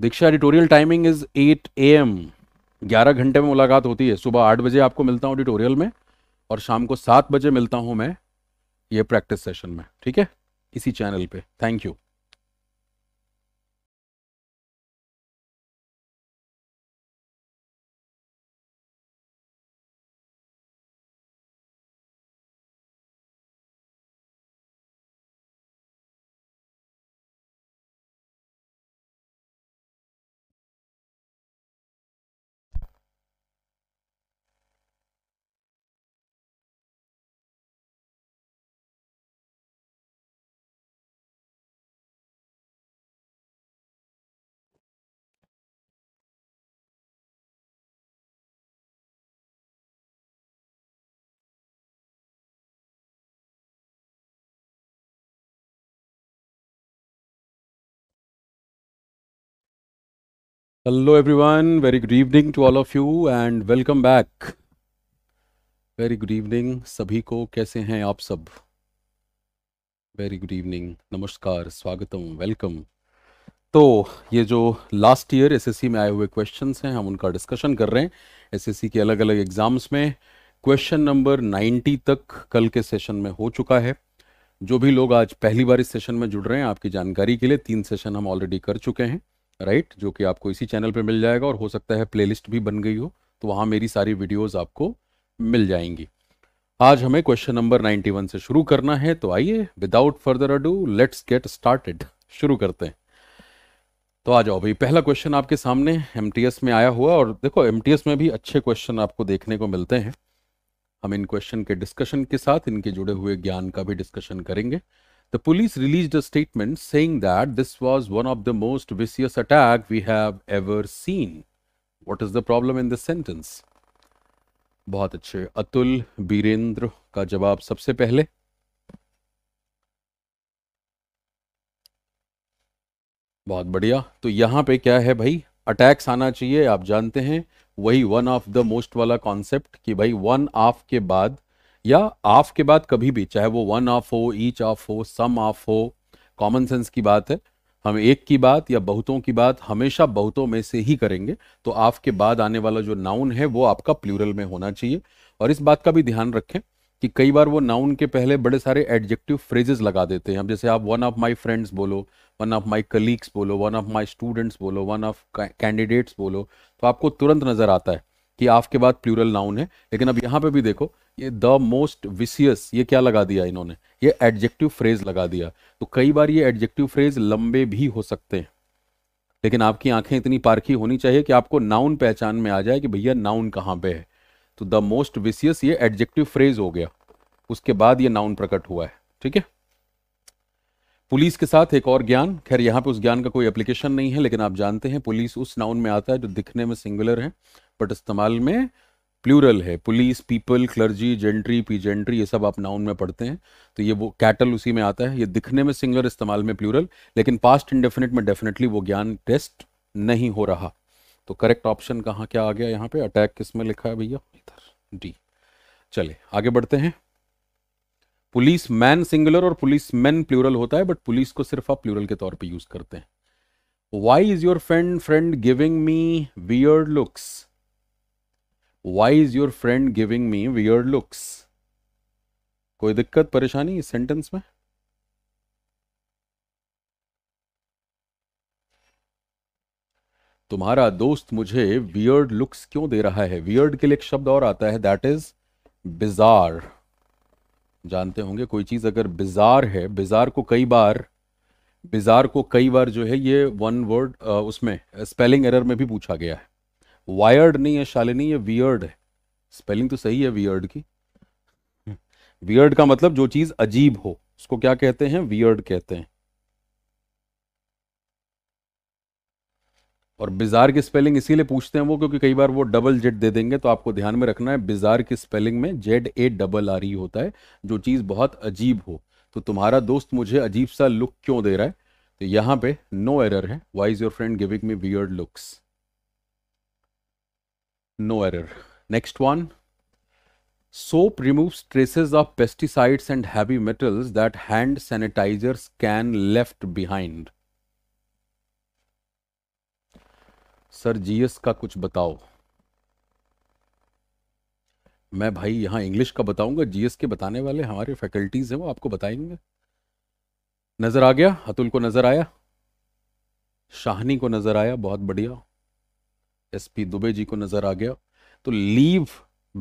Speaker 2: Diksha editorial timing is 8 AM ग्यारह घंटे में मुलाकात होती है सुबह आठ बजे आपको मिलता हूँ ऑडिटोरियल में और शाम को सात बजे मिलता हूँ मैं ये प्रैक्टिस सेशन में ठीक है इसी चैनल पे thank you hello everyone very good evening to all of you and welcome back very good evening सभी को कैसे हैं आप सब वेरी गुड इवनिंग नमस्कार स्वागतम वेलकम तो ये जो लास्ट ईयर एसएससी में आए हुए क्वेश्चंस हैं हम उनका डिस्कशन कर रहे हैं एसएससी के अलग अलग एग्जाम्स में क्वेश्चन नंबर 90 तक कल के सेशन में हो चुका है जो भी लोग आज पहली बार इस सेशन में जुड़ रहे हैं आपकी जानकारी के लिए तीन सेशन हम ऑलरेडी कर चुके हैं राइट जो कि आपको इसी चैनल पर मिल जाएगा और हो सकता है प्लेलिस्ट भी बन गई हो तो वहाँ मेरी सारी वीडियोज आपको मिल जाएंगी आज हमें क्वेश्चन नंबर 91 से शुरू करना है तो आइए without further ado let's get started शुरू करते हैं तो आ जाओ भाई पहला क्वेश्चन आपके सामने एम में आया हुआ और देखो एम में भी अच्छे क्वेश्चन आपको देखने को मिलते हैं हम इन क्वेश्चन के डिस्कशन के साथ इनके जुड़े हुए ज्ञान का भी डिस्कशन करेंगे The police released a statement saying that this was one of the most vicious attack we have ever seen. What is the problem in this sentence? बहुत अच्छे अतुल बीरेंद्र का जवाब सबसे पहले बहुत बढ़िया तो यहाँ पे क्या है भाई अटैक्स आना चाहिए आप जानते हैं वही वन ऑफ द मोस्ट वाला कॉन्सेप्ट कि भाई वन ऑफ के बाद या आफ के बाद कभी भी चाहे वो वन ऑफ हो ईच ऑफ हो सम ऑफ हो कॉमन सेंस की बात है हम एक की बात या बहुतों की बात हमेशा बहुतों में से ही करेंगे तो आफ के बाद आने वाला जो नाउन है वो आपका प्लूरल में होना चाहिए और इस बात का भी ध्यान रखें कि कई बार वो नाउन के पहले बड़े सारे एडजेक्टिव फ्रेजेस लगा देते हैं हम जैसे आप वन ऑफ माय फ्रेंड्स बोलो वन ऑफ माय कलीग्स बोलो वन ऑफ माय स्टूडेंट्स बोलो वन ऑफ कैंडिडेट्स बोलो तो आपको तुरंत नजर आता है कि आपके बाद प्लूरल नाउन है लेकिन अब यहाँ पे भी देखो ये द मोस्ट विसियस ये क्या लगा दिया इन्होंने ये एडजेक्टिव फ्रेज लगा दिया तो कई बार ये एडजेक्टिव फ्रेज लंबे भी हो सकते हैं लेकिन आपकी आंखें इतनी पारखी होनी चाहिए कि आपको नाउन पहचान में आ जाए कि भैया नाउन कहाँ पे है तो द मोस्ट विसियस ये एडजेक्टिव फ्रेज हो गया उसके बाद ये नाउन प्रकट हुआ है ठीक है पुलिस के साथ एक और ज्ञान खैर यहाँ पे उस ज्ञान का कोई एप्लीकेशन नहीं है लेकिन आप जानते हैं पुलिस उस नाउन में आता है जो दिखने में सिंगुलर है बट इस्तेमाल में प्लूरल है police people clergy gentry peasantry ये सब आप नाउन में पढ़ते हैं तो ये वो कैटल उसी में आता है ये दिखने में सिंगलर इस्तेमाल में प्लूरल लेकिन पास्ट इंडेफिनिट में डेफिनेटली वो ज्ञान टेस्ट नहीं हो रहा तो करेक्ट ऑप्शन कहाँ क्या आ गया यहाँ पे अटैक किस में लिखा है भैया इधर डी चले आगे बढ़ते हैं पुलिस मैन सिंगुलर और पुलिस मैन प्लूरल होता है बट पुलिस को सिर्फ आप प्लूरल के तौर पे यूज करते हैं why is your friend friend giving me weird looks why is your friend giving me weird looks कोई दिक्कत परेशानी इस सेंटेंस में तुम्हारा दोस्त मुझे वियर्ड लुक्स क्यों दे रहा है वियर्ड के लिए एक शब्द और आता है दैट इज बिजार जानते होंगे कोई चीज अगर बिजार है बिजार को कई बार बिजार को कई बार जो है ये वन वर्ड उसमें स्पेलिंग एरर में भी पूछा गया है वायर्ड नहीं है शालिनी ये वियर्ड है स्पेलिंग तो सही है वियर्ड की वियर्ड का मतलब जो चीज अजीब हो उसको क्या कहते हैं वियर्ड कहते हैं और बिजार की स्पेलिंग इसीलिए पूछते हैं वो क्योंकि कई बार वो डबल जेड दे देंगे तो आपको ध्यान में रखना है बिजार की स्पेलिंग में Z A double R E होता है जो चीज़ बहुत अजीब हो तो तुम्हारा दोस्त मुझे अजीब सा लुक क्यों दे रहा है तो यहां पे नो एरर है why is your friend giving me weird looks no error. Next one. Soap removes traces of pesticides and heavy metals that hand sanitizers can left behind. Sir GS का कुछ बताओ मैं भाई यहां इंग्लिश का बताऊंगा GS के बताने वाले हमारे फैकल्टीज हैं वो आपको बताएंगे नज़र आ गया अतुल को नज़र आया शाहनी को नज़र आया बहुत बढ़िया एसपी दुबे जी को नजर आ गया तो लीव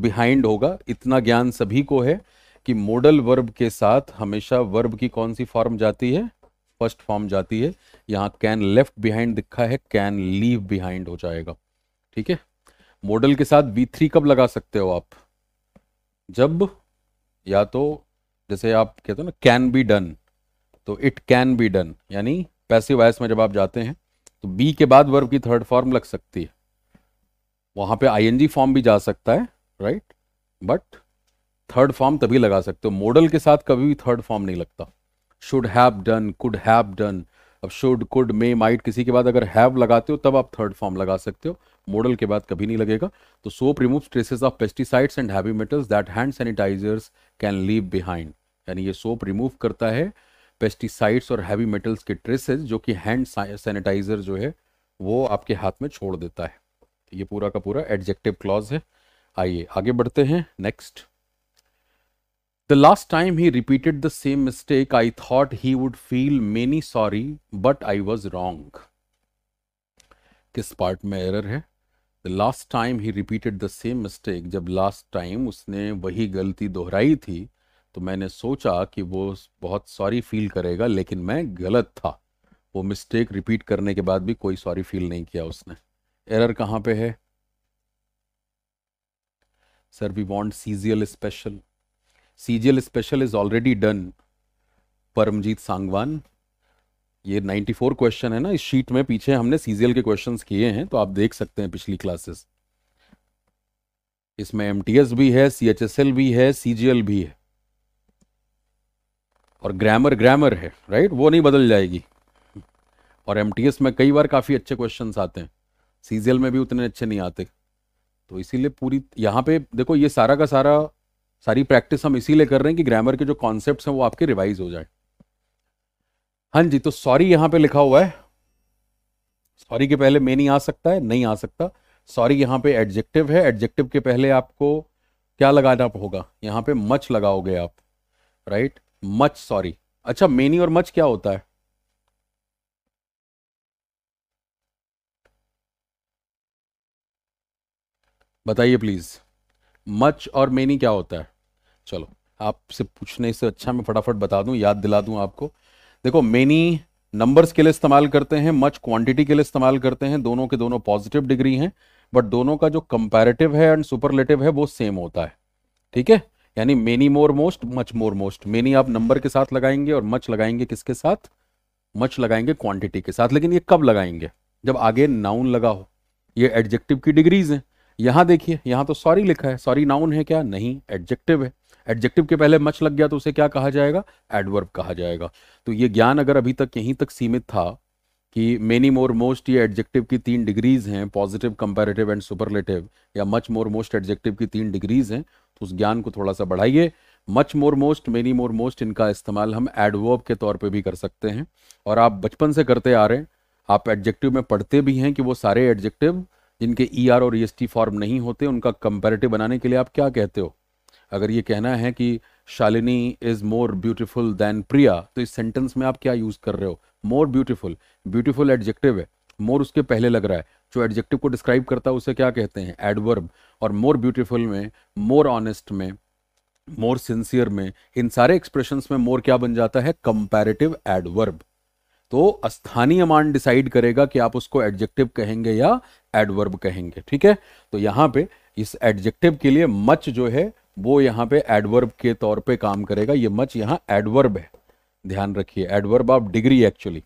Speaker 2: बिहाइंड होगा इतना ज्ञान सभी को है कि मॉडल वर्ब के साथ हमेशा वर्ब की कौन सी फॉर्म जाती है फर्स्ट फॉर्म जाती है यहाँ कैन लेफ्ट बिहाइंड दिखा है कैन लीव बिहाइंड हो जाएगा ठीक है मॉडल के साथ बी थ्री कब लगा सकते हो आप जब या तो जैसे आप कहते हो ना कैन बी डन तो इट कैन बी डन यानी पैसिव वायस में जब आप जाते हैं तो बी के बाद वर्ब की थर्ड फॉर्म लग सकती है वहाँ पे आईएनजी फॉर्म भी जा सकता है राइट बट थर्ड फॉर्म तभी लगा सकते हो मॉडल के साथ कभी भी थर्ड फॉर्म नहीं लगता should have done could have done अब शुड कुड मे माइट किसी के बाद अगर हैव लगाते हो तब आप थर्ड फॉर्म लगा सकते हो मॉडल के बाद कभी नहीं लगेगा तो soap remove traces of pesticides and heavy metals that hand sanitizers can leave behind यानी ये सोप रिमूव करता है पेस्टिसाइड्स और हैवी मेटल्स के ट्रेसेस जो कि हैंड सैनिटाइजर जो है वो आपके हाथ में छोड़ देता है ये पूरा का पूरा एडजेक्टिव क्लॉज है आइए आगे बढ़ते हैं next the last time he repeated the same mistake I thought he would feel many sorry but I was wrong किस पार्ट में एरर है the last time he repeated the same mistake जब last time उसने वही गलती दोहराई थी तो मैंने सोचा कि वो बहुत सॉरी फील करेगा लेकिन मैं गलत था वो मिस्टेक रिपीट करने के बाद भी कोई सॉरी फील नहीं किया उसने एरर कहाँ पे है sir we want CGL special CGL special is already done Paramjeet Sangwan ये 94 क्वेश्चन है ना इस शीट में पीछे हमने सीजीएल के क्वेश्चंस किए हैं तो आप देख सकते हैं पिछली क्लासेस इसमें एमटीएस भी है सीएचएसएल भी है सीजीएल भी है और ग्रामर ग्रामर है राइट वो नहीं बदल जाएगी और एमटीएस में कई बार काफ़ी अच्छे क्वेश्चंस आते हैं सीजीएल में भी उतने अच्छे नहीं आते तो इसीलिए पूरी यहाँ पे देखो ये सारा का सारा सारी प्रैक्टिस हम इसीलिए कर रहे हैं कि ग्रामर के जो कॉन्सेप्ट हैं वो आपके रिवाइज हो जाए हाँ जी तो सॉरी यहाँ पे लिखा हुआ है सॉरी के पहले मैं नहीं आ सकता है नहीं आ सकता सॉरी यहाँ पे एडजेक्टिव है एडजेक्टिव के पहले आपको क्या लगाना होगा यहाँ पे मच लगाओगे आप राइट मच सॉरी अच्छा मेनी और मच क्या होता है बताइए प्लीज़ मच और मेनी क्या होता है चलो आपसे पूछने से अच्छा मैं फटाफट बता दूं याद दिला दूं आपको देखो मेनी नंबर्स के लिए इस्तेमाल करते हैं मच क्वांटिटी के लिए इस्तेमाल करते हैं दोनों के दोनों पॉजिटिव डिग्री हैं बट दोनों का जो कंपैरेटिव है एंड सुपरलेटिव है वो सेम होता है ठीक है यानी many more most much more most many आप नंबर के साथ लगाएंगे और मच लगाएंगे किसके साथ मच लगाएंगे क्वांटिटी के साथ लेकिन ये कब लगाएंगे जब आगे नाउन लगा हो ये एडजेक्टिव की डिग्रीज हैं यहाँ देखिए यहाँ तो सॉरी लिखा है सॉरी नाउन है क्या नहीं एडजेक्टिव है एडजेक्टिव के पहले मच लग गया तो उसे क्या कहा जाएगा एडवर्ब कहा जाएगा तो ये ज्ञान अगर अभी तक यहीं तक सीमित था कि मेनी मोर मोस्ट ये एडजेक्टिव की तीन डिग्रीज हैं पॉजिटिव कंपेरेटिव एंड सुपरलेटिव या मच मोर मोस्ट एडजेक्टिव की तीन डिग्रीज हैं तो उस ज्ञान को थोड़ा सा बढ़ाइए much more most many more most इनका इस्तेमाल हम एडवर्ब के तौर पे भी कर सकते हैं और आप बचपन से करते आ रहे हैं आप एडजेक्टिव में पढ़ते भी हैं कि वो सारे एडजेक्टिव जिनके ई e ER और ई e फॉर्म नहीं होते उनका कंपेरेटिव बनाने के लिए आप क्या कहते हो अगर ये कहना है कि Shalini is more beautiful than Priya तो इस सेंटेंस में आप क्या यूज कर रहे हो मोर ब्यूटिफुल ब्यूटीफुल एडजेक्टिव है मोर उसके पहले लग रहा है जो एडजेक्टिव को डिस्क्राइब करता है उसे क्या कहते हैं एडवर्ब और मोर ब्यूटिफुल में मोर ऑनेस्ट में मोर सिंसियर में इन सारे एक्सप्रेशन में मोर क्या बन जाता है कंपेरेटिव एडवर्ब तो स्थानीय मान डिसाइड करेगा कि आप उसको एडजेक्टिव कहेंगे या एडवर्ब कहेंगे ठीक है तो यहाँ पे इस एडजेक्टिव के लिए मच जो है वो यहाँ पे एडवर्ब के तौर पे काम करेगा ये मच यहाँ एडवर्ब है ध्यान रखिए एडवर्ब ऑफ डिग्री एक्चुअली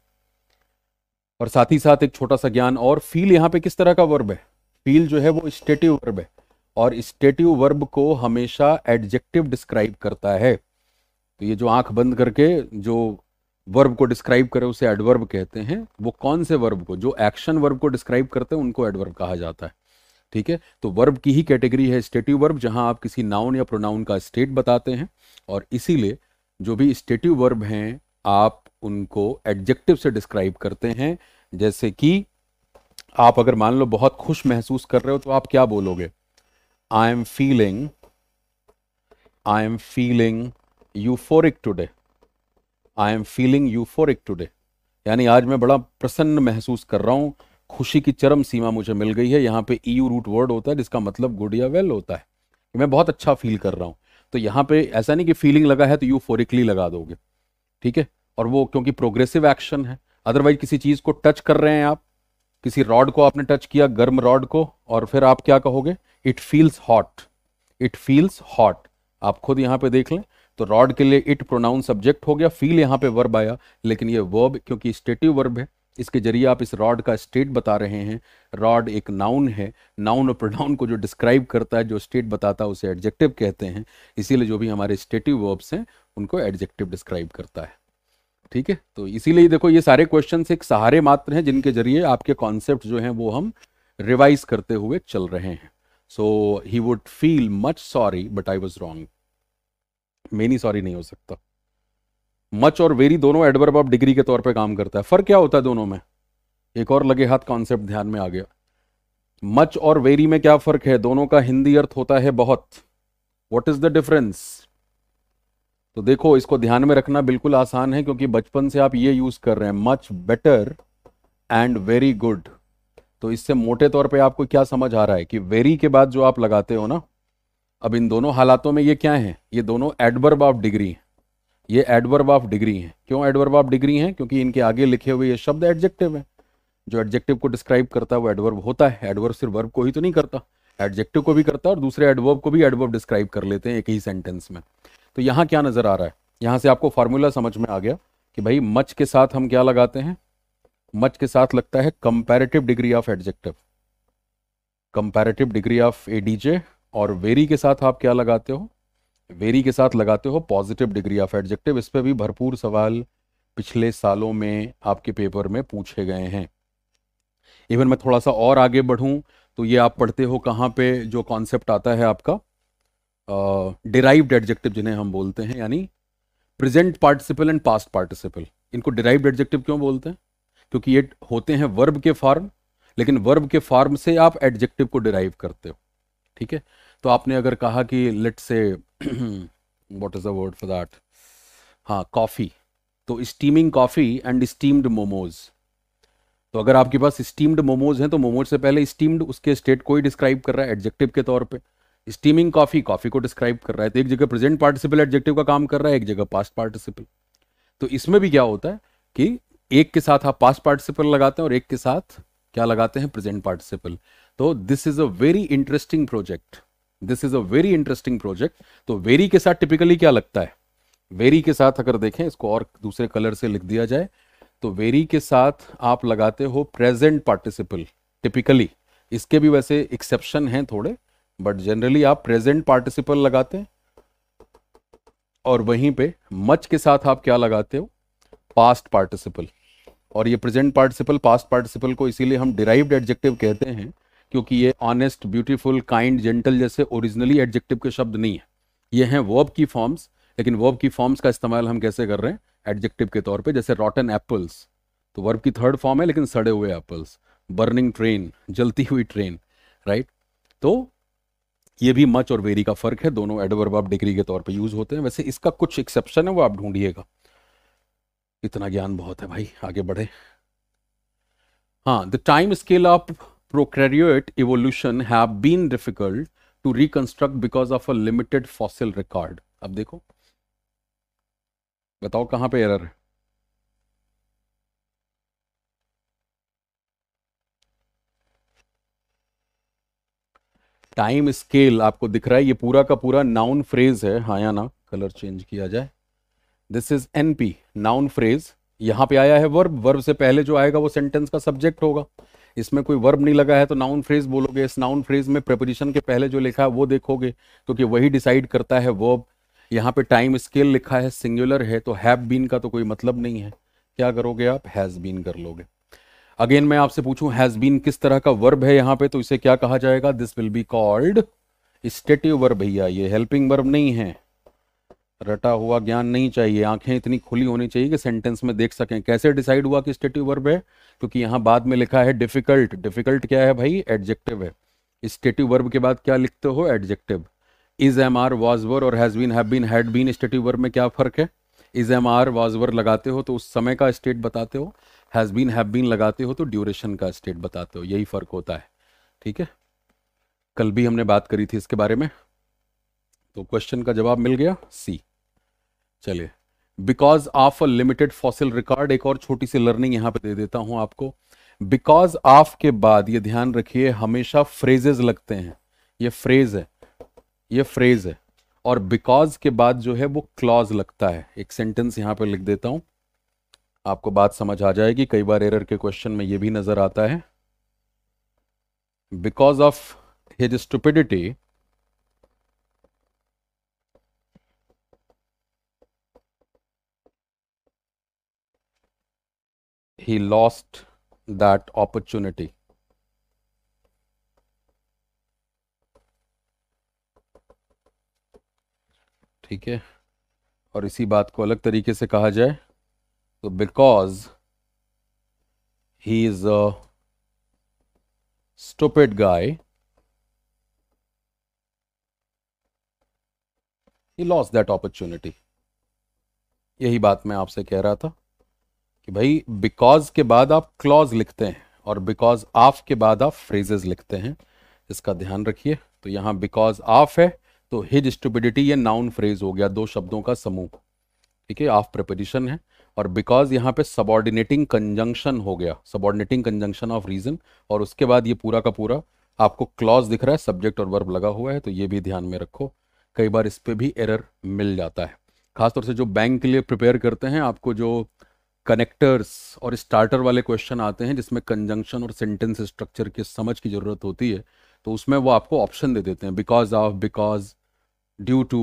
Speaker 2: और साथ ही साथ एक छोटा सा ज्ञान और फील यहाँ पे किस तरह का वर्ब है फील जो है वो स्टेटिव वर्ब है और स्टेटिव वर्ब को हमेशा एडजेक्टिव डिस्क्राइब करता है तो ये जो आंख बंद करके जो वर्ब को डिस्क्राइब करें उसे एडवर्ब कहते हैं वो कौन से वर्ब को जो एक्शन वर्ब को डिस्क्राइब करते हैं उनको एडवर्ब कहा जाता है ठीक है तो वर्ब की ही कैटेगरी है स्टेटिव वर्ब जहां आप किसी नाउन या प्रोनाउन का स्टेट बताते हैं और इसीलिए जो भी स्टेटिव वर्ब हैं आप उनको एडजेक्टिव से डिस्क्राइब करते हैं जैसे कि आप अगर मान लो बहुत खुश महसूस कर रहे हो तो आप क्या बोलोगे I am feeling I am feeling euphoric today I am feeling euphoric today यानी आज मैं बड़ा प्रसन्न महसूस कर रहा हूँ खुशी की चरम सीमा मुझे मिल गई है यहाँ पे ईयू रूट वर्ड होता है जिसका मतलब गुड या वेल होता है मैं बहुत अच्छा फील कर रहा हूँ तो यहाँ पे ऐसा नहीं कि फीलिंग लगा है तो यूफोरिकली लगा दोगे ठीक है और वो क्योंकि प्रोग्रेसिव एक्शन है अदरवाइज किसी चीज़ को टच कर रहे हैं आप किसी रॉड को आपने टच किया गर्म रॉड को और फिर आप क्या कहोगे it feels hot it feels hot आप खुद यहाँ पे देख लें तो रॉड के लिए इट प्रोनाउन सब्जेक्ट हो गया फील यहाँ पे वर्ब आया लेकिन ये वर्ब क्योंकि स्टेटिव वर्ब है इसके जरिए आप इस रॉड का स्टेट बता रहे हैं रॉड एक नाउन है नाउन और प्रोनाउन को जो डिस्क्राइब करता है जो स्टेट बताता है उसे एडजेक्टिव कहते हैं इसीलिए जो भी हमारे स्टेटिव वर्ब्स हैं उनको एडजेक्टिव डिस्क्राइब करता है ठीक है तो इसीलिए देखो ये सारे क्वेश्चन एक सहारे मात्र हैं जिनके जरिए आपके कॉन्सेप्ट जो हैं वो हम रिवाइज करते हुए चल रहे हैं so he would feel much sorry but I was wrong many sorry नहीं हो सकता मच और वेरी दोनों एडवर्ब ऑफ डिग्री के तौर पे काम करता है फर्क क्या होता है दोनों में एक और लगे हाथ कॉन्सेप्ट ध्यान में आ गया मच और वेरी में क्या फर्क है दोनों का हिंदी अर्थ होता है बहुत वॉट इज द डिफरेंस तो देखो इसको ध्यान में रखना बिल्कुल आसान है क्योंकि बचपन से आप ये यूज कर रहे हैं much better and very good तो इससे मोटे तौर पे आपको क्या समझ आ रहा है कि वेरी के बाद जो आप लगाते हो ना अब इन दोनों हालातों में ये क्या है ये दोनों एडवर्ब ऑफ डिग्री हैं ये एडवर्ब ऑफ डिग्री हैं क्यों एडवर्ब ऑफ डिग्री हैं क्योंकि इनके आगे लिखे हुए ये शब्द एडजेक्टिव हैं जो एडजेक्टिव को डिस्क्राइब करता है वो एडवर्ब होता है एडवर्ब सिर्फ वर्ब को ही तो नहीं करता एडजेक्टिव को भी करता है और दूसरे एडवर्ब को भी एडवर्ब डिस्क्राइब कर लेते हैं एक ही सेंटेंस में तो यहाँ क्या नज़र आ रहा है यहाँ से आपको फार्मूला समझ में आ गया कि भाई मच के साथ हम क्या लगाते हैं मच के साथ लगता है comparative degree of adjective comparative degree of ADJ और वेरी के साथ आप क्या लगाते हो वेरी के साथ लगाते हो पॉजिटिव डिग्री ऑफ एडजेक्टिव इस पर भी भरपूर सवाल पिछले सालों में आपके पेपर में पूछे गए हैं इवन मैं थोड़ा सा और आगे बढ़ूं तो ये आप पढ़ते हो कहाँ पे जो कॉन्सेप्ट आता है आपका डिराइव्ड एडजेक्टिव जिन्हें हम बोलते हैं यानी present participle and past participle इनको डिराइव्ड एडजेक्टिव क्यों बोलते हैं क्योंकि ये होते हैं वर्ब के फॉर्म लेकिन वर्ब के फॉर्म से आप एडजेक्टिव को डिराइव करते हो ठीक है तो आपने अगर कहा कि let's say what is the word for that हाँ कॉफ़ी तो steaming coffee and steamed momos तो अगर आपके पास स्टीम्ड मोमोज हैं तो मोमोज से पहले स्टीम्ड उसके स्टेट को ही डिस्क्राइब कर रहा है एडजेक्टिव के तौर पे स्टीमिंग कॉफ़ी कॉफ़ी को डिस्क्राइब कर रहा है तो एक जगह प्रेजेंट पार्टिसिपल एडजेक्टिव का काम कर रहा है एक जगह पास्ट पार्टिसिपल तो इसमें भी क्या होता है कि एक के साथ आप पास्ट पार्टिसिपल लगाते हैं और एक के साथ क्या लगाते हैं प्रेजेंट पार्टिसिपल तो this is a very interesting project this is a very interesting project तो वेरी के साथ टिपिकली क्या लगता है वेरी के साथ अगर देखें इसको और दूसरे कलर से लिख दिया जाए तो वेरी के साथ आप लगाते हो प्रेजेंट पार्टिसिपल टिपिकली इसके भी वैसे एक्सेप्शन हैं थोड़े बट जनरली आप प्रेजेंट पार्टिसिपल लगाते हैं और वहीं पे मच के साथ आप क्या लगाते हो पास्ट पार्टिसिपल और ये प्रेजेंट पार्टिसिपल पास्ट पार्टिसिपल को इसीलिए हम डिराइव्ड एडजेक्टिव कहते हैं क्योंकि ये ऑनेस्ट ब्यूटीफुल काइंड जेंटल जैसे ओरिजिनली एडजेक्टिव के शब्द नहीं है ये हैं वर्ब की फॉर्म्स लेकिन वर्ब की फॉर्म्स का इस्तेमाल हम कैसे कर रहे हैं एडजेक्टिव के तौर पे जैसे रॉटन एप्पल्स तो वर्ब की थर्ड फॉर्म है लेकिन सड़े हुए एप्पल्स बर्निंग ट्रेन जलती हुई ट्रेन राइट तो ये भी मच और वेरी का फर्क है दोनों एडवर्ब आप डिग्री के तौर पे यूज होते हैं वैसे इसका कुछ एक्सेप्शन है वो आप ढूंढिएगा इतना ज्ञान बहुत है भाई आगे बढ़े हाँ the time scale of prokaryote evolution have been difficult to reconstruct because of a limited fossil record. अब देखो बताओ kahan pe error hai time scale आपको दिख रहा है ये पूरा का पूरा नाउन फ्रेज है हाँ या ना कलर चेंज किया जाए this is NP noun phrase यहां पे आया है वर्ब वर्ब से पहले जो आएगा वो सेंटेंस का सब्जेक्ट होगा इसमें कोई वर्ब नहीं लगा है तो नाउन फ्रेज बोलोगे इस नाउन फ्रेज में प्रपोजिशन के पहले जो लिखा है वो देखोगे क्योंकि वही डिसाइड करता है वर्ब यहाँ पे टाइम स्केल लिखा है सिंगुलर है तो हैव बीन का तो कोई मतलब नहीं है क्या करोगे आप हैज़ बीन कर लोगे अगेन मैं आपसे पूछूं हैज़ बीन किस तरह का वर्ब है यहाँ पे तो इसे क्या कहा जाएगा this will be called stative verb भैया ये हेल्पिंग वर्ब नहीं है रटा हुआ ज्ञान नहीं चाहिए आंखें इतनी खुली होनी चाहिए कि सेंटेंस में देख सकें कैसे डिसाइड हुआ कि स्टेटिव वर्ब है क्योंकि यहाँ बाद में लिखा है डिफिकल्ट डिफिकल्ट क्या है भाई एडजेक्टिव है स्टेटिव वर्ब के बाद क्या लिखते हो adjective is am are was were और has been have been had been stative verb में क्या फ़र्क है इज एम आर वॉजवर लगाते हो तो उस समय का स्टेट बताते हो हैज़ बीन हैव बीन लगाते हो तो ड्यूरेशन का स्टेट बताते हो यही फ़र्क होता है ठीक है कल भी हमने बात करी थी इसके बारे में तो क्वेश्चन का जवाब मिल गया सी चलिए because of a limited fossil record एक और छोटी सी लर्निंग यहां पे दे देता हूं आपको बिकॉज ऑफ के बाद ये ध्यान रखिए हमेशा फ्रेजेस लगते हैं ये फ्रेज है ये फ्रेज है और बिकॉज के बाद जो है वो क्लॉज लगता है एक सेंटेंस यहां पे लिख देता हूं आपको बात समझ आ जाएगी कई बार एरर के क्वेश्चन में ये भी नजर आता है because of his stupidity he lost that opportunity. ठीक है और इसी बात को अलग तरीके से कहा जाए तो because he is a stupid guy he lost that opportunity यही बात मैं आपसे कह रहा था कि भाई बिकॉज के बाद आप क्लॉज लिखते हैं और बिकॉज ऑफ के बाद आप फ्रेजेस लिखते हैं इसका ध्यान रखिए तो यहाँ बिकॉज ऑफ है तो हिज स्टूबिडिटी ये नाउन फ्रेज हो गया दो शब्दों का समूह ठीक है ऑफ प्रपोजिशन है और बिकॉज यहाँ पे सबॉर्डिनेटिंग कंजंक्शन हो गया सबॉर्डिनेटिंग कंजंक्शन ऑफ रीजन और उसके बाद ये पूरा का पूरा आपको क्लॉज दिख रहा है सब्जेक्ट और वर्ब लगा हुआ है तो ये भी ध्यान में रखो कई बार इस पर भी एरर मिल जाता है खासतौर से जो बैंक के लिए प्रिपेयर करते हैं आपको जो कनेक्टर्स और स्टार्टर वाले क्वेश्चन आते हैं जिसमें कंजंक्शन और सेंटेंस स्ट्रक्चर की समझ की ज़रूरत होती है तो उसमें वो आपको ऑप्शन दे देते हैं because of because due to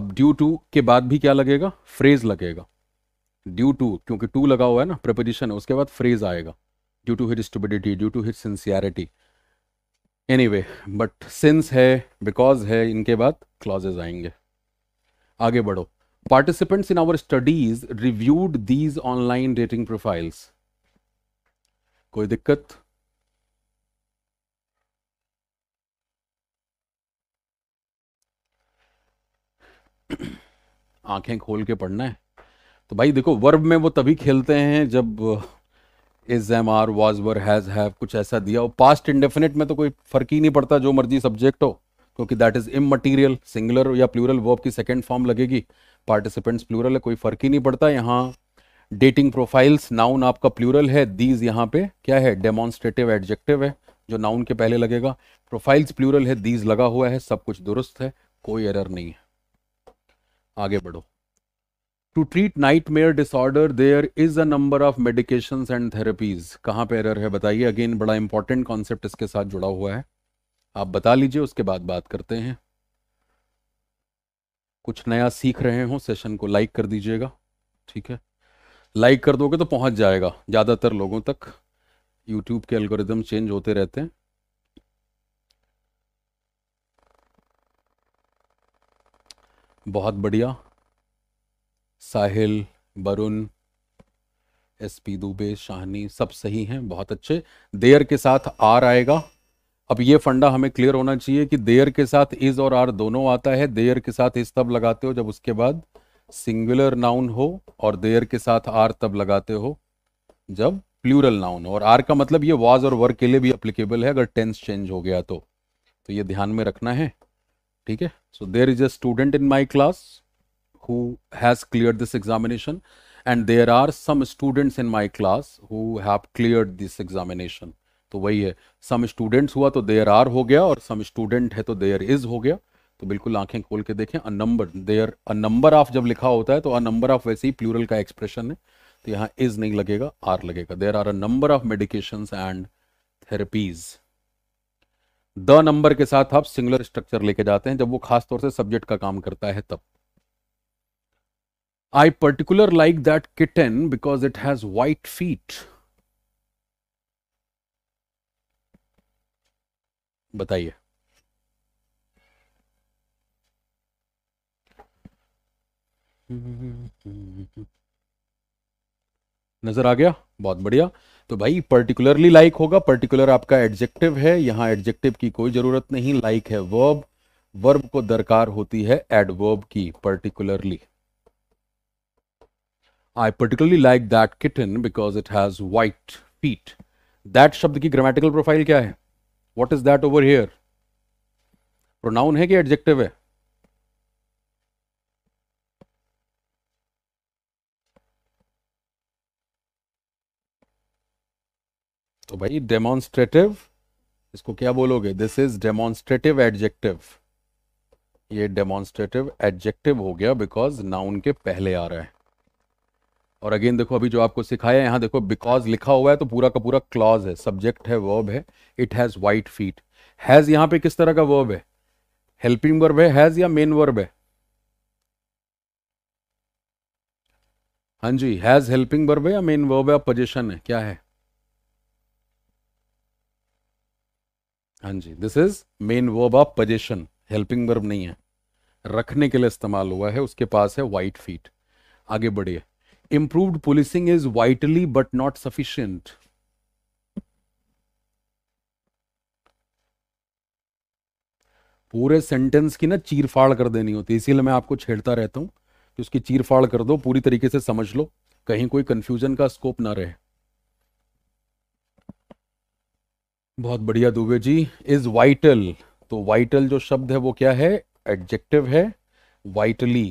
Speaker 2: अब ड्यू टू के बाद भी क्या लगेगा फ्रेज लगेगा ड्यू टू क्योंकि टू लगा हुआ है ना प्रपोजिशन है उसके बाद फ्रेज आएगा due to his stupidity due to his sincerity anyway but since है बिकॉज है इनके बाद क्लॉजेज आएंगे आगे बढ़ो Participants in our studies reviewed these online dating profiles. कोई दिक्कत आंखें खोल के पढ़ना है तो भाई देखो वर्ब में वो तभी खेलते हैं जब is am are was were has have कुछ ऐसा दिया हो पास्ट इंडेफिनेट में तो कोई फर्क ही नहीं पड़ता जो मर्जी सब्जेक्ट हो क्योंकि that is immaterial singular या प्लूरल वर्ब की सेकेंड फॉर्म लगेगी पार्टिसिपेंट्स प्लूरल है कोई फ़र्क ही नहीं पड़ता यहाँ डेटिंग प्रोफाइल्स नाउन आपका प्लूरल है दीज यहाँ पे क्या है डेमोन्स्ट्रेटिव एडजेक्टिव है जो नाउन के पहले लगेगा प्रोफाइल्स प्लूरल है दीज लगा हुआ है सब कुछ दुरुस्त है कोई एरर नहीं है आगे बढ़ो to treat nightmare disorder there is a number of medication and therapies कहाँ पे एरर है बताइए अगेन बड़ा इंपॉर्टेंट कॉन्सेप्ट इसके साथ जुड़ा हुआ है आप बता लीजिए उसके बाद बात करते हैं कुछ नया सीख रहे हो सेशन को लाइक कर दीजिएगा ठीक है लाइक कर दोगे तो पहुंच जाएगा ज़्यादातर लोगों तक यूट्यूब के एल्गोरिदम चेंज होते रहते हैं बहुत बढ़िया साहिल वरुण एस पी दुबे शाहनी सब सही हैं बहुत अच्छे देयर के साथ आर आएगा अब ये फंडा हमें क्लियर होना चाहिए कि देयर के साथ इज और आर दोनों आता है देयर के साथ इज तब लगाते हो जब उसके बाद सिंगुलर नाउन हो और देयर के साथ आर तब लगाते हो जब प्लूरल नाउन हो और आर का मतलब ये वाज और वर्क के लिए भी अप्लीकेबल है अगर टेंस चेंज हो गया तो तो ये ध्यान में रखना है ठीक है so there is a student in my class who has clear this examination and there are some students in my class who have clear this examination तो वही है सम स्टूडेंट्स हुआ तो देयर आर हो गया और सम स्टूडेंट है तो देयर इज हो गया तो बिल्कुल आंखें खोल के देखें a number there a number of जब लिखा होता है तो अ नंबर ऑफ वैसे ही प्लूरल का एक्सप्रेशन है तो यहाँ इज नहीं लगेगा आर लगेगा there are a number of medication and therapies the number के साथ आप सिंगुलर स्ट्रक्चर लेके जाते हैं जब वो खास तौर से सब्जेक्ट का काम करता है तब I particular like that kitten because it has white feet बताइए नजर आ गया बहुत बढ़िया तो भाई पर्टिकुलरली लाइक होगा पर्टिकुलर आपका एडजेक्टिव है यहां एडजेक्टिव की कोई जरूरत नहीं लाइक है वर्ब वर्ब को दरकार होती है एडवर्ब की particularly I particularly like that kitten because it has white feet that शब्द की ग्रामेटिकल प्रोफाइल क्या है what is that over here pronoun है कि एडजेक्टिव है तो भाई डेमोन्स्ट्रेटिव इसको क्या बोलोगे दिस इज डेमोन्स्ट्रेटिव एडजेक्टिव ये डेमोन्स्ट्रेटिव एडजेक्टिव हो गया बिकॉज नाउन के पहले आ रहा है और अगेन देखो अभी जो आपको सिखाया यहाँ देखो बिकॉज लिखा हुआ है तो पूरा का पूरा क्लॉज है सब्जेक्ट है वर्ब है it has white feet has यहाँ पे किस तरह का वर्ब है हेल्पिंग वर्ब है हैज़ या मेन वर्ब है हाँ जी हैज़ हेल्पिंग वर्ब है या मेन वर्ब है पोजिशन है क्या है हाँ जी this is main verb of position helping verb नहीं है रखने के लिए इस्तेमाल हुआ है उसके पास है वाइट फीट आगे बढ़िए improved policing is vitally but not sufficient. पूरे सेंटेंस की ना चीरफाड़ कर देनी होती है इसीलिए मैं आपको छेड़ता रहता हूं कि उसकी चीरफाड़ कर दो पूरी तरीके से समझ लो कहीं कोई कंफ्यूजन का स्कोप ना रहे बहुत बढ़िया दुबे जी इज वाइटल तो वाइटल जो शब्द है वो क्या है एडजेक्टिव है वाइटली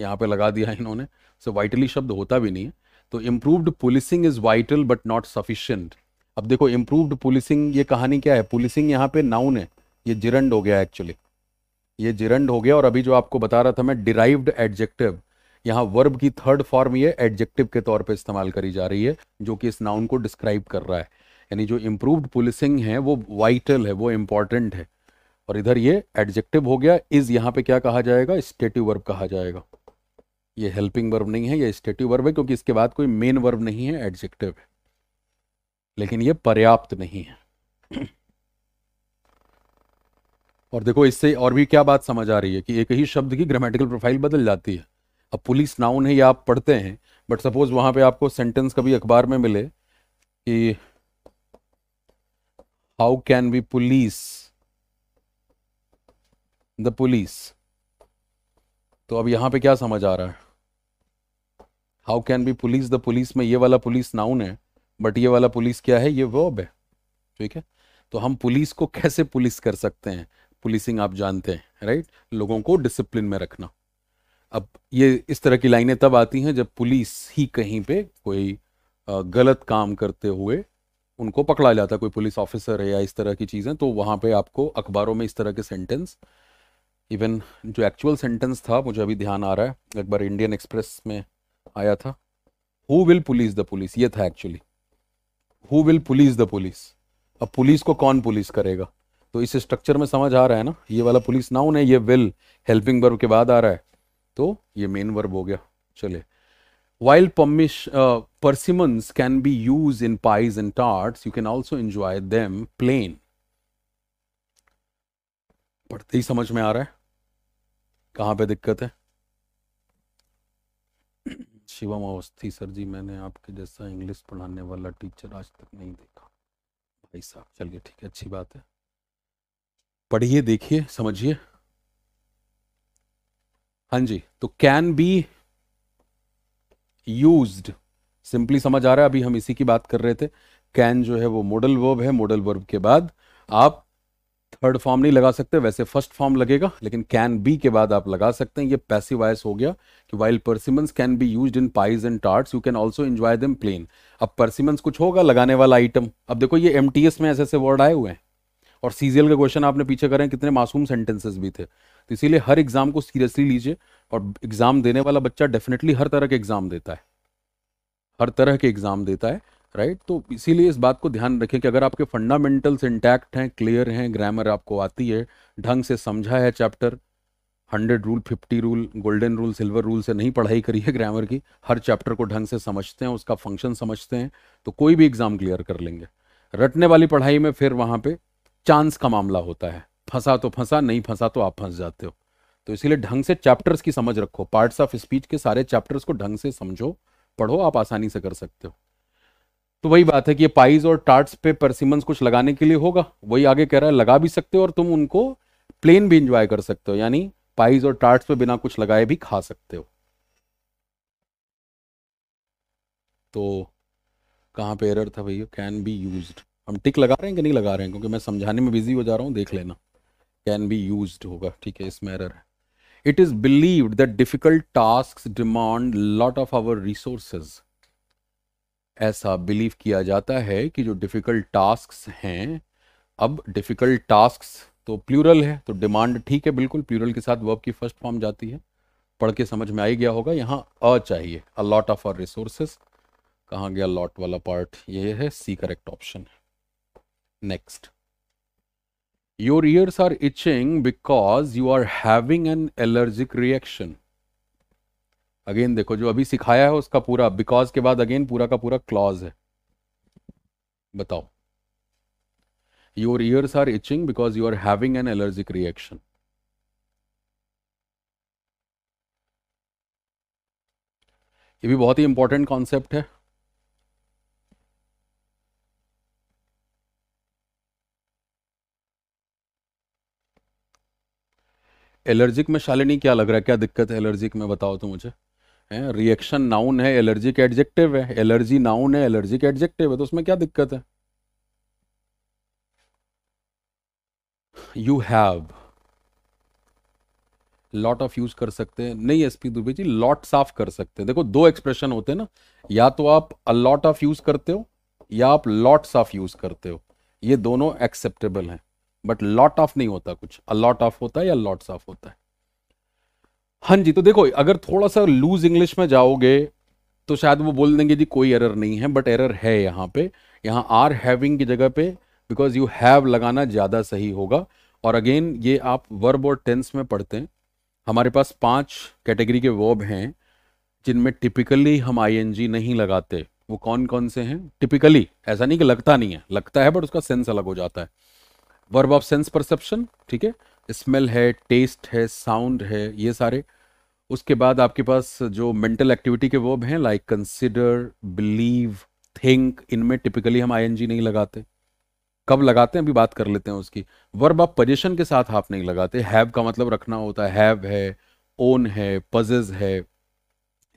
Speaker 2: यहां पे लगा दिया इन्होंने सो वाइटली शब्द होता भी नहीं है तो improved policing is vital but not sufficient अब देखो इम्प्रूव्ड पुलिसिंग ये कहानी क्या है पुलिसिंग यहाँ पे नाउन है ये जिरंड हो गया एक्चुअली ये जिरंड हो गया और अभी जो आपको बता रहा था मैं डिराइव्ड एडजेक्टिव यहाँ वर्ब की थर्ड फॉर्म ये एडजेक्टिव के तौर पे इस्तेमाल करी जा रही है जो कि इस नाउन को डिस्क्राइब कर रहा है यानी जो इम्प्रूव्ड पुलिसिंग है वो वाइटल है वो इम्पॉर्टेंट है और इधर ये एडजेक्टिव हो गया इज यहाँ पे क्या कहा जाएगा स्टेटिव वर्ब कहा जाएगा ये हेल्पिंग वर्ब नहीं है ये स्टेटिव वर्ब है क्योंकि इसके बाद कोई मेन वर्ब नहीं है एडजेक्टिव है लेकिन ये पर्याप्त नहीं है (clears throat) और देखो इससे और भी क्या बात समझ आ रही है कि एक ही शब्द की ग्रामेटिकल प्रोफाइल बदल जाती है अब पुलिस नाउन है या आप पढ़ते हैं बट सपोज वहां पे आपको सेंटेंस कभी अखबार में मिले कि how can be police the police तो अब यहां पे क्या समझ आ रहा है how can be police the police में ये वाला पुलिस नाउन है बट ये वाला पुलिस क्या है ये वर्ब है ठीक है तो हम पुलिस को कैसे पुलिस कर सकते हैं पुलिसिंग आप जानते हैं राइट लोगों को डिसिप्लिन में रखना अब ये इस तरह की लाइनें तब आती हैं जब पुलिस ही कहीं पे कोई गलत काम करते हुए उनको पकड़ा जाता है कोई पुलिस ऑफिसर है या इस तरह की चीज़ें तो वहाँ पे आपको अखबारों में इस तरह के सेंटेंस इवन जो एक्चुअल सेंटेंस था मुझे अभी ध्यान आ रहा है एक बार इंडियन एक्सप्रेस में आया था who will police the police ये था actually who will police the police अब पुलिस को कौन पुलिस करेगा तो इस स्ट्रक्चर में समझ आ रहा है ना ये वाला पुलिस नाउन है ये विल हेल्पिंग वर्ब के बाद आ रहा है तो ये मेन वर्ब हो गया चलिए वाइल्ड पमिश persimmons can be use in pies and tarts you can also enjoy them plain पढ़ते ही समझ में आ रहा है कहाँ पे दिक्कत है शिवम अवस्थी सर जी मैंने आपके जैसा इंग्लिश पढ़ाने वाला टीचर आज तक नहीं देखा भाई साहब चलिए ठीक है अच्छी बात है पढ़िए देखिए समझिए हाँ जी तो कैन बी यूज सिंपली समझ आ रहा है अभी हम इसी की बात कर रहे थे कैन जो है वो मॉडल वर्ब है मॉडल वर्ब के बाद आप थर्ड फॉर्म नहीं लगा सकते वैसे फर्स्ट फॉर्म लगेगा लेकिन कैन बी के बाद आप लगा सकते हैं ये पैसिव आयस हो गया कि wild persimmons can be use in pies and tarts you can also enjoy them plain अब परसिमंस कुछ होगा लगाने वाला आइटम अब देखो ये एम में ऐसे ऐसे वर्ड आए हुए हैं और सीजीएल का क्वेश्चन आपने पीछे करें कितने मासूम सेंटेंसेस भी थे तो इसीलिए हर एग्जाम को सीरियसली लीजिए और एग्जाम देने वाला बच्चा डेफिनेटली हर तरह के एग्जाम देता है हर तरह के एग्जाम देता है राइट तो इसीलिए इस बात को ध्यान रखें कि अगर आपके फंडामेंटल्स इंटैक्ट हैं क्लियर हैं ग्रामर आपको आती है ढंग से समझा है chapter hundred rule fifty rule golden rule silver rule से नहीं पढ़ाई करी है ग्रामर की हर चैप्टर को ढंग से समझते हैं उसका फंक्शन समझते हैं तो कोई भी एग्ज़ाम क्लियर कर लेंगे रटने वाली पढ़ाई में फिर वहाँ पे चांस का मामला होता है फंसा तो फंसा नहीं फंसा तो आप फंस जाते हो तो इसीलिए ढंग से चैप्टर्स की समझ रखो पार्ट्स ऑफ स्पीच के सारे चैप्टर्स को ढंग से समझो पढ़ो आप आसानी से कर सकते हो तो वही बात है कि ये पाइज और टार्ट्स पे परसिमंस कुछ लगाने के लिए होगा वही आगे कह रहा है लगा भी सकते हो और तुम उनको प्लेन भी इंजॉय कर सकते हो यानी पाइज और टार्ट्स पे बिना कुछ लगाए भी खा सकते हो तो कहाँ पे एरर था भैया कैन बी यूज हम टिक लगा रहे हैं कि नहीं लगा रहे हैं क्योंकि मैं समझाने में बिजी हो जा रहा हूँ देख लेना कैन बी यूज होगा ठीक है इसमें एरर है it is believed that difficult task demand lot of our resources ऐसा बिलीव किया जाता है कि जो डिफ़िकल्ट टास्क हैं अब डिफ़िकल्ट टास्क तो प्लूरल है तो डिमांड ठीक है बिल्कुल प्लूरल के साथ वर्ब की फर्स्ट फॉर्म जाती है पढ़ के समझ में आ ही गया होगा यहाँ अ चाहिए a lot of our resources कहाँ गया लॉट वाला पार्ट ये है C correct option next your ears are itching because you are having an allergic reaction again देखो जो अभी सिखाया है उसका पूरा बिकॉज के बाद अगेन पूरा का पूरा क्लॉज है बताओ your ears are itching because you are having an allergic reaction ये भी बहुत ही इंपॉर्टेंट कॉन्सेप्ट है एलर्जिक में शालिनी क्या लग रहा है क्या दिक्कत है एलर्जिक में बताओ तो मुझे है रिएक्शन नाउन है एलर्जी का एडजेक्टिव है एलर्जी नाउन है एलर्जी का एडजेक्टिव है तो उसमें क्या दिक्कत है you have lot of use कर सकते हैं नहीं S P Dubey ji lot साफ कर सकते हैं देखो दो एक्सप्रेशन होते हैं ना या तो आप अलॉट ऑफ यूज करते हो या आप लॉट्स ऑफ यूज करते हो ये दोनों एक्सेप्टेबल हैं बट लॉट ऑफ नहीं होता कुछ अलॉट ऑफ होता है या लॉट्स ऑफ होता है हाँ जी तो देखो अगर थोड़ा सा लूज इंग्लिश में जाओगे तो शायद वो बोल देंगे जी कोई एरर नहीं है बट एरर है यहाँ पे यहाँ आर हैविंग की जगह पे बिकॉज यू हैव लगाना ज़्यादा सही होगा और अगेन ये आप वर्ब और टेंस में पढ़ते हैं हमारे पास पांच कैटेगरी के वर्ब हैं जिनमें टिपिकली हम आईएनजी नहीं लगाते वो कौन कौन से हैं टिपिकली ऐसा नहीं कि लगता नहीं है लगता है बट उसका सेंस अलग हो जाता है वर्ब ऑफ सेंस परसेप्शन ठीक है स्मेल है टेस्ट है साउंड है ये सारे उसके बाद आपके पास जो मेंटल एक्टिविटी के वर्ब हैं लाइक कंसिडर बिलीव थिंक इनमें टिपिकली हम आईएनजी नहीं लगाते कब लगाते हैं अभी बात कर लेते हैं उसकी वर्ब आप पोजिशन के साथ आप नहीं लगाते हैव का मतलब रखना होता है हैव है ओन है पजेज है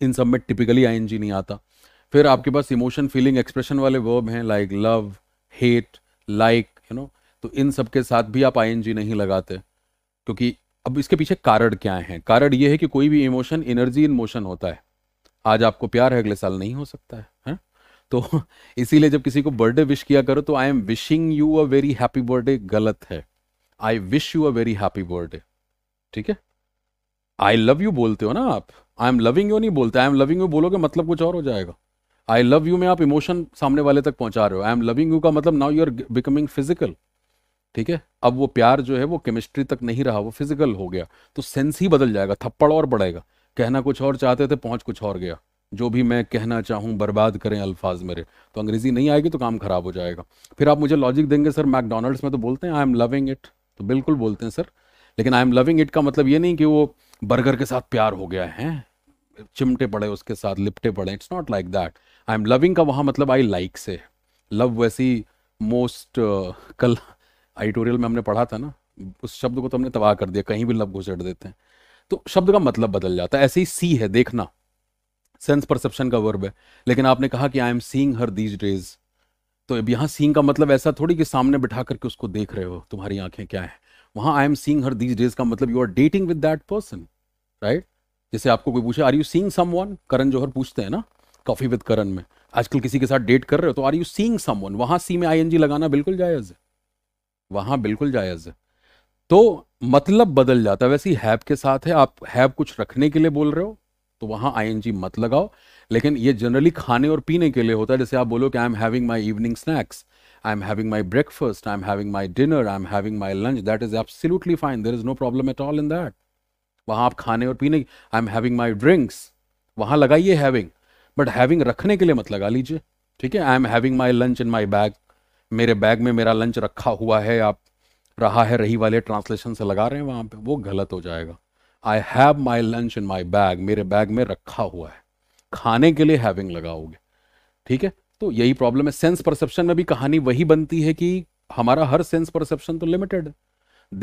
Speaker 2: इन सब में टिपिकली आईएनजी नहीं आता फिर आपके पास इमोशन फीलिंग एक्सप्रेशन वाले वर्ब हैं like love hate like you know तो इन सब के साथ भी आप आईएनजी नहीं लगाते क्योंकि अब इसके पीछे कारण क्या है कारण ये है कि कोई भी इमोशन एनर्जी इन मोशन होता है आज आपको प्यार है अगले साल नहीं हो सकता है, है? तो (laughs) इसीलिए जब किसी को बर्थडे विश किया करो तो I am wishing you a very happy birthday गलत है I wish you a very happy birthday ठीक है आई लव यू बोलते हो ना आप आई एम लविंग यू नहीं बोलते आई एम लविंग यू बोलोगे मतलब कुछ और हो जाएगा आई लव यू में आप इमोशन सामने वाले तक पहुंचा रहे हो आई एम लविंग यू का मतलब now you are becoming physical ठीक है अब वो प्यार जो है वो केमिस्ट्री तक नहीं रहा वो फिजिकल हो गया तो सेंस ही बदल जाएगा थप्पड़ और बढ़ेगा कहना कुछ और चाहते थे पहुंच कुछ और गया जो भी मैं कहना चाहूँ बर्बाद करें अल्फाज मेरे तो अंग्रेज़ी नहीं आएगी तो काम खराब हो जाएगा फिर आप मुझे लॉजिक देंगे सर मैकडोनल्ड्स में तो बोलते हैं आई एम लविंग इट तो बिल्कुल बोलते हैं सर लेकिन आई एम लविंग इट का मतलब ये नहीं कि वो बर्गर के साथ प्यार हो गया है चिमटे पड़े उसके साथ लिपटे पड़े it's not like that I am loving का वहाँ मतलब आई लाइक से लव वैसी मोस्ट uh, कल आइटोरियल में हमने पढ़ा था ना उस शब्द को तो हमने तबाह कर दिया कहीं भी लब घुसट देते हैं तो शब्द का मतलब बदल जाता है ऐसे ही सी है देखना सेंस परसेप्शन का वर्ब है लेकिन आपने कहा कि I am seeing her these days तो अब यहाँ सीइंग का मतलब ऐसा थोड़ी कि सामने बिठा करके उसको देख रहे हो तुम्हारी आंखें क्या है वहां I am seeing her these days का मतलब you are dating with that person right जैसे आपको कोई पूछे are you seeing someone Karan Johar पूछते हैं ना कॉफी विद करण में आजकल किसी के साथ डेट कर रहे हो तो आर यू सीइंग समवन वहां सी में आई लगाना बिल्कुल जायज है वहाँ बिल्कुल जायज़ है तो मतलब बदल जाता है वैसे ही हैब के साथ है आप हैव कुछ रखने के लिए बोल रहे हो तो वहाँ आई मत लगाओ लेकिन ये जनरली खाने और पीने के लिए होता है जैसे आप बोलो कि I am having my evening snacks I am having my breakfast I am having my dinner I am having my lunch that is absolutely fine there is no problem at all in that वहाँ आप खाने और पीने I am having my drinks वहाँ लगाइए having but having रखने के लिए मत लगा लीजिए ठीक है I am having my lunch in my bag मेरे बैग में मेरा लंच रखा हुआ है आप रहा है रही वाले ट्रांसलेशन से लगा रहे हैं वहां पे वो गलत हो जाएगा I have my lunch in my bag मेरे बैग में रखा हुआ है खाने के लिए हैविंग लगाओगे ठीक है तो यही प्रॉब्लम है सेंस परसेप्शन में भी कहानी वही बनती है कि हमारा हर सेंस परसेप्शन तो लिमिटेड है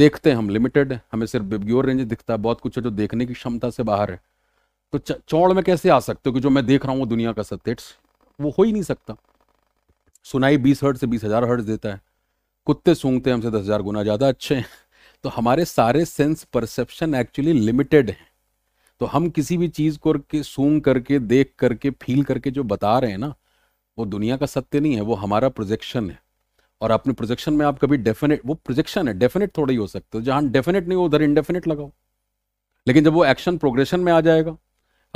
Speaker 2: देखते हैं हम लिमिटेड है हमें सिर्फ बिब्योर रेंज दिखता है बहुत कुछ है जो देखने की क्षमता से बाहर है तो चौड़ में कैसे आ सकते हो कि जो मैं देख रहा हूँ वो दुनिया का सत्य वो हो ही नहीं सकता सुनाई बीस हर्ट से बीस हज़ार हर्ट देता है कुत्ते सूंघते हैं हमसे दस हज़ार गुना ज़्यादा अच्छे हैं (laughs) तो हमारे सारे सेंस परसेप्शन एक्चुअली लिमिटेड हैं तो हम किसी भी चीज़ को के सूंघ करके देख करके फील करके जो बता रहे हैं ना वो दुनिया का सत्य नहीं है वो हमारा प्रोजेक्शन है और अपने प्रोजेक्शन में आप कभी डेफिनेट वो प्रोजेक्शन है डेफिनेट थोड़ा ही हो सकते हो जहाँ डेफिनेट नहीं हो उधर इनडेफिनेट लगाओ लेकिन जब वो एक्शन प्रोग्रेशन में आ जाएगा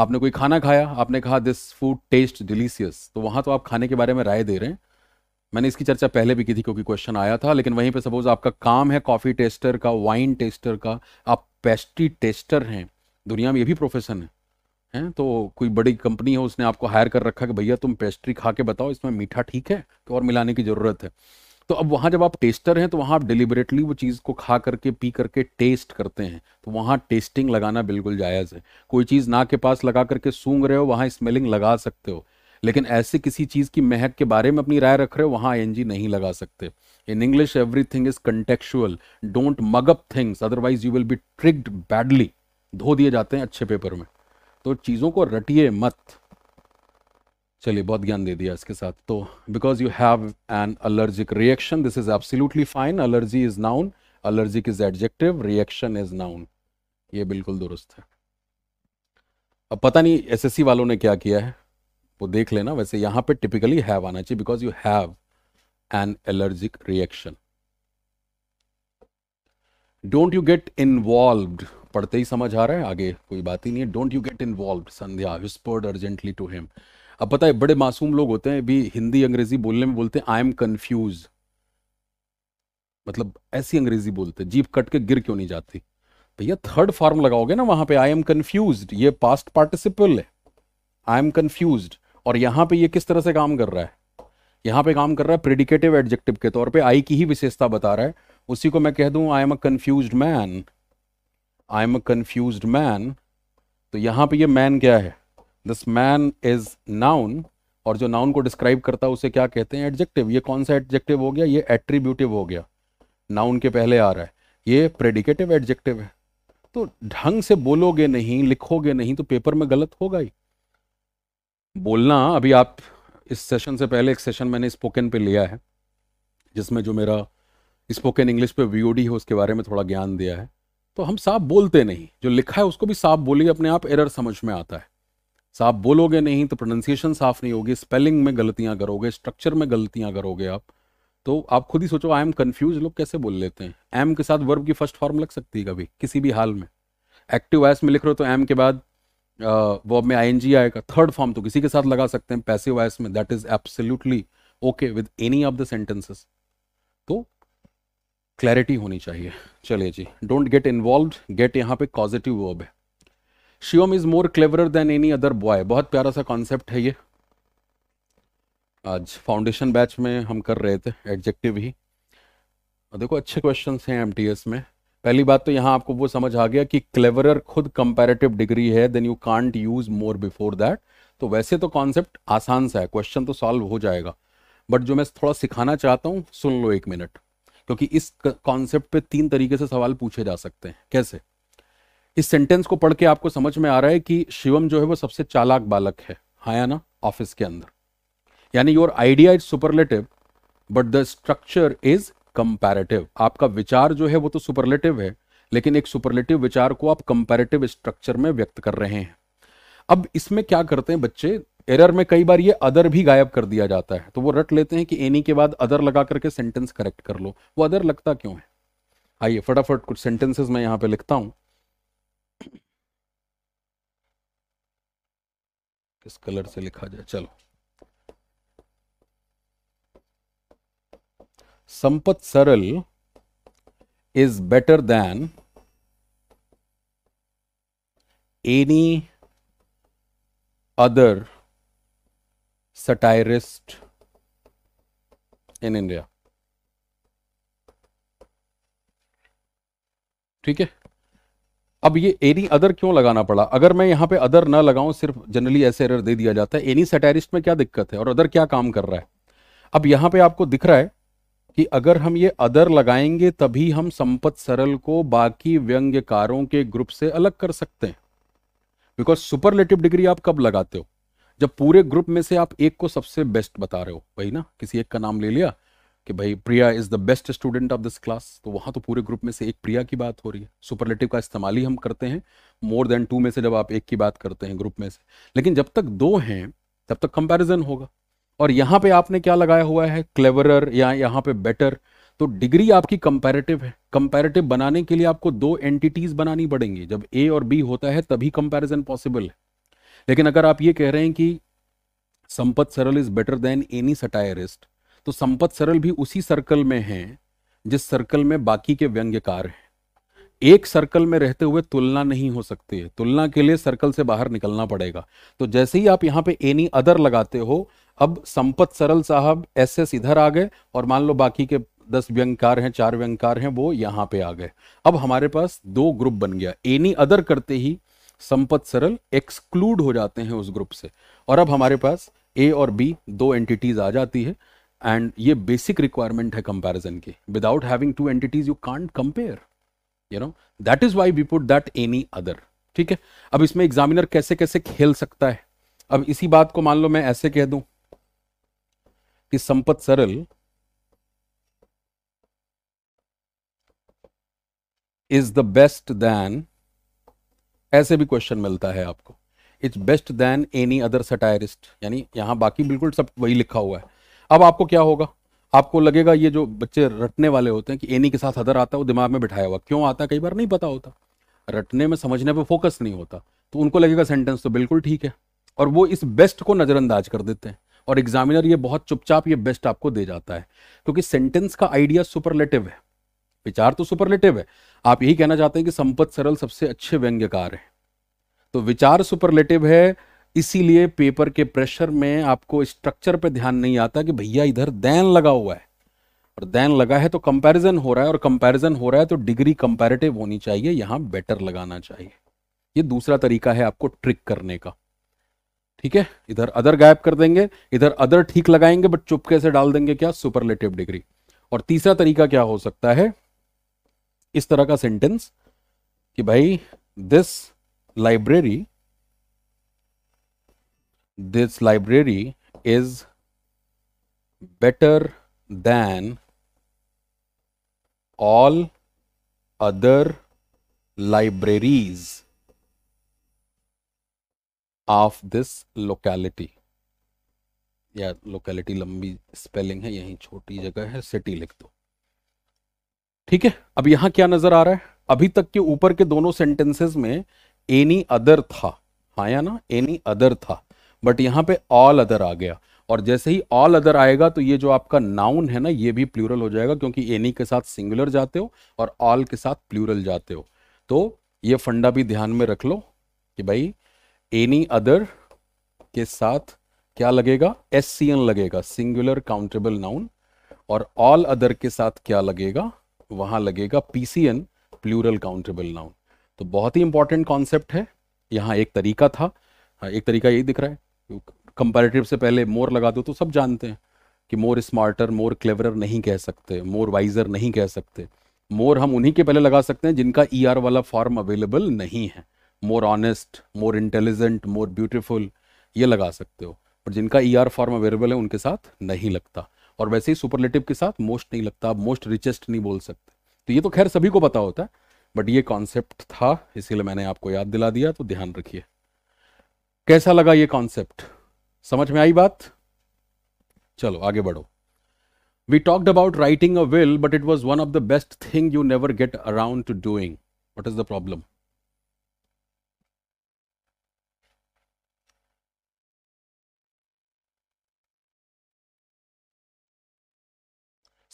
Speaker 2: आपने कोई खाना खाया आपने कहा दिस फूड टेस्ट डिलीशियस तो वहाँ तो आप खाने के बारे में राय दे रहे हैं मैंने इसकी चर्चा पहले भी की थी क्योंकि क्वेश्चन आया था लेकिन वहीं पे सपोज आपका काम है कॉफ़ी टेस्टर का वाइन टेस्टर का आप पेस्ट्री टेस्टर हैं दुनिया में ये भी प्रोफेशन है हैं तो कोई बड़ी कंपनी है उसने आपको हायर कर रखा कि भैया तुम पेस्ट्री खा के बताओ इसमें मीठा ठीक है तो और मिलाने की ज़रूरत है तो अब वहाँ जब आप टेस्टर हैं तो वहाँ आप डिलिबरेटली वो चीज़ को खा करके पी करके टेस्ट करते हैं तो वहाँ टेस्टिंग लगाना बिल्कुल जायज़ है कोई चीज़ ना के पास लगा करके सूंघ रहे हो वहाँ स्मेलिंग लगा सकते हो लेकिन ऐसे किसी चीज़ की महक के बारे में अपनी राय रख रहे हो वहां आई नहीं लगा सकते in English everything is contextual don't mug up things otherwise you will be tricked badly धो दिए जाते हैं अच्छे पेपर में तो चीज़ों को रटिए मत चलिए बहुत ज्ञान दे दिया इसके साथ तो because you have an allergic reaction this is absolutely fine allergy is noun allergic is adjective reaction is noun ये बिल्कुल दुरुस्त है अब पता नहीं एसएससी वालों ने क्या किया है वो देख लेना वैसे यहां पे टिपिकली हैव आना चाहिए because you have an allergic reaction don't you get involve पढ़ते ही समझ आ रहा है आगे कोई बात ही नहीं है don't you get involve Sandhya whispered urgently to him अब पता है बड़े मासूम लोग होते हैं भी हिंदी अंग्रेजी बोलने में बोलते हैं आई एम कंफ्यूज मतलब ऐसी अंग्रेजी बोलते जीप कट के गिर क्यों नहीं जाती भैया थर्ड फॉर्म लगाओगे ना वहां पे आई एम कंफ्यूज ये पास्ट पार्टिसिपल है आई एम कंफ्यूज्ड और यहां पे ये किस तरह से काम कर रहा है यहाँ पे काम कर रहा है प्रेडिकेटिव एडजेक्टिव के तौर पे आई की ही विशेषता बता रहा है उसी को मैं कह दूं I am a confuse man I am a confuse man तो यहाँ पे ये मैन क्या है दिस मैन इज नाउन और जो नाउन को डिस्क्राइब करता है उसे क्या कहते हैं एडजेक्टिव ये कौन सा एडजेक्टिव हो गया ये एट्रीब्यूटिव हो गया नाउन के पहले आ रहा है ये प्रेडिकेटिव एडजेक्टिव है तो ढंग से बोलोगे नहीं लिखोगे नहीं तो पेपर में गलत होगा ही बोलना अभी आप इस सेशन से पहले एक सेशन मैंने स्पोकन पे लिया है जिसमें जो मेरा स्पोकन इंग्लिश पे वीओडी है उसके बारे में थोड़ा ज्ञान दिया है तो हम साफ बोलते नहीं जो लिखा है उसको भी साफ बोलिए अपने आप एरर समझ में आता है साफ बोलोगे नहीं तो प्रोनाउंसिएशन साफ नहीं होगी स्पेलिंग में गलतियां करोगे स्ट्रक्चर में गलतियां करोगे आप तो आप खुद ही सोचो आई एम कन्फ्यूज लोग कैसे बोल लेते हैं एम के साथ वर्ब की फर्स्ट फॉर्म लग सकती है कभी किसी भी हाल में एक्टिव एस में लिख रहे हो तो एम के बाद वर्ब में आई आएगा थर्ड फॉर्म तो किसी के साथ लगा सकते हैं पैसे वॉइस में that is absolutely okay with any of the sentences तो क्लैरिटी होनी चाहिए चलिए जी डोंट गेट इन्वॉल्व गेट यहाँ पे पॉजिटिव वर्ब है Shivam is more clever than any other boy बहुत प्यारा सा कॉन्सेप्ट है ये आज फाउंडेशन बैच में हम कर रहे थे एडजेक्टिव ही देखो अच्छे क्वेश्चन हैं एम में पहली बात तो यहां आपको वो समझ आ गया कि क्लेवरर खुद कंपेरेटिव डिग्री है then you can't use more before that तो वैसे तो कॉन्सेप्ट आसान सा है क्वेश्चन तो सॉल्व हो जाएगा बट जो मैं थोड़ा सिखाना चाहता हूं सुन लो एक मिनट क्योंकि इस कॉन्सेप्ट पे तीन तरीके से सवाल पूछे जा सकते हैं कैसे इस सेंटेंस को पढ़ के आपको समझ में आ रहा है कि शिवम जो है वो सबसे चालाक बालक है हाँ या ना ऑफिस के अंदर यानी your idea is superlative but the structure is comparative आपका विचार जो है वो तो सुपरलेटिव है लेकिन एक सुपरलेटिव विचार को आप कंपैरेटिव स्ट्रक्चर में व्यक्त कर रहे हैं अब इसमें क्या करते हैं बच्चे एरर में कई बार ये अदर भी गायब कर दिया जाता है तो वो रट लेते हैं कि एनी के बाद अदर लगा करके सेंटेंस करेक्ट कर लो वो अदर लगता क्यों है आइए फटाफट कुछ सेंटेंसेस मैं यहां पे लिखता हूं किस कलर से लिखा जाए चलो Sampat Saral is better than any other satirist in India ठीक है अब ये एनी अदर क्यों लगाना पड़ा अगर मैं यहां पे अदर ना लगाऊं सिर्फ जनरली ऐसे एरर दे दिया जाता है एनी सटायरिस्ट में क्या दिक्कत है और अदर क्या काम कर रहा है अब यहां पे आपको दिख रहा है कि अगर हम ये अदर लगाएंगे तभी हम संपत सरल को बाकी व्यंग्यकारों के ग्रुप से अलग कर सकते हैं बिकॉज सुपरलेटिव डिग्री आप कब लगाते हो जब पूरे ग्रुप में से आप एक को सबसे बेस्ट बता रहे हो भाई ना किसी एक का नाम ले लिया कि भाई Priya is the best student of this class तो वहां तो पूरे ग्रुप में से एक प्रिया की बात हो रही है सुपरलेटिव का इस्तेमाल ही हम करते हैं मोर देन टू में से जब आप एक की बात करते हैं ग्रुप में से लेकिन जब तक दो हैं तब तक कंपेरिजन होगा और यहां पे आपने क्या लगाया हुआ है क्लेवरर या यहां पे बेटर तो डिग्री आपकी कंपैरेटिव है कंपैरेटिव बनाने के लिए आपको दो एंटिटीज बनानी पड़ेंगी जब ए और बी होता है तभी कंपैरिजन पॉसिबल है लेकिन अगर आप ये कह रहे हैं कि Sampat Saral is better than any satirist तो संपत सरल भी उसी सर्कल में है जिस सर्कल में बाकी के व्यंग्यकार हैं एक सर्कल में रहते हुए तुलना नहीं हो सकती है तुलना के लिए सर्कल से बाहर निकलना पड़ेगा तो जैसे ही आप यहाँ पे एनी अदर लगाते हो अब संपत सरल साहब एस एस इधर आ गए और मान लो बाकी के दस व्यंकार हैं चार व्यंकार हैं वो यहाँ पे आ गए अब हमारे पास दो ग्रुप बन गया एनी अदर करते ही संपत सरल एक्सक्लूड हो जाते हैं उस ग्रुप से और अब हमारे पास ए और बी दो एंटिटीज आ जाती है एंड ये बेसिक रिक्वायरमेंट है कंपैरिजन की without having two entities you can't compare you know that is why we put that any other ठीक है अब इसमें एग्जामिनर कैसे कैसे खेल सकता है अब इसी बात को मान लो मैं ऐसे कह दूं कि Sampat Saral is the best then ऐसे भी क्वेश्चन मिलता है आपको it's best than any other satirist यानी यहां बाकी बिल्कुल सब वही लिखा हुआ है अब आपको क्या होगा आपको लगेगा ये जो बच्चे रटने वाले होते हैं कि एनी के साथ हदर आता है वो दिमाग में बिठाया हुआ क्यों आता है कई बार नहीं पता होता रटने में समझने पर फोकस नहीं होता तो उनको लगेगा सेंटेंस तो बिल्कुल ठीक है और वो इस बेस्ट को नज़रअंदाज कर देते हैं और एग्जामिनर ये बहुत चुपचाप ये बेस्ट आपको दे जाता है क्योंकि सेंटेंस का आइडिया सुपरलेटिव है विचार तो सुपरलेटिव है आप यही कहना चाहते हैं कि संपत सरल सबसे अच्छे व्यंग्यकार है तो विचार सुपरलेटिव है इसीलिए पेपर के प्रेशर में आपको स्ट्रक्चर पे ध्यान नहीं आता कि भैया इधर दैन लगा हुआ है और दैन लगा है तो कंपैरिजन हो रहा है और कंपैरिजन हो रहा है तो डिग्री कंपैरेटिव होनी चाहिए यहाँ बेटर लगाना चाहिए ये दूसरा तरीका है आपको ट्रिक करने का ठीक है इधर अदर गायब कर देंगे इधर अदर ठीक लगाएंगे बट चुपके से डाल देंगे क्या सुपरलेटिव डिग्री और तीसरा तरीका क्या हो सकता है इस तरह का सेंटेंस कि भाई this library this library is better than all other libraries of this locality या लोकेलिटी लंबी स्पेलिंग है यही छोटी जगह है सिटी लिख दो ठीक है अब यहां क्या नजर आ रहा है अभी तक के ऊपर के दोनों सेंटेंसेस में एनी अदर था हाँ या ना एनी अदर था बट यहाँ पे ऑल अदर आ गया और जैसे ही ऑल अदर आएगा तो ये जो आपका नाउन है ना ये भी प्लूरल हो जाएगा क्योंकि एनी के साथ सिंगुलर जाते हो और ऑल के साथ प्लूरल जाते हो तो ये फंडा भी ध्यान में रख लो कि भाई एनी अदर के साथ क्या लगेगा एस सी एन लगेगा सिंगुलर काउंटेबल नाउन और ऑल अदर के साथ क्या लगेगा वहां लगेगा पीसीएन प्लूरल काउंटेबल नाउन तो बहुत ही इंपॉर्टेंट कॉन्सेप्ट है यहां एक तरीका था हाँ, एक तरीका यही दिख रहा है कंपेरेटिव से पहले मोर लगा दो तो सब जानते हैं कि मोर स्मार्टर मोर क्लेवरर नहीं कह सकते मोर वाइजर नहीं कह सकते मोर हम उन्हीं के पहले लगा सकते हैं जिनका ई e ER वाला फॉर्म अवेलेबल नहीं है more honest more intelligent more beautiful ये लगा सकते हो पर जिनका ई ER फॉर्म अवेलेबल है उनके साथ नहीं लगता और वैसे ही सुपरलेटिव के साथ मोस्ट नहीं लगता मोस्ट रिचेस्ट नहीं बोल सकते तो ये तो खैर सभी को पता होता है बट ये कॉन्सेप्ट था इसीलिए मैंने आपको याद दिला दिया तो ध्यान रखिए कैसा लगा ये कॉन्सेप्ट समझ में आई बात चलो आगे बढ़ो we talked about writing a will but it was one of the best thing you never get around to doing what is the problem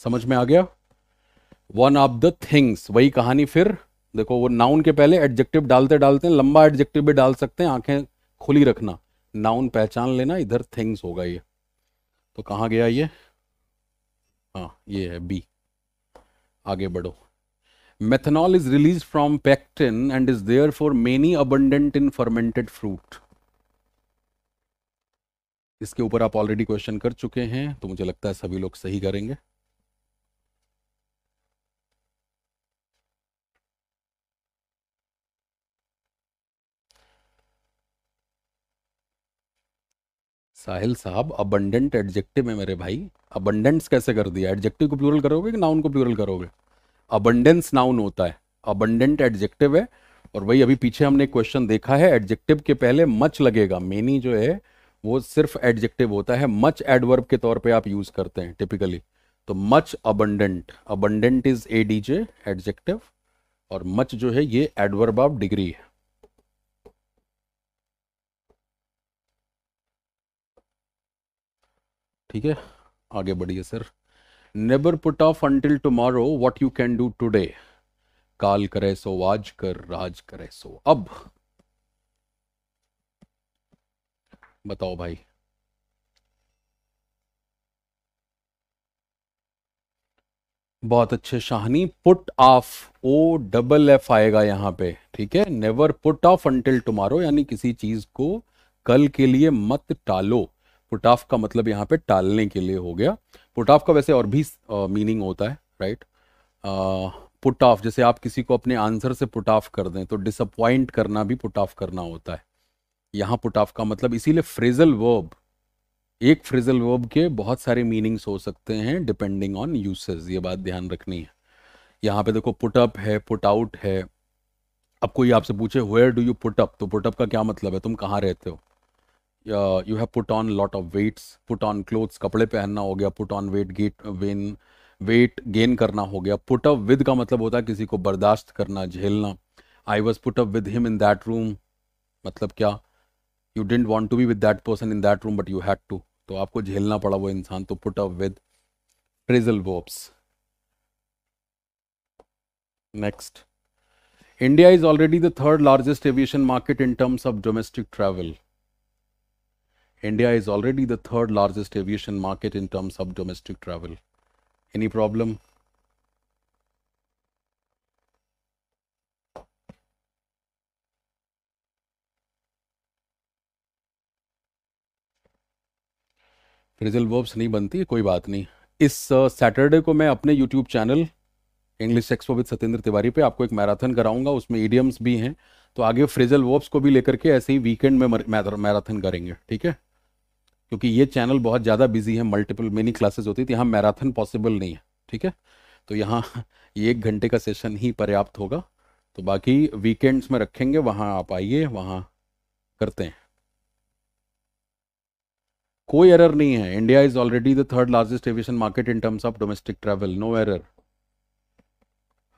Speaker 2: समझ में आ गया वन ऑफ द थिंग्स वही कहानी फिर देखो वो नाउन के पहले एडजेक्टिव डालते डालते लंबा एडजेक्टिव भी डाल सकते हैं आंखें खुली रखना नाउन पहचान लेना इधर थिंग्स होगा ये तो कहाँ गया ये हाँ ये है बी आगे बढ़ो is release from pectin and is there for many abundant in fermented fruit इसके ऊपर आप ऑलरेडी क्वेश्चन कर चुके हैं तो मुझे लगता है सभी लोग सही करेंगे साहिल साहब अबंडेंट एडजेक्टिव है मेरे भाई अबंडेंस कैसे कर दिया एडजेक्टिव को प्लूरल करोगे कि नाउन को प्लूरल करोगे अबंडेंस नाउन होता है अबंडेंट एडजेक्टिव है और वही अभी पीछे हमने क्वेश्चन देखा है एडजेक्टिव के पहले मच लगेगा मेनी जो है वो सिर्फ एडजेक्टिव होता है मच एडवर्ब के तौर पे आप यूज करते हैं टिपिकली तो much abundant abundant is A D J adjective और मच जो है ये एडवर्ब ऑफ डिग्री है ठीक है आगे बढ़िए sir never put off until tomorrow what you can do today काल करे सो आज कर राज करे सो अब बताओ भाई बहुत अच्छे Shahni put off O double F आएगा यहां पे ठीक है never put off until tomorrow यानी किसी चीज को कल के लिए मत टालो पुट ऑफ का मतलब यहाँ पे टालने के लिए हो गया पुट ऑफ का वैसे और भी मीनिंग होता है राइट पुट ऑफ जैसे आप किसी को अपने आंसर से पुट ऑफ कर दें तो डिसअपॉइंट करना भी पुट ऑफ करना होता है यहाँ पुट ऑफ का मतलब इसीलिए फ्रेजल वर्ब एक फ्रेजल वर्ब के बहुत सारे मीनिंग्स हो सकते हैं डिपेंडिंग ऑन यूसेज ये बात ध्यान रखनी है यहाँ पे देखो पुट अप है पुट आउट है अब कोई आपसे पूछे where do you put up तो पुट अप का क्या मतलब है तुम कहाँ रहते हो you have put on lot of weights put on clothes कपड़े पहनना हो गया put on weight get when weight gain करना हो गया पुट अप विद का मतलब होता है किसी को बर्दाश्त करना झेलना I was put up with him in that room मतलब क्या you don't want to be with that person in that room but you had to तो आपको झेलना पड़ा वो इंसान तो put up with phrasal verbs next India is already the third largest aviation market in terms of domestic travel India is already the third largest aviation market in terms of domestic travel. Any problem? Phrasal verbs नहीं बनती कोई बात नहीं इस Saturday uh, को मैं अपने YouTube channel English expo with Satyendra Tiwari पे आपको एक मैराथन कराऊंगा उसमें ईडियम्स भी हैं तो आगे फ्रेजल वर्ब्स को भी लेकर के ऐसे ही वीकेंड में मैराथन करेंगे ठीक है क्योंकि ये चैनल बहुत ज़्यादा बिजी है मल्टीपल मेनी क्लासेस होती थी यहाँ मैराथन पॉसिबल नहीं है ठीक है तो यहाँ (laughs) ये एक घंटे का सेशन ही पर्याप्त होगा तो बाकी वीकेंड्स में रखेंगे वहाँ आप आइए वहाँ करते हैं कोई एरर नहीं है India is already the third largest aviation market in terms of domestic travel no error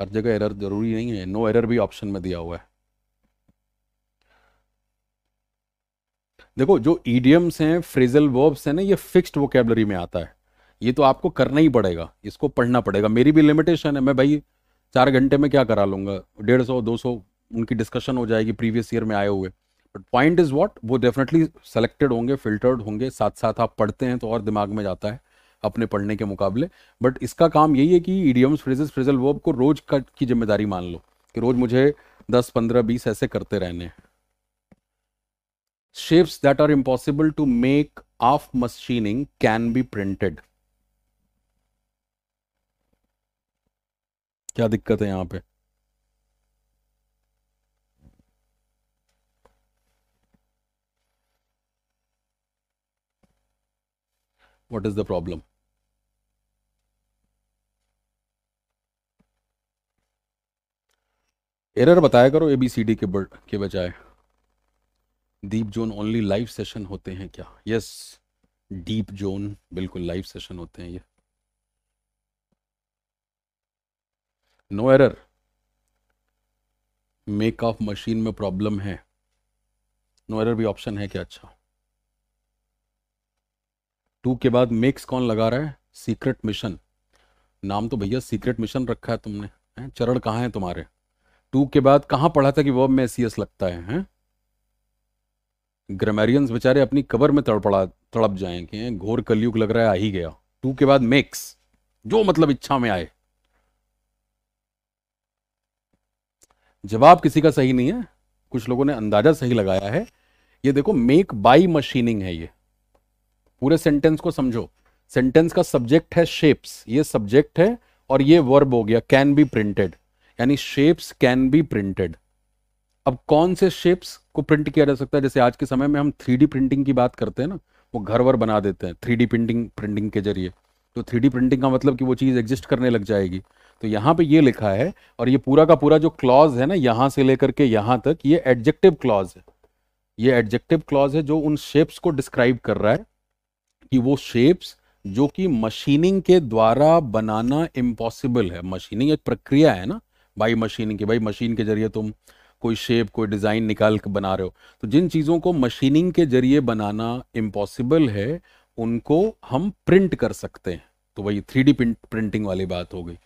Speaker 2: हर जगह एरर जरूरी नहीं है नो एरर भी ऑप्शन में दिया हुआ है देखो जो ईडियम्स हैं फ्रेजल वर्ब्स हैं ना ये फिक्स्ड वोकेबलरी में आता है ये तो आपको करना ही पड़ेगा इसको पढ़ना पड़ेगा मेरी भी लिमिटेशन है मैं भाई चार घंटे में क्या करा लूँगा डेढ़ सौ दो सौ उनकी डिस्कशन हो जाएगी प्रीवियस ईयर में आए हुए बट पॉइंट इज़ वॉट वो डेफिनेटली सेलेक्टेड होंगे फिल्टर्ड होंगे साथ साथ आप पढ़ते हैं तो और दिमाग में जाता है अपने पढ़ने के मुकाबले बट इसका काम यही है कि ईडियम्स फ्रेजेस फ्रेजल वर्ब को रोज़ कट की जिम्मेदारी मान लो कि रोज़ मुझे दस पंद्रह बीस ऐसे करते रहने हैं shapes that are impossible to make of machining can be printed क्या दिक्कत है यहाँ पे what is the problem error बताया करो ए बी सी डी के बर्ड के बजाय deep zone only live session होते हैं क्या यस डीप जोन बिल्कुल लाइव सेशन होते हैं ये no error make of machine में प्रॉब्लम है नो एरर भी ऑप्शन है क्या अच्छा टू के बाद मेक्स कौन लगा रहा है सीक्रेट मिशन नाम तो भैया सीक्रेट मिशन रखा है तुमने चरण कहाँ है तुम्हारे टू के बाद कहाँ पढ़ा था कि वर्ब में सी e लगता है, है? ग्रामेरियंस बेचारे अपनी कबर में तड़पड़ा तड़प जाएं कि घोर कलयुग लग रहा है आ ही गया टू के बाद मेक्स जो मतलब इच्छा में आए जवाब किसी का सही नहीं है कुछ लोगों ने अंदाजा सही लगाया है ये देखो मेक बाई मशीनिंग है ये पूरे सेंटेंस को समझो सेंटेंस का सब्जेक्ट है शेप्स ये सब्जेक्ट है और ये वर्ब हो गया कैन बी प्रिंटेड यानी शेप्स कैन बी प्रिंटेड अब कौन से शेप्स को प्रिंट किया जा सकता है जैसे आज के समय में हम थ्री प्रिंटिंग की बात करते हैं ना वो घर वर बना देते हैं थ्री प्रिंटिंग प्रिंटिंग के जरिए तो थ्री प्रिंटिंग का मतलब कि वो चीज़ एग्जिस्ट करने लग जाएगी तो यहाँ पे ये लिखा है और ये पूरा का पूरा जो क्लॉज है ना यहाँ से लेकर के यहाँ तक ये एडजेक्टिव क्लॉज है ये एडजेक्टिव क्लॉज है जो उन शेप्स को डिस्क्राइब कर रहा है कि वो शेप्स जो कि मशीनिंग के द्वारा बनाना इम्पॉसिबल है मशीनिंग एक प्रक्रिया है ना बाई मशीनिंग की भाई मशीन के जरिए तुम कोई शेप कोई डिज़ाइन निकाल के बना रहे हो तो जिन चीज़ों को मशीनिंग के जरिए बनाना इम्पॉसिबल है उनको हम प्रिंट कर सकते हैं तो वही थ्री डी प्रिंटिंग वाली बात हो गई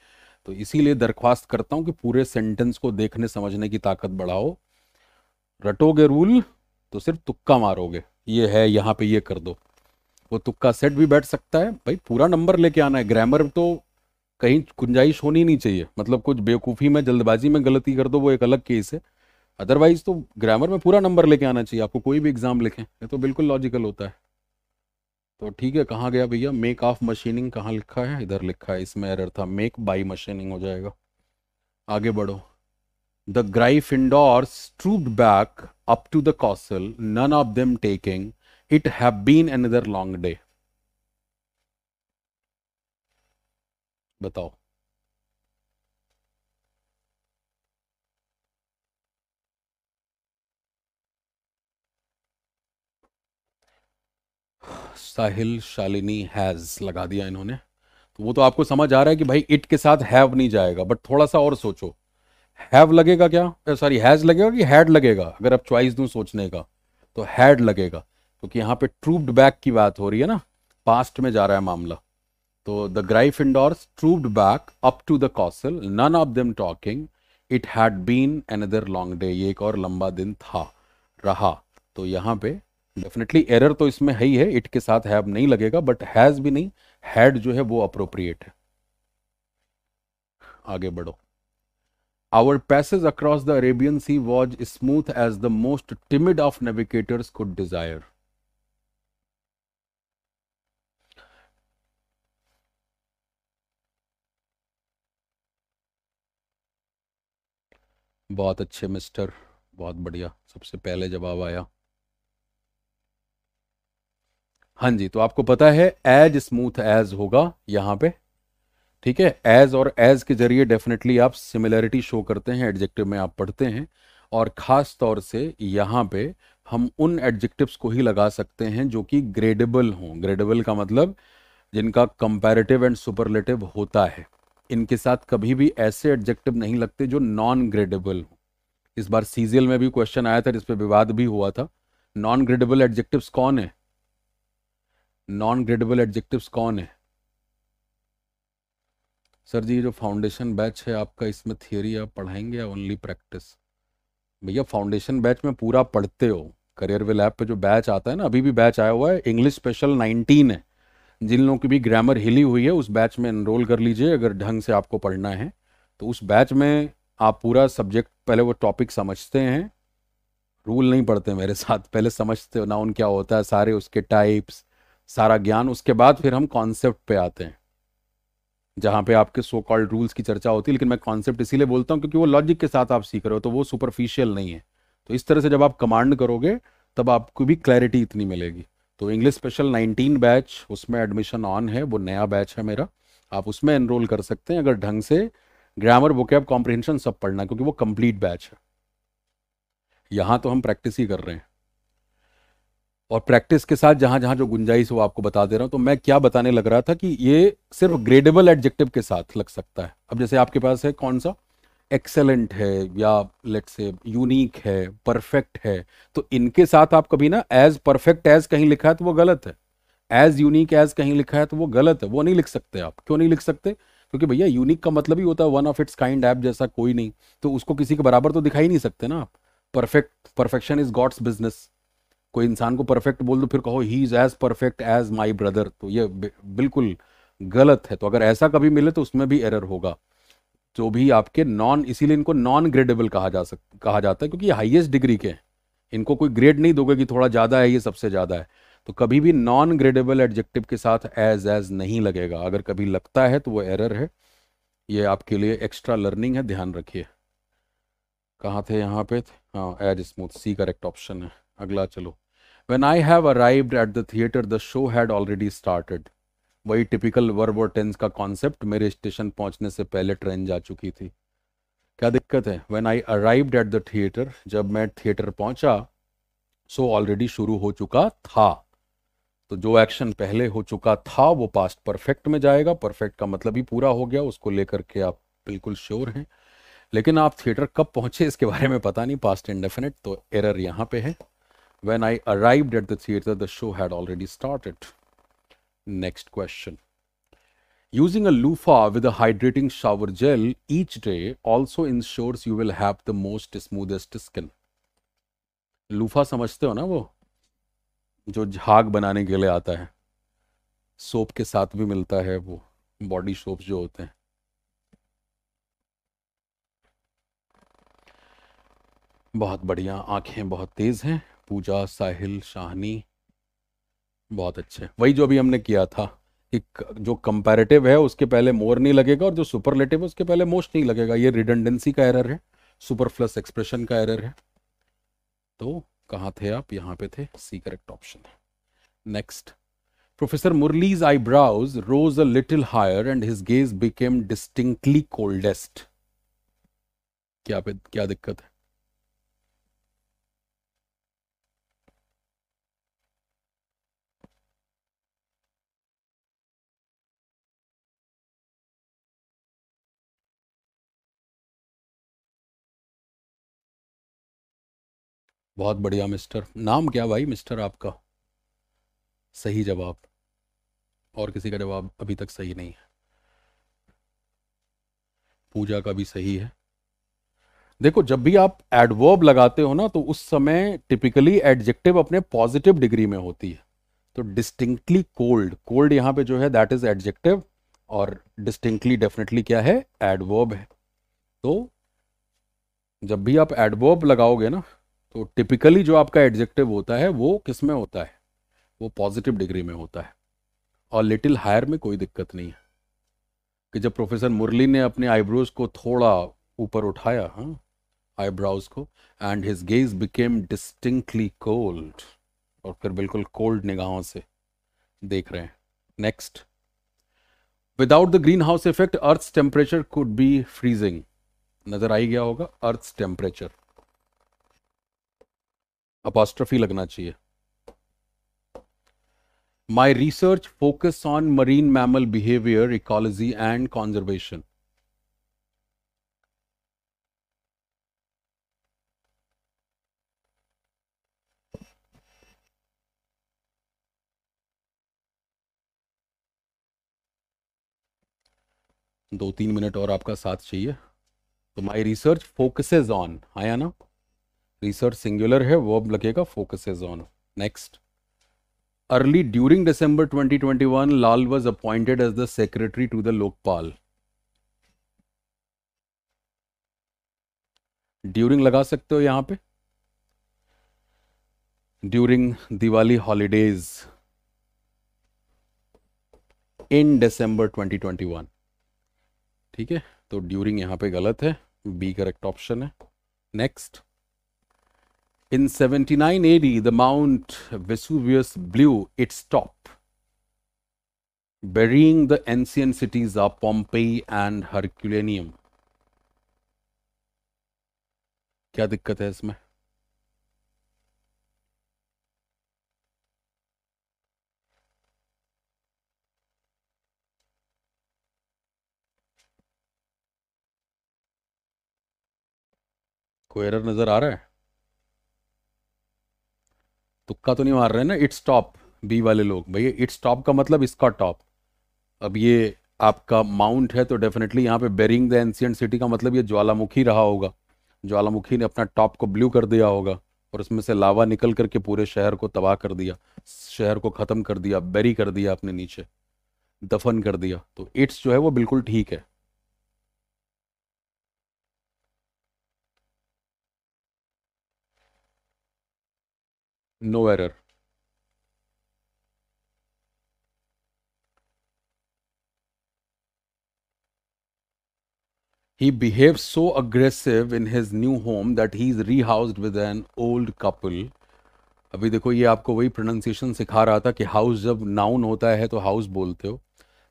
Speaker 2: तो इसीलिए दरख्वास्त करता हूँ कि पूरे सेंटेंस को देखने समझने की ताकत बढ़ाओ रटोगे रूल तो सिर्फ तुक्का मारोगे ये है यहाँ पे ये कर दो वो तुक्का सेट भी बैठ सकता है भाई पूरा नंबर लेके आना है ग्रामर तो कहीं गुंजाइश होनी नहीं चाहिए मतलब कुछ बेवकूफ़ी में जल्दबाजी में गलती कर दो वो एक अलग केस है अदरवाइज तो ग्रामर में पूरा नंबर लेके आना चाहिए आपको कोई भी एग्जाम लिखें ये तो बिल्कुल लॉजिकल होता है तो ठीक है कहाँ गया भैया मेक ऑफ मशीनिंग कहाँ लिखा है इधर लिखा है इसमें एरर था मेक बाई मशीनिंग हो जाएगा आगे बढ़ो the grief indoor trooped back up to the castle none of them taking it have been an long day बताओ साहिल शालिनी हैज़ लगा दिया इन्होंने तो वो तो आपको समझ आ रहा है कि भाई इट के साथ हैव नहीं जाएगा बट थोड़ा सा और सोचो हैव लगेगा क्या सॉरी हैज़ लगेगा कि हैड लगेगा अगर आप चॉइस दूं सोचने का तो हैड लगेगा क्योंकि तो यहाँ पे ट्रूब्ड बैक की बात हो रही है ना पास्ट में जा रहा है मामला तो the grief indoors trooped back up to the castle none of them talking it had been another long day ये एक और लंबा दिन था रहा तो यहाँ पे डेफिनेटली एरर तो इसमें है ही है इट के साथ हैव नहीं लगेगा बट हैज भी नहीं हैड जो है वो अप्रोप्रिएट है आगे बढ़ो our passage across the Arabian Sea was smooth as the most timid of navigators could desire बहुत अच्छे मिस्टर बहुत बढ़िया सबसे पहले जवाब आया हाँ जी तो आपको पता है एज स्मूथ एज होगा यहाँ पे ठीक है एज और एज के जरिए डेफिनेटली आप सिमिलरिटी शो करते हैं एडजेक्टिव में आप पढ़ते हैं और ख़ास तौर से यहाँ पे हम उन एडजेक्टिव्स को ही लगा सकते हैं जो कि ग्रेडेबल हों ग्रेडेबल का मतलब जिनका कंपैरेटिव एंड सुपरलेटिव होता है इनके साथ कभी भी ऐसे एडजेक्टिव नहीं लगते जो नॉन ग्रेडेबल हों इस बार सीजियल में भी क्वेश्चन आया था जिसपे विवाद भी हुआ था नॉन ग्रेडेबल एडजेक्टिव कौन है नॉन ग्रेडेबल एडजेक्टिव्स कौन है सर जी जो फाउंडेशन बैच है आपका इसमें थियोरी आप पढ़ाएंगे या ओनली प्रैक्टिस भैया फाउंडेशन बैच में पूरा पढ़ते हो करियर वे लैब पे जो बैच आता है ना अभी भी बैच आया हुआ है इंग्लिश स्पेशल 19 है जिन लोगों की भी ग्रामर हिली हुई है उस बैच में इनरोल कर लीजिए अगर ढंग से आपको पढ़ना है तो उस बैच में आप पूरा सब्जेक्ट पहले वो टॉपिक समझते हैं रूल नहीं पढ़ते मेरे साथ पहले समझते हो ना उन क्या होता है सारे उसके टाइप्स सारा ज्ञान उसके बाद फिर हम कॉन्सेप्ट पे आते हैं जहाँ पे आपके सो कॉल्ड रूल्स की चर्चा होती है लेकिन मैं कॉन्सेप्ट इसीलिए बोलता हूँ क्योंकि वो लॉजिक के साथ आप सीख रहे हो तो वो सुपरफिशियल नहीं है तो इस तरह से जब आप कमांड करोगे तब आपको भी क्लैरिटी इतनी मिलेगी तो इंग्लिश स्पेशल 19 बैच उसमें एडमिशन ऑन है वो नया बैच है मेरा आप उसमें एनरोल कर सकते हैं अगर ढंग से ग्रामर कैब कॉम्प्रिहेंशन सब पढ़ना क्योंकि वो कंप्लीट बैच है यहाँ तो हम प्रैक्टिस ही कर रहे हैं और प्रैक्टिस के साथ जहां जहां जो गुंजाइश वो आपको बता दे रहा हूं तो मैं क्या बताने लग रहा था कि ये सिर्फ ग्रेडेबल एडजेक्टिव के साथ लग सकता है अब जैसे आपके पास है कौन सा एक्सेलेंट है या लेट से यूनिक है परफेक्ट है तो इनके साथ आप कभी ना एज परफेक्ट एज कहीं लिखा है तो वो गलत है एज यूनिक एज कहीं लिखा है तो वो गलत है वो नहीं लिख सकते आप क्यों नहीं लिख सकते क्योंकि भैया यूनिक का मतलब ही होता है one of its kind app जैसा कोई नहीं तो उसको किसी के बराबर तो दिखाई नहीं सकते ना आप perfect perfection is God's business कोई इंसान को परफेक्ट बोल दो फिर कहो he is as perfect as my brother तो ये बिल्कुल गलत है तो अगर ऐसा कभी मिले तो उसमें भी एरर होगा जो भी आपके नॉन इसीलिए इनको नॉन ग्रेडेबल कहा जा सक कहा जाता है क्योंकि ये हाईएस्ट डिग्री के हैं इनको कोई ग्रेड नहीं दोगे कि थोड़ा ज़्यादा है ये सबसे ज़्यादा है तो कभी भी नॉन ग्रेडेबल एडजेक्टिव के साथ एज एज नहीं लगेगा अगर कभी लगता है तो वो एरर है ये आपके लिए एक्स्ट्रा लर्निंग है ध्यान रखिए कहाँ थे यहाँ पे हाँ as smooth C correct option है अगला चलो When I have arrived at the theater, the show had already started. वही टिपिकल वर्ब और टेंस का कॉन्सेप्ट मेरे स्टेशन पहुंचने से पहले ट्रेन जा चुकी थी क्या दिक्कत है when I arrived at the theatre जब मैं थिएटर पहुंचा सो ऑलरेडी शुरू हो चुका था तो जो एक्शन पहले हो चुका था वो पास्ट परफेक्ट में जाएगा परफेक्ट का मतलब ही पूरा हो गया उसको लेकर के आप बिल्कुल श्योर हैं लेकिन आप थिएटर कब पहुंचे इसके बारे में पता नहीं पास्ट इंडेफिनेट तो एरर यहाँ पे है When I arrived at the theater, the show had already started. Next question. Using a loofah with a hydrating shower gel each day also ensures you will have the most smoothest skin. loofah samajhte ho na wo जो झाग बनाने के लिए आता है soap के साथ भी मिलता है वो बॉडी सोप जो होते हैं बहुत बढ़िया आंखें बहुत तेज हैं पूजा साहिल शाहनी बहुत अच्छे वही जो अभी हमने किया था कि जो कंपैरेटिव है उसके पहले मोर नहीं लगेगा और जो सुपरलेटिव है उसके पहले मोस्ट नहीं लगेगा ये रिडंडेंसी का एरर है सुपर प्लस एक्सप्रेशन का एरर है तो कहाँ थे आप यहाँ पे थे सी करेक्ट ऑप्शन है next professor Murali's eyebrows rose a little higher and his gaze became distinctly coldest क्या पे क्या दिक्कत है
Speaker 1: बहुत बढ़िया मिस्टर
Speaker 2: नाम क्या भाई मिस्टर आपका सही जवाब और किसी का जवाब अभी तक सही नहीं है पूजा का भी सही है देखो जब भी आप एडवर्ब लगाते हो ना तो उस समय टिपिकली एडजेक्टिव अपने पॉजिटिव डिग्री में होती है तो डिस्टिंक्टली कोल्ड कोल्ड यहां पे जो है दैट इज एडजेक्टिव और डिस्टिंक्टली डेफिनेटली क्या है एडवर्ब है तो जब भी आप एडवर्ब लगाओगे ना तो टिपिकली जो आपका एडजेक्टिव होता है वो किस में होता है वो पॉजिटिव डिग्री में होता है और लिटिल हायर में कोई दिक्कत नहीं है कि जब प्रोफेसर मुरली ने अपने आईब्रोज को थोड़ा ऊपर उठाया हाँ आईब्राउज को and his gaze became distinctly cold और फिर बिल्कुल कोल्ड निगाहों से देख रहे हैं next without the greenhouse effect earth temperature could be freezing नजर आ गया होगा अर्थ टेम्परेचर अपॉस्ट्रफी लगना चाहिए my research focus on marine mammal behaviour ecology and conservation दो तीन मिनट और आपका साथ चाहिए तो माई रिसर्च फोकसेज ऑन आया ना रिसर्च सिंगुलर है वर्ब लगेगा focus is on next early during December 2021 Lal was appointed as the secretary to the Lokpal during लगा सकते हो यहां पे during Diwali holidays in December 2021 ठीक है तो ड्यूरिंग यहां पे गलत है बी करेक्ट ऑप्शन है नेक्स्ट In 79 AD, the Mount Vesuvius blew its top, burying the ancient cities of Pompeii and Herculaneum. क्या दिक्कत है इसमें कोई एरर नजर आ रहा है तुक्का तो नहीं मार रहे ना इट्स टॉप बी वाले लोग भैया इट्स टॉप का मतलब इसका टॉप अब ये आपका माउंट है तो डेफिनेटली यहाँ पे बेरिंग द एंशियंट सिटी का मतलब ये ज्वालामुखी रहा होगा ज्वालामुखी ने अपना टॉप को ब्लू कर दिया होगा और उसमें से लावा निकल करके पूरे शहर को तबाह कर दिया शहर को ख़त्म कर दिया बेरी कर दिया अपने नीचे दफन कर दिया तो इट्स जो है वो बिल्कुल ठीक है no error He behaves so aggressive in his new home that he is rehoused with an old couple. अभी देखो ये आपको वही प्रोनाउंसिएशन सिखा रहा था कि हाउस जब नाउन होता है तो हाउस बोलते हो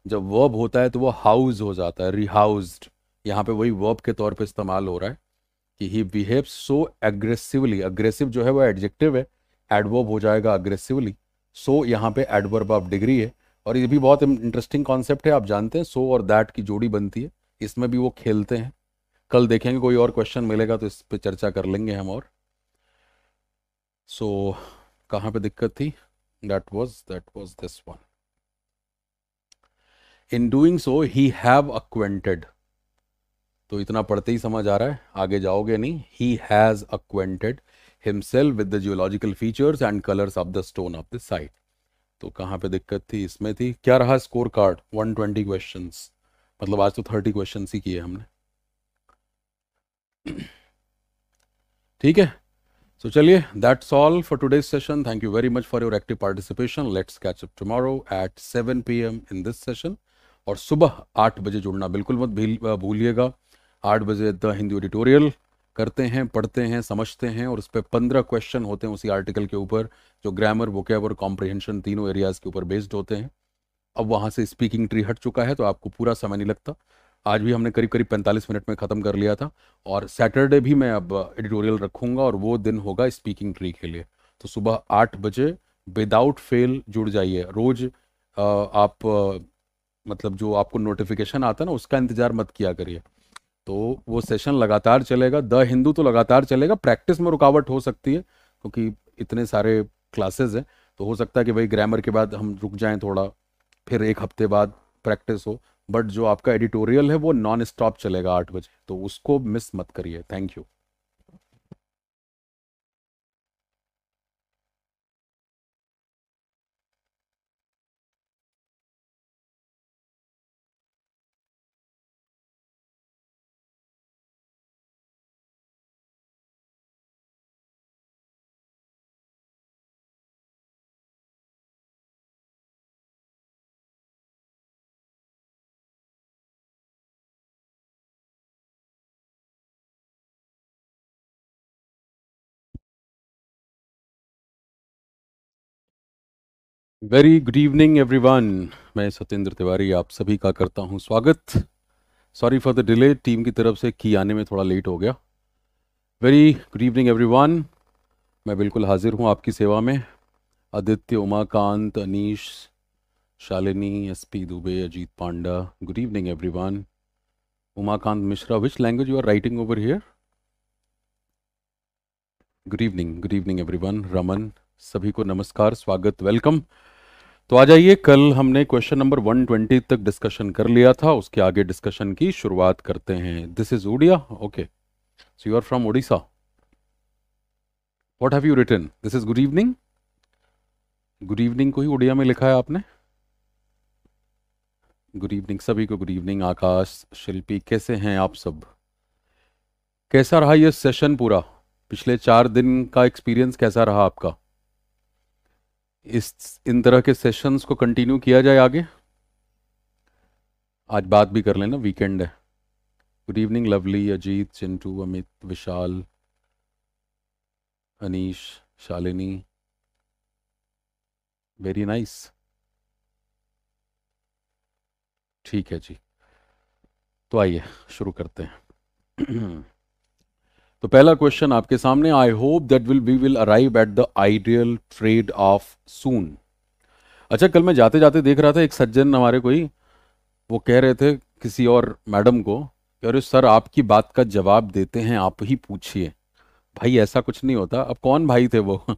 Speaker 2: जब वर्ब होता है तो वो हाउस हो जाता है रिहाउस्ड यहाँ पे वही वर्ब के तौर पे इस्तेमाल हो रहा है कि he behave so aggressively aggressive जो है वो एडजेक्टिव है एडवर्ब हो जाएगा अग्रेसिवली सो so, यहाँ पे एडवर्ब ऑफ डिग्री है और ये भी बहुत इंटरेस्टिंग कॉन्सेप्ट है आप जानते हैं सो so और दैट की जोड़ी बनती है इसमें भी वो खेलते हैं कल देखेंगे कोई और क्वेश्चन मिलेगा तो इस पर चर्चा कर लेंगे हम और सो so, कहाँ पे दिक्कत थी that was that was this one in doing so he have acquainted तो इतना पढ़ते ही समझ आ रहा है आगे जाओगे नहीं he has acquainted himself with the geological features and colours of the stone of the site तो कहाँ पे दिक्कत थी इसमें थी क्या रहा score card one twenty question मतलब आज तो थर्टी क्वेश्चन ही किए हमने ठीक है सो चलिए that's all for today session thank you very much for your active participation let's catch up tomorrow at 7 PM in this session और सुबह आठ बजे जुड़ना बिल्कुल मत भूलिएगा आठ बजे द हिंदी ऑडिटोरियल करते हैं पढ़ते हैं समझते हैं और उस पर पंद्रह क्वेश्चन होते हैं उसी आर्टिकल के ऊपर जो ग्रामर वोकेब और कॉम्प्रिहेंशन तीनों एरियाज़ के ऊपर बेस्ड होते हैं अब वहाँ से स्पीकिंग ट्री हट चुका है तो आपको पूरा समय नहीं लगता आज भी हमने करीब करीब 45 मिनट में ख़त्म कर लिया था और सैटरडे भी मैं अब एडिटोरियल रखूँगा और वो दिन होगा स्पीकिंग ट्री के लिए तो सुबह आठ बजे विदाउट फेल जुड़ जाइए रोज़ आप मतलब जो आपको नोटिफिकेशन आता है ना उसका इंतज़ार मत किया करिए तो वो सेशन लगातार चलेगा द हिंदू तो लगातार चलेगा प्रैक्टिस में रुकावट हो सकती है क्योंकि इतने सारे क्लासेस हैं तो हो सकता है कि भाई ग्रामर के बाद हम रुक जाएं थोड़ा फिर एक हफ्ते बाद प्रैक्टिस हो बट जो आपका एडिटोरियल है वो नॉन स्टॉप चलेगा आठ बजे तो उसको मिस मत करिए thank you very good evening everyone मैं सत्येंद्र तिवारी आप सभी का करता हूं स्वागत sorry for the delay team की तरफ से की आने में थोड़ा लेट हो गया वेरी गुड इवनिंग एवरीवन मैं बिल्कुल हाजिर हूं आपकी सेवा में Aditya Umakant Anish Shalini S P Dubey Ajit Panda good evening everyone Umakant Mishra which language you are writing over here good evening good evening everyone Raman सभी को नमस्कार स्वागत वेलकम तो आ जाइए कल हमने क्वेश्चन नंबर 120 तक डिस्कशन कर लिया था उसके आगे डिस्कशन की शुरुआत करते हैं this is Odia okay so you are from Orissa what have you return this is good evening good evening को ही उड़िया में लिखा है आपने गुड इवनिंग सभी को गुड इवनिंग आकाश शिल्पी कैसे हैं आप सब कैसा रहा यह सेशन पूरा पिछले चार दिन का एक्सपीरियंस कैसा रहा आपका इस इन तरह के सेशंस को कंटिन्यू किया जाए आगे आज बात भी कर लेना वीकेंड है good evening lovely Ajit Chintu Amit Vishal Anish Shalini very nice ठीक है जी तो आइए शुरू करते हैं (clears throat) तो पहला क्वेश्चन आपके सामने I hope that will we will arrive at the ideal trade off soon अच्छा कल मैं जाते जाते देख रहा था एक सज्जन हमारे कोई वो कह रहे थे किसी और मैडम को कि अरे सर आपकी बात का जवाब देते हैं आप ही पूछिए भाई ऐसा कुछ नहीं होता अब कौन भाई थे वो (laughs)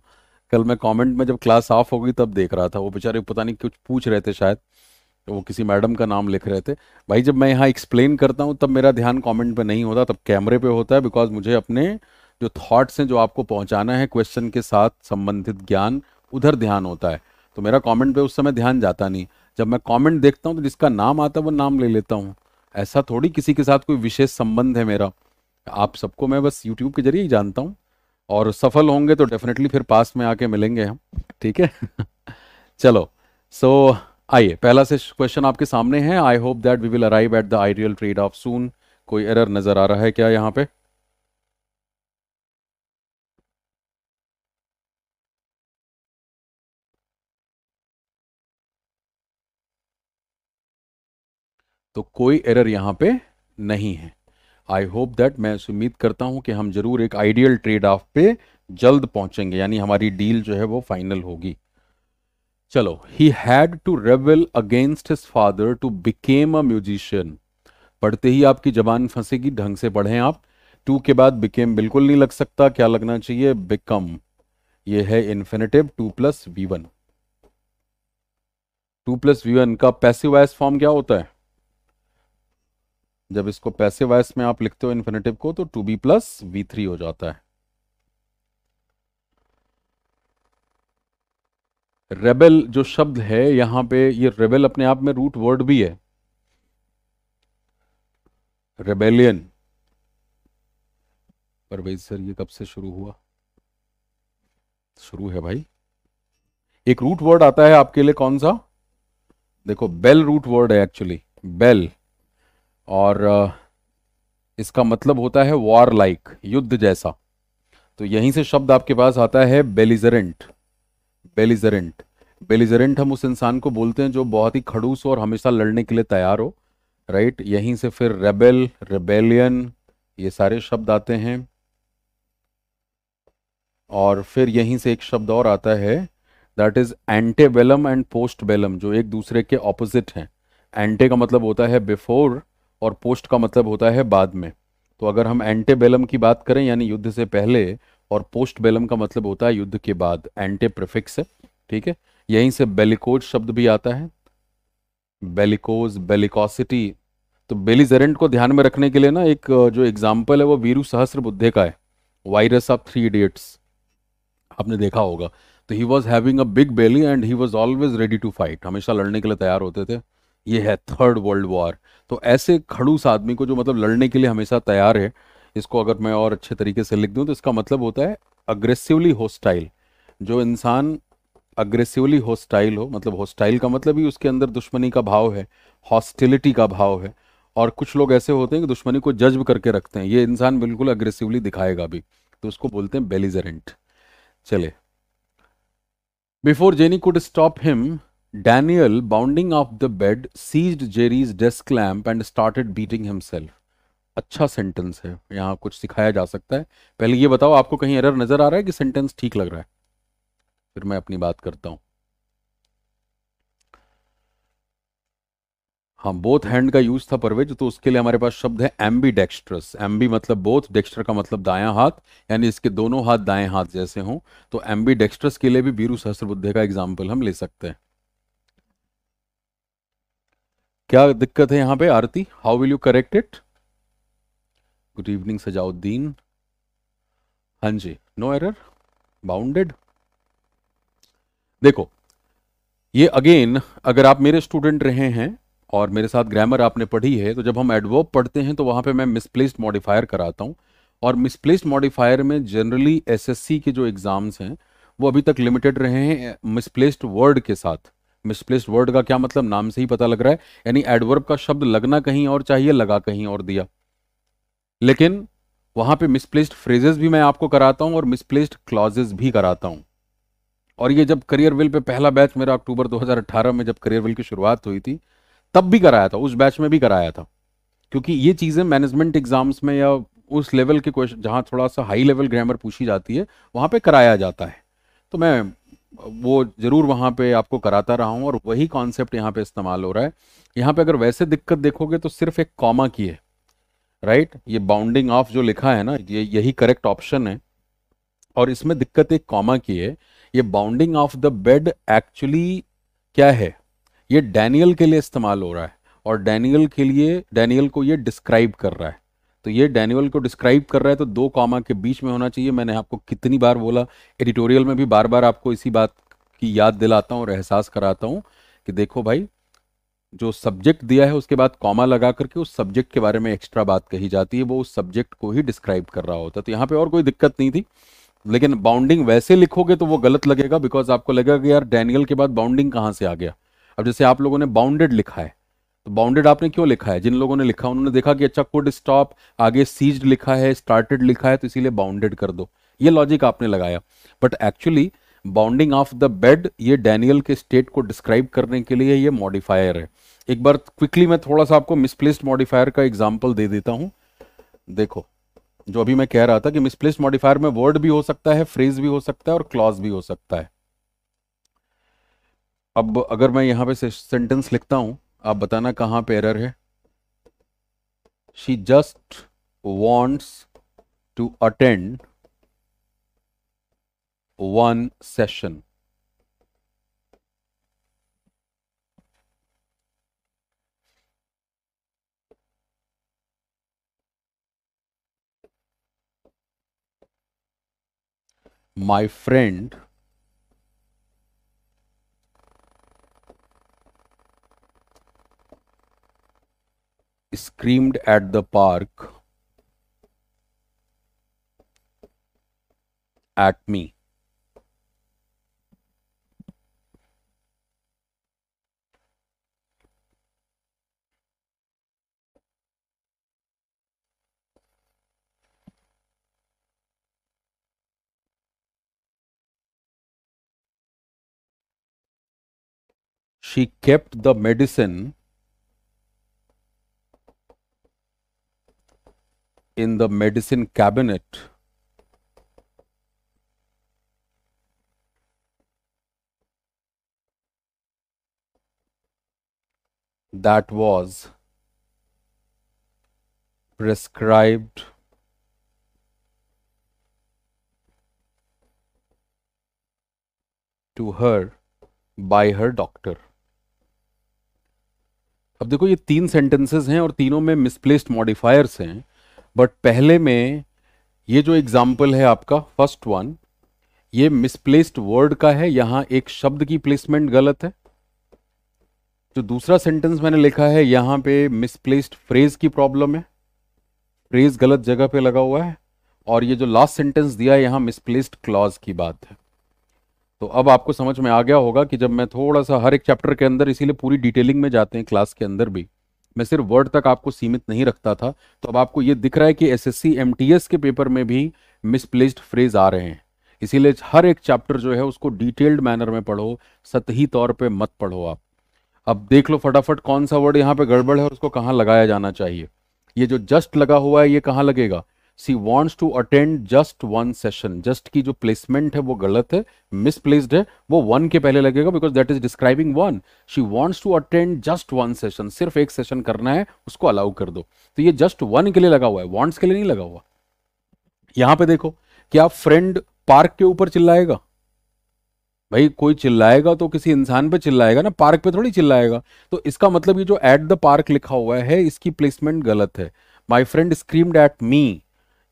Speaker 2: कल मैं कमेंट में जब क्लास ऑफ हो गई तब देख रहा था वो बेचारे पता नहीं कुछ पूछ रहे थे शायद वो किसी मैडम का नाम लिख रहे थे भाई जब मैं यहाँ एक्सप्लेन करता हूँ तब मेरा ध्यान कमेंट पे नहीं होता तब कैमरे पे होता है बिकॉज मुझे अपने जो थॉट्स हैं जो आपको पहुँचाना है क्वेश्चन के साथ संबंधित ज्ञान उधर ध्यान होता है तो मेरा कमेंट पे उस समय ध्यान जाता नहीं जब मैं कमेंट देखता हूँ तो जिसका नाम आता है वो नाम ले लेता हूँ ऐसा थोड़ी किसी के साथ कोई विशेष संबंध है मेरा आप सबको मैं बस यूट्यूब के जरिए ही जानता हूँ और सफल होंगे तो डेफिनेटली फिर पास में आके मिलेंगे हम ठीक है (laughs) चलो सो so, आइए पहला से क्वेश्चन आपके सामने है I hope that we will arrive at the ideal trade off soon कोई एरर नजर आ रहा है क्या यहां पे तो कोई एरर यहां पे नहीं है आई होप दैट मैं उम्मीद करता हूं कि हम जरूर एक आइडियल ट्रेड ऑफ पे जल्द पहुंचेंगे यानी हमारी डील जो है वो फाइनल होगी चलो ही हैड टू रेवल against his father to became a musician पढ़ते ही आपकी जबान फंसेगी ढंग से पढ़ें आप टू के बाद बिकेम बिल्कुल नहीं लग सकता क्या लगना चाहिए बिकम ये है infinitive to plus V one to plus V one का पैसिव वाइस फॉर्म क्या होता है जब इसको पैसिव वाइस में आप लिखते हो इन्फिनेटिव को तो to be plus V three हो जाता है रेबेल जो शब्द है यहां पे ये रेबेल अपने आप में रूट वर्ड भी है रेबेलियन भाई सर ये कब से शुरू हुआ शुरू है भाई एक रूट वर्ड आता है आपके लिए कौन सा देखो बेल रूट वर्ड है एक्चुअली बेल और इसका मतलब होता है वॉर लाइक युद्ध जैसा तो यहीं से शब्द आपके पास आता है बेलिजरेंट बेलिजरेंट बेलिजरेंट हम उस इंसान को बोलते हैं जो बहुत ही खड़ूस हो और हमेशा लड़ने के लिए तैयार हो राइट यहीं से फिर रेबेल रेबेलियन ये सारे शब्द आते हैं और फिर यहीं से एक शब्द और आता है that is antebellum and post bellum जो एक दूसरे के ऑपोजिट हैं एंटे का मतलब होता है बिफोर और पोस्ट का मतलब होता है बाद में तो अगर हम एंटेबेलम की बात करें यानी युद्ध से पहले और पोस्ट बेलम का मतलब होता है युद्ध के बाद एंटे प्रिफिक्स है ठीक है यहीं से बेलिकोज शब्द भी आता है बेलिकोज बेलिकॉसिटी तो बेलिजरेंट को ध्यान में रखने के लिए ना एक जो एग्जाम्पल है वो वीरु सहस्र बुद्धे का है वायरस ऑफ थ्री इडियट्स आपने देखा होगा तो he was having a big belly and he was always ready to fight हमेशा लड़ने के लिए तैयार होते थे ये है थर्ड वर्ल्ड वॉर तो ऐसे खड़ूस आदमी को जो मतलब लड़ने के लिए हमेशा तैयार है इसको अगर मैं और अच्छे तरीके से लिख दूँ तो इसका मतलब होता है अग्रेसिवली होस्टाइल जो इंसान अग्रेसिवली होस्टाइल हो मतलब होस्टाइल का मतलब ही उसके अंदर दुश्मनी का भाव है हॉस्टिलिटी का भाव है और कुछ लोग ऐसे होते हैं कि दुश्मनी को जज्ब करके रखते हैं ये इंसान बिल्कुल अग्रेसिवली दिखाएगा भी तो उसको बोलते हैं बेलिजरेंट चले before Jenny could stop him Daniel bounding off the bed seized Jerry's desk lamp and started beating himself अच्छा सेंटेंस है यहाँ कुछ सिखाया जा सकता है पहले ये बताओ आपको कहीं एरर नज़र आ रहा है कि सेंटेंस ठीक लग रहा है फिर मैं अपनी बात करता हूं हाँ बोथ हैंड का यूज था परवेज तो उसके लिए हमारे पास शब्द है एम्बी डेक्स्ट्रस एम्बी मतलब बोथ डेक्स्टर का मतलब दायां हाथ यानी इसके दोनों हाथ दाएं हाथ जैसे हों तो एम्बी डेक्स्ट्रस के लिए भी बीरू सहस्त्र बुद्धे का एग्जाम्पल हम ले सकते हैं क्या दिक्कत है यहाँ पे Aarti how will you correct it good evening Sajauddin हाँ जी नो एरर बाउंडेड देखो ये अगेन अगर आप मेरे स्टूडेंट रहे हैं और मेरे साथ ग्रामर आपने पढ़ी है तो जब हम एडवर्ब पढ़ते हैं तो वहां पे मैं मिसप्लेस्ड मॉडिफायर कराता हूं और मिसप्लेस्ड मॉडिफायर में जनरली एसएससी के जो एग्ज़ाम्स हैं वो अभी तक लिमिटेड रहे हैं मिसप्लेस्ड वर्ड के साथ मिसप्लेस्ड वर्ड का क्या मतलब नाम से ही पता लग रहा है यानी एडवर्ब का शब्द लगना कहीं और चाहिए लगा कहीं और दिया लेकिन वहां पे मिसप्लेस्ड फ्रेजेस भी मैं आपको कराता हूं और मिसप्लेस्ड क्लॉजेस भी कराता हूं और ये जब करियर विल पे पहला बैच मेरा अक्टूबर 2018 में जब करियर विल की शुरुआत हुई थी तब भी कराया था उस बैच में भी कराया था क्योंकि ये चीज़ें मैनेजमेंट एग्जाम्स में या उस लेवल के क्वेश्चन जहाँ थोड़ा सा हाई लेवल ग्रामर पूछी जाती है वहाँ पे कराया जाता है तो मैं वो ज़रूर वहाँ पे आपको कराता रहा हूँ और वही कॉन्सेप्ट यहाँ पे इस्तेमाल हो रहा है यहाँ पे अगर वैसे दिक्कत देखोगे तो सिर्फ एक कॉमा की है राइट right? ये बाउंडिंग ऑफ जो लिखा है ना ये यही करेक्ट ऑप्शन है और इसमें दिक्कत एक कॉमा की है ये bounding off the bed actually क्या है ये डैनियल के लिए इस्तेमाल हो रहा है और डैनियल के लिए डैनियल को ये डिस्क्राइब कर रहा है तो ये डैनियल को डिस्क्राइब कर रहा है तो दो कॉमा के बीच में होना चाहिए मैंने आपको कितनी बार बोला एडिटोरियल में भी बार बार आपको इसी बात की याद दिलाता हूँ और एहसास कराता हूँ कि देखो भाई जो सब्जेक्ट दिया है उसके बाद कॉमा लगा करके उस सब्जेक्ट के बारे में एक्स्ट्रा बात कही जाती है वो उस सब्जेक्ट को ही डिस्क्राइब कर रहा होता तो यहाँ पे और कोई दिक्कत नहीं थी लेकिन बाउंडिंग वैसे लिखोगे तो वो गलत लगेगा बिकॉज आपको लगेगा कि यार डैनियल के बाद बाउंडिंग कहाँ से आ गया अब जैसे आप लोगों ने बाउंडेड लिखा है तो बाउंडेड आपने क्यों लिखा है जिन लोगों ने लिखा उन्होंने देखा कि अच्छा कुड स्टॉप आगे सीज्ड लिखा है स्टार्टेड लिखा है तो इसीलिए बाउंडेड कर दो ये लॉजिक आपने लगाया but actually bounding off the bed ये डैनियल के स्टेट को डिस्क्राइब करने के लिए ये मॉडिफायर है एक बार क्विकली मैं थोड़ा सा आपको मिसप्लेस्ड मॉडिफायर का एग्जाम्पल दे देता हूं देखो जो अभी मैं कह रहा था कि मिसप्लेस्ड मॉडिफायर में वर्ड भी हो सकता है फ्रेज भी हो सकता है और क्लॉज भी हो सकता है अब अगर मैं यहां पे सेंटेंस लिखता हूं आप बताना कहां पे एरर है she just wants to attend one session my friend screamed at the park at me. she kept the medicine in the medicine cabinet that was prescribed to her by her doctor. अब देखो ये तीन sentences हैं और तीनों में misplaced modifiers हैं but पहले में ये जो एग्जाम्पल है आपका फर्स्ट वन ये मिसप्लेस्ड वर्ड का है यहां एक शब्द की प्लेसमेंट गलत है जो दूसरा सेंटेंस मैंने लिखा है यहां पे मिसप्लेस्ड फ्रेज की प्रॉब्लम है फ्रेज गलत जगह पे लगा हुआ है और ये जो लास्ट सेंटेंस दिया है यहां मिसप्लेस्ड क्लॉज की बात है तो अब आपको समझ में आ गया होगा कि जब मैं थोड़ा सा हर एक चैप्टर के अंदर इसीलिए पूरी डिटेलिंग में जाते हैं क्लास के अंदर भी मैं सिर्फ वर्ड तक आपको सीमित नहीं रखता था तो अब आपको ये दिख रहा है कि एसएससी एमटीएस के पेपर में भी मिसप्लेस्ड फ्रेज आ रहे हैं इसीलिए हर एक चैप्टर जो है उसको डिटेल्ड मैनर में पढ़ो सतही तौर पर मत पढ़ो आप अब देख लो फटाफट कौन सा वर्ड यहाँ पे गड़बड़ है और उसको कहाँ लगाया जाना चाहिए ये जो जस्ट लगा हुआ है ये कहाँ लगेगा she wants to attend just one session just की जो प्लेसमेंट है वो गलत है मिसप्लेस्ड है वो वन के पहले लगेगा because that is describing one she wants to attend just one session सिर्फ एक सेशन करना है उसको अलाउ कर दो तो ये जस्ट वन के लिए लगा हुआ है वॉन्ट्स के लिए नहीं लगा हुआ यहां पे देखो क्या फ्रेंड पार्क के ऊपर चिल्लाएगा भाई कोई चिल्लाएगा तो किसी इंसान पे चिल्लाएगा ना पार्क पे थोड़ी चिल्लाएगा तो इसका मतलब ये जो एट द पार्क लिखा हुआ है इसकी प्लेसमेंट गलत है my friend screamed at me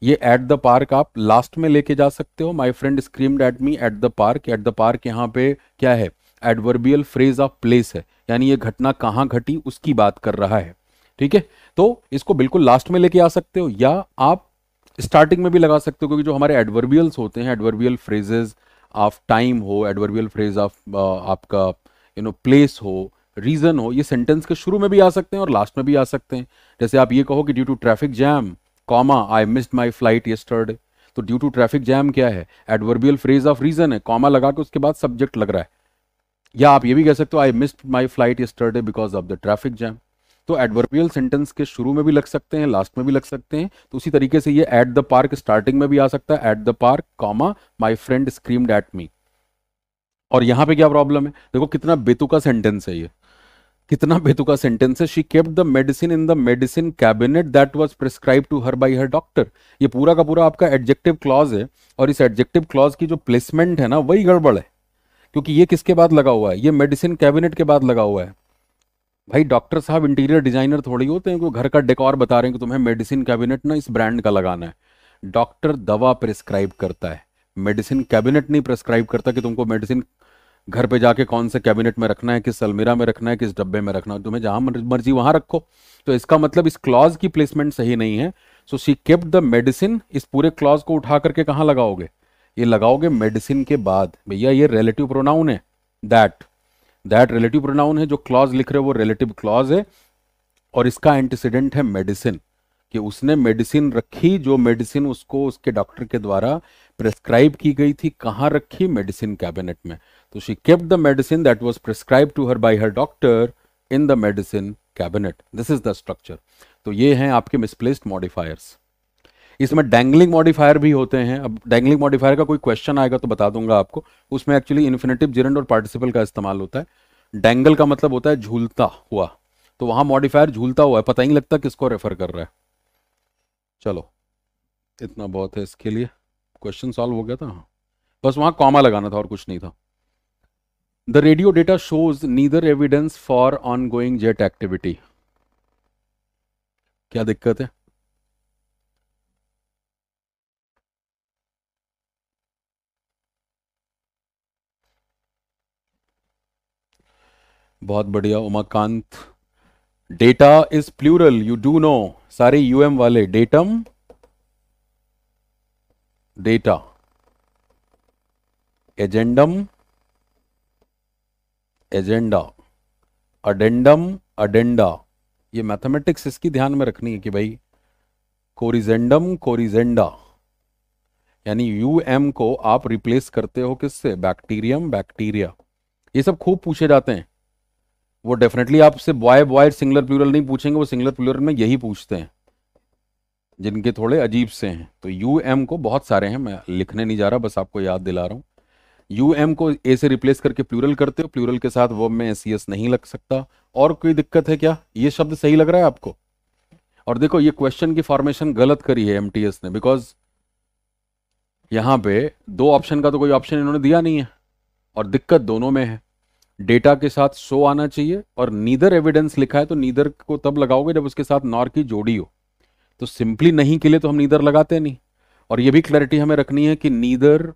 Speaker 2: ये एट द पार्क आप लास्ट में लेके जा सकते हो my friend screamed at me at the park at the park यहाँ पे क्या है एडवर्बियल फ्रेज ऑफ प्लेस है यानी ये घटना कहाँ घटी उसकी बात कर रहा है ठीक है तो इसको बिल्कुल लास्ट में लेके आ सकते हो या आप स्टार्टिंग में भी लगा सकते हो क्योंकि जो हमारे एडवर्बियल्स होते हैं एडवर्बियल फ्रेजेज ऑफ टाइम हो एडवर्बियल फ्रेज ऑफ आपका यू नो प्लेस हो रीज़न हो ये सेंटेंस के शुरू में भी आ सकते हैं और लास्ट में भी आ सकते हैं जैसे आप ये कहो कि due to traffic jam comma I missed my flight yesterday तो ड्यू टू ट्रैफिक जैम क्या है एडवर्बियल फ्रेज ऑफ रीजन है कॉमा लगा के उसके बाद सब्जेक्ट लग रहा है या आप ये भी कह सकते हो I missed my flight yesterday because of the traffic jam तो एडवर्बियल सेंटेंस के शुरू में भी लग सकते हैं लास्ट में भी लग सकते हैं तो उसी तरीके से ये एट द पार्क स्टार्टिंग में भी आ सकता है at the park comma my friend screamed at me और यहां पे क्या प्रॉब्लम है देखो कितना बेतुका सेंटेंस है ये कितना बेतुका सेंटेंस है she kept the medicine in the medicine cabinet that was prescribe to her by her doctor ये पूरा का पूरा आपका एडजेक्टिव क्लॉज है और इस एडजेक्टिव क्लॉज की जो प्लेसमेंट है ना वही गड़बड़ है क्योंकि ये किसके बाद लगा हुआ है ये मेडिसिन कैबिनेट के बाद लगा हुआ है भाई डॉक्टर साहब इंटीरियर डिजाइनर थोड़ी होते हैं घर का डेकोर बता रहे हैं कि तुम्हें मेडिसिन कैबिनेट ना इस ब्रांड का लगाना है डॉक्टर दवा प्रिस्क्राइब करता है मेडिसिन कैबिनेट नहीं प्रिस्क्राइब करता कि तुमको मेडिसिन घर पे जाके कौन से कैबिनेट में रखना है किस अलमीरा में रखना है किस डब्बे में रखना है तुम्हें जहां मर्जी वहां रखो तो इसका मतलब इस क्लॉज की प्लेसमेंट सही नहीं है so she kept the medicine इस पूरे क्लॉज को उठा करके कहाँ लगाओगे ये लगाओगे मेडिसिन के बाद भैया ये रिलेटिव प्रोनाउन है दैट दैट रिलेटिव प्रोनाउन है जो क्लॉज लिख रहे हो वो रिलेटिव क्लॉज है और इसका एंटीसीडेंट है मेडिसिन कि उसने मेडिसिन रखी जो मेडिसिन उसको उसके डॉक्टर के द्वारा प्रेस्क्राइब की गई थी कहाँ रखी मेडिसिन कैबिनेट में तो she kept the medicine that was prescribe to her by her doctor in the medicine cabinet this is the structure तो ये हैं आपके मिसप्लेस्ड मॉडिफायर्स इसमें डैंगलिंग मॉडिफायर भी होते हैं अब डैंगलिंग मॉडिफायर का कोई क्वेश्चन आएगा तो बता दूंगा आपको उसमें एक्चुअली इन्फिनेटिव जिरेंड और पार्टिसिपल का इस्तेमाल होता है डैंगल का मतलब होता है झूलता हुआ तो वहां मॉडिफायर झूलता हुआ है पता ही नहीं लगता किसको रेफर कर रहा है चलो इतना बहुत है इसके लिए क्वेश्चन सॉल्व हो गया था हाँ बस वहां कॉमा लगाना था और कुछ नहीं था The radio data shows neither evidence for ongoing jet activity. क्या दिक्कत है बहुत बढ़िया Umakant data is plural you do know सारे यूएम वाले datum data agendum agenda addendum addenda ये मैथमेटिक्स इसकी ध्यान में रखनी है कि भाई कोरिजेंडम कोरिजेंडा यानी यू एम को आप रिप्लेस करते हो किससे बैक्टीरियम बैक्टीरिया ये सब खूब पूछे जाते हैं वो डेफिनेटली आपसे बॉय बॉय सिंगलर प्लूरल नहीं पूछेंगे वो सिंगलर प्लूरल में यही पूछते हैं जिनके थोड़े अजीब से हैं तो यू एम को बहुत सारे हैं मैं लिखने नहीं जा रहा बस आपको याद दिला रहा हूं यू एम को ए से रिप्लेस करके प्लूरल करते हो प्लूरल के साथ वर्ब में एस नहीं लग सकता और कोई दिक्कत है क्या ये शब्द सही लग रहा है आपको और देखो ये क्वेश्चन की फॉर्मेशन गलत करी है एम ने बिकॉज यहां पे दो ऑप्शन का तो कोई ऑप्शन इन्होंने दिया नहीं है और दिक्कत दोनों में है डेटा के साथ सो आना चाहिए और नीदर एविडेंस लिखा है तो नीदर को तब लगाओगे जब उसके साथ नॉर की जोड़ी हो तो सिंपली नहीं के लिए तो हम नीदर लगाते नहीं और ये भी क्लैरिटी हमें रखनी है कि नीदर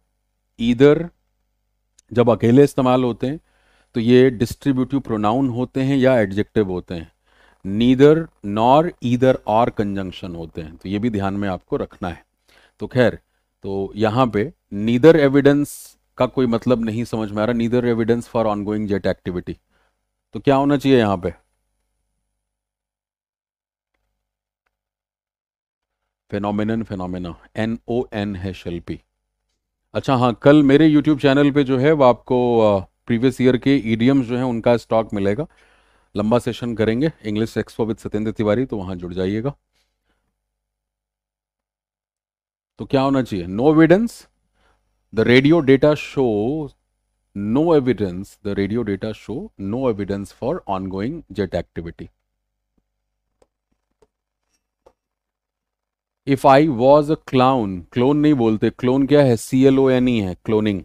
Speaker 2: ईदर जब अकेले इस्तेमाल होते हैं तो ये डिस्ट्रीब्यूटिव प्रोनाउन होते हैं या एडजेक्टिव होते हैं नीदर नॉर ईदर और कंजंक्शन होते हैं तो ये भी ध्यान में आपको रखना है तो खैर तो यहाँ पे नीदर एविडेंस का कोई मतलब नहीं समझ में आ रहा neither evidence for ongoing jet activity तो क्या होना चाहिए यहाँ पे phenomenon phenomena N O N है शिल्पी अच्छा हाँ कल मेरे यूट्यूब चैनल पे जो है वो आपको प्रीवियस ईयर के ईडीएम e जो है उनका स्टॉक मिलेगा लंबा सेशन करेंगे English expo with Satyendra Tiwari तो वहां जुड़ जाइएगा तो क्या होना चाहिए no evidence the radio data show no evidence the radio data show no evidence for ongoing jet activity if I was a clown clone नहीं बोलते क्लोन क्या है C L O N E है क्लोनिंग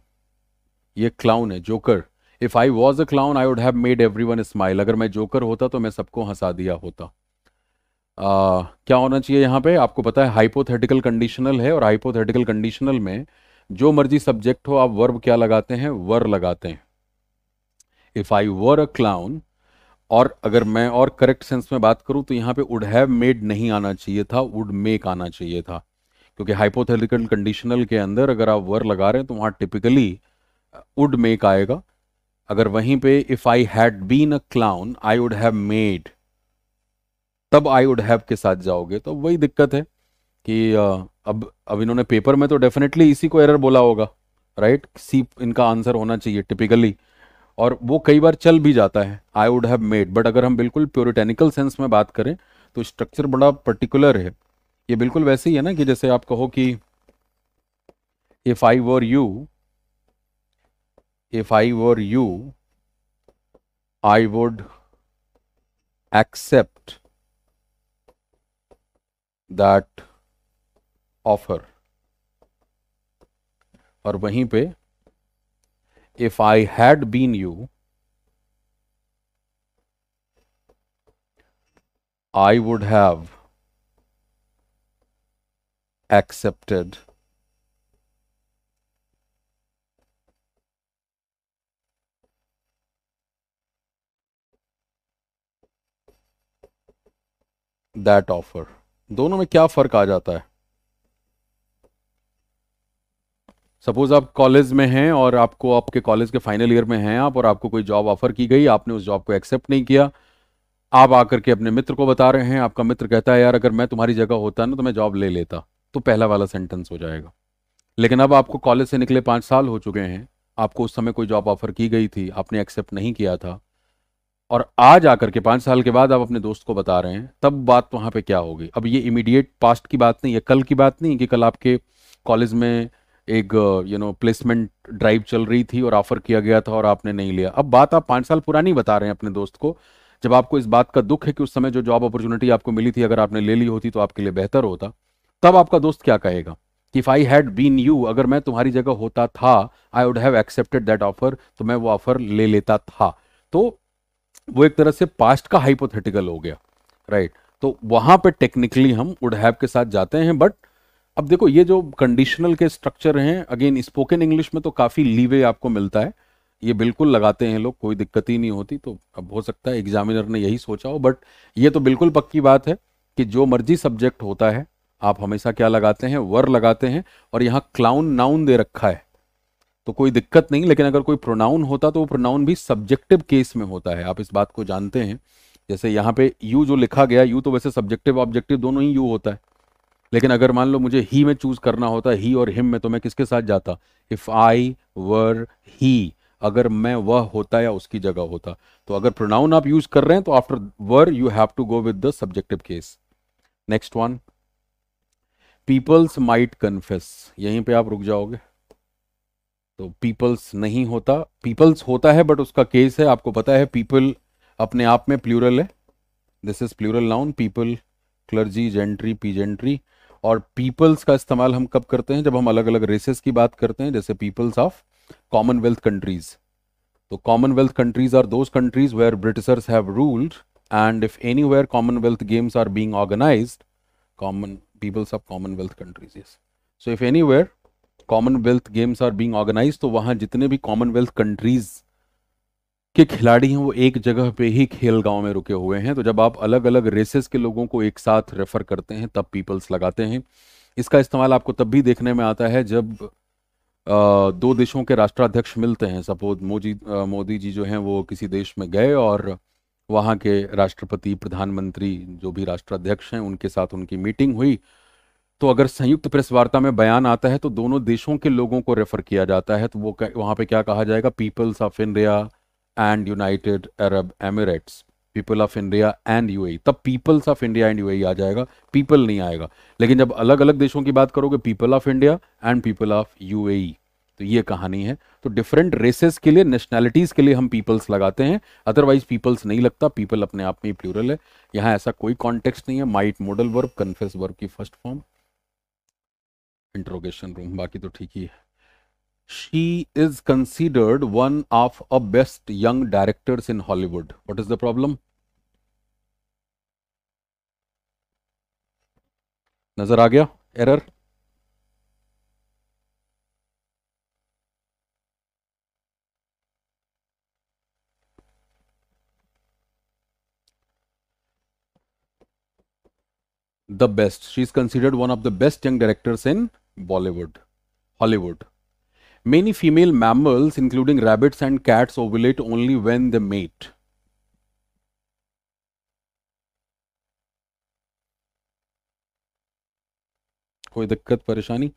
Speaker 2: ये clown है जोकर if I was a clown I would have made every one smile अगर मैं जोकर होता तो मैं सबको हंसा दिया होता आ, क्या होना चाहिए यहाँ पे आपको पता है हाइपोथेटिकल कंडीशनल है और हाइपोथेटिकल कंडीशनल में जो मर्जी सब्जेक्ट हो आप वर्ब क्या लगाते हैं वर लगाते हैं if I were a clown और अगर मैं और करेक्ट सेंस में बात करूं तो यहाँ पे वुड हैव मेड नहीं आना चाहिए था वुड मेक आना चाहिए था क्योंकि हाइपोथेटिकल कंडीशनल के अंदर अगर आप वर लगा रहे हैं तो वहां टिपिकली वुड मेक आएगा अगर वहीं पे if I had been a clown I would have made तब आई वुड हैव के साथ जाओगे तो वही दिक्कत है कि uh, अब अब इन्होंने पेपर में तो डेफिनेटली इसी को एरर बोला होगा राइट सी इनका आंसर होना चाहिए टिपिकली और वो कई बार चल भी जाता है I would have made but अगर हम बिल्कुल प्योरिटेनिकल सेंस में बात करें तो स्ट्रक्चर बड़ा पर्टिकुलर है ये बिल्कुल वैसे ही है ना कि जैसे आप कहो कि if I were you if I were you I would accept that offer और वहीं पे if I had been you, I would have accepted that offer दोनों में क्या फर्क आ जाता है सपोज आप कॉलेज में हैं और आपको आपके कॉलेज के फाइनल ईयर में हैं आप और आपको कोई जॉब ऑफर की गई आपने उस जॉब को एक्सेप्ट नहीं किया आप आकर के अपने मित्र को बता रहे हैं आपका मित्र कहता है यार अगर मैं तुम्हारी जगह होता ना तो मैं जॉब ले लेता तो पहला वाला सेंटेंस हो जाएगा लेकिन अब आपको कॉलेज से निकले पाँच साल हो चुके हैं आपको उस समय कोई जॉब ऑफर की गई थी आपने एक्सेप्ट नहीं किया था और आज आकर के पाँच साल के बाद आप अपने दोस्त को बता रहे हैं तब बात वहाँ पे क्या होगी अब ये इमीडिएट पास्ट की बात नहीं है कल की बात नहीं कि कल आपके कॉलेज में एक यू नो प्लेसमेंट ड्राइव चल रही थी और ऑफर किया गया था और आपने नहीं लिया अब बात आप पांच साल पुरानी बता रहे हैं अपने दोस्त को जब आपको इस बात का दुख है कि उस समय जो जॉब अपॉर्चुनिटी आपको मिली थी अगर आपने ले ली होती तो आपके लिए बेहतर होता तब आपका दोस्त क्या कहेगा कि if I had been you अगर मैं तुम्हारी जगह होता था I would have accepted that offer तो मैं वो ऑफर ले लेता था तो वो एक तरह से पास्ट का हाइपोथेटिकल हो गया राइट right? तो वहां पर टेक्निकली हम वुड हैव के साथ जाते हैं बट अब देखो ये जो कंडीशनल के स्ट्रक्चर हैं अगेन स्पोकन इंग्लिश में तो काफ़ी लीवे आपको मिलता है ये बिल्कुल लगाते हैं लोग कोई दिक्कत ही नहीं होती तो अब हो सकता है एग्जामिनर ने यही सोचा हो बट ये तो बिल्कुल पक्की बात है कि जो मर्जी सब्जेक्ट होता है आप हमेशा क्या लगाते हैं वर लगाते हैं और यहाँ क्लाउन नाउन दे रखा है तो कोई दिक्कत नहीं लेकिन अगर कोई प्रोनाउन होता तो वो प्रोनाउन भी सब्जेक्टिव केस में होता है आप इस बात को जानते हैं जैसे यहाँ पे यू जो लिखा गया यू तो वैसे सब्जेक्टिव ऑब्जेक्टिव दोनों ही यू होता है लेकिन अगर मान लो मुझे ही में चूज करना होता ही और हिम में तो मैं किसके साथ जाता इफ आई वर ही अगर मैं वह होता या उसकी जगह होता तो अगर प्रोनाउन आप यूज कर रहे हैं तो after were you have to go with the subjective case next one peoples might confess यहीं पे आप रुक जाओगे तो पीपल्स नहीं होता पीपल्स होता है बट उसका केस है आपको पता है पीपल अपने आप में प्लूरल है this is plural noun people clergy gentry peasantry और पीपल्स का इस्तेमाल हम कब करते हैं जब हम अलग अलग रेसेस की बात करते हैं जैसे पीपल्स ऑफ कॉमनवेल्थ कंट्रीज तो Commonwealth countries are those countries where Britishers have ruled and if anywhere Commonwealth Games are being organise common peoples of Commonwealth countries so if anywhere Commonwealth Games are being organise तो वहां जितने भी Commonwealth countries के खिलाड़ी हैं वो एक जगह पे ही खेल गांव में रुके हुए हैं तो जब आप अलग अलग रेसेस के लोगों को एक साथ रेफर करते हैं तब पीपल्स लगाते हैं इसका इस्तेमाल आपको तब भी देखने में आता है जब आ, दो देशों के राष्ट्राध्यक्ष मिलते हैं सपोज मोदी मोदी जी जो हैं वो किसी देश में गए और वहाँ के राष्ट्रपति प्रधानमंत्री जो भी राष्ट्राध्यक्ष हैं उनके साथ उनकी मीटिंग हुई तो अगर संयुक्त प्रेस वार्ता में बयान आता है तो दोनों देशों के लोगों को रेफर किया जाता है तो वो वहाँ पे क्या कहा जाएगा peoples of India and United Arab Emirates people of India and UAE तब peoples of India and UAE आ जाएगा पीपल नहीं आएगा लेकिन जब अलग अलग देशों की बात करोगे people of India and people of UAE तो ये कहानी है तो डिफरेंट रेसेस के लिए नेशनैलिटीज के लिए हम पीपल्स लगाते हैं अदरवाइज पीपल्स नहीं लगता पीपल अपने आप में प्लूरल है यहाँ ऐसा कोई कॉन्टेक्स्ट नहीं है might modal verb confess verb की फर्स्ट फॉर्म इंट्रोगेशन रूम बाकी तो ठीक ही है she is considered one of the best young directors in Hollywood. What is the problem? नजर Agya, error. the best she is considered one of the best young directors in bollywood hollywood Many female mammals, including rabbits and cats, ovulate only when they mate. कोई दिक्कत परेशानी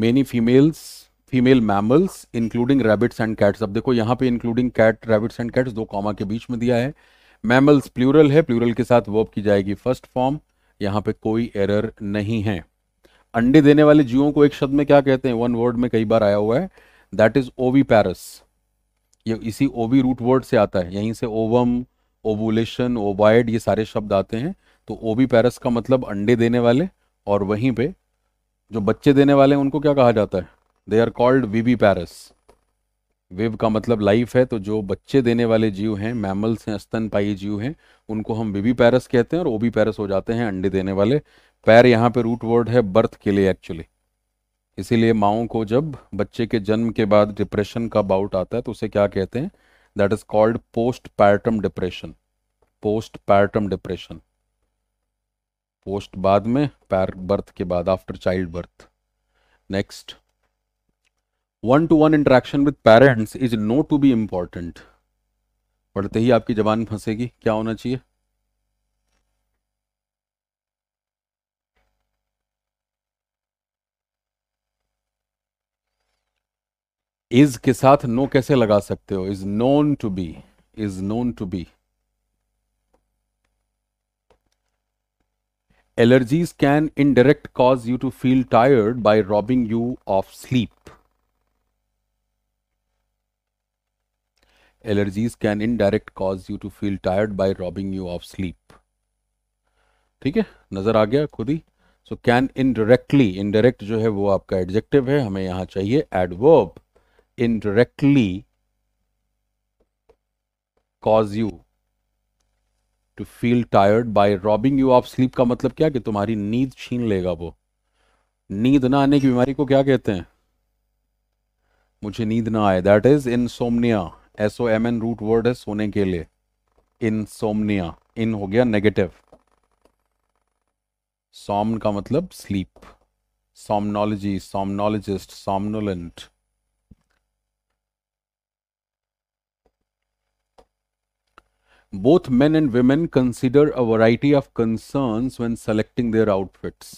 Speaker 2: many females female mammals including rabbits and cats अब देखो यहां पे including cat rabbits and cats दो comma के बीच में दिया है मैमल्स प्लूरल है प्लूरल के साथ वर्ब की जाएगी फर्स्ट फॉर्म यहाँ पे कोई एरर नहीं है अंडे देने वाले जीवों को एक शब्द में क्या कहते हैं वन वर्ड में कई बार आया हुआ है दैट इज ओवी पैरस ये इसी ओवी रूट वर्ड से आता है यहीं से ओवम ओवुलेशन ओवाइड ये सारे शब्द आते हैं तो ओवी पैरस का मतलब अंडे देने वाले और वहीं पे जो बच्चे देने वाले हैं उनको क्या कहा जाता है they are called viviparous वेव का मतलब लाइफ है तो जो बच्चे देने वाले जीव हैं मैमल्स हैं स्तनपाई जीव हैं उनको हम विवी पैरस कहते हैं और ओबी पैरस हो जाते हैं अंडे देने वाले पैर यहाँ पे रूट वर्ड है बर्थ के लिए एक्चुअली इसीलिए माओ को जब बच्चे के जन्म के बाद डिप्रेशन का बाउट आता है तो उसे क्या कहते हैं that is called postpartum depression postpartum depression post बाद में पैर बर्थ के बाद after childbirth next one to one interaction with parents is known to be important पढ़ते ही आपकी जबान फंसेगी क्या होना चाहिए इज के साथ नो कैसे लगा सकते हो is known to be is known to be allergies can indirect cause you to feel tired by robbing you of sleep allergies can indirect cause you to feel tired by robbing you of sleep ठीक है नज़र आ गया खुद ही so can indirectly indirect जो है वो आपका एडजेक्टिव है हमें यहां चाहिए adverb indirectly cause you to feel tired by robbing you of sleep का मतलब क्या कि तुम्हारी नींद छीन लेगा वो नींद ना आने की बीमारी को क्या कहते हैं मुझे नींद ना आए that is insomnia S O M N root word है सोने के लिए इन सोमनिया इन हो गया नेगेटिव सोमन का मतलब sleep somnology somnologist somnolent both men and women consider a variety of concern when selecting their outfits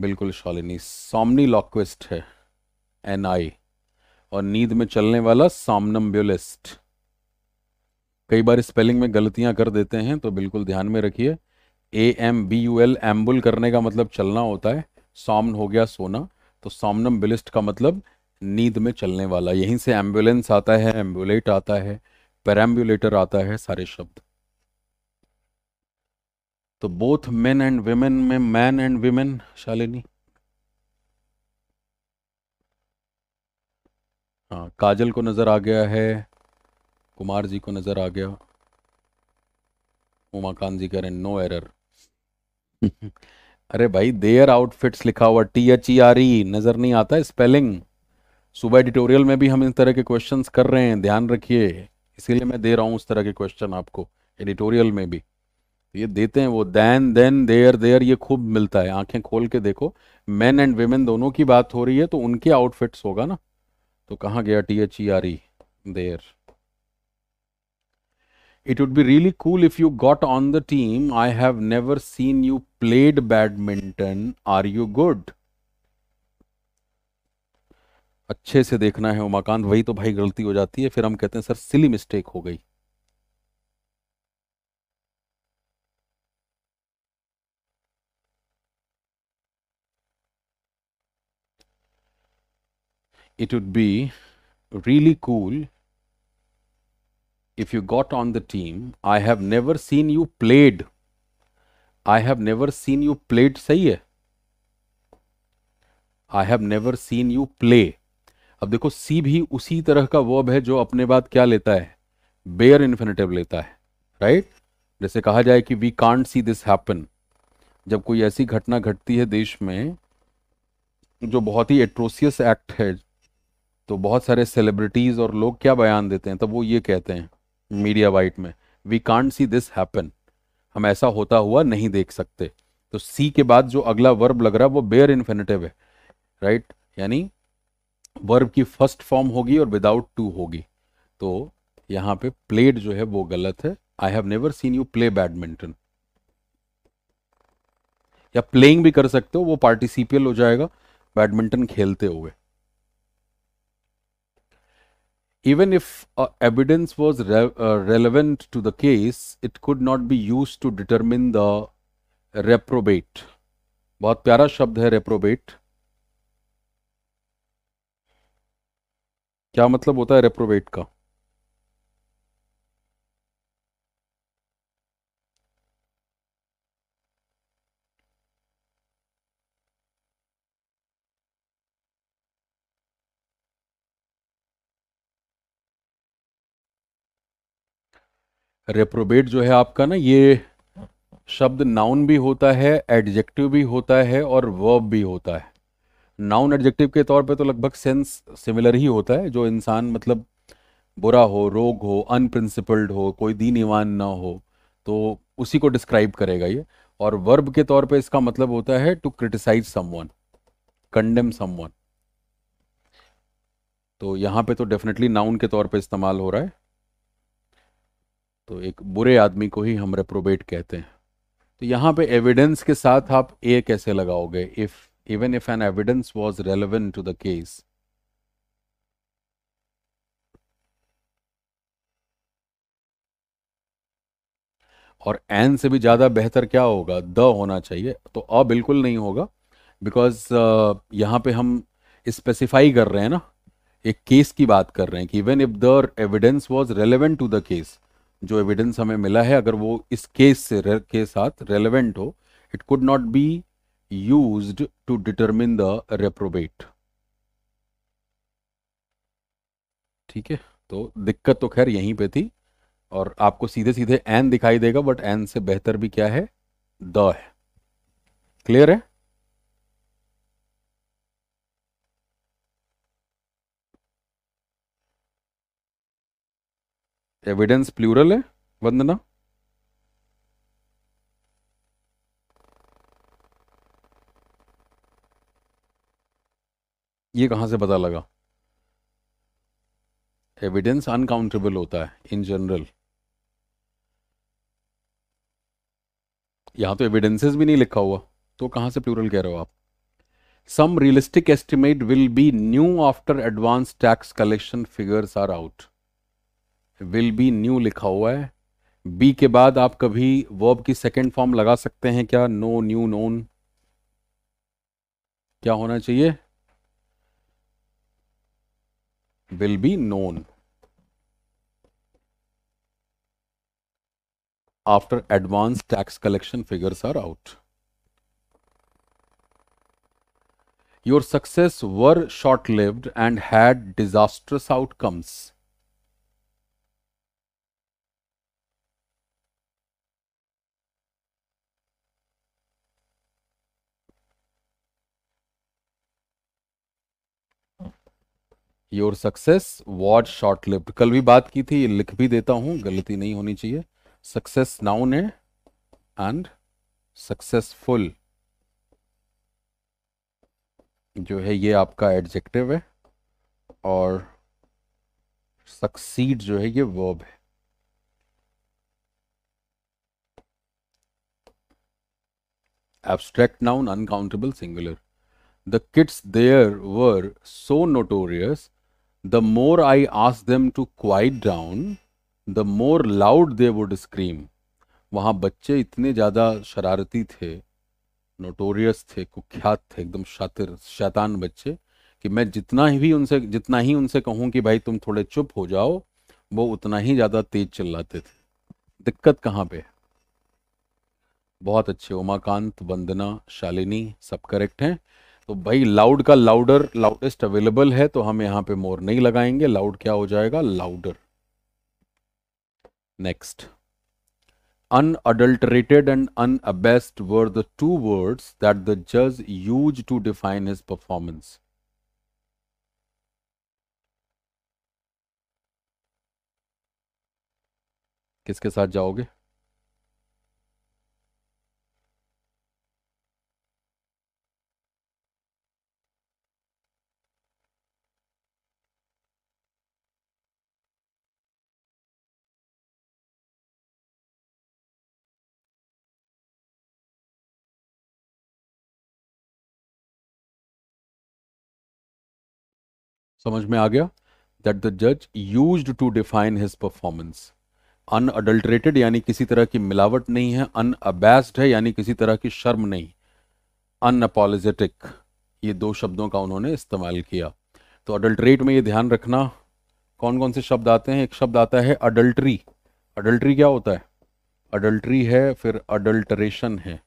Speaker 2: बिल्कुल शालिनी सोमनी लॉक्वेस्ट है एन आई और नींद में चलने वाला सामनम्ब्यूलिस्ट कई बार स्पेलिंग में गलतियां कर देते हैं तो बिल्कुल ध्यान में रखिए A M B U L ambul करने का मतलब चलना होता है सामन हो गया सोना तो सामनम बिलिस्ट का मतलब नींद में चलने वाला यहीं से एम्बुलेंस आता है एम्बुलेट आता है पैराम्बुलेटर आता है सारे शब्द तो बोथ मेन एंड वेमेन में मैन एंड वेमेन शालिनी हाँ काजल को नज़र आ गया है कुमार जी को नज़र आ गया उमाकांत जी कह रहे हैं नो एरर (laughs) अरे भाई देयर आउटफिट्स लिखा हुआ T H E R E नज़र नहीं आता है स्पेलिंग सुबह एडिटोरियल में भी हम इस तरह के क्वेश्चंस कर रहे हैं ध्यान रखिए इसीलिए मैं दे रहा हूँ उस तरह के क्वेश्चन आपको एडिटोरियल में भी ये देते हैं वो दैन देन देयर देयर ये खूब मिलता है आंखें खोल के देखो मेन एंड वेमेन दोनों की बात हो रही है तो उनके आउटफिट्स होगा ना तो कहाँ गया T H E R E there it would be really cool if you got on the team I have never seen you played badminton are you good अच्छे से देखना है उमाकांत वही तो भाई गलती हो जाती है फिर हम कहते हैं सर सिली मिस्टेक हो गई it would be really cool if you got on the team. I have never seen you played. I have never seen you played, सही है I have never seen you play अब देखो सी भी उसी तरह का वर्ब है जो अपने बाद क्या लेता है बेयर इन्फिनेटिव लेता है राइट right? जैसे कहा जाए कि we can't see this happen जब कोई ऐसी घटना घटती है देश में जो बहुत ही एट्रोसियस एक्ट है तो बहुत सारे सेलिब्रिटीज़ और लोग क्या बयान देते हैं तब वो ये कहते हैं मीडिया वाइट में we can't see this happen हम ऐसा होता हुआ नहीं देख सकते तो सी के बाद जो अगला वर्ब लग रहा है वो बेयर इन्फिनेटिव है राइट right? यानी वर्ब की फर्स्ट फॉर्म होगी और विदाउट टू होगी तो यहां पे प्लेड जो है वो गलत है I have never seen you play badminton या प्लेइंग भी कर सकते हो वो पार्टिसिपियल हो जाएगा बैडमिंटन खेलते हुए even if uh, evidence was re uh, relevant to the case, it could not be used to determine the reprobate. बहुत प्यारा शब्द है reprobate. क्या मतलब होता है reprobate का रेप्रोबेट जो है आपका ना ये शब्द नाउन भी होता है एडजेक्टिव भी होता है और वर्ब भी होता है नाउन एडजेक्टिव के तौर पे तो लगभग सेंस सिमिलर ही होता है जो इंसान मतलब बुरा हो रोग हो अनप्रिंसिपल्ड हो कोई दीन ईमान ना हो तो उसी को डिस्क्राइब करेगा ये और वर्ब के तौर पे इसका मतलब होता है to criticise someone condemn someone तो यहाँ पे तो डेफिनेटली नाउन के तौर पे इस्तेमाल हो रहा है तो एक बुरे आदमी को ही हम रेप्रोबेट कहते हैं तो यहाँ पे एविडेंस के साथ आप ए कैसे लगाओगे if even if an evidence was relevant to the case और एन से भी ज़्यादा बेहतर क्या होगा द होना चाहिए तो अ बिल्कुल नहीं होगा बिकॉज uh, यहाँ पे हम स्पेसिफाई कर रहे हैं ना एक केस की बात कर रहे हैं कि even if the evidence was relevant to the case जो एविडेंस हमें मिला है अगर वो इस केस से के साथ रेलेवेंट हो it could not be use to determine the reprobate ठीक है तो दिक्कत तो खैर यहीं पे थी और आपको सीधे सीधे एन दिखाई देगा बट एन से बेहतर भी क्या है द है क्लियर है एविडेंस प्लूरल है वंदना ये कहां से पता लगा एविडेंस अनकाउंटेबल होता है इन जनरल यहां तो एविडेंसेस भी नहीं लिखा हुआ तो कहां से प्लूरल कह रहे हो आप some realistic estimate will be new after advance tax collection figures are out will be new लिखा हुआ है बी के बाद आप कभी वर्ब की सेकेंड फॉर्म लगा सकते हैं क्या नो न्यू नोन क्या होना चाहिए will be known after advance tax collection figures are out your success were short lived and had disasters outcomes your success what short lift कल भी बात की थी लिख भी देता हूं गलती नहीं होनी चाहिए सक्सेस नाउन है एंड सक्सेसफुल जो है ये आपका एडजेक्टिव है और सक्सीड जो है ये वर्ब है abstract noun uncountable singular the kids there were so notorious the more I ask them to quiet down the more loud they would scream वहाँ बच्चे इतने ज़्यादा शरारती थे नोटोरियस थे कुख्यात थे एकदम शातिर शैतान बच्चे कि मैं जितना ही भी उनसे जितना ही उनसे कहूँ कि भाई तुम थोड़े चुप हो जाओ वो उतना ही ज़्यादा तेज चिल्लाते थे दिक्कत कहाँ पे है बहुत अच्छे उमाकांत वंदना शालिनी सब करेक्ट हैं तो भाई लाउड का लाउडर लाउडेस्ट अवेलेबल है तो हम यहाँ पे मोर नहीं लगाएंगे लाउड क्या हो जाएगा louder next unadulterated and unabashed were the two words that the judge used to define his performance. किसके साथ जाओगे समझ में आ गया दैट द जज used to define his performance unadulterated यानी किसी तरह की मिलावट नहीं है अनअबैस्ड है यानी किसी तरह की शर्म नहीं अनअपोलोजेटिक ये दो शब्दों का उन्होंने इस्तेमाल किया तो अडल्ट्रेट में ये ध्यान रखना कौन कौन से शब्द आते हैं एक शब्द आता है अडल्ट्री अडल्ट्री क्या होता है अडल्ट्री है फिर अडल्टरेशन है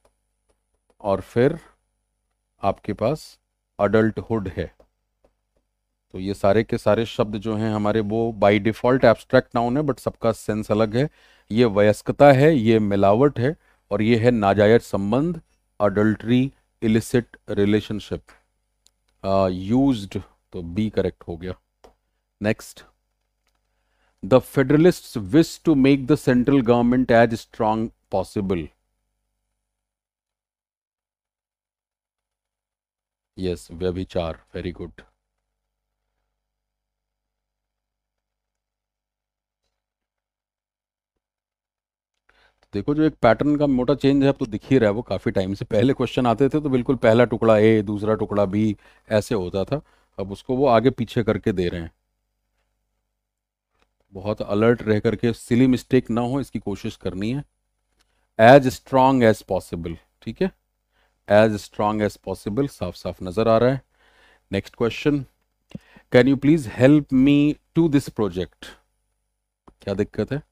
Speaker 2: और फिर आपके पास अडल्टहुड है तो ये सारे के सारे शब्द जो हैं हमारे वो बाय डिफ़ॉल्ट एब्स्ट्रैक्ट नाउन है बट सबका सेंस अलग है ये वयस्कता है ये मिलावट है और ये है नाजायज संबंध अडल्ट्री इलिसिट रिलेशनशिप यूज तो बी करेक्ट हो गया next the federalist wish to make the central government as strong possible yes व्यभिचार वेरी गुड देखो जो एक पैटर्न का मोटा चेंज है अब तो दिख ही रहा है वो काफ़ी टाइम से पहले क्वेश्चन आते थे तो बिल्कुल पहला टुकड़ा ए दूसरा टुकड़ा बी ऐसे होता था अब उसको वो आगे पीछे करके दे रहे हैं बहुत अलर्ट रह करके सिली मिस्टेक ना हो इसकी कोशिश करनी है एज स्ट्रांग एज पॉसिबल ठीक है एज स्ट्रांग एज पॉसिबल साफ साफ नज़र आ रहा है next question can you please help me to this project क्या दिक्कत है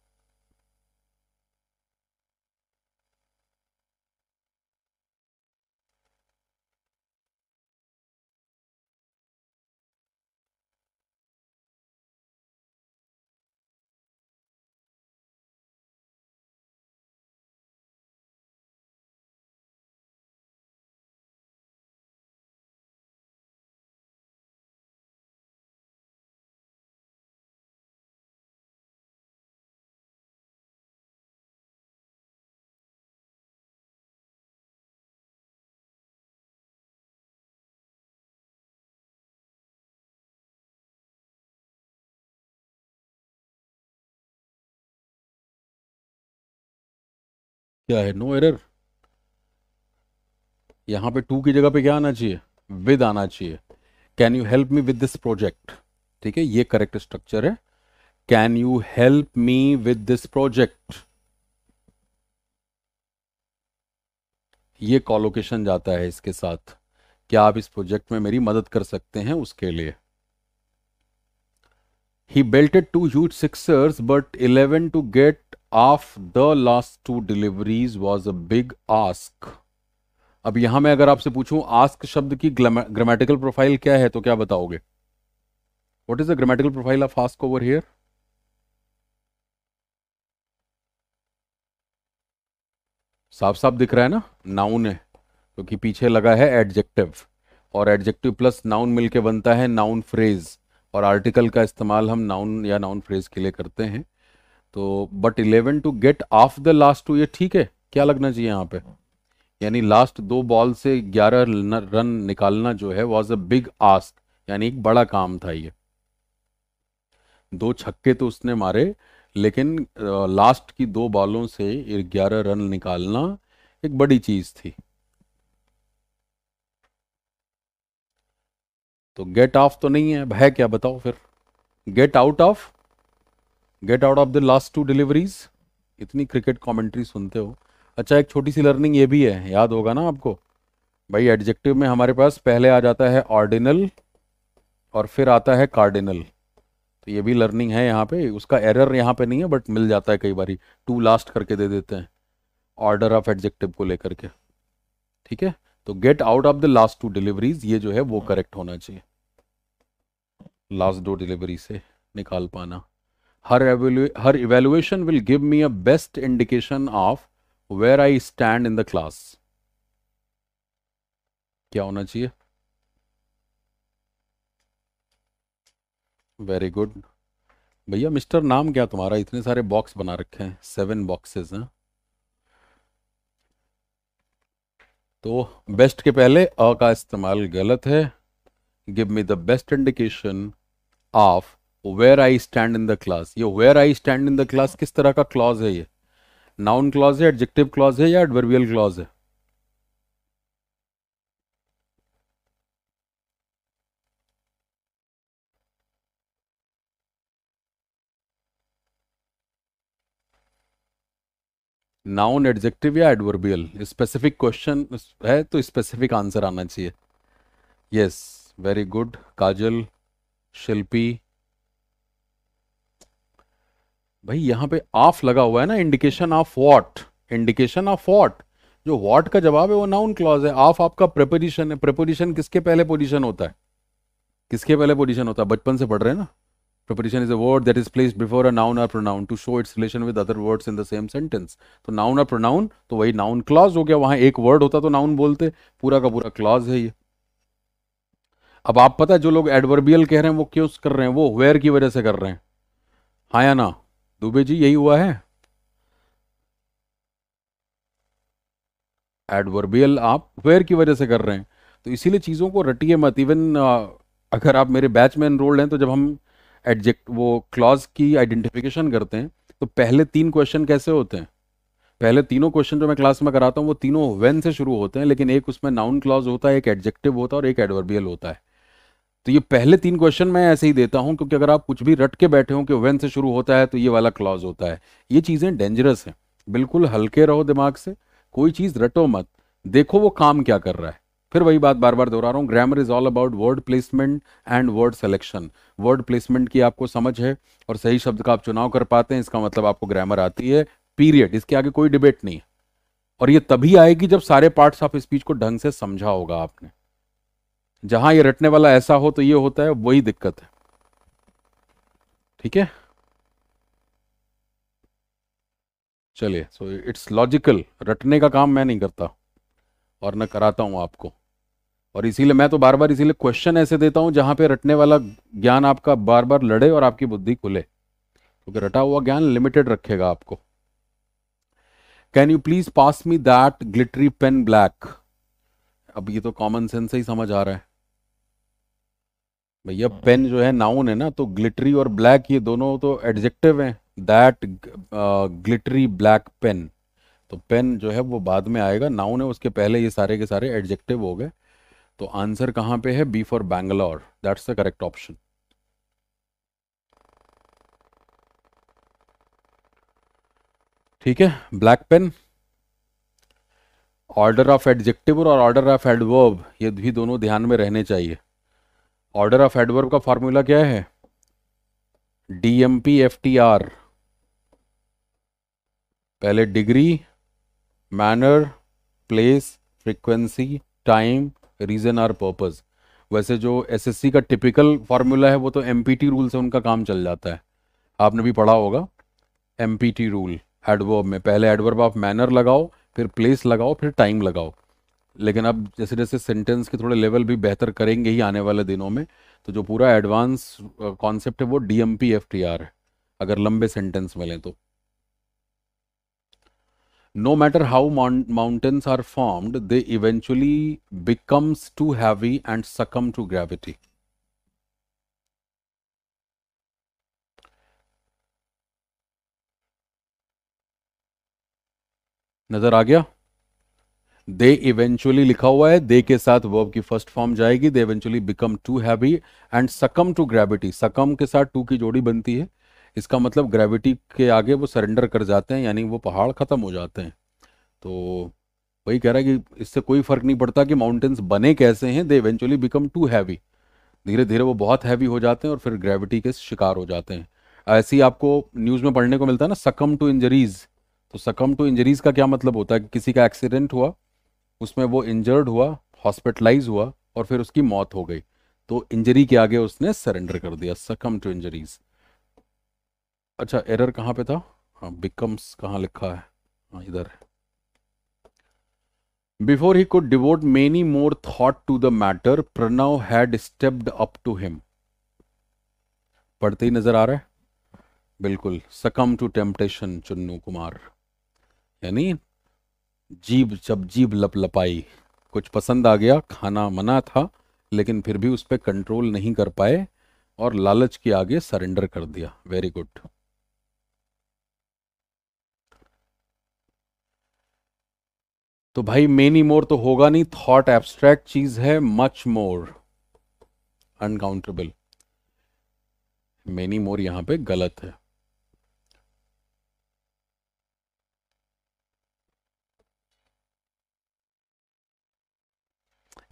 Speaker 2: क्या है नो एरर यहां पे टू की जगह पे क्या आना चाहिए विद आना चाहिए can you help me with this project ठीक है ये करेक्ट स्ट्रक्चर है can you help me with this project ये कॉलोकेशन जाता है इसके साथ क्या आप इस प्रोजेक्ट में मेरी मदद कर सकते हैं उसके लिए ही belted two huge sixers but eleven to get off the last two deliveries was a big ask अब यहां मैं अगर आपसे पूछूं आस्क शब्द की ग्रामेटिकल प्रोफाइल क्या है तो क्या बताओगे what is the grammatical profile of ask over here साफ साफ दिख रहा है ना नाउन है क्योंकि तो पीछे लगा है एडजेक्टिव और एडजेक्टिव प्लस नाउन मिलके बनता है नाउन फ्रेज और आर्टिकल का इस्तेमाल हम नाउन या नाउन फ्रेज के लिए करते हैं तो but eleven to get off the last two ये ठीक है क्या लगना चाहिए यहाँ पे यानी लास्ट दो बॉल से ग्यारह रन निकालना जो है वॉज अ बिग आस्क यानी एक बड़ा काम था ये दो छक्के तो उसने मारे लेकिन लास्ट की दो बॉलों से ग्यारह रन निकालना एक बड़ी चीज थी तो गेट ऑफ तो नहीं है भय क्या बताओ फिर get out of get out of the last two deliveries इतनी क्रिकेट कॉमेंट्री सुनते हो अच्छा एक छोटी सी लर्निंग ये भी है याद होगा ना आपको भाई एडजेक्टिव में हमारे पास पहले आ जाता है ऑर्डिनल और फिर आता है कार्डिनल तो ये भी लर्निंग है यहाँ पे उसका एरर यहाँ पे नहीं है बट मिल जाता है कई बार टू लास्ट करके दे देते हैं ऑर्डर ऑफ एडजेक्टिव को लेकर के ठीक है तो get out of the last two deliveries ये जो है वो करेक्ट होना चाहिए लास्ट दो डिलीवरी से निकाल पाना her, evalu her evaluation will give me a best indication of where I stand in the class. क्या होना चाहिए वेरी गुड भैया मिस्टर नाम क्या तुम्हारा इतने सारे बॉक्स बना रखे हैं सेवन बॉक्सेस हैं तो बेस्ट के पहले अ का इस्तेमाल गलत है give me the best indication of where I stand in the class ये where I stand in the class किस तरह का क्लॉज है ये नाउन क्लॉज है एडजेक्टिव क्लॉज है या एडवर्बियल क्लॉज है नाउन एडजेक्टिव या एडवर्बियल स्पेसिफिक क्वेश्चन है तो स्पेसिफिक आंसर आना चाहिए yes very good Kajal Shilpi भाई यहां पे ऑफ लगा हुआ है ना indication of what indication of what जो वॉट का जवाब है वो नाउन क्लॉज है ऑफ आपका प्रेपोजिशन है प्रेपोजिशन किसके पहले पोजिशन होता है किसके पहले पोजिशन होता है बचपन से पढ़ रहे हैं ना preposition is a word that is place before a noun or pronoun to show its relation with other words in the same sentence तो नाउन और प्रोनाउन तो वही नाउन क्लॉज हो गया वहां एक वर्ड होता तो नाउन बोलते पूरा का पूरा क्लॉज है ये अब आप पता है जो लोग एडवर्बियल कह रहे हैं वो क्यों कर रहे हैं वो वेयर की वजह से कर रहे हैं हाँ या ना दुबे जी यही हुआ है एडवर्बियल आप वेयर की वजह से कर रहे हैं तो इसीलिए चीज़ों को रटिए मत इवन अगर आप मेरे बैच में एनरोल्ड हैं तो जब हम एडजेक्ट वो क्लॉज की आइडेंटिफिकेशन करते हैं तो पहले तीन क्वेश्चन कैसे होते हैं पहले तीनों क्वेश्चन जो मैं क्लास में कराता हूँ वो तीनों वेन से शुरू होते हैं लेकिन एक उसमें नाउन क्लॉज होता है एक एडजेक्टिव होता है और एक एडवर्बियल होता है तो ये पहले तीन क्वेश्चन मैं ऐसे ही देता हूं क्योंकि अगर आप कुछ भी रट के बैठे हो कि वेन से शुरू होता है तो ये वाला क्लॉज होता है ये चीज़ें डेंजरस हैं बिल्कुल हल्के रहो दिमाग से कोई चीज़ रटो मत देखो वो काम क्या कर रहा है फिर वही बात बार बार दोहरा रहा हूँ grammar is all about word placement and word selection word placement की आपको समझ है और सही शब्द का आप चुनाव कर पाते हैं इसका मतलब आपको ग्रामर आती है पीरियड इसके आगे कोई डिबेट नहीं है और ये तभी आएगी जब सारे पार्ट्स ऑफ स्पीच को ढंग से समझा होगा आपने जहां ये रटने वाला ऐसा हो तो ये होता है वही दिक्कत है ठीक है चलिए सो इट्स लॉजिकल रटने का काम मैं नहीं करता और न कराता हूं आपको और इसीलिए मैं तो बार बार इसीलिए क्वेश्चन ऐसे देता हूं जहां पे रटने वाला ज्ञान आपका बार बार लड़े और आपकी बुद्धि खुले क्योंकि तो रटा हुआ ज्ञान लिमिटेड रखेगा आपको can you please pass me that glittery pen black अब ये तो कॉमन सेंस ही समझ आ रहा है भैया पेन जो है नाउन है ना तो ग्लिटरी और ब्लैक ये दोनों तो एडजेक्टिव हैं दैट ग्लिटरी ब्लैक पेन तो पेन जो है वो बाद में आएगा नाउन है उसके पहले ये सारे के सारे एडजेक्टिव हो गए तो आंसर कहाँ पे है B for Bangalore that's the correct option ठीक है black pen order of adjective और ऑर्डर ऑफ एडवर्ब ये भी दोनों ध्यान में रहने चाहिए ऑर्डर ऑफ एडवर्ब का फार्मूला क्या है D M P F T R पहले degree manner place frequency time reason और पर्पज वैसे जो एसएससी का टिपिकल फार्मूला है वो तो एमपीटी रूल से उनका काम चल जाता है आपने भी पढ़ा होगा एमपीटी रूल एडवर्ब में पहले एडवर्ब आप मैनर लगाओ फिर प्लेस लगाओ फिर टाइम लगाओ लेकिन अब जैसे जैसे सेंटेंस के थोड़े लेवल भी बेहतर करेंगे ही आने वाले दिनों में तो जो पूरा एडवांस कॉन्सेप्ट uh, है वो D M P F T R है अगर लंबे सेंटेंस में लें तो no matter how mountains are formed they eventually becomes too heavy and succumb to gravity नजर आ गया दे इवेंचुअली लिखा हुआ है दे के साथ वर्ब की फर्स्ट फॉर्म जाएगी they eventually become too heavy and succumb to gravity succumb के साथ टू की जोड़ी बनती है इसका मतलब ग्रेविटी के आगे वो सरेंडर कर जाते हैं यानी वो पहाड़ ख़त्म हो जाते हैं तो वही कह रहा है कि इससे कोई फ़र्क नहीं पड़ता कि माउंटेन्स बने कैसे हैं they eventually become too heavy धीरे धीरे वो बहुत हैवी हो जाते हैं और फिर ग्रेविटी के शिकार हो जाते हैं ऐसी आपको न्यूज़ में पढ़ने को मिलता है ना सकम टू इंजरीज़ तो सकम टू इंजरीज़ का क्या मतलब होता है कि किसी का एक्सीडेंट हुआ उसमें वो इंजर्ड हुआ हॉस्पिटलाइज हुआ और फिर उसकी मौत हो गई तो इंजरी के आगे उसने सरेंडर कर दिया सकम टू इंजरीज अच्छा एरर कहाँ पे था हाँ बिकम्स कहाँ लिखा है हाँ इधर before he could devote many more thought to the matter Pranav had stepped up to him पढ़ते ही नजर आ रहा है बिल्कुल सकम टू टेम्पटेशन चुन्नू कुमार यानी जीभ जब जीभ लप लपाई कुछ पसंद आ गया खाना मना था लेकिन फिर भी उस पर कंट्रोल नहीं कर पाए और लालच के आगे सरेंडर कर दिया वेरी गुड तो भाई मेनी मोर तो होगा नहीं थॉट एब्स्ट्रैक्ट चीज है much more uncountable many more यहां पे गलत है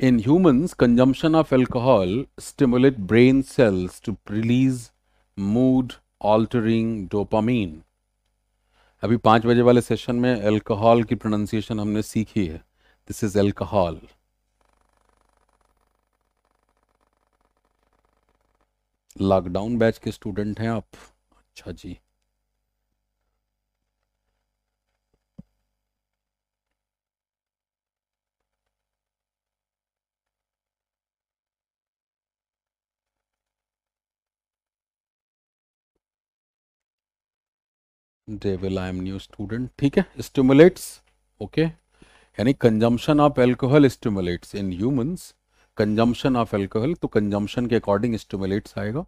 Speaker 2: In humans, consumption of alcohol stimulate brain cells to release mood altering dopamine. अभी पाँच बजे वाले सेशन में अल्कोहल की प्रोनाउंसिएशन हमने सीखी है this is alcohol lockdown batch के स्टूडेंट हैं आप अच्छा जी devil I am new student ठीक है स्टिमुलेट्स ओके यानी consumption of alcohol stimulates in humans consumption of alcohol तो कंजम्पशन के अकॉर्डिंग स्टिमुलेट्स आएगा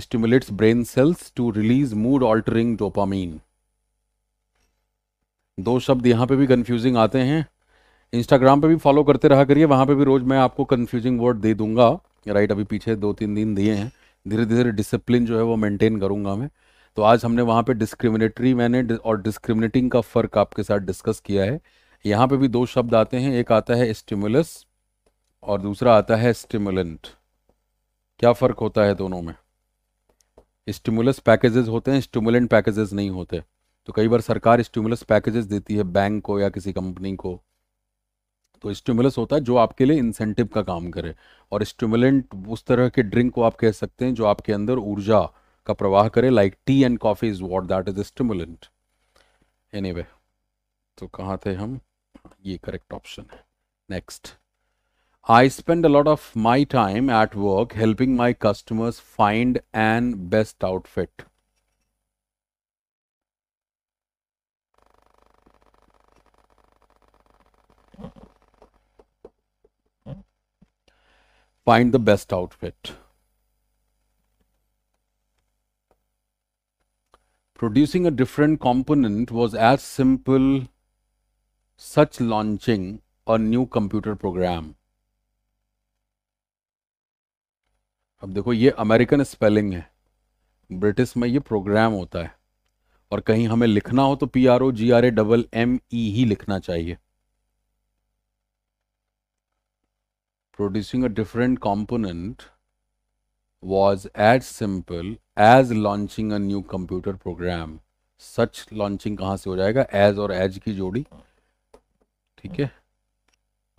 Speaker 2: stimulates brain cells to release mood altering dopamine दो शब्द यहाँ पे भी कंफ्यूजिंग आते हैं इंस्टाग्राम पे भी फॉलो करते रहा करिए वहाँ पे भी रोज़ मैं आपको कंफ्यूजिंग वर्ड दे दूंगा राइट अभी पीछे दो तीन दिन दिए हैं धीरे धीरे डिसिप्लिन जो है वो मेंटेन करूंगा मैं तो आज हमने वहाँ पे डिस्क्रिमिनेटरी मैंने और डिस्क्रिमिनेटिंग का फ़र्क आपके साथ डिस्कस किया है यहाँ पे भी दो शब्द आते हैं एक आता है स्टिमुलस और दूसरा आता है स्टिमुलेंट क्या फ़र्क होता है दोनों में स्टिमुलस पैकेजेस होते हैं स्टिमुलेंट पैकेजेस नहीं होते तो कई बार सरकार स्टिमुलस पैकेजेस देती है बैंक को या किसी कंपनी को तो स्टिमुलस होता है जो आपके लिए इंसेंटिव का काम करे और स्टिमुलेंट उस तरह के ड्रिंक को आप कह सकते हैं जो आपके अंदर ऊर्जा का प्रवाह करे like tea and coffee is what that is stimulant anyway तो कहाँ थे हम ये करेक्ट ऑप्शन है next I spend a lot of my time at work helping my customers find an best outfit find the best outfit producing a different component was as simple such launching a new computer program अब देखो ये American spelling है British में ये programme होता है और कहीं हमें लिखना हो तो P R O G R A double M E ही लिखना चाहिए producing a different component was as simple as launching a new computer program. Such launching कहाँ से हो जाएगा as और as की जोड़ी ठीक है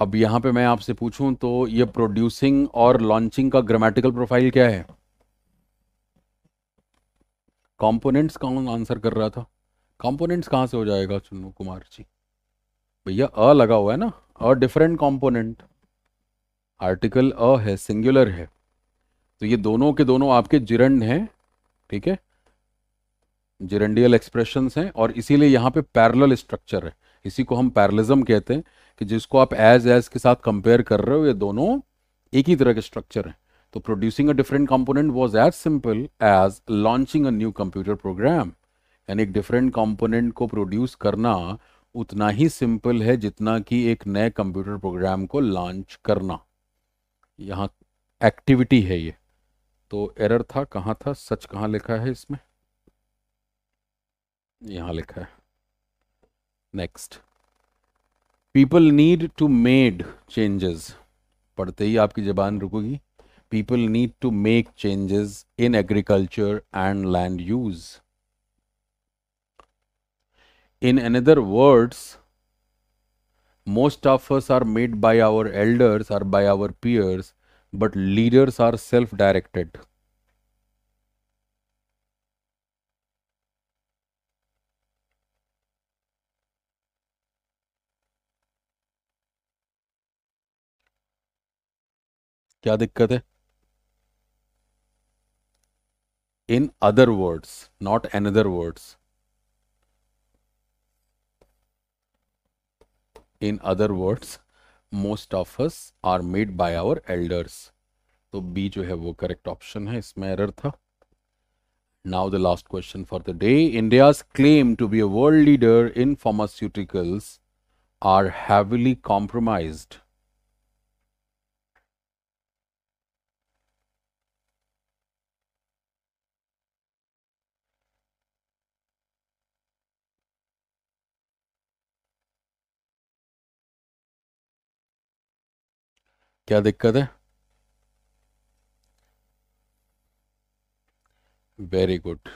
Speaker 2: अब यहाँ पे मैं आपसे पूछूं तो ये प्रोड्यूसिंग और लॉन्चिंग का ग्रामेटिकल प्रोफाइल क्या है कंपोनेंट्स कौन आंसर कर रहा था कंपोनेंट्स कहाँ से हो जाएगा चुन्नू कुमार जी भैया अ लगा हुआ है ना a different component article a है सिंगुलर है तो ये दोनों के दोनों आपके जिरंड हैं ठीक है जिरंडियल एक्सप्रेशन हैं और इसीलिए यहाँ पे पैरल स्ट्रक्चर है इसी को हम पैरलिज्म कहते हैं कि जिसको आप एज एज के साथ कंपेयर कर रहे हो ये दोनों एक ही तरह के स्ट्रक्चर हैं तो producing a different component was as simple as launching a new computer program यानी एक डिफरेंट कंपोनेंट को प्रोड्यूस करना उतना ही सिंपल है जितना कि एक नए कंप्यूटर प्रोग्राम को लॉन्च करना यहाँ एक्टिविटी है ये तो एरर था कहाँ था सच कहाँ लिखा है इसमें यहाँ लिखा है next people need to made changes पढ़ते ही आपकी जबान रुकेगी people need to make changes in agriculture and land use in another words most of us are made by our elders or by our peers but leaders are self directed. क्या दिक्कत है in other words not an other words in other words most of us are made by our elders तो B जो है वो correct option है इसमें error था now the last question for the day India claim to be a world leader in pharmaceuticals are heavily compromised क्या दिक्कत है वेरी गुड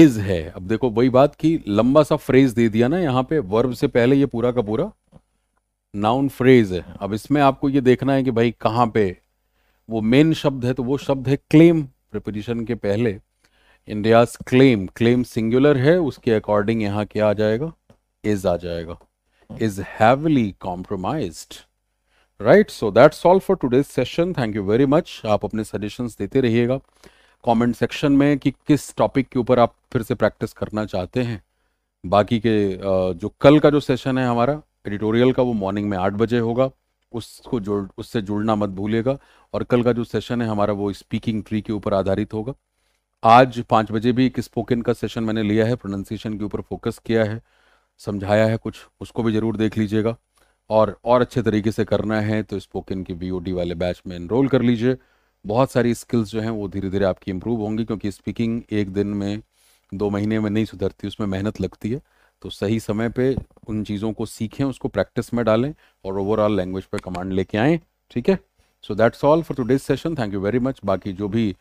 Speaker 2: इज है अब देखो वही बात की लंबा सा फ्रेज दे दिया ना यहाँ पे वर्ब से पहले ये पूरा का पूरा नाउन फ्रेज है अब इसमें आपको ये देखना है कि भाई कहां पे वो मेन शब्द है तो वो शब्द है क्लेम प्रिपोजिशन के पहले इंडिया क्लेम क्लेम सिंगुलर है उसके अकॉर्डिंग यहां क्या आ जाएगा इज आ जाएगा is heavily compromised right so that's all for today's session thank you very much आप अपने सजेशन देते रहिएगा कमेंट सेक्शन में कि किस टॉपिक के ऊपर आप फिर से प्रैक्टिस करना चाहते हैं बाकी के जो कल का जो सेशन है हमारा एडिटोरियल का वो मॉर्निंग में आठ बजे होगा उसको जोड़ उससे जुड़ना मत भूलिएगा और कल का जो सेशन है हमारा वो स्पीकिंग ट्री के ऊपर आधारित होगा आज पाँच बजे भी एक स्पोकन का सेशन मैंने लिया है प्रोनाउंसिएशन के ऊपर फोकस किया है समझाया है कुछ उसको भी ज़रूर देख लीजिएगा और और अच्छे तरीके से करना है तो स्पोकन के बी वाले बैच में इनरोल कर लीजिए बहुत सारी स्किल्स जो हैं वो धीरे धीरे आपकी इम्प्रूव होंगी क्योंकि स्पीकिंग एक दिन में दो महीने में नहीं सुधरती उसमें मेहनत लगती है तो सही समय पे उन चीज़ों को सीखें उसको प्रैक्टिस में डालें और ओवरऑल लैंग्वेज पर कमांड लेके आएँ ठीक है so that's all for today's session thank you very much बाकी जो भी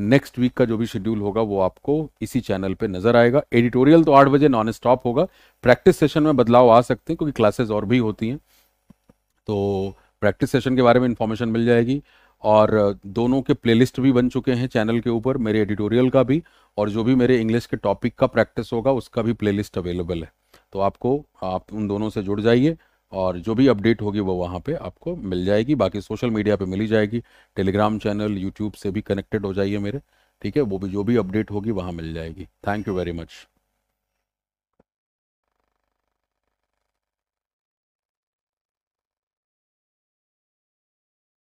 Speaker 2: नेक्स्ट वीक का जो भी शेड्यूल होगा वो आपको इसी चैनल पे नजर आएगा एडिटोरियल तो आठ बजे नॉन स्टॉप होगा प्रैक्टिस सेशन में बदलाव आ सकते हैं क्योंकि क्लासेस और भी होती हैं तो प्रैक्टिस सेशन के बारे में इंफॉर्मेशन मिल जाएगी और दोनों के प्लेलिस्ट भी बन चुके हैं चैनल के ऊपर मेरे एडिटोरियल का भी और जो भी मेरे इंग्लिश के टॉपिक का प्रैक्टिस होगा उसका भी प्लेलिस्ट अवेलेबल है तो आपको आप उन दोनों से जुड़ जाइए और जो भी अपडेट होगी वो वहाँ पे आपको मिल जाएगी बाकी सोशल मीडिया पे मिली जाएगी टेलीग्राम चैनल यूट्यूब से भी कनेक्टेड हो जाइए मेरे ठीक है वो भी जो भी अपडेट होगी वहाँ मिल जाएगी थैंक यू वेरी मच